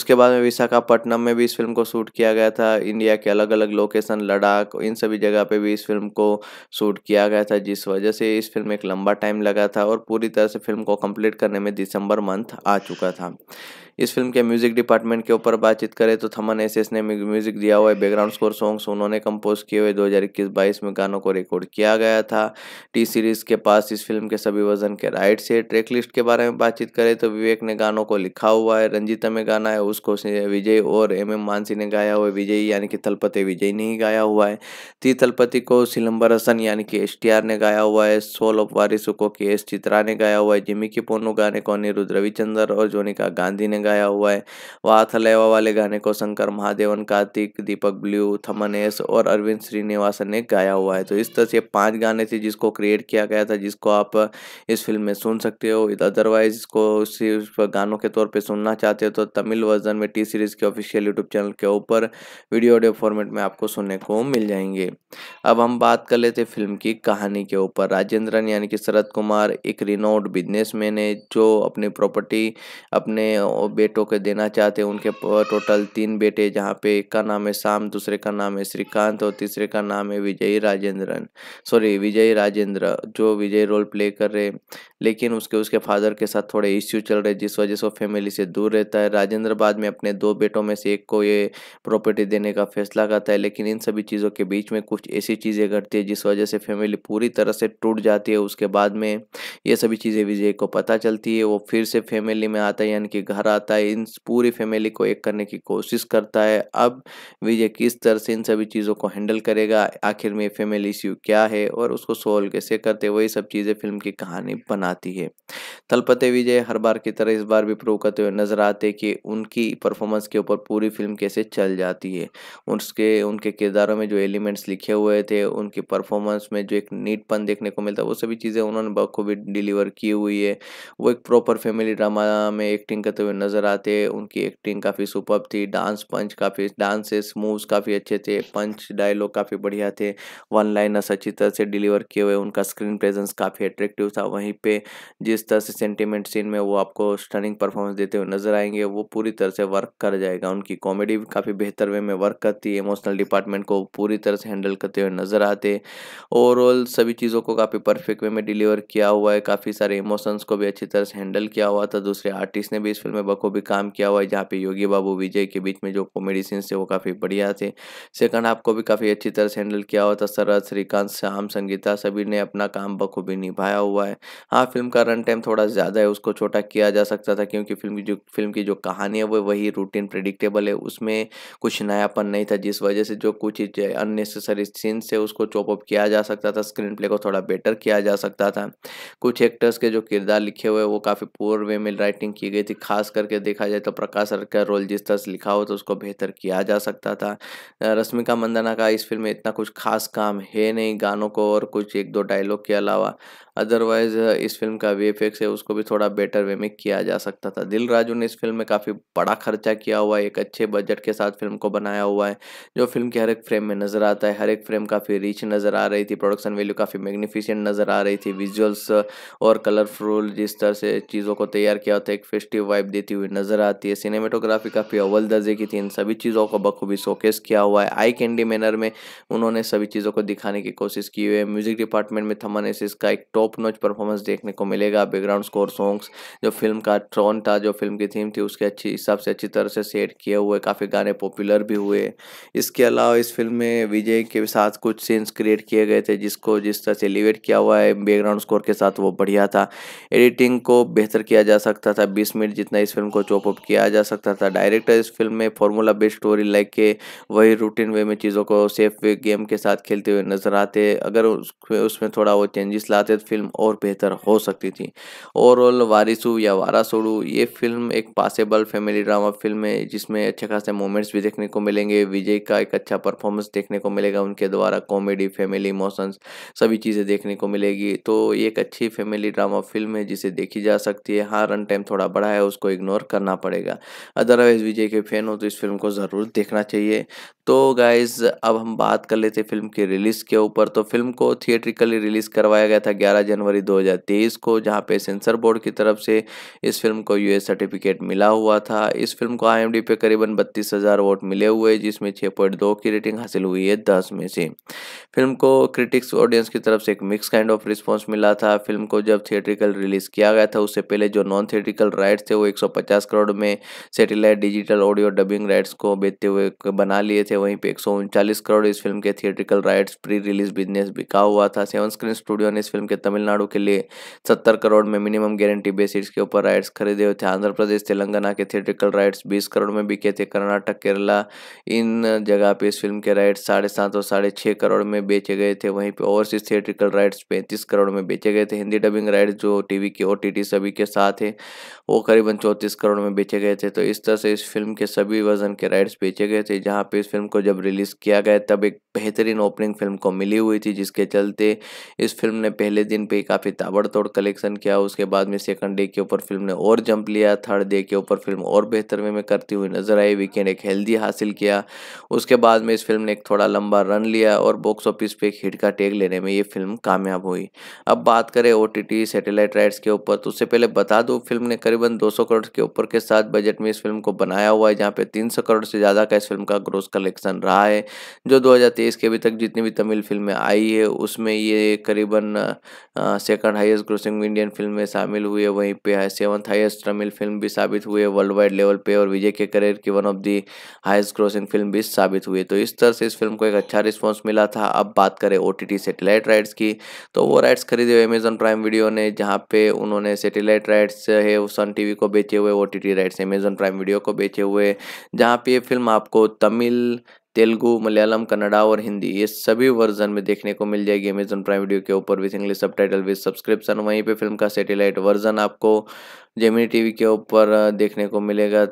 [SPEAKER 1] उसके बाद में विशाखापट्टनम में भी इस फिल्म को शूट किया गया था इंडिया के अलग अलग लोकेशन लद्दाख इन सभी जगह पर भी इस फिल्म को शूट किया गया था जिस वजह से इस फिल्म एक लंबा टाइम लगा था और पूरी तरह से फिल्म को कंप्लीट करने में दिसंबर मंथ आ चुका था इस फिल्म के म्यूजिक डिपार्टमेंट के ऊपर बातचीत करें तो थमन एस एस ने म्यूजिक दिया हुआ है बैकग्राउंड स्कोर सॉन्ग्स उन्होंने कंपोज किए हुए 2021-22 में गानों को रिकॉर्ड किया गया था टी सीरीज के पास इस फिल्म के सभी वजन के राइट्स है ट्रैक लिस्ट के बारे में बातचीत करें तो विवेक ने गानों को लिखा हुआ है रंजीता में गाना है उसको विजय और एम एम मानसी ने गाया हुआ है विजय यानी कि थलपति विजय ने ही गाया हुआ है ती थलपति को सिलम्बर हसन यानी कि एस ने गाया हुआ है सोल ऑफ वारिसों को के एस चित्रा ने गाया हुआ है जिमी की पोनो गाने को अनिरुद्ध रविचंद्र और जोनिका गांधी ने गाया हुआ है वाथलेवा वाले गाने को शंकर महादेवन कार्तिक दीपक ब्लू एस और अरविंद श्रीनिवासन ने गाया हुआ है तो इस तरह से पांच गाने थे जिसको क्रिएट किया गया था जिसको आप इस फिल्म में सुन सकते हो अदरवाइज इसको सिर्फ गानों के तौर पर सुनना चाहते हो तो तमिल वर्जन में टी सीरीज़ के ऑफिशियल यूट्यूब चैनल के ऊपर वीडियो ऑडियो फॉर्मेट में आपको सुनने को मिल जाएंगे अब हम बात कर लेते फिल्म की कहानी के ऊपर राजेंद्रन यानी कि शरद कुमार एक रिनोड बिजनेसमैन है जो अपनी प्रॉपर्टी अपने बेटों को देना चाहते हैं उनके टोटल तीन बेटे जहाँ पे एक का नाम है शाम दूसरे का नाम है श्रीकांत और तीसरे का नाम है विजय राजेंद्रन सॉरी विजय राजेंद्र जो विजय रोल प्ले कर रहे लेकिन उसके उसके फादर के साथ थोड़े इश्यू चल रहे जिस वजह से वो फैमिली से दूर रहता है राजेंद्र बाद में अपने दो बेटों में से एक को ये प्रॉपर्टी देने का फैसला करता है लेकिन इन सभी चीज़ों के बीच में कुछ ऐसी चीज़ें घटती है जिस वजह से फैमिली पूरी तरह से टूट जाती है उसके बाद में ये सभी चीज़ें विजय को पता चलती है वो फिर से फैमिली में आता है यानी कि घर आता है इन पूरी फैमिली को एक करने की कोशिश करता है अब विजय किस तरह से इन सभी चीज़ों को हैंडल करेगा आखिर में फैमिली इश्यू क्या है और उसको सोल्व कैसे करते वही सब चीज़ें फिल्म की कहानी बना बनाती है तलपते विजय हर बार की तरह इस बार भी प्रूव करते हुए नजर आते कि उनकी परफॉर्मेंस के ऊपर पूरी फिल्म कैसे चल जाती है उसके उनके किरदारों में जो एलिमेंट्स लिखे हुए थे उनकी परफॉर्मेंस में जो एक नीटपन देखने को मिलता वो सभी चीज़ें उन्होंने बखूबी डिलीवर की हुई है वो एक प्रॉपर फैमिली ड्रामा में एक्टिंग करते हुए नजर आते हैं उनकी एक्टिंग काफ़ी सुपर थी डांस पंच काफ़ी डांसेस मूव्स काफ़ी अच्छे थे पंच डायलॉग काफ़ी बढ़िया थे वन लाइनर्स अच्छी तरह से डिलीवर किए हुए उनका स्क्रीन प्रेजेंस काफ़ी अट्रैक्टिव था वहीं पे जिस तरह से सेंटीमेंट सीन में वो आपको स्टनिंग परफॉर्मेंस देते हुए नजर आएंगे वो पूरी तरह से वर्क कर जाएगा उनकी कॉमेडी भी काफ़ी बेहतर वे में वर्क करती है इमोशनल डिपार्टमेंट को पूरी तरह से हैंडल करते हुए नजर आते ओवरऑल सभी चीज़ों को काफ़ी परफेक्ट वे में डिलीवर किया हुआ है काफ़ी सारे इमोशंस को भी अच्छी तरह से हैंडल किया हुआ था दूसरे आर्टिस्ट ने भी इस फिल्म में बखूबी काम किया हुआ है जहाँ पे योगी बाबू विजय के बीच में जो कॉमेडी सीन्स थे वो काफ़ी बढ़िया थे सेकंड आपको भी काफ़ी अच्छी तरह से हैंडल किया हुआ था सरद श्रीकांत श्याम संगीता सभी ने अपना काम बखूबी निभाया हुआ है हाँ फिल्म का रन टाइम थोड़ा ज़्यादा है उसको छोटा किया जा सकता था क्योंकि फिल्म की जो फिल्म की जो कहानी है वो वही रूटीन प्रेडिक्टेबल है उसमें कुछ नयापन नहीं था जिस वजह से जो कुछ अननेसेसरी सीन्स से उसको चॉपअप किया जा सकता था स्क्रीन प्ले को थोड़ा बेटर किया जा सकता था कुछ एक्टर्स के जो किरदार लिखे हुए वो काफ़ी पुअर वे में राइटिंग की गई थी खास करके देखा जाए तो प्रकाश सर का रोल जिस तरह से लिखा हो तो उसको बेहतर किया जा सकता था रश्मिका मंदाना का इस फिल्म में इतना कुछ खास काम है नहीं गानों को और कुछ एक दो डायलॉग के अलावा अदरवाइज़ uh, इस फिल्म का वी है उसको भी थोड़ा बेटर वे में किया जा सकता था दिल राजू ने इस फिल्म में काफ़ी बड़ा खर्चा किया हुआ है एक अच्छे बजट के साथ फिल्म को बनाया हुआ है जो फिल्म के हर एक फ्रेम में नज़र आता है हर एक फ्रेम काफ़ी रिच नज़र आ रही थी प्रोडक्शन वैल्यू काफ़ी मैग्निफिशेंट नज़र आ रही थी विजुअल्स uh, और कलरफुल जिस तरह से चीज़ों को तैयार किया होता है एक फेस्टिव वाइब देती हुई नज़र आती है सिनेमेटोग्राफी काफ़ी अव्वल दर्जे की थी इन सभी चीज़ों को बखूबी शोकेस किया हुआ है आई कैंडी मैनर में उन्होंने सभी चीज़ों को दिखाने की कोशिश की हुई है म्यूज़िक डिपार्टमेंट में थमन एसिस का एक टॉप टॉप नोच परफॉर्मेंस देखने को मिलेगा बैकग्राउंड स्कोर सॉन्ग्स जो फिल्म का ट्रोन था जो फिल्म की थीम थी उसके अच्छी हिसाब से अच्छी तरह से सेट किए हुए काफ़ी गाने पॉपुलर भी हुए इसके अलावा इस फिल्म में विजय के साथ कुछ सीन्स क्रिएट किए गए थे जिसको जिस तरह से एलिवेट किया हुआ है बैकग्राउंड स्कोर के साथ वो बढ़िया था एडिटिंग को बेहतर किया जा सकता था बीस मिनट जितना इस फिल्म को चॉपअप किया जा सकता था डायरेक्टर इस फिल्म में फॉर्मूला बेस्ड स्टोरी लाइक के वही रूटीन वे में चीज़ों को सेफ वे गेम के साथ खेलते हुए नजर आते अगर उसमें थोड़ा वो चेंजेस लाते तो फिल्म और बेहतर हो सकती थी ओवरऑल वारिसू या वारासोड़ू ये फिल्म एक पासेबल फैमिली ड्रामा फिल्म है जिसमें अच्छे खासे मोमेंट्स भी देखने को मिलेंगे विजय का एक अच्छा परफॉर्मेंस देखने को मिलेगा उनके द्वारा कॉमेडी फैमिली इमोशंस सभी चीज़ें देखने को मिलेगी तो ये एक अच्छी फैमिली ड्रामा फिल्म है जिसे देखी जा सकती है हाँ रन टाइम थोड़ा बड़ा है उसको इग्नोर करना पड़ेगा अदरवाइज़ विजय के फैन हो तो इस फिल्म को ज़रूर देखना चाहिए तो गाइज़ अब हम बात कर लेते फिल्म की रिलीज़ के ऊपर तो फिल्म को थिएट्रिकली रिलीज़ करवाया गया था ग्यारह 11 जनवरी 2023 को जहां पे सेंसर बोर्ड की तरफ से इस फिल्म को यूएस सर्टिफिकेट मिला हुआ था इस फिल्म को आईएमडी पे करीबन बत्तीस हज़ार वोट मिले हुए जिसमें 6.2 की रेटिंग हासिल हुई है दस में से फिल्म को क्रिटिक्स ऑडियंस की तरफ से एक मिक्स काइंड ऑफ रिस्पॉन्स मिला था फिल्म को जब थिएट्रिकल रिलीज़ किया गया था उससे पहले जो नॉन थिएट्रिकल राइट्स थे वो एक करोड़ में satellite digital audio dubbing rights को बेचते हुए बना लिए थे वहीं पर एक करोड़ इस फिल्म के theatrical rights pre release business बिका हुआ था सेवन स्क्रीन स्टूडियो ने इस फिल्म के तमिल तमिलनाडु के लिए सत्तर करोड़ में मिनिमम गारंटी बेसिस के ऊपर राइट्स खरीदे हुए थे आंध्र प्रदेश तेलंगाना के थिएट्रिकल राइट्स बीस करोड़ में बिके थे कर्नाटक केरला इन जगह पे इस फिल्म के राइट्स साढ़े सात और साढ़े छः करोड़ में बेचे गए थे वहीं पर ओवरसीज थिएट्रिकल राइट्स पैंतीस करोड़ में बेचे गए थे हिंदी डबिंग राइट्स जो वी के ओ सभी के साथ है वो करीबन चौंतीस करोड़ में बेचे गए थे तो इस तरह से इस फिल्म के सभी वर्जन के राइट्स बेचे गए थे जहाँ पर इस फिल्म को जब रिलीज़ किया गया तब एक बेहतरीन ओपनिंग फिल्म को मिली हुई थी जिसके चलते इस फिल्म ने पहले दिन ओपनिंग पे काफ़ी ताबड़तोड़ कलेक्शन किया उसके बाद में सेकंड डे के ऊपर फिल्म ने और जंप लिया थर्ड डे के ऊपर फिल्म और बेहतर वे में करती हुई नजर आई वीकेंड एक हेल्दी हासिल किया उसके बाद में इस फिल्म ने एक थोड़ा लंबा रन लिया और बॉक्स ऑफिस पे एक हिट का टेक लेने में ये फिल्म कामयाब हुई अब बात करें ओ सैटेलाइट राइट्स के ऊपर तो उससे पहले बता दो फिल्म ने करीबन दो करोड़ के ऊपर के साथ बजट में इस फिल्म को बनाया हुआ है जहाँ पे तीन करोड़ से ज़्यादा का इस फिल्म का ग्रोस कलेक्शन रहा है जो दो के अभी तक जितनी भी तमिल फिल्में आई है उसमें ये करीबन second highest grossing Indian film में शामिल हुए वहीं पे है सेवन्थ हाईएस्ट तमिल फिल्म भी साबित हुए वर्ल्ड वाइड लेवल पे और विजय के करियर की one of the highest grossing film भी साबित हुई तो इस तरह से इस फिल्म को एक अच्छा रिस्पॉन्स मिला था अब बात करें ओ टी सेटेलाइट राइट्स की तो वो राइट्स खरीदे हुए अमेजन प्राइम वीडियो ने जहाँ पे उन्होंने सेटेलाइट राइट्स है सन टी को बेचे हुए O T rights Amazon Prime Video को बेचे हुए जहाँ पे ये फिल्म आपको तमिल तेलुगू मलयालम कन्नडा और हिंदी ये सभी वर्जन में देखने को मिल जाएगी अमेजन प्राइम वीडियो के ऊपर with English subtitle with subscription वहीं पे फिल्म का सेटेलाइट वर्जन आपको जेमिनी टीवी के ऊपर देखने को मिलेगा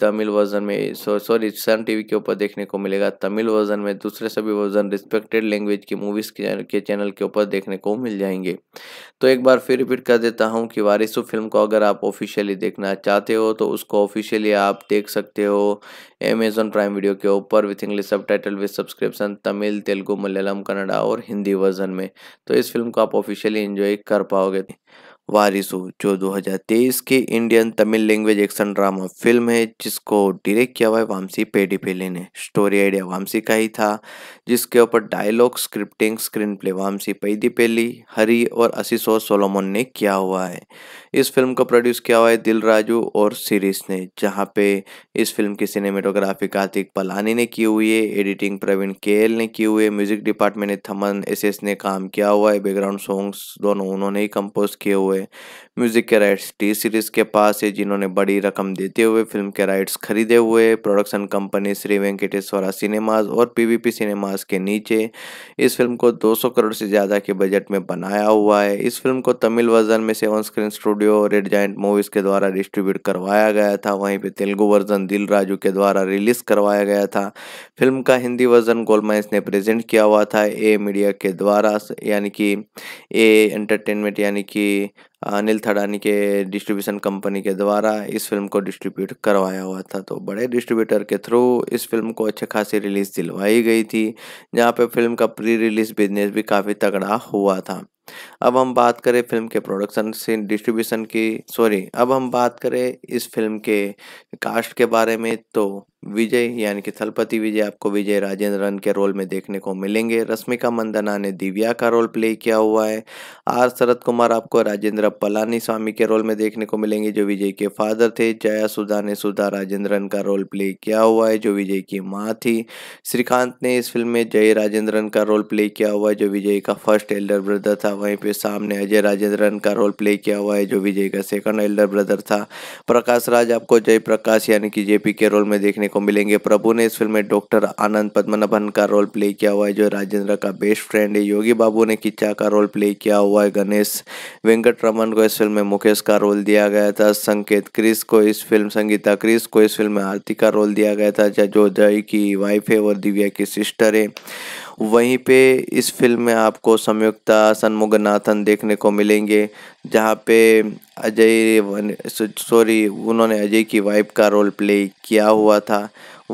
[SPEAKER 1] तमिल वर्जन में सॉरी सन टीवी के ऊपर देखने को मिलेगा तमिल वर्जन में दूसरे सभी वर्जन रिस्पेक्टेड लैंग्वेज की मूवीज़ के चैनल के ऊपर देखने को मिल जाएंगे तो एक बार फिर रिपीट कर देता हूँ कि वारिस फिल्म को अगर आप ऑफिशियली देखना चाहते हो तो उसको ऑफिशियली आप देख सकते हो अमेजोन प्राइम वीडियो के ऊपर with English subtitle with subscription Tamil Telugu Malayalam Kannada और हिंदी वर्जन में तो इस फिल्म को आप ऑफिशियली इंजॉय कर पाओगे वारिसो जो 2023 की Indian Tamil language action drama film है जिसको डायरेक्ट किया हुआ है वामसी पेडीपिले ने स्टोरी आइडिया वामसी का ही था जिसके ऊपर dialogue scripting screenplay Vamshi Paidipally Hari और असीसो सोलोमोन ने किया हुआ है इस फिल्म को प्रोड्यूस किया हुआ है दिल राजू और सीरीज ने जहाँ पे इस फिल्म की सिनेमेटोग्राफी कार्तिक पलानी ने की हुई है एडिटिंग प्रवीण के ने की हुई है म्यूजिक डिपार्टमेंट ने थमन एस ने काम किया हुआ है बैकग्राउंड सॉन्ग्स दोनों उन्होंने ही कंपोज किए हुए way म्यूजिक के राइट्स टी सीरीज के पास है जिन्होंने बड़ी रकम देते हुए फिल्म के राइट्स खरीदे हुए production company Shri Venkateswara cinemas और पीवीपी सिनेमाज के नीचे इस फिल्म को 200 करोड़ से ज़्यादा के बजट में बनाया हुआ है इस फिल्म को तमिल वर्जन में seven screen studio Red Giant Movies के द्वारा डिस्ट्रीब्यूट करवाया गया था वहीं पर तेलुगु वर्जन दिल राजू के द्वारा रिलीज़ करवाया गया था फिल्म का हिंदी वर्जन गोलमाइंस ने प्रेजेंट किया हुआ था ए मीडिया के द्वारा यानी कि ए एंटरटेनमेंट यानी कि अनिल थड़ानी के डिस्ट्रीब्यूशन कंपनी के द्वारा इस फिल्म को डिस्ट्रीब्यूट करवाया हुआ था तो बड़े डिस्ट्रीब्यूटर के थ्रू इस फिल्म को अच्छे खासी रिलीज़ दिलवाई गई थी जहाँ पे फिल्म का प्री रिलीज़ बिजनेस भी काफ़ी तगड़ा हुआ था अब हम बात करें फिल्म के प्रोडक्शन से डिस्ट्रीब्यूशन की सॉरी अब हम बात करें इस फिल्म के कास्ट के बारे में तो विजय यानी कि थलपति विजय आपको विजय राजेंद्रन के रोल में देखने को मिलेंगे रश्मिका मंदना ने दिव्या का रोल प्ले किया हुआ है आर शरद कुमार आपको राजेंद्र पलानी स्वामी के रोल में देखने को मिलेंगे जो विजय के फादर थे जया सुधा ने सुधा राजेंद्रन का रोल प्ले किया हुआ है जो विजय की माँ थी श्रीकांत ने इस फिल्म में जय राजेंद्रन का रोल प्ले किया हुआ है जो विजय का फर्स्ट एल्डर ब्रदर था वहीं पर सामने अजय राजेंद्रन का रोल प्ले किया हुआ है जो विजय का सेकंड एल्डर ब्रदर था प्रकाश राज आपको जय प्रकाश यानी कि जेपी के रोल में देखने को मिलेंगे प्रभु ने इस फिल्म में डॉक्टर आनंद पद्मनाभन का रोल प्ले किया हुआ है जो राजेंद्र का बेस्ट फ्रेंड है योगी बाबू ने किच्चा का रोल प्ले किया हुआ है गणेश वेंकट रमन को इस फिल्म में मुकेश का रोल दिया गया था संकेत क्रिस को इस फिल्म संगीता क्रिस को इस फिल्म में आरती का रोल दिया गया था जो जय की वाइफ है और दिव्या की सिस्टर है वहीं पे इस फिल्म में आपको संयुक्ता सन्मुगनाथन देखने को मिलेंगे जहाँ पे अजय सॉरी उन्होंने अजय की वाइफ का रोल प्ले किया हुआ था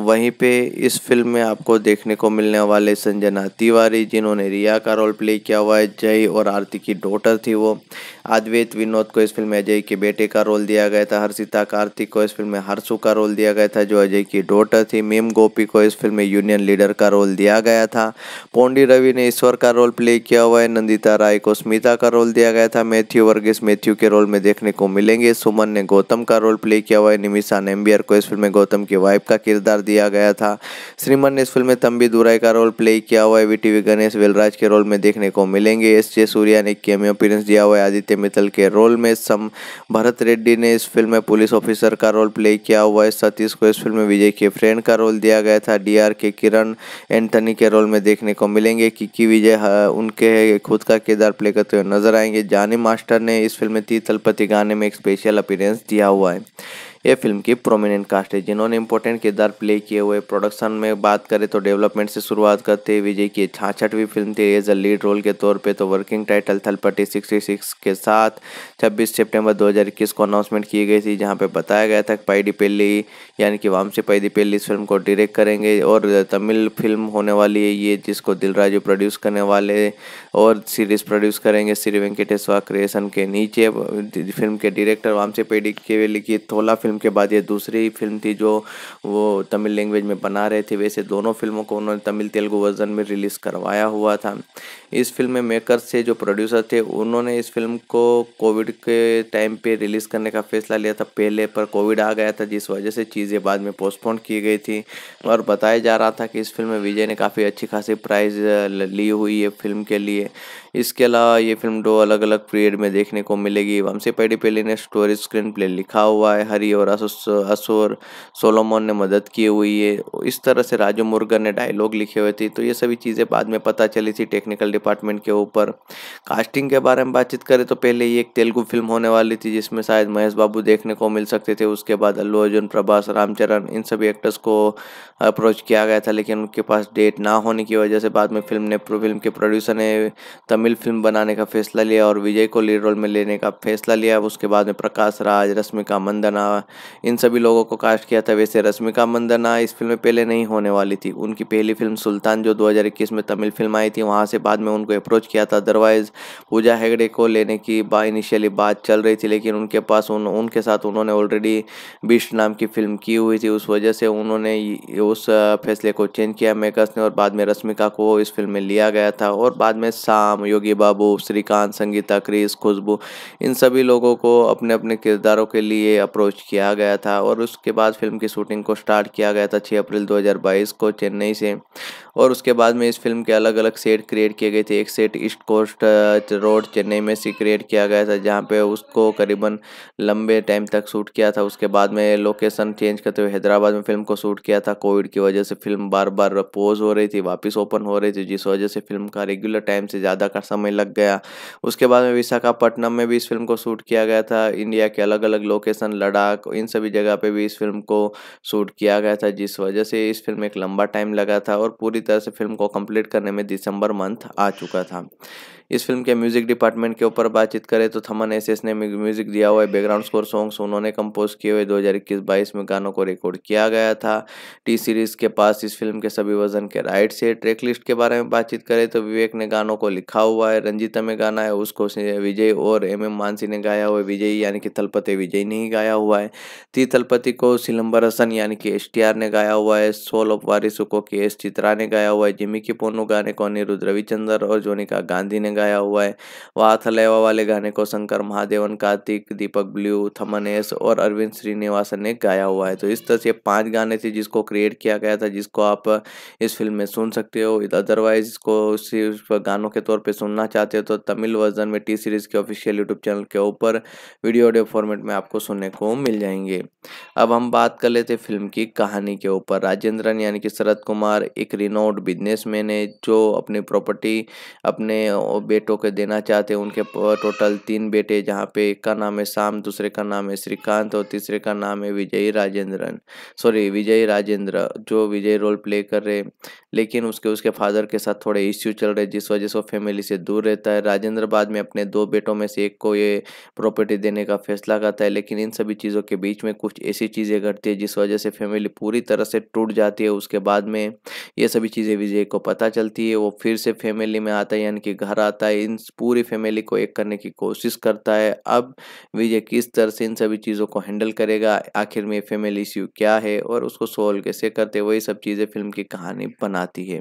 [SPEAKER 1] वहीं पे इस फिल्म में आपको देखने को मिलने वाले संजना तिवारी जिन्होंने रिया का रोल प्ले किया हुआ है जय और आरती की डॉटर थी वो अद्वैत विनोद को इस फिल्म में अजय के बेटे का रोल दिया गया था हर्षिता कार्तिक को इस फिल्म में हर्षु का रोल दिया गया था जो अजय की डॉटर थी मेम गोपी को इस फिल्म में यूनियन लीडर का रोल दिया गया था पोंडी रवि ने ईश्वर का रोल प्ले किया हुआ है नंदिता राय को स्मिता का रोल दिया गया था मैथ्यू वर्गीस मैथ्यू के रोल में देखने को मिलेंगे सुमन ने गौतम का रोल प्ले किया हुआ है निमिषा नेम्बियर को इस फिल्म में गौतम की वाइफ का किरदार दिया गया था श्रीमन ने इस फिल्म में तंबी दुराई का रोल प्ले किया हुआ है वी टी गणेश वेलराज के रोल में देखने को मिलेंगे एस जे सूर्या ने केमियो अपीरेंस दिया हुआ है आदित्य मित्तल के रोल में सम भरत रेड्डी ने इस फिल्म में पुलिस ऑफिसर का रोल प्ले किया हुआ है सतीश को इस फिल्म में विजय के फ्रेंड का रोल दिया गया था डी के किरण एंटनी के रोल में देखने को मिलेंगे किकी विजय हाँ, उनके खुद का किरदार प्ले करते हुए नजर आएंगे जानी मास्टर ने इस फिल्म में तीतलपति गाने में एक स्पेशल अपीरेंस दिया हुआ है ये फिल्म की प्रोमिनेंट कास्ट है जिन्होंने इंपॉर्टेंट किरदार प्ले किए हुए प्रोडक्शन में बात करें तो डेवलपमेंट से शुरुआत करते विजय की छाछठवीं फिल्म थी एज अ लीड रोल के तौर पे तो working title Thalapathy sixty six के साथ छब्बीस सितंबर 2021 को अनाउंसमेंट की गई थी जहां पे बताया गया था पैडी पेली यानी कि वामसी पैदी पेली इस फिल्म को डिरेक्ट करेंगे और तमिल फिल्म होने वाली है ये जिसको दिलराजू प्रोड्यूस करने वाले और सीरीज प्रोड्यूस करेंगे श्री वेंकटेश्वर क्रिएशन के नीचे फिल्म के डायरेक्टर वामसी पेडी के लिखी थोला फिल्म फिल्म के बाद ये दूसरी फिल्म थी जो वो तमिल लैंग्वेज में बना रहे थे वैसे दोनों फिल्मों को उन्होंने तमिल तेलुगु वर्जन में रिलीज़ करवाया हुआ था इस फिल्म में मेकर से जो प्रोड्यूसर थे उन्होंने इस फिल्म को कोविड के टाइम पे रिलीज़ करने का फैसला लिया था पहले पर कोविड आ गया था जिस वजह से चीज़ें बाद में पोस्टपोन की गई थी और बताया जा रहा था कि इस फिल्म में विजय ने काफ़ी अच्छी खासी प्राइज़ ली हुई है फिल्म के लिए इसके अलावा ये फिल्म दो अलग अलग पीरियड में देखने को मिलेगी वंशी पैडी पेली ने स्टोरी स्क्रीन प्ले लिखा हुआ है हरी और असुर सोलोमोन ने मदद की हुई है इस तरह से राजू मुर्गन ने डायलॉग लिखे हुए थे तो ये सभी चीज़ें बाद में पता चली थी टेक्निकल डिपार्टमेंट के ऊपर कास्टिंग के बारे में बातचीत करें तो पहले ये एक तेलुगु फिल्म होने वाली थी जिसमें शायद महेश बाबू देखने को मिल सकते थे उसके बाद अल्लू अर्जुन प्रभास रामचरण इन सभी एक्टर्स को अप्रोच किया गया था लेकिन उनके पास डेट ना होने की वजह से बाद में फिल्म ने फिल्म के प्रोड्यूसर ने तमिल तमिल फिल्म बनाने का फैसला लिया और विजय को लीड रोल में लेने का फैसला लिया उसके बाद में प्रकाश राज रश्मिका मंदना इन सभी लोगों को कास्ट किया था वैसे रश्मिका मंदना इस फिल्म में पहले नहीं होने वाली थी उनकी पहली फिल्म सुल्तान जो 2021 में तमिल फिल्म आई थी वहाँ से बाद में उनको अप्रोच किया था अदरवाइज़ पूजा हेगड़े को लेने की बा इनिशियली बात चल रही थी लेकिन उनके पास उन उनके साथ उन्होंने ऑलरेडी बिस्ट नाम की फिल्म की हुई थी उस वजह से उन्होंने उस फैसले को चेंज किया मेकर्स ने और बाद में रश्मिका को इस फिल्म में लिया गया था और बाद में शाम योगी बाबू श्रीकांत संगीता क्रिस खुशबू इन सभी लोगों को अपने अपने किरदारों के लिए अप्रोच किया गया था और उसके बाद फिल्म की शूटिंग को स्टार्ट किया गया था 6 अप्रैल 2022 को चेन्नई से और उसके बाद में इस फिल्म के अलग अलग सेट क्रिएट किए गए थे एक set East Coast Road Chennai में से क्रिएट किया गया था जहाँ पे उसको करीबन लंबे टाइम तक शूट किया था उसके बाद में लोकेशन चेंज करते हुए हैदराबाद में फिल्म को शूट किया था कोविड की वजह से फिल्म बार बार पोज हो रही थी वापस ओपन हो रही थी जिस वजह से फिल्म का रेगुलर टाइम से ज़्यादा का समय लग गया उसके बाद में विशाखापट्टनम में भी इस फिल्म को शूट किया गया था इंडिया के अलग अलग लोकेशन लद्दाख इन सभी जगह पे भी इस फिल्म को शूट किया गया था जिस वजह से इस फिल्म एक लंबा टाइम लगा था और पूरी तरह से फिल्म को कंप्लीट करने में दिसंबर मंथ आ चुका था इस फिल्म के म्यूजिक डिपार्टमेंट के ऊपर बातचीत करें तो थमन एस एस ने म्यूजिक दिया हुआ है बैकग्राउंड स्कोर सॉन्ग्स उन्होंने कंपोज किए हुए दो हजार इक्कीस बाईस में गानों को रिकॉर्ड किया गया था टी सीरीज के पास इस फिल्म के सभी वजन के राइट से ट्रैक लिस्ट के बारे में बातचीत करें तो विवेक ने गानों को लिखा हुआ है रंजीता में गाना है उसको विजय और एम एम मानसी ने गाया हुआ है विजय यानी कि थलपति विजय ने ही गाया हुआ है ती थलपति को सिलम्बर हसन यानी कि एस टी आर ने गाया हुआ है सोल ऑफ को के एस चित्रा ने गाया हुआ है जिमी की पोनो गाने को अनिरुद्ध रविचंद्र और जोनिका गांधी ने गाया हुआ है वाथलेवा वाले गाने को शंकर महादेवन कार्तिक दीपक ब्लू एस और अरविंद श्रीनिवासन ने गाया हुआ है तो इस तरह से पांच गाने थे जिसको क्रिएट किया गया था जिसको आप इस फिल्म में सुन सकते हो अदरवाइज इसको सिर्फ गानों के तौर पर सुनना चाहते हो तो तमिल वर्जन में टी सीरीज़ के ऑफिशियल यूट्यूब चैनल के ऊपर वीडियो ऑडियो फॉर्मेट में आपको सुनने को मिल जाएंगे अब हम बात कर लेते फिल्म की कहानी के ऊपर राजेंद्रन यानी कि शरद कुमार एक रिनोड बिजनेसमैन है जो अपनी प्रॉपर्टी अपने बेटों को देना चाहते हैं उनके टोटल तीन बेटे जहाँ पे एक का नाम है शाम दूसरे का नाम है श्रीकांत और तीसरे का नाम है विजय राजेंद्रन सॉरी विजय राजेंद्र जो विजय रोल प्ले कर रहे हैं लेकिन उसके उसके फादर के साथ थोड़े इश्यू चल रहे जिस वजह से वो फैमिली से दूर रहता है राजेंद्र बाद में अपने दो बेटों में से एक को ये प्रॉपर्टी देने का फैसला करता है लेकिन इन सभी चीज़ों के बीच में कुछ ऐसी चीज़ें घटती है जिस वजह से फैमिली पूरी तरह से टूट जाती है उसके बाद में ये सभी चीज़ें विजय को पता चलती है वो फिर से फैमिली में आता है यानी कि घर आता आता है इन पूरी फैमिली को एक करने की कोशिश करता है अब विजय किस तरह से इन सभी चीज़ों को हैंडल करेगा आखिर में फैमिली इश्यू क्या है और उसको सोल्व कैसे करते वही सब चीज़ें फिल्म की कहानी बनाती है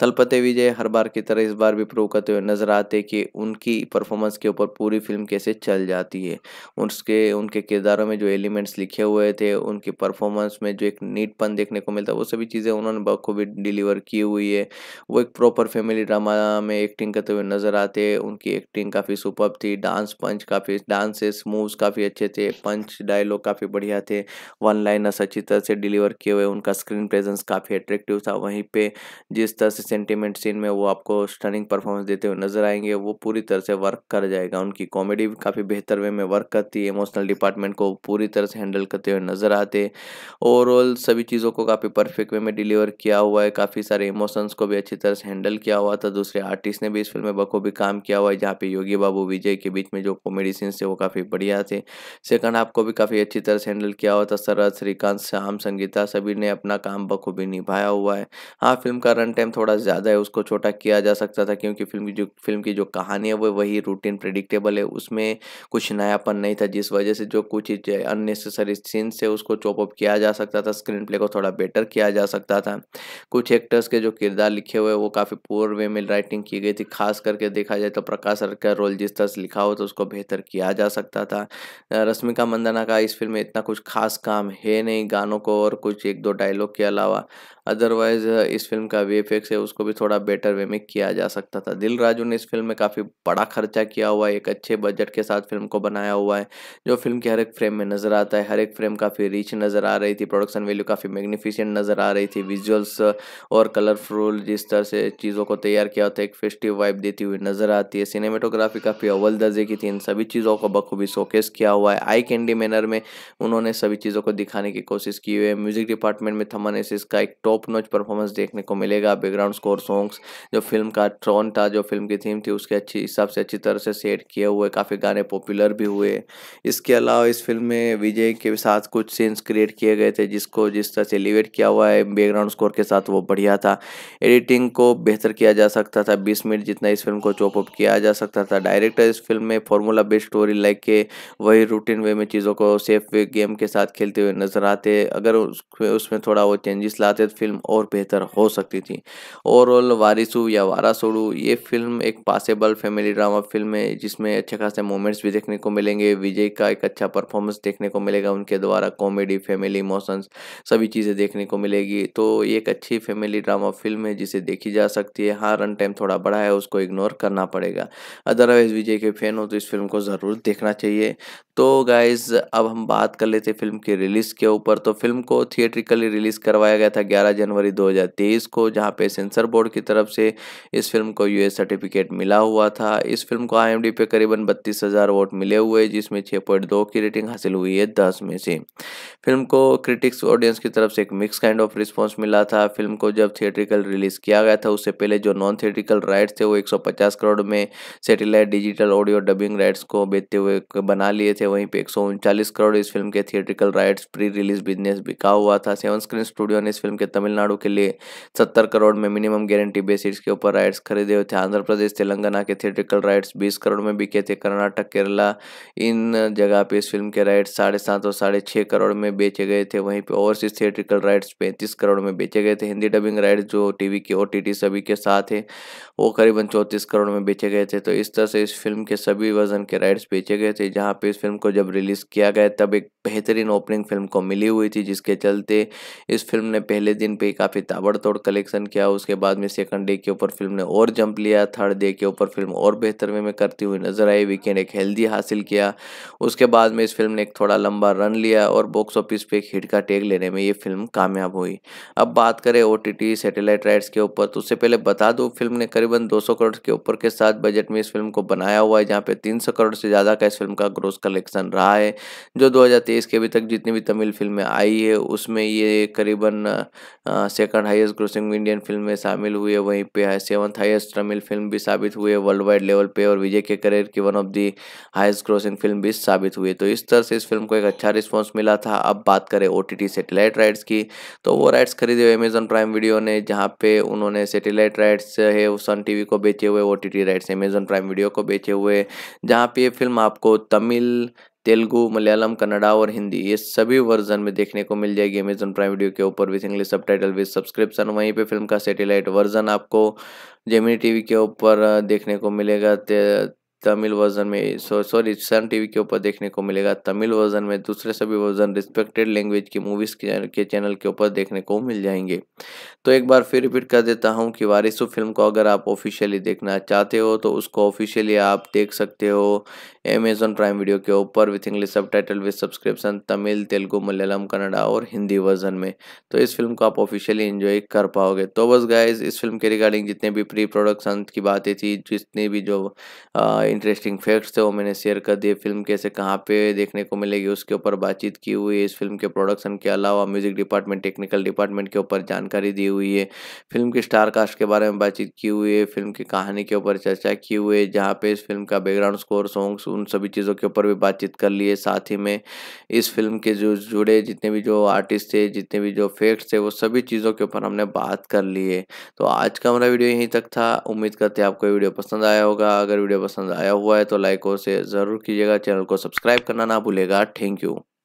[SPEAKER 1] तलपते विजय हर बार की तरह इस बार भी प्रूव करते हुए नजर आते कि उनकी परफॉर्मेंस के ऊपर पूरी फिल्म कैसे चल जाती है उसके उनके किरदारों में जो एलिमेंट्स लिखे हुए थे उनकी परफॉर्मेंस में जो एक नीटपन देखने को मिलता है वो सभी चीज़ें उन्होंने बखूबी डिलीवर की हुई है वो एक प्रॉपर फैमिली ड्रामा में एक्टिंग करते हुए नज़र आते उनकी एक्टिंग काफ़ी सुपर थी डांस पंच काफ़ी डांसेस मूव्स काफ़ी अच्छे थे पंच डायलॉग काफ़ी बढ़िया थे वन लाइनर्स अच्छी तरह से डिलीवर किए हुए उनका स्क्रीन प्रेजेंस काफ़ी अट्रैक्टिव था वहीं पे जिस तरह से सेंटिमेंट सीन में वो आपको स्टनिंग परफॉर्मेंस देते हुए नज़र आएंगे वो पूरी तरह से वर्क कर जाएगा उनकी कॉमेडी भी काफ़ी बेहतर वे में वर्क करती है इमोशनल डिपार्टमेंट को पूरी तरह से हैंडल करते हुए नज़र आते ओवरऑल सभी चीज़ों को काफ़ी परफेक्ट वे में डिलीवर किया हुआ है काफ़ी सारे इमोशंस को भी अच्छी तरह से हैंडल किया हुआ था दूसरे आर्टिस्ट ने भी इस फिल्म में बाबा को भी काम किया हुआ है जहाँ पे योगी बाबू विजय के बीच में जो कॉमेडी सीन्स थे वो काफ़ी बढ़िया थे सेकंड हाफ को भी काफ़ी अच्छी तरह से हैंडल किया हुआ था शरद श्रीकांत श्याम संगीता सभी ने अपना काम बखूबी निभाया हुआ है हाँ फिल्म का रन टाइम थोड़ा ज़्यादा है उसको छोटा किया जा सकता था क्योंकि फिल्म की जो फिल्म की जो कहानी है वो वही रूटीन प्रडिक्टेबल है उसमें कुछ नयापन नहीं था जिस वजह से जो कुछ अननेसेसरी सीन्स थे उसको चॉपअप किया जा सकता था स्क्रीन प्ले को थोड़ा बेटर किया जा सकता था कुछ एक्टर्स के जो किरदार लिखे हुए वो काफ़ी पुअर वे में राइटिंग की गई थी खासकर करके देखा जाए तो प्रकाश सर का रोल जिस तरह से लिखा हो तो उसको बेहतर किया जा सकता था रश्मिका मंदाना का इस फिल्म में इतना कुछ खास काम है नहीं गानों को और कुछ एक दो डायलॉग के अलावा अदरवाइज़ uh, इस फिल्म का वी है उसको भी थोड़ा बेटर वे में किया जा सकता था दिल राजू ने इस फिल्म में काफ़ी बड़ा खर्चा किया हुआ है एक अच्छे बजट के साथ फिल्म को बनाया हुआ है जो फिल्म के हर एक फ्रेम में नज़र आता है हर एक फ्रेम काफ़ी रिच नज़र आ रही थी प्रोडक्शन वैल्यू काफ़ी मैग्निफिशेंट नज़र आ रही थी विजुअल्स uh, और कलरफुल जिस तरह से चीज़ों को तैयार किया होता है एक फेस्टिव वाइब देती हुई नज़र आती है सिनेमेटोग्राफी काफ़ी अव्वल दर्जे की थी इन सभी चीज़ों को बखूबी शोकेस किया हुआ है आई कैंडी मैनर में उन्होंने सभी चीज़ों को दिखाने की कोशिश की हुई है म्यूज़िक डिपार्टमेंट में थमन एसिस का एक टॉप टॉप नोच परफॉर्मेंस देखने को मिलेगा बैकग्राउंड स्कोर सॉन्ग्स जो फिल्म का ट्रोन था जो फिल्म की थीम थी उसके अच्छी हिसाब से अच्छी तरह से सेट किए हुए काफ़ी गाने पॉपुलर भी हुए इसके अलावा इस फिल्म में विजय के साथ कुछ सीन्स क्रिएट किए गए थे जिसको जिस तरह से एलिवेट किया हुआ है बैकग्राउंड स्कोर के साथ वो बढ़िया था एडिटिंग को बेहतर किया जा सकता था बीस मिनट जितना इस फिल्म को चॉपअप किया जा सकता था डायरेक्टर इस फिल्म में फॉर्मूला बेस्ड स्टोरी लाइक के वही रूटीन वे में चीज़ों को सेफ वे गेम के साथ खेलते हुए नजर आते अगर उसमें थोड़ा वो चेंजेस लाते तो फिल्म और बेहतर हो सकती थी ओवरऑल वारिसू या वारासोड़ू ये फिल्म एक पासेबल फैमिली ड्रामा फिल्म है जिसमें अच्छे खासे मोमेंट्स भी देखने को मिलेंगे विजय का एक अच्छा परफॉर्मेंस देखने को मिलेगा उनके द्वारा कॉमेडी फैमिली इमोशंस सभी चीज़ें देखने को मिलेगी तो ये एक अच्छी फैमिली ड्रामा फिल्म है जिसे देखी जा सकती है हाँ रन टाइम थोड़ा बड़ा है उसको इग्नोर करना पड़ेगा अदरवाइज़ विजय के फैन हो तो इस फिल्म को ज़रूर देखना चाहिए तो गाइज़ अब हम बात कर लेते फिल्म की रिलीज़ के ऊपर तो फिल्म को थिएट्रिकली रिलीज़ करवाया गया था ग्यारह 11 जनवरी 2023 को जहां पे सेंसर बोर्ड की तरफ से इस फिल्म को यूएस सर्टिफिकेट मिला हुआ था इस फिल्म को आईएमडी पे करीबन बत्तीस हज़ार वोट मिले हुए जिसमें 6.2 की रेटिंग हासिल हुई है 10 में से फिल्म को क्रिटिक्स ऑडियंस की तरफ से एक मिक्स काइंड ऑफ रिस्पॉन्स मिला था फिल्म को जब थिएट्रिकल रिलीज़ किया गया था उससे पहले जो नॉन थिएट्रिकल राइट्स थे वो एक करोड़ में satellite digital audio dubbing rights को बेचते हुए बना लिए थे वहीं पर एक करोड़ इस फिल्म के theatrical rights pre release business बिका हुआ था सेवन स्क्रीन स्टूडियो ने इस फिल्म के तमिलनाडु के लिए सत्तर करोड़ में मिनिमम गारंटी बेसिस के ऊपर राइट्स खरीदे हुए थे आंध्र प्रदेश तेलंगाना के थिएट्रिकल राइट्स बीस करोड़ में बिके थे कर्नाटक केरला इन जगह पे इस फिल्म के राइट्स साढ़े सात और साढ़े छः करोड़ में बेचे गए थे वहीं पर ओवरसीज थिएट्रिकल राइट्स पैंतीस करोड़ में बेचे गए थे हिंदी डबिंग राइट्स जो टीवी के ओ सभी के साथ है वो करीबन चौंतीस करोड़ में बेचे गए थे तो इस तरह से इस फिल्म के सभी वर्जन के राइट्स बेचे गए थे जहाँ पर इस फिल्म को जब रिलीज़ किया गया तब एक बेहतरीन ओपनिंग फिल्म को मिली हुई थी जिसके चलते इस फिल्म ने पहले दिन दिन पे काफ़ी ताबड़तोड़ कलेक्शन किया उसके बाद में सेकंड डे के ऊपर फिल्म ने और जंप लिया थर्ड डे के ऊपर फिल्म और बेहतर वे में करती हुई नजर आई वीकेंड एक हेल्दी हासिल किया उसके बाद में इस फिल्म ने एक थोड़ा लंबा रन लिया और बॉक्स ऑफिस पे एक हिट का टेक लेने में ये फिल्म कामयाब हुई अब बात करें ओ सैटेलाइट राइट्स के ऊपर तो उससे पहले बता दो फिल्म ने करीबन दो करोड़ के ऊपर के साथ बजट में इस फिल्म को बनाया हुआ है जहाँ पे तीन करोड़ से ज़्यादा का इस फिल्म का ग्रोस कलेक्शन रहा है जो दो के अभी तक जितनी भी तमिल फिल्में आई है उसमें ये करीबन second highest grossing Indian film में शामिल हुए वहीं पे है सेवन्थ हाईएस्ट तमिल फिल्म भी साबित हुए वर्ल्ड वाइड लेवल पे और विजय के करियर की one of the highest grossing film भी साबित हुई तो इस तरह से इस फिल्म को एक अच्छा रिस्पॉन्स मिला था अब बात करें ओ टी सेटेलाइट राइट्स की तो वो राइट्स खरीदे हुए अमेजन प्राइम वीडियो ने जहाँ पे उन्होंने सेटेलाइट राइट्स है सन टी को बेचे हुए O T rights Amazon Prime Video को बेचे हुए जहाँ पे ये फिल्म आपको तमिल तेलुगू मलयालम कन्नडा और हिंदी ये सभी वर्जन में देखने को मिल जाएगी अमेजन प्राइम वीडियो के ऊपर with English subtitle with subscription वहीं पे फिल्म का सेटेलाइट वर्जन आपको जेमिनी टीवी के ऊपर देखने को मिलेगा तमिल वर्जन में सॉरी सन टीवी के ऊपर देखने को मिलेगा तमिल वर्जन में दूसरे सभी वर्जन रिस्पेक्टेड लैंग्वेज की मूवीज़ के चैनल के ऊपर देखने को मिल जाएंगे तो एक बार फिर रिपीट कर देता हूँ कि वारिसू फिल्म को अगर आप ऑफिशियली देखना चाहते हो तो उसको ऑफिशियली आप देख सकते हो अमेजोन प्राइम वीडियो के ऊपर with English subtitle with subscription Tamil Telugu Malayalam Kannada और हिंदी वर्जन में तो इस फिल्म को आप ऑफिशियली इन्जॉय कर पाओगे तो बस गाइज इस फिल्म के रिगार्डिंग जितने भी प्री प्रोडक्शन की बातें थी जितने भी जो इंटरेस्टिंग फैक्ट्स थे वो मैंने शेयर कर दिए फिल्म कैसे कहाँ पे देखने को मिलेगी उसके ऊपर बातचीत की हुई है इस फिल्म के प्रोडक्शन के अलावा म्यूजिक डिपार्टमेंट टेक्निकल डिपार्टमेंट के ऊपर जानकारी दी हुई है फिल्म के स्टार कास्ट के बारे में बातचीत की हुई है फिल्म की कहानी के ऊपर चर्चा की हुई है जहाँ पे इस फिल्म का बैकग्राउंड स्कोर सॉन्ग्स उन सभी चीज़ों के ऊपर भी बातचीत कर ली है साथ ही में इस फिल्म के जो जुड़े जितने भी जो आर्टिस्ट थे जितने भी जो फैक्ट्स थे वो सभी चीज़ों के ऊपर हमने बात कर ली है तो आज का हमारा वीडियो यहीं तक था उम्मीद करते आपको वीडियो पसंद आया होगा अगर वीडियो पसंद आया हुआ है तो लाइक और शेयर ज़रूर कीजिएगा चैनल को सब्सक्राइब करना ना भूलेगा थैंक यू